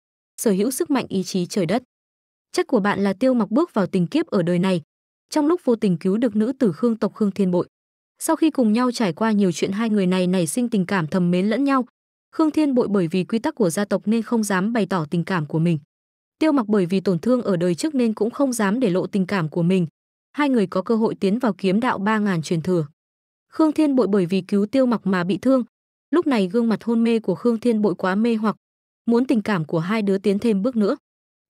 sở hữu sức mạnh ý chí trời đất. Chất của bạn là Tiêu Mặc bước vào tình kiếp ở đời này, trong lúc vô tình cứu được nữ tử Khương tộc Khương Thiên Bội. Sau khi cùng nhau trải qua nhiều chuyện hai người này nảy sinh tình cảm thầm mến lẫn nhau. Khương Thiên Bội bởi vì quy tắc của gia tộc nên không dám bày tỏ tình cảm của mình. Tiêu Mặc bởi vì tổn thương ở đời trước nên cũng không dám để lộ tình cảm của mình. Hai người có cơ hội tiến vào kiếm đạo ba ngàn truyền thừa. Khương Thiên Bội bởi vì cứu Tiêu Mặc mà bị thương. Lúc này gương mặt hôn mê của Khương Thiên Bội quá mê hoặc, muốn tình cảm của hai đứa tiến thêm bước nữa.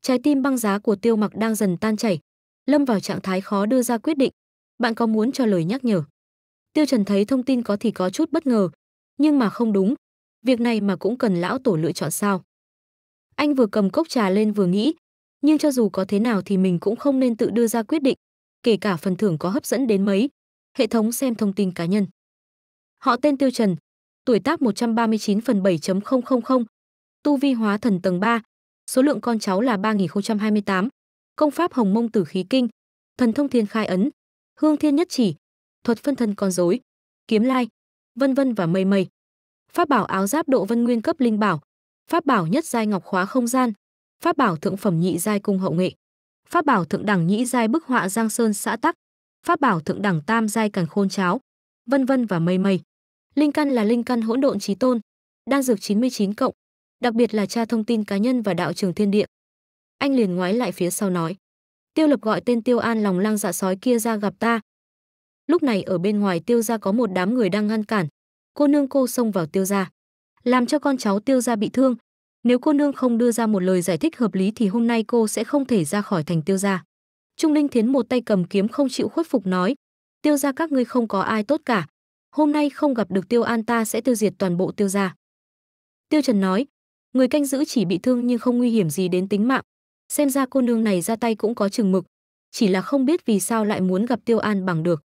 Trái tim băng giá của Tiêu Mặc đang dần tan chảy, lâm vào trạng thái khó đưa ra quyết định. Bạn có muốn cho lời nhắc nhở? Tiêu Trần thấy thông tin có thì có chút bất ngờ, nhưng mà không đúng, việc này mà cũng cần lão tổ lựa chọn sao? Anh vừa cầm cốc trà lên vừa nghĩ, nhưng cho dù có thế nào thì mình cũng không nên tự đưa ra quyết định, kể cả phần thưởng có hấp dẫn đến mấy. Hệ thống xem thông tin cá nhân. Họ tên Tiêu Trần, tuổi tác 139 phần 7.000, tu vi hóa thần tầng 3, số lượng con cháu là 3028, công pháp Hồng Mông Tử Khí Kinh, thần thông thiên khai ấn, hương thiên nhất chỉ, thuật phân thân con rối, kiếm lai, vân vân và mây mây. Pháp bảo áo giáp độ vân nguyên cấp linh bảo, pháp bảo nhất giai ngọc khóa không gian, pháp bảo thượng phẩm nhị giai cung hậu nghệ, pháp bảo thượng đẳng nhị giai bức họa giang sơn xã tắc, pháp bảo thượng đẳng tam giai càn khôn cháo, vân vân và mây mây. Linh căn là linh căn hỗn độn trí tôn, đan dược 99 cộng, đặc biệt là tra thông tin cá nhân và đạo trường thiên địa. Anh liền ngoái lại phía sau nói: "Tiêu Lập gọi tên Tiêu An lòng lang dạ sói kia ra gặp ta, Lúc này ở bên ngoài tiêu gia có một đám người đang ngăn cản. Cô nương cô xông vào tiêu gia, làm cho con cháu tiêu gia bị thương. Nếu cô nương không đưa ra một lời giải thích hợp lý thì hôm nay cô sẽ không thể ra khỏi thành tiêu gia. Trung Linh Thiến một tay cầm kiếm không chịu khuất phục nói, tiêu gia các ngươi không có ai tốt cả. Hôm nay không gặp được tiêu an ta sẽ tiêu diệt toàn bộ tiêu gia. Tiêu Trần nói, người canh giữ chỉ bị thương nhưng không nguy hiểm gì đến tính mạng. Xem ra cô nương này ra tay cũng có chừng mực, chỉ là không biết vì sao lại muốn gặp Tiêu An bằng được.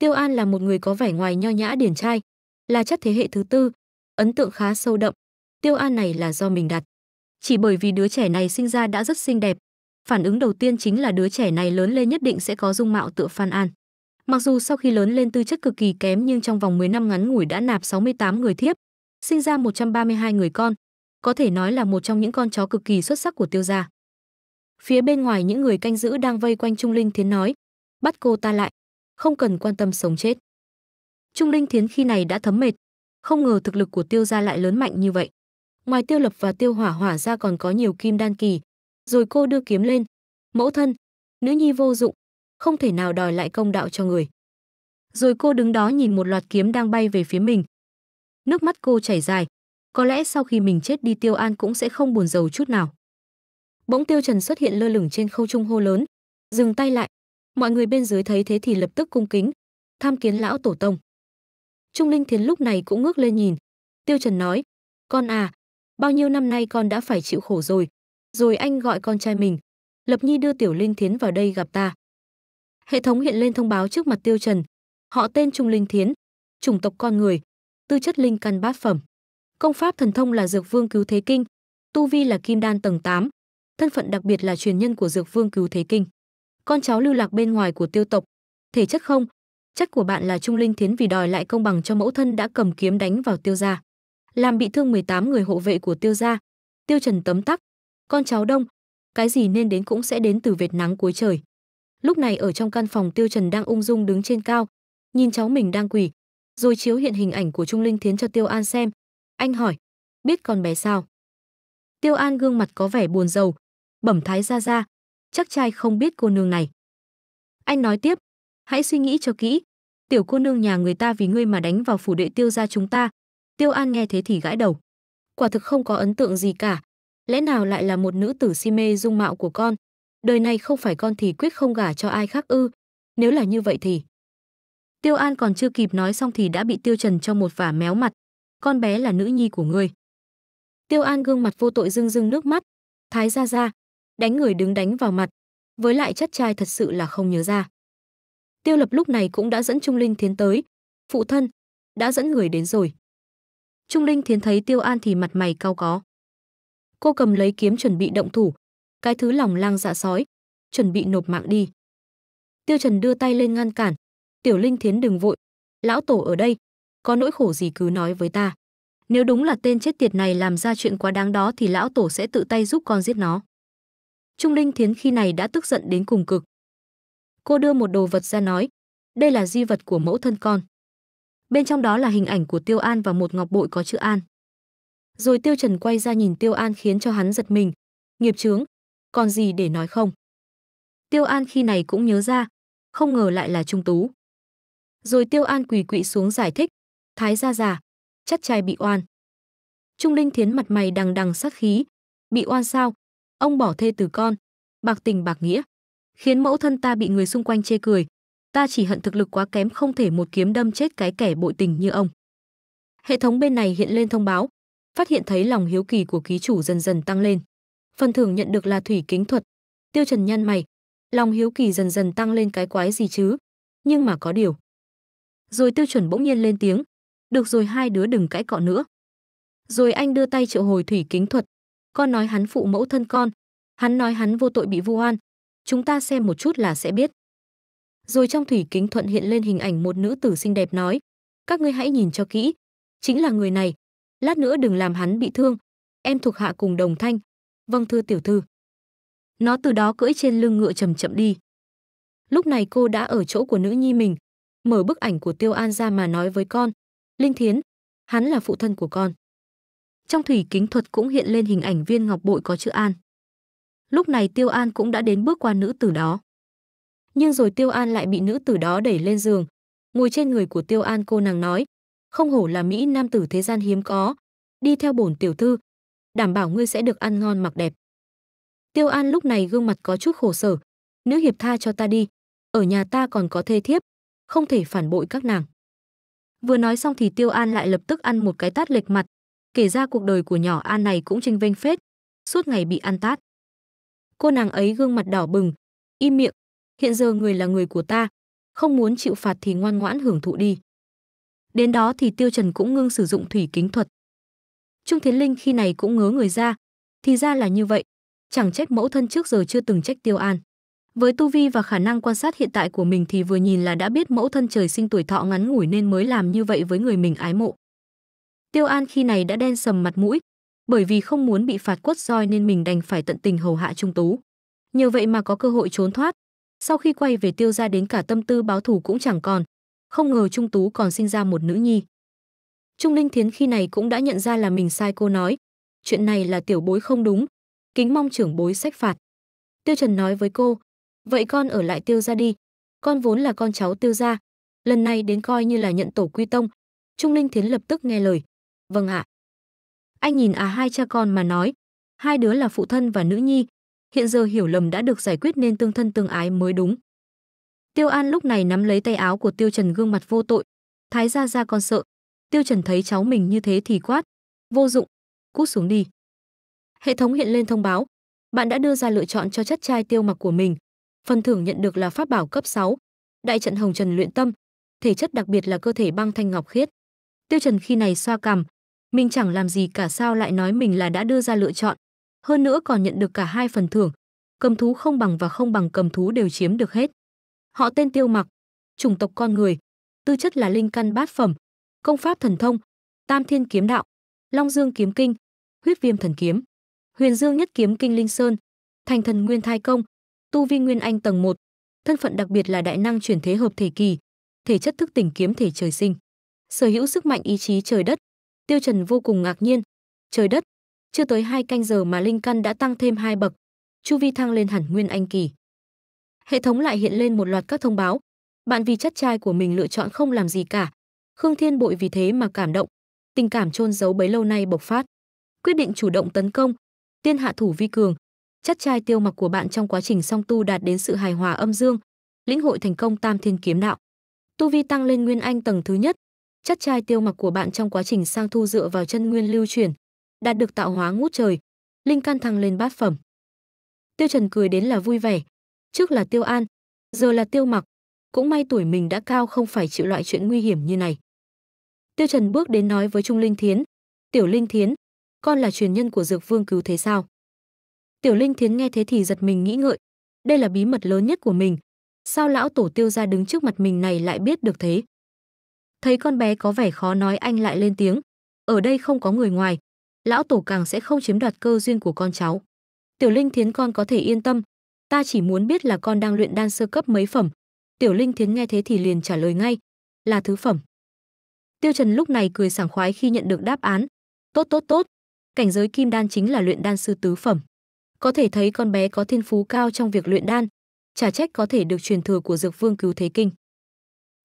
Tiêu An là một người có vẻ ngoài nho nhã điển trai, là chất thế hệ thứ tư, ấn tượng khá sâu đậm. Tiêu An này là do mình đặt. Chỉ bởi vì đứa trẻ này sinh ra đã rất xinh đẹp, phản ứng đầu tiên chính là đứa trẻ này lớn lên nhất định sẽ có dung mạo tựa Phan An. Mặc dù sau khi lớn lên tư chất cực kỳ kém nhưng trong vòng 10 năm ngắn ngủi đã nạp 68 người thiếp, sinh ra 132 người con, có thể nói là một trong những con chó cực kỳ xuất sắc của tiêu gia. Phía bên ngoài những người canh giữ đang vây quanh Trung Linh Thiến nói, bắt cô ta lại không cần quan tâm sống chết. Trung Linh Thiến khi này đã thấm mệt, không ngờ thực lực của Tiêu gia lại lớn mạnh như vậy. Ngoài Tiêu Lập và Tiêu Hỏa Hỏa ra còn có nhiều kim đan kỳ, rồi cô đưa kiếm lên, mẫu thân, nữ nhi vô dụng, không thể nào đòi lại công đạo cho người. Rồi cô đứng đó nhìn một loạt kiếm đang bay về phía mình. Nước mắt cô chảy dài, có lẽ sau khi mình chết đi Tiêu An cũng sẽ không buồn giàu chút nào. Bỗng Tiêu Trần xuất hiện lơ lửng trên khâu trung hô lớn, dừng tay lại, mọi người bên dưới thấy thế thì lập tức cung kính tham kiến lão tổ tông trung linh thiến lúc này cũng ngước lên nhìn tiêu trần nói con à bao nhiêu năm nay con đã phải chịu khổ rồi rồi anh gọi con trai mình lập nhi đưa tiểu linh thiến vào đây gặp ta hệ thống hiện lên thông báo trước mặt tiêu trần họ tên trung linh thiến chủng tộc con người tư chất linh căn bát phẩm công pháp thần thông là dược vương cứu thế kinh tu vi là kim đan tầng 8, thân phận đặc biệt là truyền nhân của dược vương cứu thế kinh con cháu lưu lạc bên ngoài của tiêu tộc thể chất không chất của bạn là trung linh thiến vì đòi lại công bằng cho mẫu thân đã cầm kiếm đánh vào tiêu gia làm bị thương 18 người hộ vệ của tiêu gia tiêu trần tấm tắc con cháu đông cái gì nên đến cũng sẽ đến từ vệt nắng cuối trời lúc này ở trong căn phòng tiêu trần đang ung dung đứng trên cao nhìn cháu mình đang quỳ rồi chiếu hiện hình ảnh của trung linh thiến cho tiêu an xem anh hỏi biết con bé sao tiêu an gương mặt có vẻ buồn rầu bẩm thái gia gia chắc trai không biết cô nương này. Anh nói tiếp, hãy suy nghĩ cho kỹ, tiểu cô nương nhà người ta vì ngươi mà đánh vào phủ đệ tiêu gia chúng ta. Tiêu An nghe thế thì gãi đầu. Quả thực không có ấn tượng gì cả, lẽ nào lại là một nữ tử si mê dung mạo của con? Đời này không phải con thì quyết không gả cho ai khác ư? Nếu là như vậy thì... Tiêu An còn chưa kịp nói xong thì đã bị Tiêu Trần cho một vả méo mặt. Con bé là nữ nhi của ngươi. Tiêu An gương mặt vô tội rưng rưng nước mắt. Thái ra ra đánh người đứng đánh vào mặt. Với lại chất trai thật sự là không nhớ ra. Tiêu Lập lúc này cũng đã dẫn Trung Linh Thiến tới. Phụ thân, đã dẫn người đến rồi. Trung Linh Thiến thấy Tiêu An thì mặt mày cao có. Cô cầm lấy kiếm chuẩn bị động thủ, cái thứ lòng lang dạ sói, chuẩn bị nộp mạng đi. Tiêu Trần đưa tay lên ngăn cản, "Tiểu Linh Thiến đừng vội, lão tổ ở đây, có nỗi khổ gì cứ nói với ta. Nếu đúng là tên chết tiệt này làm ra chuyện quá đáng đó thì lão tổ sẽ tự tay giúp con giết nó." Trung Linh Thiến khi này đã tức giận đến cùng cực. Cô đưa một đồ vật ra nói, đây là di vật của mẫu thân con. Bên trong đó là hình ảnh của Tiêu An và một ngọc bội có chữ An. Rồi Tiêu Trần quay ra nhìn Tiêu An khiến cho hắn giật mình. Nghiệp chướng, còn gì để nói không? Tiêu An khi này cũng nhớ ra, không ngờ lại là Trung Tú. Rồi Tiêu An quỳ quỵ xuống giải thích, thái gia già, chắc trai bị oan. Trung Linh Thiến mặt mày đằng đằng sát khí, bị oan sao? Ông bỏ thê từ con, bạc tình bạc nghĩa, khiến mẫu thân ta bị người xung quanh chê cười. Ta chỉ hận thực lực quá kém không thể một kiếm đâm chết cái kẻ bội tình như ông. Hệ thống bên này hiện lên thông báo, phát hiện thấy lòng hiếu kỳ của ký chủ dần dần tăng lên. Phần thưởng nhận được là thủy kính thuật. Tiêu Trần nhăn mày, lòng hiếu kỳ dần dần tăng lên cái quái gì chứ? Nhưng mà có điều. Rồi Tiêu Chuẩn bỗng nhiên lên tiếng, "Được rồi hai đứa đừng cãi cọ nữa." Rồi anh đưa tay triệu hồi thủy kính thuật, con nói hắn phụ mẫu thân con. Hắn nói hắn vô tội bị vu oan. Chúng ta xem một chút là sẽ biết. Rồi trong thủy kính thuận hiện lên hình ảnh một nữ tử xinh đẹp nói. Các ngươi hãy nhìn cho kỹ. Chính là người này. Lát nữa đừng làm hắn bị thương. Em thuộc hạ cùng đồng thanh. Vâng thưa tiểu thư. Nó từ đó cưỡi trên lưng ngựa chậm chậm đi. Lúc này cô đã ở chỗ của nữ nhi mình, mở bức ảnh của Tiêu An ra mà nói với con. Linh Thiến, hắn là phụ thân của con. Trong thủy kính thuật cũng hiện lên hình ảnh viên ngọc bội có chữ An. Lúc này Tiêu An cũng đã đến bước qua nữ tử đó. Nhưng rồi Tiêu An lại bị nữ tử đó đẩy lên giường. Ngồi trên người của Tiêu An cô nàng nói, không hổ là Mỹ nam tử thế gian hiếm có. Đi theo bổn tiểu thư, đảm bảo ngươi sẽ được ăn ngon mặc đẹp. Tiêu An lúc này gương mặt có chút khổ sở. Nữ hiệp tha cho ta đi, ở nhà ta còn có thê thiếp, không thể phản bội các nàng. Vừa nói xong thì Tiêu An lại lập tức ăn một cái tát lệch mặt, Kể ra cuộc đời của nhỏ An này cũng tranh vênh phết, suốt ngày bị ăn tát. Cô nàng ấy gương mặt đỏ bừng, im miệng, hiện giờ người là người của ta, không muốn chịu phạt thì ngoan ngoãn hưởng thụ đi. Đến đó thì Tiêu Trần cũng ngưng sử dụng thủy kính thuật. Trung Thiến Linh khi này cũng ngớ người ra, thì ra là như vậy, chẳng trách mẫu thân trước giờ chưa từng trách Tiêu An. Với tu vi và khả năng quan sát hiện tại của mình thì vừa nhìn là đã biết mẫu thân trời sinh tuổi thọ ngắn ngủi nên mới làm như vậy với người mình ái mộ. Tiêu An khi này đã đen sầm mặt mũi, bởi vì không muốn bị phạt quất roi nên mình đành phải tận tình hầu hạ Trung Tú. Nhờ vậy mà có cơ hội trốn thoát. Sau khi quay về Tiêu gia đến cả tâm tư báo thù cũng chẳng còn, không ngờ Trung Tú còn sinh ra một nữ nhi. Trung Linh Thiến khi này cũng đã nhận ra là mình sai cô nói, chuyện này là tiểu bối không đúng, kính mong trưởng bối sách phạt. Tiêu Trần nói với cô, vậy con ở lại Tiêu gia đi, con vốn là con cháu Tiêu gia, lần này đến coi như là nhận tổ quy tông. Trung Linh Thiến lập tức nghe lời. Vâng ạ. Anh nhìn à hai cha con mà nói, hai đứa là phụ thân và nữ nhi, hiện giờ hiểu lầm đã được giải quyết nên tương thân tương ái mới đúng. Tiêu An lúc này nắm lấy tay áo của Tiêu Trần gương mặt vô tội, thái gia gia con sợ. Tiêu Trần thấy cháu mình như thế thì quát, vô dụng, cút xuống đi. Hệ thống hiện lên thông báo, bạn đã đưa ra lựa chọn cho chất trai tiêu mặc của mình. Phần thưởng nhận được là pháp bảo cấp 6, đại trận hồng trần luyện tâm, thể chất đặc biệt là cơ thể băng thanh ngọc khiết. Tiêu Trần khi này xoa cằm, mình chẳng làm gì cả sao lại nói mình là đã đưa ra lựa chọn. Hơn nữa còn nhận được cả hai phần thưởng. Cầm thú không bằng và không bằng cầm thú đều chiếm được hết. Họ tên Tiêu Mặc, chủng tộc con người, tư chất là linh căn bát phẩm, công pháp thần thông, Tam Thiên kiếm đạo, Long Dương kiếm kinh, Huyết Viêm thần kiếm, Huyền Dương nhất kiếm kinh linh sơn, Thành thần nguyên thai công, tu vi nguyên anh tầng 1, thân phận đặc biệt là đại năng chuyển thế hợp thể kỳ, thể chất thức tỉnh kiếm thể trời sinh, sở hữu sức mạnh ý chí trời đất, Tiêu Trần vô cùng ngạc nhiên. Trời đất, chưa tới hai canh giờ mà linh căn đã tăng thêm hai bậc, chu vi thăng lên hẳn nguyên anh kỳ. Hệ thống lại hiện lên một loạt các thông báo, bạn vì chất trai của mình lựa chọn không làm gì cả. Khương Thiên Bội vì thế mà cảm động, tình cảm chôn giấu bấy lâu nay bộc phát. Quyết định chủ động tấn công, tiên hạ thủ vi cường. Chất trai tiêu mặc của bạn trong quá trình song tu đạt đến sự hài hòa âm dương, lĩnh hội thành công Tam Thiên Kiếm Đạo. Tu vi tăng lên nguyên anh tầng thứ nhất, chất chai tiêu mặc của bạn trong quá trình sang thu dựa vào chân nguyên lưu chuyển, đạt được tạo hóa ngút trời, linh căn thăng lên bát phẩm. Tiêu Trần cười đến là vui vẻ, trước là Tiêu An, giờ là Tiêu Mặc, cũng may tuổi mình đã cao không phải chịu loại chuyện nguy hiểm như này. Tiêu Trần bước đến nói với Trung Linh Thiến, "Tiểu Linh Thiến, con là truyền nhân của Dược Vương cứu thế sao?" Tiểu Linh Thiến nghe thế thì giật mình nghĩ ngợi, đây là bí mật lớn nhất của mình, sao lão tổ Tiêu gia đứng trước mặt mình này lại biết được thế? Thấy con bé có vẻ khó nói anh lại lên tiếng. Ở đây không có người ngoài. Lão tổ càng sẽ không chiếm đoạt cơ duyên của con cháu. Tiểu Linh Thiến con có thể yên tâm. Ta chỉ muốn biết là con đang luyện đan sơ cấp mấy phẩm. Tiểu Linh Thiến nghe thế thì liền trả lời ngay. Là thứ phẩm. Tiêu Trần lúc này cười sảng khoái khi nhận được đáp án. Tốt tốt tốt. Cảnh giới kim đan chính là luyện đan sư tứ phẩm. Có thể thấy con bé có thiên phú cao trong việc luyện đan. Trả trách có thể được truyền thừa của dược vương cứu thế kinh.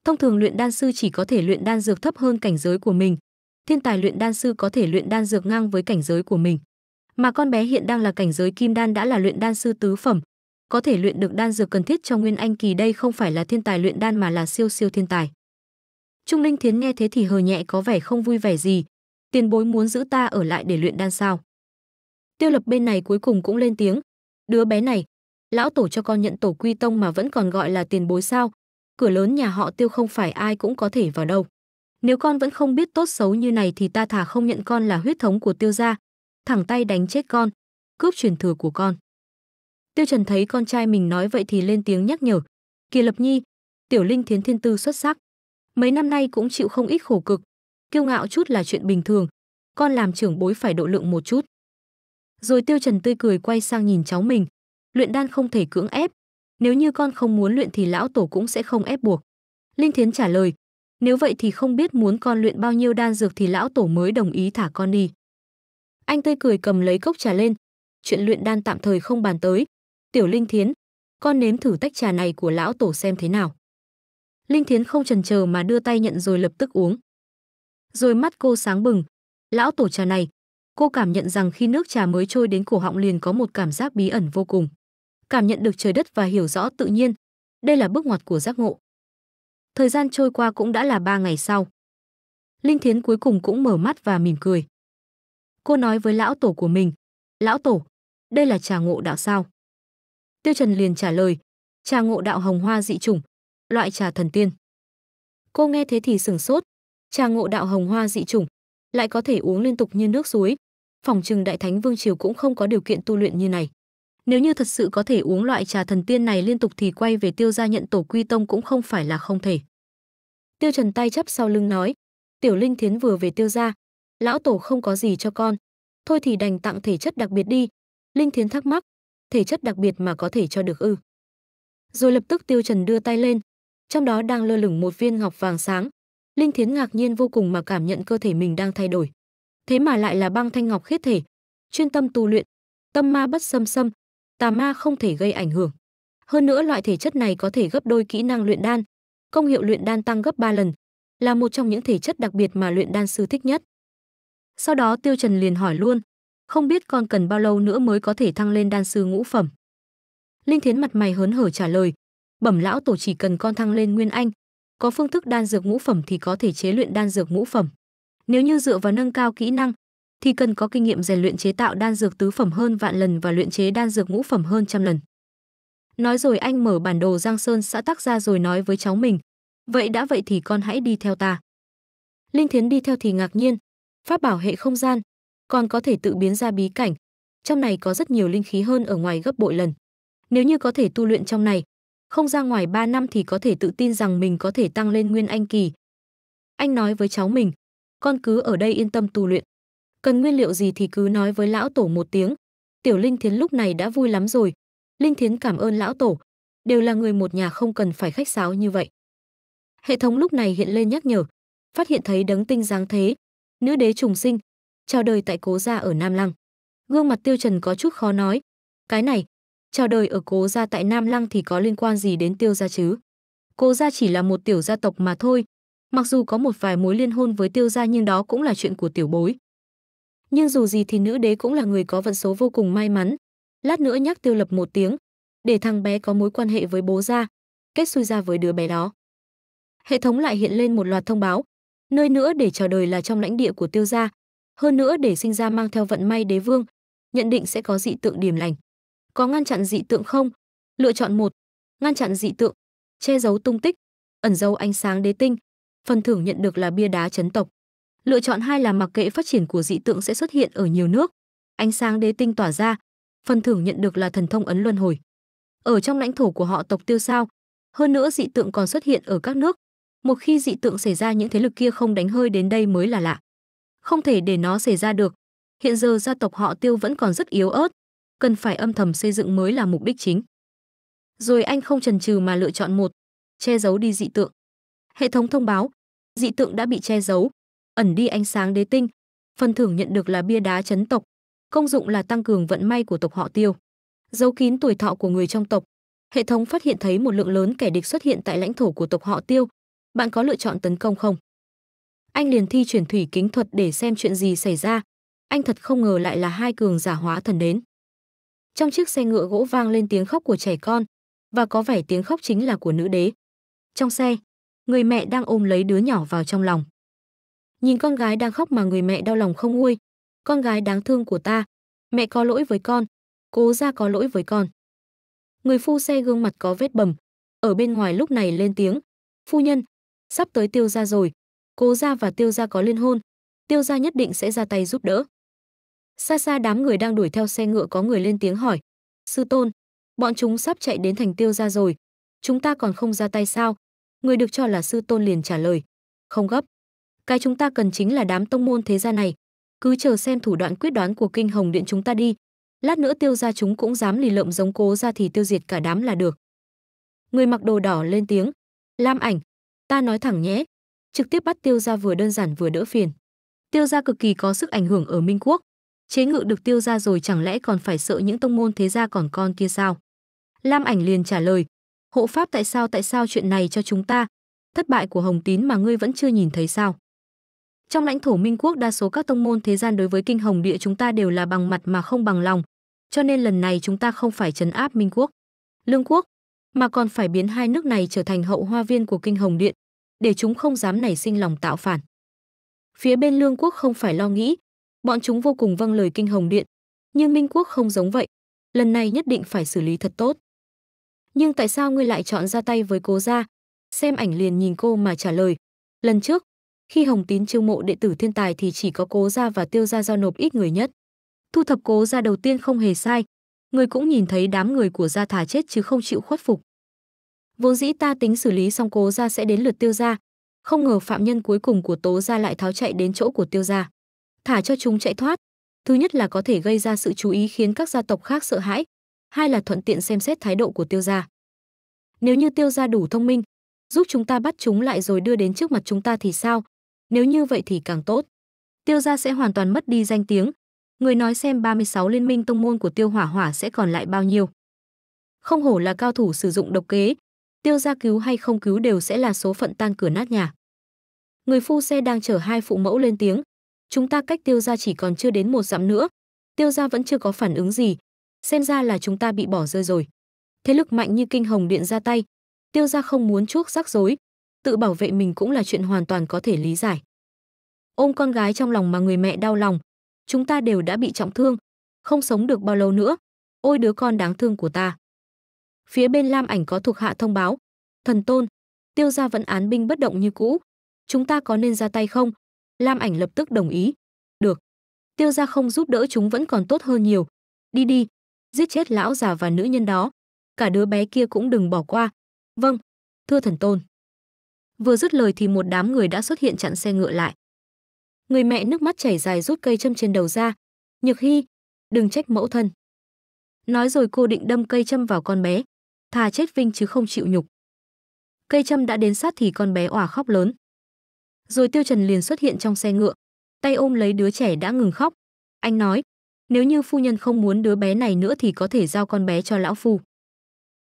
Thông thường luyện đan sư chỉ có thể luyện đan dược thấp hơn cảnh giới của mình. Thiên tài luyện đan sư có thể luyện đan dược ngang với cảnh giới của mình. Mà con bé hiện đang là cảnh giới kim đan đã là luyện đan sư tứ phẩm, có thể luyện được đan dược cần thiết cho Nguyên Anh kỳ đây không phải là thiên tài luyện đan mà là siêu siêu thiên tài. Trung Linh Thiến nghe thế thì hờ nhẹ có vẻ không vui vẻ gì, tiền bối muốn giữ ta ở lại để luyện đan sao? Tiêu Lập bên này cuối cùng cũng lên tiếng, đứa bé này, lão tổ cho con nhận tổ quy tông mà vẫn còn gọi là tiền bối sao, cửa lớn nhà họ tiêu không phải ai cũng có thể vào đâu. Nếu con vẫn không biết tốt xấu như này thì ta thả không nhận con là huyết thống của tiêu gia, thẳng tay đánh chết con, cướp truyền thừa của con. Tiêu Trần thấy con trai mình nói vậy thì lên tiếng nhắc nhở, Kỳ Lập Nhi, Tiểu Linh Thiến Thiên Tư xuất sắc. Mấy năm nay cũng chịu không ít khổ cực, kiêu ngạo chút là chuyện bình thường, con làm trưởng bối phải độ lượng một chút. Rồi Tiêu Trần tươi cười quay sang nhìn cháu mình, luyện đan không thể cưỡng ép, nếu như con không muốn luyện thì lão tổ cũng sẽ không ép buộc. Linh Thiến trả lời, nếu vậy thì không biết muốn con luyện bao nhiêu đan dược thì lão tổ mới đồng ý thả con đi. Anh tươi cười cầm lấy cốc trà lên, chuyện luyện đan tạm thời không bàn tới. Tiểu Linh Thiến, con nếm thử tách trà này của lão tổ xem thế nào. Linh Thiến không chần chờ mà đưa tay nhận rồi lập tức uống. Rồi mắt cô sáng bừng, lão tổ trà này, cô cảm nhận rằng khi nước trà mới trôi đến cổ họng liền có một cảm giác bí ẩn vô cùng cảm nhận được trời đất và hiểu rõ tự nhiên. Đây là bước ngoặt của giác ngộ. Thời gian trôi qua cũng đã là ba ngày sau. Linh Thiến cuối cùng cũng mở mắt và mỉm cười. Cô nói với lão tổ của mình, lão tổ, đây là trà ngộ đạo sao? Tiêu Trần liền trả lời, trà ngộ đạo hồng hoa dị chủng, loại trà thần tiên. Cô nghe thế thì sửng sốt, trà ngộ đạo hồng hoa dị chủng, lại có thể uống liên tục như nước suối. Phòng trừng đại thánh vương triều cũng không có điều kiện tu luyện như này. Nếu như thật sự có thể uống loại trà thần tiên này liên tục thì quay về tiêu gia nhận tổ quy tông cũng không phải là không thể. Tiêu Trần tay chắp sau lưng nói, Tiểu Linh Thiến vừa về tiêu gia, lão tổ không có gì cho con, thôi thì đành tặng thể chất đặc biệt đi. Linh Thiến thắc mắc, thể chất đặc biệt mà có thể cho được ư. Rồi lập tức Tiêu Trần đưa tay lên, trong đó đang lơ lửng một viên ngọc vàng sáng. Linh Thiến ngạc nhiên vô cùng mà cảm nhận cơ thể mình đang thay đổi. Thế mà lại là băng thanh ngọc khiết thể, chuyên tâm tu luyện, tâm ma bất xâm xâm, tà ma không thể gây ảnh hưởng. Hơn nữa loại thể chất này có thể gấp đôi kỹ năng luyện đan, công hiệu luyện đan tăng gấp 3 lần, là một trong những thể chất đặc biệt mà luyện đan sư thích nhất. Sau đó Tiêu Trần liền hỏi luôn, không biết con cần bao lâu nữa mới có thể thăng lên đan sư ngũ phẩm. Linh Thiến mặt mày hớn hở trả lời, bẩm lão tổ chỉ cần con thăng lên nguyên anh, có phương thức đan dược ngũ phẩm thì có thể chế luyện đan dược ngũ phẩm. Nếu như dựa vào nâng cao kỹ năng, thì cần có kinh nghiệm rèn luyện chế tạo đan dược tứ phẩm hơn vạn lần và luyện chế đan dược ngũ phẩm hơn trăm lần. Nói rồi anh mở bản đồ Giang Sơn xã tắc ra rồi nói với cháu mình, vậy đã vậy thì con hãy đi theo ta. Linh Thiến đi theo thì ngạc nhiên, pháp bảo hệ không gian, còn có thể tự biến ra bí cảnh, trong này có rất nhiều linh khí hơn ở ngoài gấp bội lần. Nếu như có thể tu luyện trong này, không ra ngoài 3 năm thì có thể tự tin rằng mình có thể tăng lên nguyên anh kỳ. Anh nói với cháu mình, con cứ ở đây yên tâm tu luyện cần nguyên liệu gì thì cứ nói với lão tổ một tiếng. Tiểu Linh Thiến lúc này đã vui lắm rồi. Linh Thiến cảm ơn lão tổ, đều là người một nhà không cần phải khách sáo như vậy. Hệ thống lúc này hiện lên nhắc nhở, phát hiện thấy đấng tinh dáng thế, nữ đế trùng sinh, chào đời tại cố gia ở Nam Lăng. Gương mặt Tiêu Trần có chút khó nói, cái này, chào đời ở cố gia tại Nam Lăng thì có liên quan gì đến Tiêu gia chứ? Cố gia chỉ là một tiểu gia tộc mà thôi, mặc dù có một vài mối liên hôn với Tiêu gia nhưng đó cũng là chuyện của tiểu bối nhưng dù gì thì nữ đế cũng là người có vận số vô cùng may mắn. Lát nữa nhắc Tiêu Lập một tiếng, để thằng bé có mối quan hệ với bố ra, kết xui ra với đứa bé đó. Hệ thống lại hiện lên một loạt thông báo, nơi nữa để chờ đời là trong lãnh địa của Tiêu gia, hơn nữa để sinh ra mang theo vận may đế vương, nhận định sẽ có dị tượng điểm lành. Có ngăn chặn dị tượng không? Lựa chọn một Ngăn chặn dị tượng, che giấu tung tích, ẩn giấu ánh sáng đế tinh, phần thưởng nhận được là bia đá chấn tộc. Lựa chọn hai là mặc kệ phát triển của dị tượng sẽ xuất hiện ở nhiều nước. Ánh sáng đế tinh tỏa ra, phần thưởng nhận được là thần thông ấn luân hồi. Ở trong lãnh thổ của họ tộc Tiêu Sao, hơn nữa dị tượng còn xuất hiện ở các nước. Một khi dị tượng xảy ra những thế lực kia không đánh hơi đến đây mới là lạ. Không thể để nó xảy ra được. Hiện giờ gia tộc họ Tiêu vẫn còn rất yếu ớt, cần phải âm thầm xây dựng mới là mục đích chính. Rồi anh không chần chừ mà lựa chọn một, che giấu đi dị tượng. Hệ thống thông báo, dị tượng đã bị che giấu, ẩn đi ánh sáng đế tinh. Phần thưởng nhận được là bia đá chấn tộc, công dụng là tăng cường vận may của tộc họ Tiêu. Dấu kín tuổi thọ của người trong tộc. Hệ thống phát hiện thấy một lượng lớn kẻ địch xuất hiện tại lãnh thổ của tộc họ Tiêu. Bạn có lựa chọn tấn công không? Anh liền thi chuyển thủy kính thuật để xem chuyện gì xảy ra. Anh thật không ngờ lại là hai cường giả hóa thần đến. Trong chiếc xe ngựa gỗ vang lên tiếng khóc của trẻ con và có vẻ tiếng khóc chính là của nữ đế. Trong xe, người mẹ đang ôm lấy đứa nhỏ vào trong lòng nhìn con gái đang khóc mà người mẹ đau lòng không nguôi. Con gái đáng thương của ta, mẹ có lỗi với con, cố ra có lỗi với con. Người phu xe gương mặt có vết bầm, ở bên ngoài lúc này lên tiếng. Phu nhân, sắp tới tiêu gia rồi, cố ra và tiêu gia có liên hôn, tiêu gia nhất định sẽ ra tay giúp đỡ. Xa xa đám người đang đuổi theo xe ngựa có người lên tiếng hỏi. Sư tôn, bọn chúng sắp chạy đến thành tiêu gia rồi, chúng ta còn không ra tay sao? Người được cho là sư tôn liền trả lời. Không gấp cái chúng ta cần chính là đám tông môn thế gia này cứ chờ xem thủ đoạn quyết đoán của kinh hồng điện chúng ta đi lát nữa tiêu ra chúng cũng dám lì lợm giống cố ra thì tiêu diệt cả đám là được người mặc đồ đỏ lên tiếng lam ảnh ta nói thẳng nhé trực tiếp bắt tiêu ra vừa đơn giản vừa đỡ phiền tiêu ra cực kỳ có sức ảnh hưởng ở minh quốc chế ngự được tiêu ra rồi chẳng lẽ còn phải sợ những tông môn thế gia còn con kia sao lam ảnh liền trả lời hộ pháp tại sao tại sao chuyện này cho chúng ta thất bại của hồng tín mà ngươi vẫn chưa nhìn thấy sao trong lãnh thổ Minh quốc đa số các tông môn thế gian đối với kinh hồng địa chúng ta đều là bằng mặt mà không bằng lòng, cho nên lần này chúng ta không phải trấn áp Minh quốc, Lương quốc, mà còn phải biến hai nước này trở thành hậu hoa viên của kinh hồng điện, để chúng không dám nảy sinh lòng tạo phản. Phía bên Lương quốc không phải lo nghĩ, bọn chúng vô cùng vâng lời kinh hồng điện, nhưng Minh quốc không giống vậy, lần này nhất định phải xử lý thật tốt. Nhưng tại sao ngươi lại chọn ra tay với Cố gia? Xem ảnh liền nhìn cô mà trả lời, lần trước khi Hồng Tín chiêu mộ đệ tử thiên tài thì chỉ có Cố gia và Tiêu gia giao nộp ít người nhất. Thu thập Cố gia đầu tiên không hề sai, người cũng nhìn thấy đám người của gia thả chết chứ không chịu khuất phục. Vốn dĩ ta tính xử lý xong Cố gia sẽ đến lượt Tiêu gia, không ngờ phạm nhân cuối cùng của Tố gia lại tháo chạy đến chỗ của Tiêu gia. Thả cho chúng chạy thoát, thứ nhất là có thể gây ra sự chú ý khiến các gia tộc khác sợ hãi, hai là thuận tiện xem xét thái độ của Tiêu gia. Nếu như Tiêu gia đủ thông minh, giúp chúng ta bắt chúng lại rồi đưa đến trước mặt chúng ta thì sao? Nếu như vậy thì càng tốt. Tiêu gia sẽ hoàn toàn mất đi danh tiếng. Người nói xem 36 liên minh tông môn của Tiêu Hỏa Hỏa sẽ còn lại bao nhiêu. Không hổ là cao thủ sử dụng độc kế, Tiêu gia cứu hay không cứu đều sẽ là số phận tan cửa nát nhà. Người phu xe đang chở hai phụ mẫu lên tiếng, chúng ta cách Tiêu gia chỉ còn chưa đến một dặm nữa, Tiêu gia vẫn chưa có phản ứng gì, xem ra là chúng ta bị bỏ rơi rồi. Thế lực mạnh như kinh hồng điện ra tay, Tiêu gia không muốn chuốc rắc rối, tự bảo vệ mình cũng là chuyện hoàn toàn có thể lý giải. Ôm con gái trong lòng mà người mẹ đau lòng, chúng ta đều đã bị trọng thương, không sống được bao lâu nữa. Ôi đứa con đáng thương của ta. Phía bên Lam Ảnh có thuộc hạ thông báo, thần tôn, tiêu gia vẫn án binh bất động như cũ. Chúng ta có nên ra tay không? Lam Ảnh lập tức đồng ý. Được. Tiêu gia không giúp đỡ chúng vẫn còn tốt hơn nhiều. Đi đi, giết chết lão già và nữ nhân đó. Cả đứa bé kia cũng đừng bỏ qua. Vâng, thưa thần tôn. Vừa dứt lời thì một đám người đã xuất hiện chặn xe ngựa lại. Người mẹ nước mắt chảy dài rút cây châm trên đầu ra. Nhược Hy, đừng trách mẫu thân. Nói rồi cô định đâm cây châm vào con bé, thà chết Vinh chứ không chịu nhục. Cây châm đã đến sát thì con bé òa khóc lớn. Rồi Tiêu Trần liền xuất hiện trong xe ngựa, tay ôm lấy đứa trẻ đã ngừng khóc. Anh nói, nếu như phu nhân không muốn đứa bé này nữa thì có thể giao con bé cho lão phu.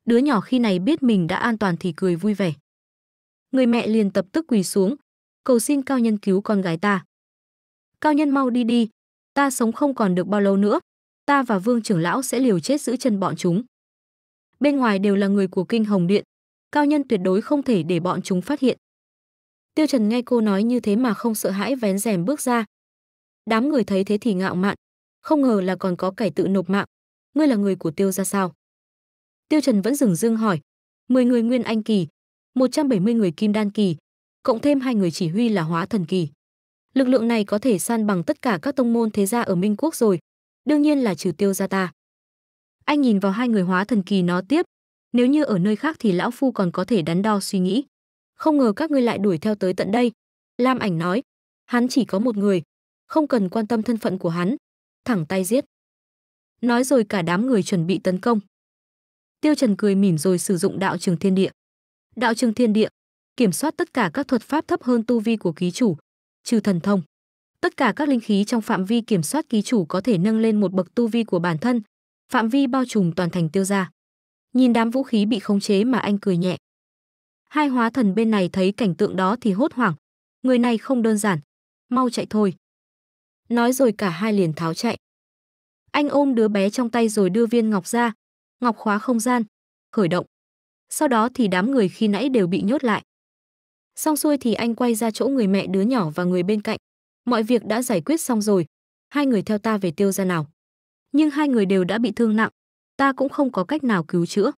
Đứa nhỏ khi này biết mình đã an toàn thì cười vui vẻ người mẹ liền tập tức quỳ xuống, cầu xin cao nhân cứu con gái ta. Cao nhân mau đi đi, ta sống không còn được bao lâu nữa, ta và vương trưởng lão sẽ liều chết giữ chân bọn chúng. Bên ngoài đều là người của kinh hồng điện, cao nhân tuyệt đối không thể để bọn chúng phát hiện. Tiêu Trần nghe cô nói như thế mà không sợ hãi vén rèm bước ra. Đám người thấy thế thì ngạo mạn, không ngờ là còn có kẻ tự nộp mạng. Ngươi là người của Tiêu ra sao? Tiêu Trần vẫn dừng dưng hỏi. Mười người nguyên anh kỳ, 170 người kim đan kỳ, cộng thêm hai người chỉ huy là hóa thần kỳ. Lực lượng này có thể san bằng tất cả các tông môn thế gia ở Minh Quốc rồi, đương nhiên là trừ tiêu gia ta. Anh nhìn vào hai người hóa thần kỳ nó tiếp, nếu như ở nơi khác thì lão phu còn có thể đắn đo suy nghĩ. Không ngờ các ngươi lại đuổi theo tới tận đây. Lam ảnh nói, hắn chỉ có một người, không cần quan tâm thân phận của hắn, thẳng tay giết. Nói rồi cả đám người chuẩn bị tấn công. Tiêu Trần cười mỉm rồi sử dụng đạo trường thiên địa đạo trường thiên địa, kiểm soát tất cả các thuật pháp thấp hơn tu vi của ký chủ, trừ thần thông. Tất cả các linh khí trong phạm vi kiểm soát ký chủ có thể nâng lên một bậc tu vi của bản thân, phạm vi bao trùm toàn thành tiêu gia. Nhìn đám vũ khí bị khống chế mà anh cười nhẹ. Hai hóa thần bên này thấy cảnh tượng đó thì hốt hoảng, người này không đơn giản, mau chạy thôi. Nói rồi cả hai liền tháo chạy. Anh ôm đứa bé trong tay rồi đưa viên ngọc ra, ngọc khóa không gian, khởi động sau đó thì đám người khi nãy đều bị nhốt lại. Xong xuôi thì anh quay ra chỗ người mẹ đứa nhỏ và người bên cạnh. Mọi việc đã giải quyết xong rồi, hai người theo ta về tiêu ra nào. Nhưng hai người đều đã bị thương nặng, ta cũng không có cách nào cứu chữa.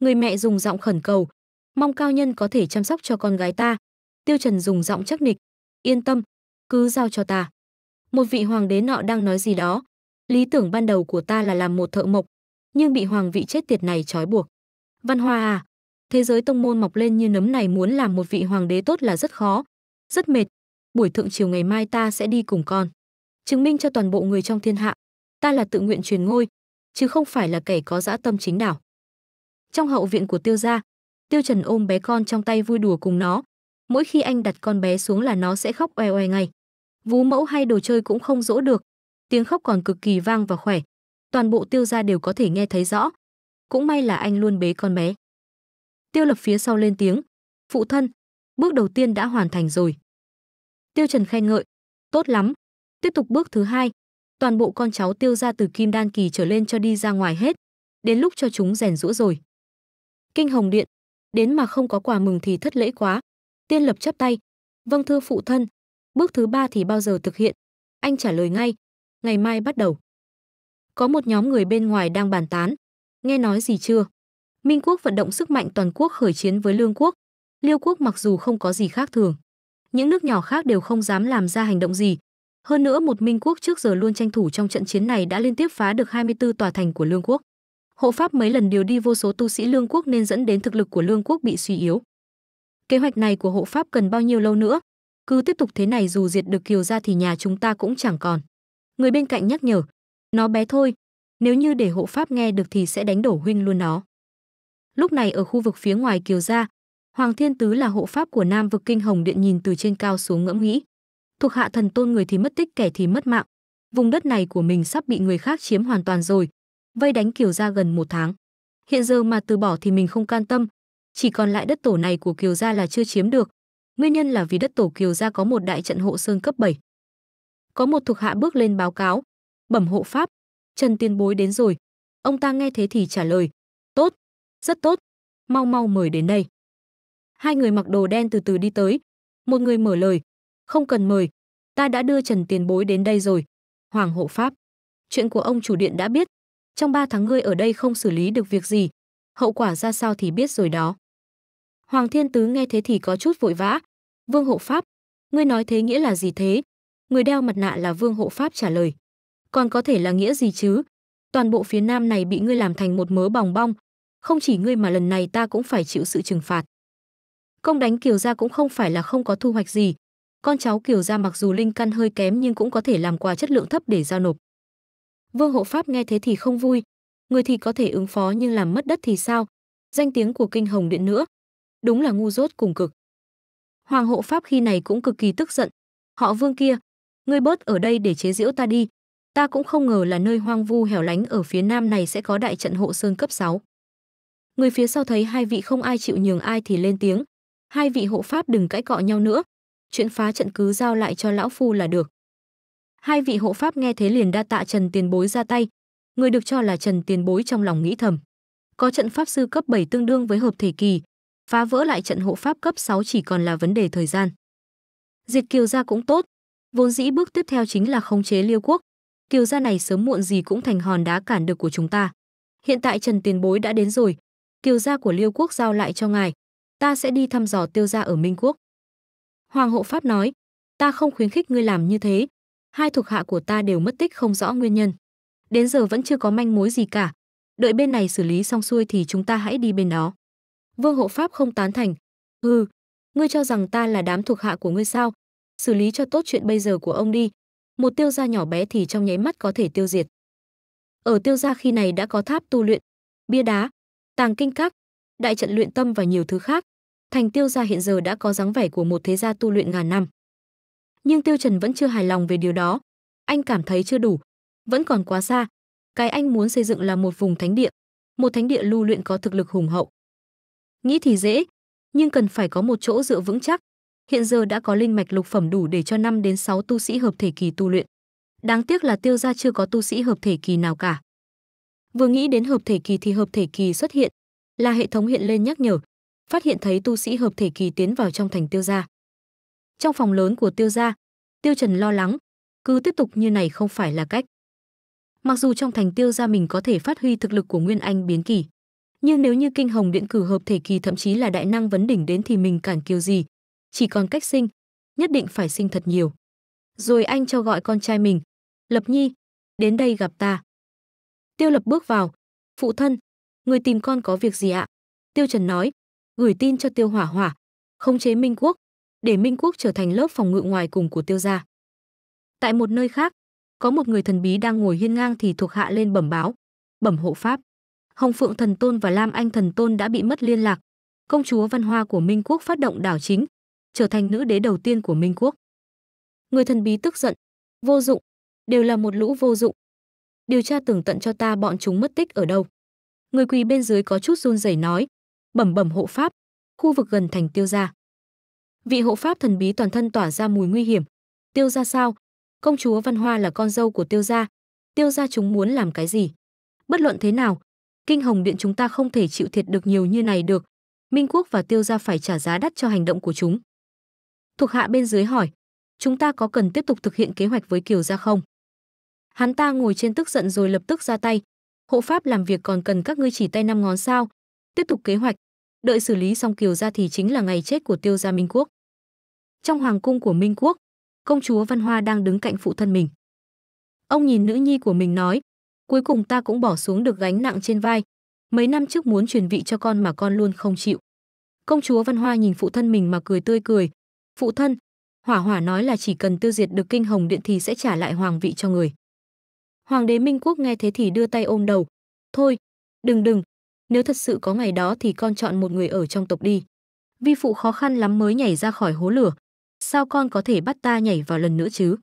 Người mẹ dùng giọng khẩn cầu, mong cao nhân có thể chăm sóc cho con gái ta. Tiêu Trần dùng giọng chắc nịch, yên tâm, cứ giao cho ta. Một vị hoàng đế nọ đang nói gì đó. Lý tưởng ban đầu của ta là làm một thợ mộc, nhưng bị hoàng vị chết tiệt này trói buộc. Văn Hoa à, thế giới tông môn mọc lên như nấm này muốn làm một vị hoàng đế tốt là rất khó, rất mệt. Buổi thượng chiều ngày mai ta sẽ đi cùng con, chứng minh cho toàn bộ người trong thiên hạ, ta là tự nguyện truyền ngôi, chứ không phải là kẻ có dã tâm chính đảo. Trong hậu viện của Tiêu gia, Tiêu Trần ôm bé con trong tay vui đùa cùng nó, mỗi khi anh đặt con bé xuống là nó sẽ khóc oe oe ngay. Vú mẫu hay đồ chơi cũng không dỗ được, tiếng khóc còn cực kỳ vang và khỏe, toàn bộ Tiêu gia đều có thể nghe thấy rõ cũng may là anh luôn bế con bé. Tiêu Lập phía sau lên tiếng, "Phụ thân, bước đầu tiên đã hoàn thành rồi." Tiêu Trần khen ngợi, "Tốt lắm, tiếp tục bước thứ hai, toàn bộ con cháu Tiêu gia từ Kim Đan kỳ trở lên cho đi ra ngoài hết, đến lúc cho chúng rèn rũa rồi." Kinh Hồng Điện, đến mà không có quà mừng thì thất lễ quá. Tiên Lập chắp tay, "Vâng thưa phụ thân, bước thứ ba thì bao giờ thực hiện?" Anh trả lời ngay, "Ngày mai bắt đầu." Có một nhóm người bên ngoài đang bàn tán, nghe nói gì chưa? Minh quốc vận động sức mạnh toàn quốc khởi chiến với Lương quốc. Liêu quốc mặc dù không có gì khác thường, những nước nhỏ khác đều không dám làm ra hành động gì. Hơn nữa một Minh quốc trước giờ luôn tranh thủ trong trận chiến này đã liên tiếp phá được 24 tòa thành của Lương quốc. Hộ pháp mấy lần điều đi vô số tu sĩ Lương quốc nên dẫn đến thực lực của Lương quốc bị suy yếu. Kế hoạch này của hộ pháp cần bao nhiêu lâu nữa? Cứ tiếp tục thế này dù diệt được Kiều gia thì nhà chúng ta cũng chẳng còn. Người bên cạnh nhắc nhở, nó bé thôi, nếu như để hộ pháp nghe được thì sẽ đánh đổ huynh luôn nó. Lúc này ở khu vực phía ngoài kiều gia, Hoàng Thiên Tứ là hộ pháp của Nam vực Kinh Hồng Điện nhìn từ trên cao xuống ngẫm nghĩ. Thuộc hạ thần tôn người thì mất tích kẻ thì mất mạng. Vùng đất này của mình sắp bị người khác chiếm hoàn toàn rồi. Vây đánh kiều gia gần một tháng. Hiện giờ mà từ bỏ thì mình không can tâm. Chỉ còn lại đất tổ này của kiều gia là chưa chiếm được. Nguyên nhân là vì đất tổ kiều gia có một đại trận hộ sơn cấp 7. Có một thuộc hạ bước lên báo cáo. Bẩm hộ pháp, Trần tiền bối đến rồi. Ông ta nghe thế thì trả lời, tốt, rất tốt, mau mau mời đến đây. Hai người mặc đồ đen từ từ đi tới. Một người mở lời, không cần mời, ta đã đưa Trần tiền bối đến đây rồi. Hoàng hộ Pháp. Chuyện của ông chủ điện đã biết. Trong ba tháng ngươi ở đây không xử lý được việc gì. Hậu quả ra sao thì biết rồi đó. Hoàng Thiên Tứ nghe thế thì có chút vội vã. Vương hộ Pháp, ngươi nói thế nghĩa là gì thế? Người đeo mặt nạ là Vương hộ Pháp trả lời còn có thể là nghĩa gì chứ? Toàn bộ phía nam này bị ngươi làm thành một mớ bòng bong, không chỉ ngươi mà lần này ta cũng phải chịu sự trừng phạt. Công đánh Kiều gia cũng không phải là không có thu hoạch gì, con cháu Kiều gia mặc dù linh căn hơi kém nhưng cũng có thể làm quà chất lượng thấp để giao nộp. Vương Hộ Pháp nghe thế thì không vui, người thì có thể ứng phó nhưng làm mất đất thì sao? Danh tiếng của Kinh Hồng Điện nữa, đúng là ngu dốt cùng cực. Hoàng Hộ Pháp khi này cũng cực kỳ tức giận, họ Vương kia, ngươi bớt ở đây để chế giễu ta đi, Ta cũng không ngờ là nơi hoang vu hẻo lánh ở phía nam này sẽ có đại trận hộ sơn cấp 6. Người phía sau thấy hai vị không ai chịu nhường ai thì lên tiếng. Hai vị hộ pháp đừng cãi cọ nhau nữa. Chuyện phá trận cứ giao lại cho lão phu là được. Hai vị hộ pháp nghe thế liền đa tạ Trần Tiền Bối ra tay. Người được cho là Trần Tiền Bối trong lòng nghĩ thầm. Có trận pháp sư cấp 7 tương đương với hợp thể kỳ. Phá vỡ lại trận hộ pháp cấp 6 chỉ còn là vấn đề thời gian. Diệt Kiều gia cũng tốt. Vốn dĩ bước tiếp theo chính là khống chế Liêu quốc, kiều gia này sớm muộn gì cũng thành hòn đá cản được của chúng ta. Hiện tại Trần Tiền Bối đã đến rồi, kiều gia của Liêu Quốc giao lại cho ngài, ta sẽ đi thăm dò tiêu gia ở Minh Quốc. Hoàng hộ Pháp nói, ta không khuyến khích ngươi làm như thế, hai thuộc hạ của ta đều mất tích không rõ nguyên nhân. Đến giờ vẫn chưa có manh mối gì cả, đợi bên này xử lý xong xuôi thì chúng ta hãy đi bên đó. Vương hộ Pháp không tán thành, hư ngươi cho rằng ta là đám thuộc hạ của ngươi sao, xử lý cho tốt chuyện bây giờ của ông đi, một tiêu gia nhỏ bé thì trong nháy mắt có thể tiêu diệt. Ở tiêu gia khi này đã có tháp tu luyện, bia đá, tàng kinh các, đại trận luyện tâm và nhiều thứ khác. Thành tiêu gia hiện giờ đã có dáng vẻ của một thế gia tu luyện ngàn năm. Nhưng Tiêu Trần vẫn chưa hài lòng về điều đó. Anh cảm thấy chưa đủ, vẫn còn quá xa. Cái anh muốn xây dựng là một vùng thánh địa, một thánh địa lưu luyện có thực lực hùng hậu. Nghĩ thì dễ, nhưng cần phải có một chỗ dựa vững chắc, hiện giờ đã có linh mạch lục phẩm đủ để cho 5 đến 6 tu sĩ hợp thể kỳ tu luyện. Đáng tiếc là tiêu gia chưa có tu sĩ hợp thể kỳ nào cả. Vừa nghĩ đến hợp thể kỳ thì hợp thể kỳ xuất hiện, là hệ thống hiện lên nhắc nhở, phát hiện thấy tu sĩ hợp thể kỳ tiến vào trong thành tiêu gia. Trong phòng lớn của tiêu gia, tiêu trần lo lắng, cứ tiếp tục như này không phải là cách. Mặc dù trong thành tiêu gia mình có thể phát huy thực lực của Nguyên Anh biến kỳ, nhưng nếu như kinh hồng điện cử hợp thể kỳ thậm chí là đại năng vấn đỉnh đến thì mình cản kiều gì, chỉ còn cách sinh, nhất định phải sinh thật nhiều. Rồi anh cho gọi con trai mình, Lập Nhi, đến đây gặp ta. Tiêu Lập bước vào, phụ thân, người tìm con có việc gì ạ? Tiêu Trần nói, gửi tin cho Tiêu Hỏa Hỏa, khống chế Minh Quốc, để Minh Quốc trở thành lớp phòng ngự ngoài cùng của Tiêu gia. Tại một nơi khác, có một người thần bí đang ngồi hiên ngang thì thuộc hạ lên bẩm báo, bẩm hộ pháp. Hồng Phượng Thần Tôn và Lam Anh Thần Tôn đã bị mất liên lạc. Công chúa Văn Hoa của Minh Quốc phát động đảo chính, trở thành nữ đế đầu tiên của Minh quốc. Người thần bí tức giận, vô dụng, đều là một lũ vô dụng. Điều tra tường tận cho ta bọn chúng mất tích ở đâu. Người quỳ bên dưới có chút run rẩy nói, bẩm bẩm hộ pháp, khu vực gần thành Tiêu gia. Vị hộ pháp thần bí toàn thân tỏa ra mùi nguy hiểm. Tiêu gia sao? Công chúa Văn Hoa là con dâu của Tiêu gia. Tiêu gia chúng muốn làm cái gì? Bất luận thế nào, Kinh Hồng Điện chúng ta không thể chịu thiệt được nhiều như này được. Minh Quốc và Tiêu gia phải trả giá đắt cho hành động của chúng. Thuộc hạ bên dưới hỏi, chúng ta có cần tiếp tục thực hiện kế hoạch với Kiều gia không? Hắn ta ngồi trên tức giận rồi lập tức ra tay. Hộ pháp làm việc còn cần các ngươi chỉ tay năm ngón sao? Tiếp tục kế hoạch, đợi xử lý xong Kiều gia thì chính là ngày chết của Tiêu gia Minh quốc. Trong hoàng cung của Minh quốc, công chúa Văn Hoa đang đứng cạnh phụ thân mình. Ông nhìn nữ nhi của mình nói, cuối cùng ta cũng bỏ xuống được gánh nặng trên vai. Mấy năm trước muốn truyền vị cho con mà con luôn không chịu. Công chúa Văn Hoa nhìn phụ thân mình mà cười tươi cười, Phụ thân, Hỏa Hỏa nói là chỉ cần tiêu diệt được kinh hồng điện thì sẽ trả lại hoàng vị cho người. Hoàng đế Minh Quốc nghe thế thì đưa tay ôm đầu. Thôi, đừng đừng, nếu thật sự có ngày đó thì con chọn một người ở trong tộc đi. Vi phụ khó khăn lắm mới nhảy ra khỏi hố lửa. Sao con có thể bắt ta nhảy vào lần nữa chứ?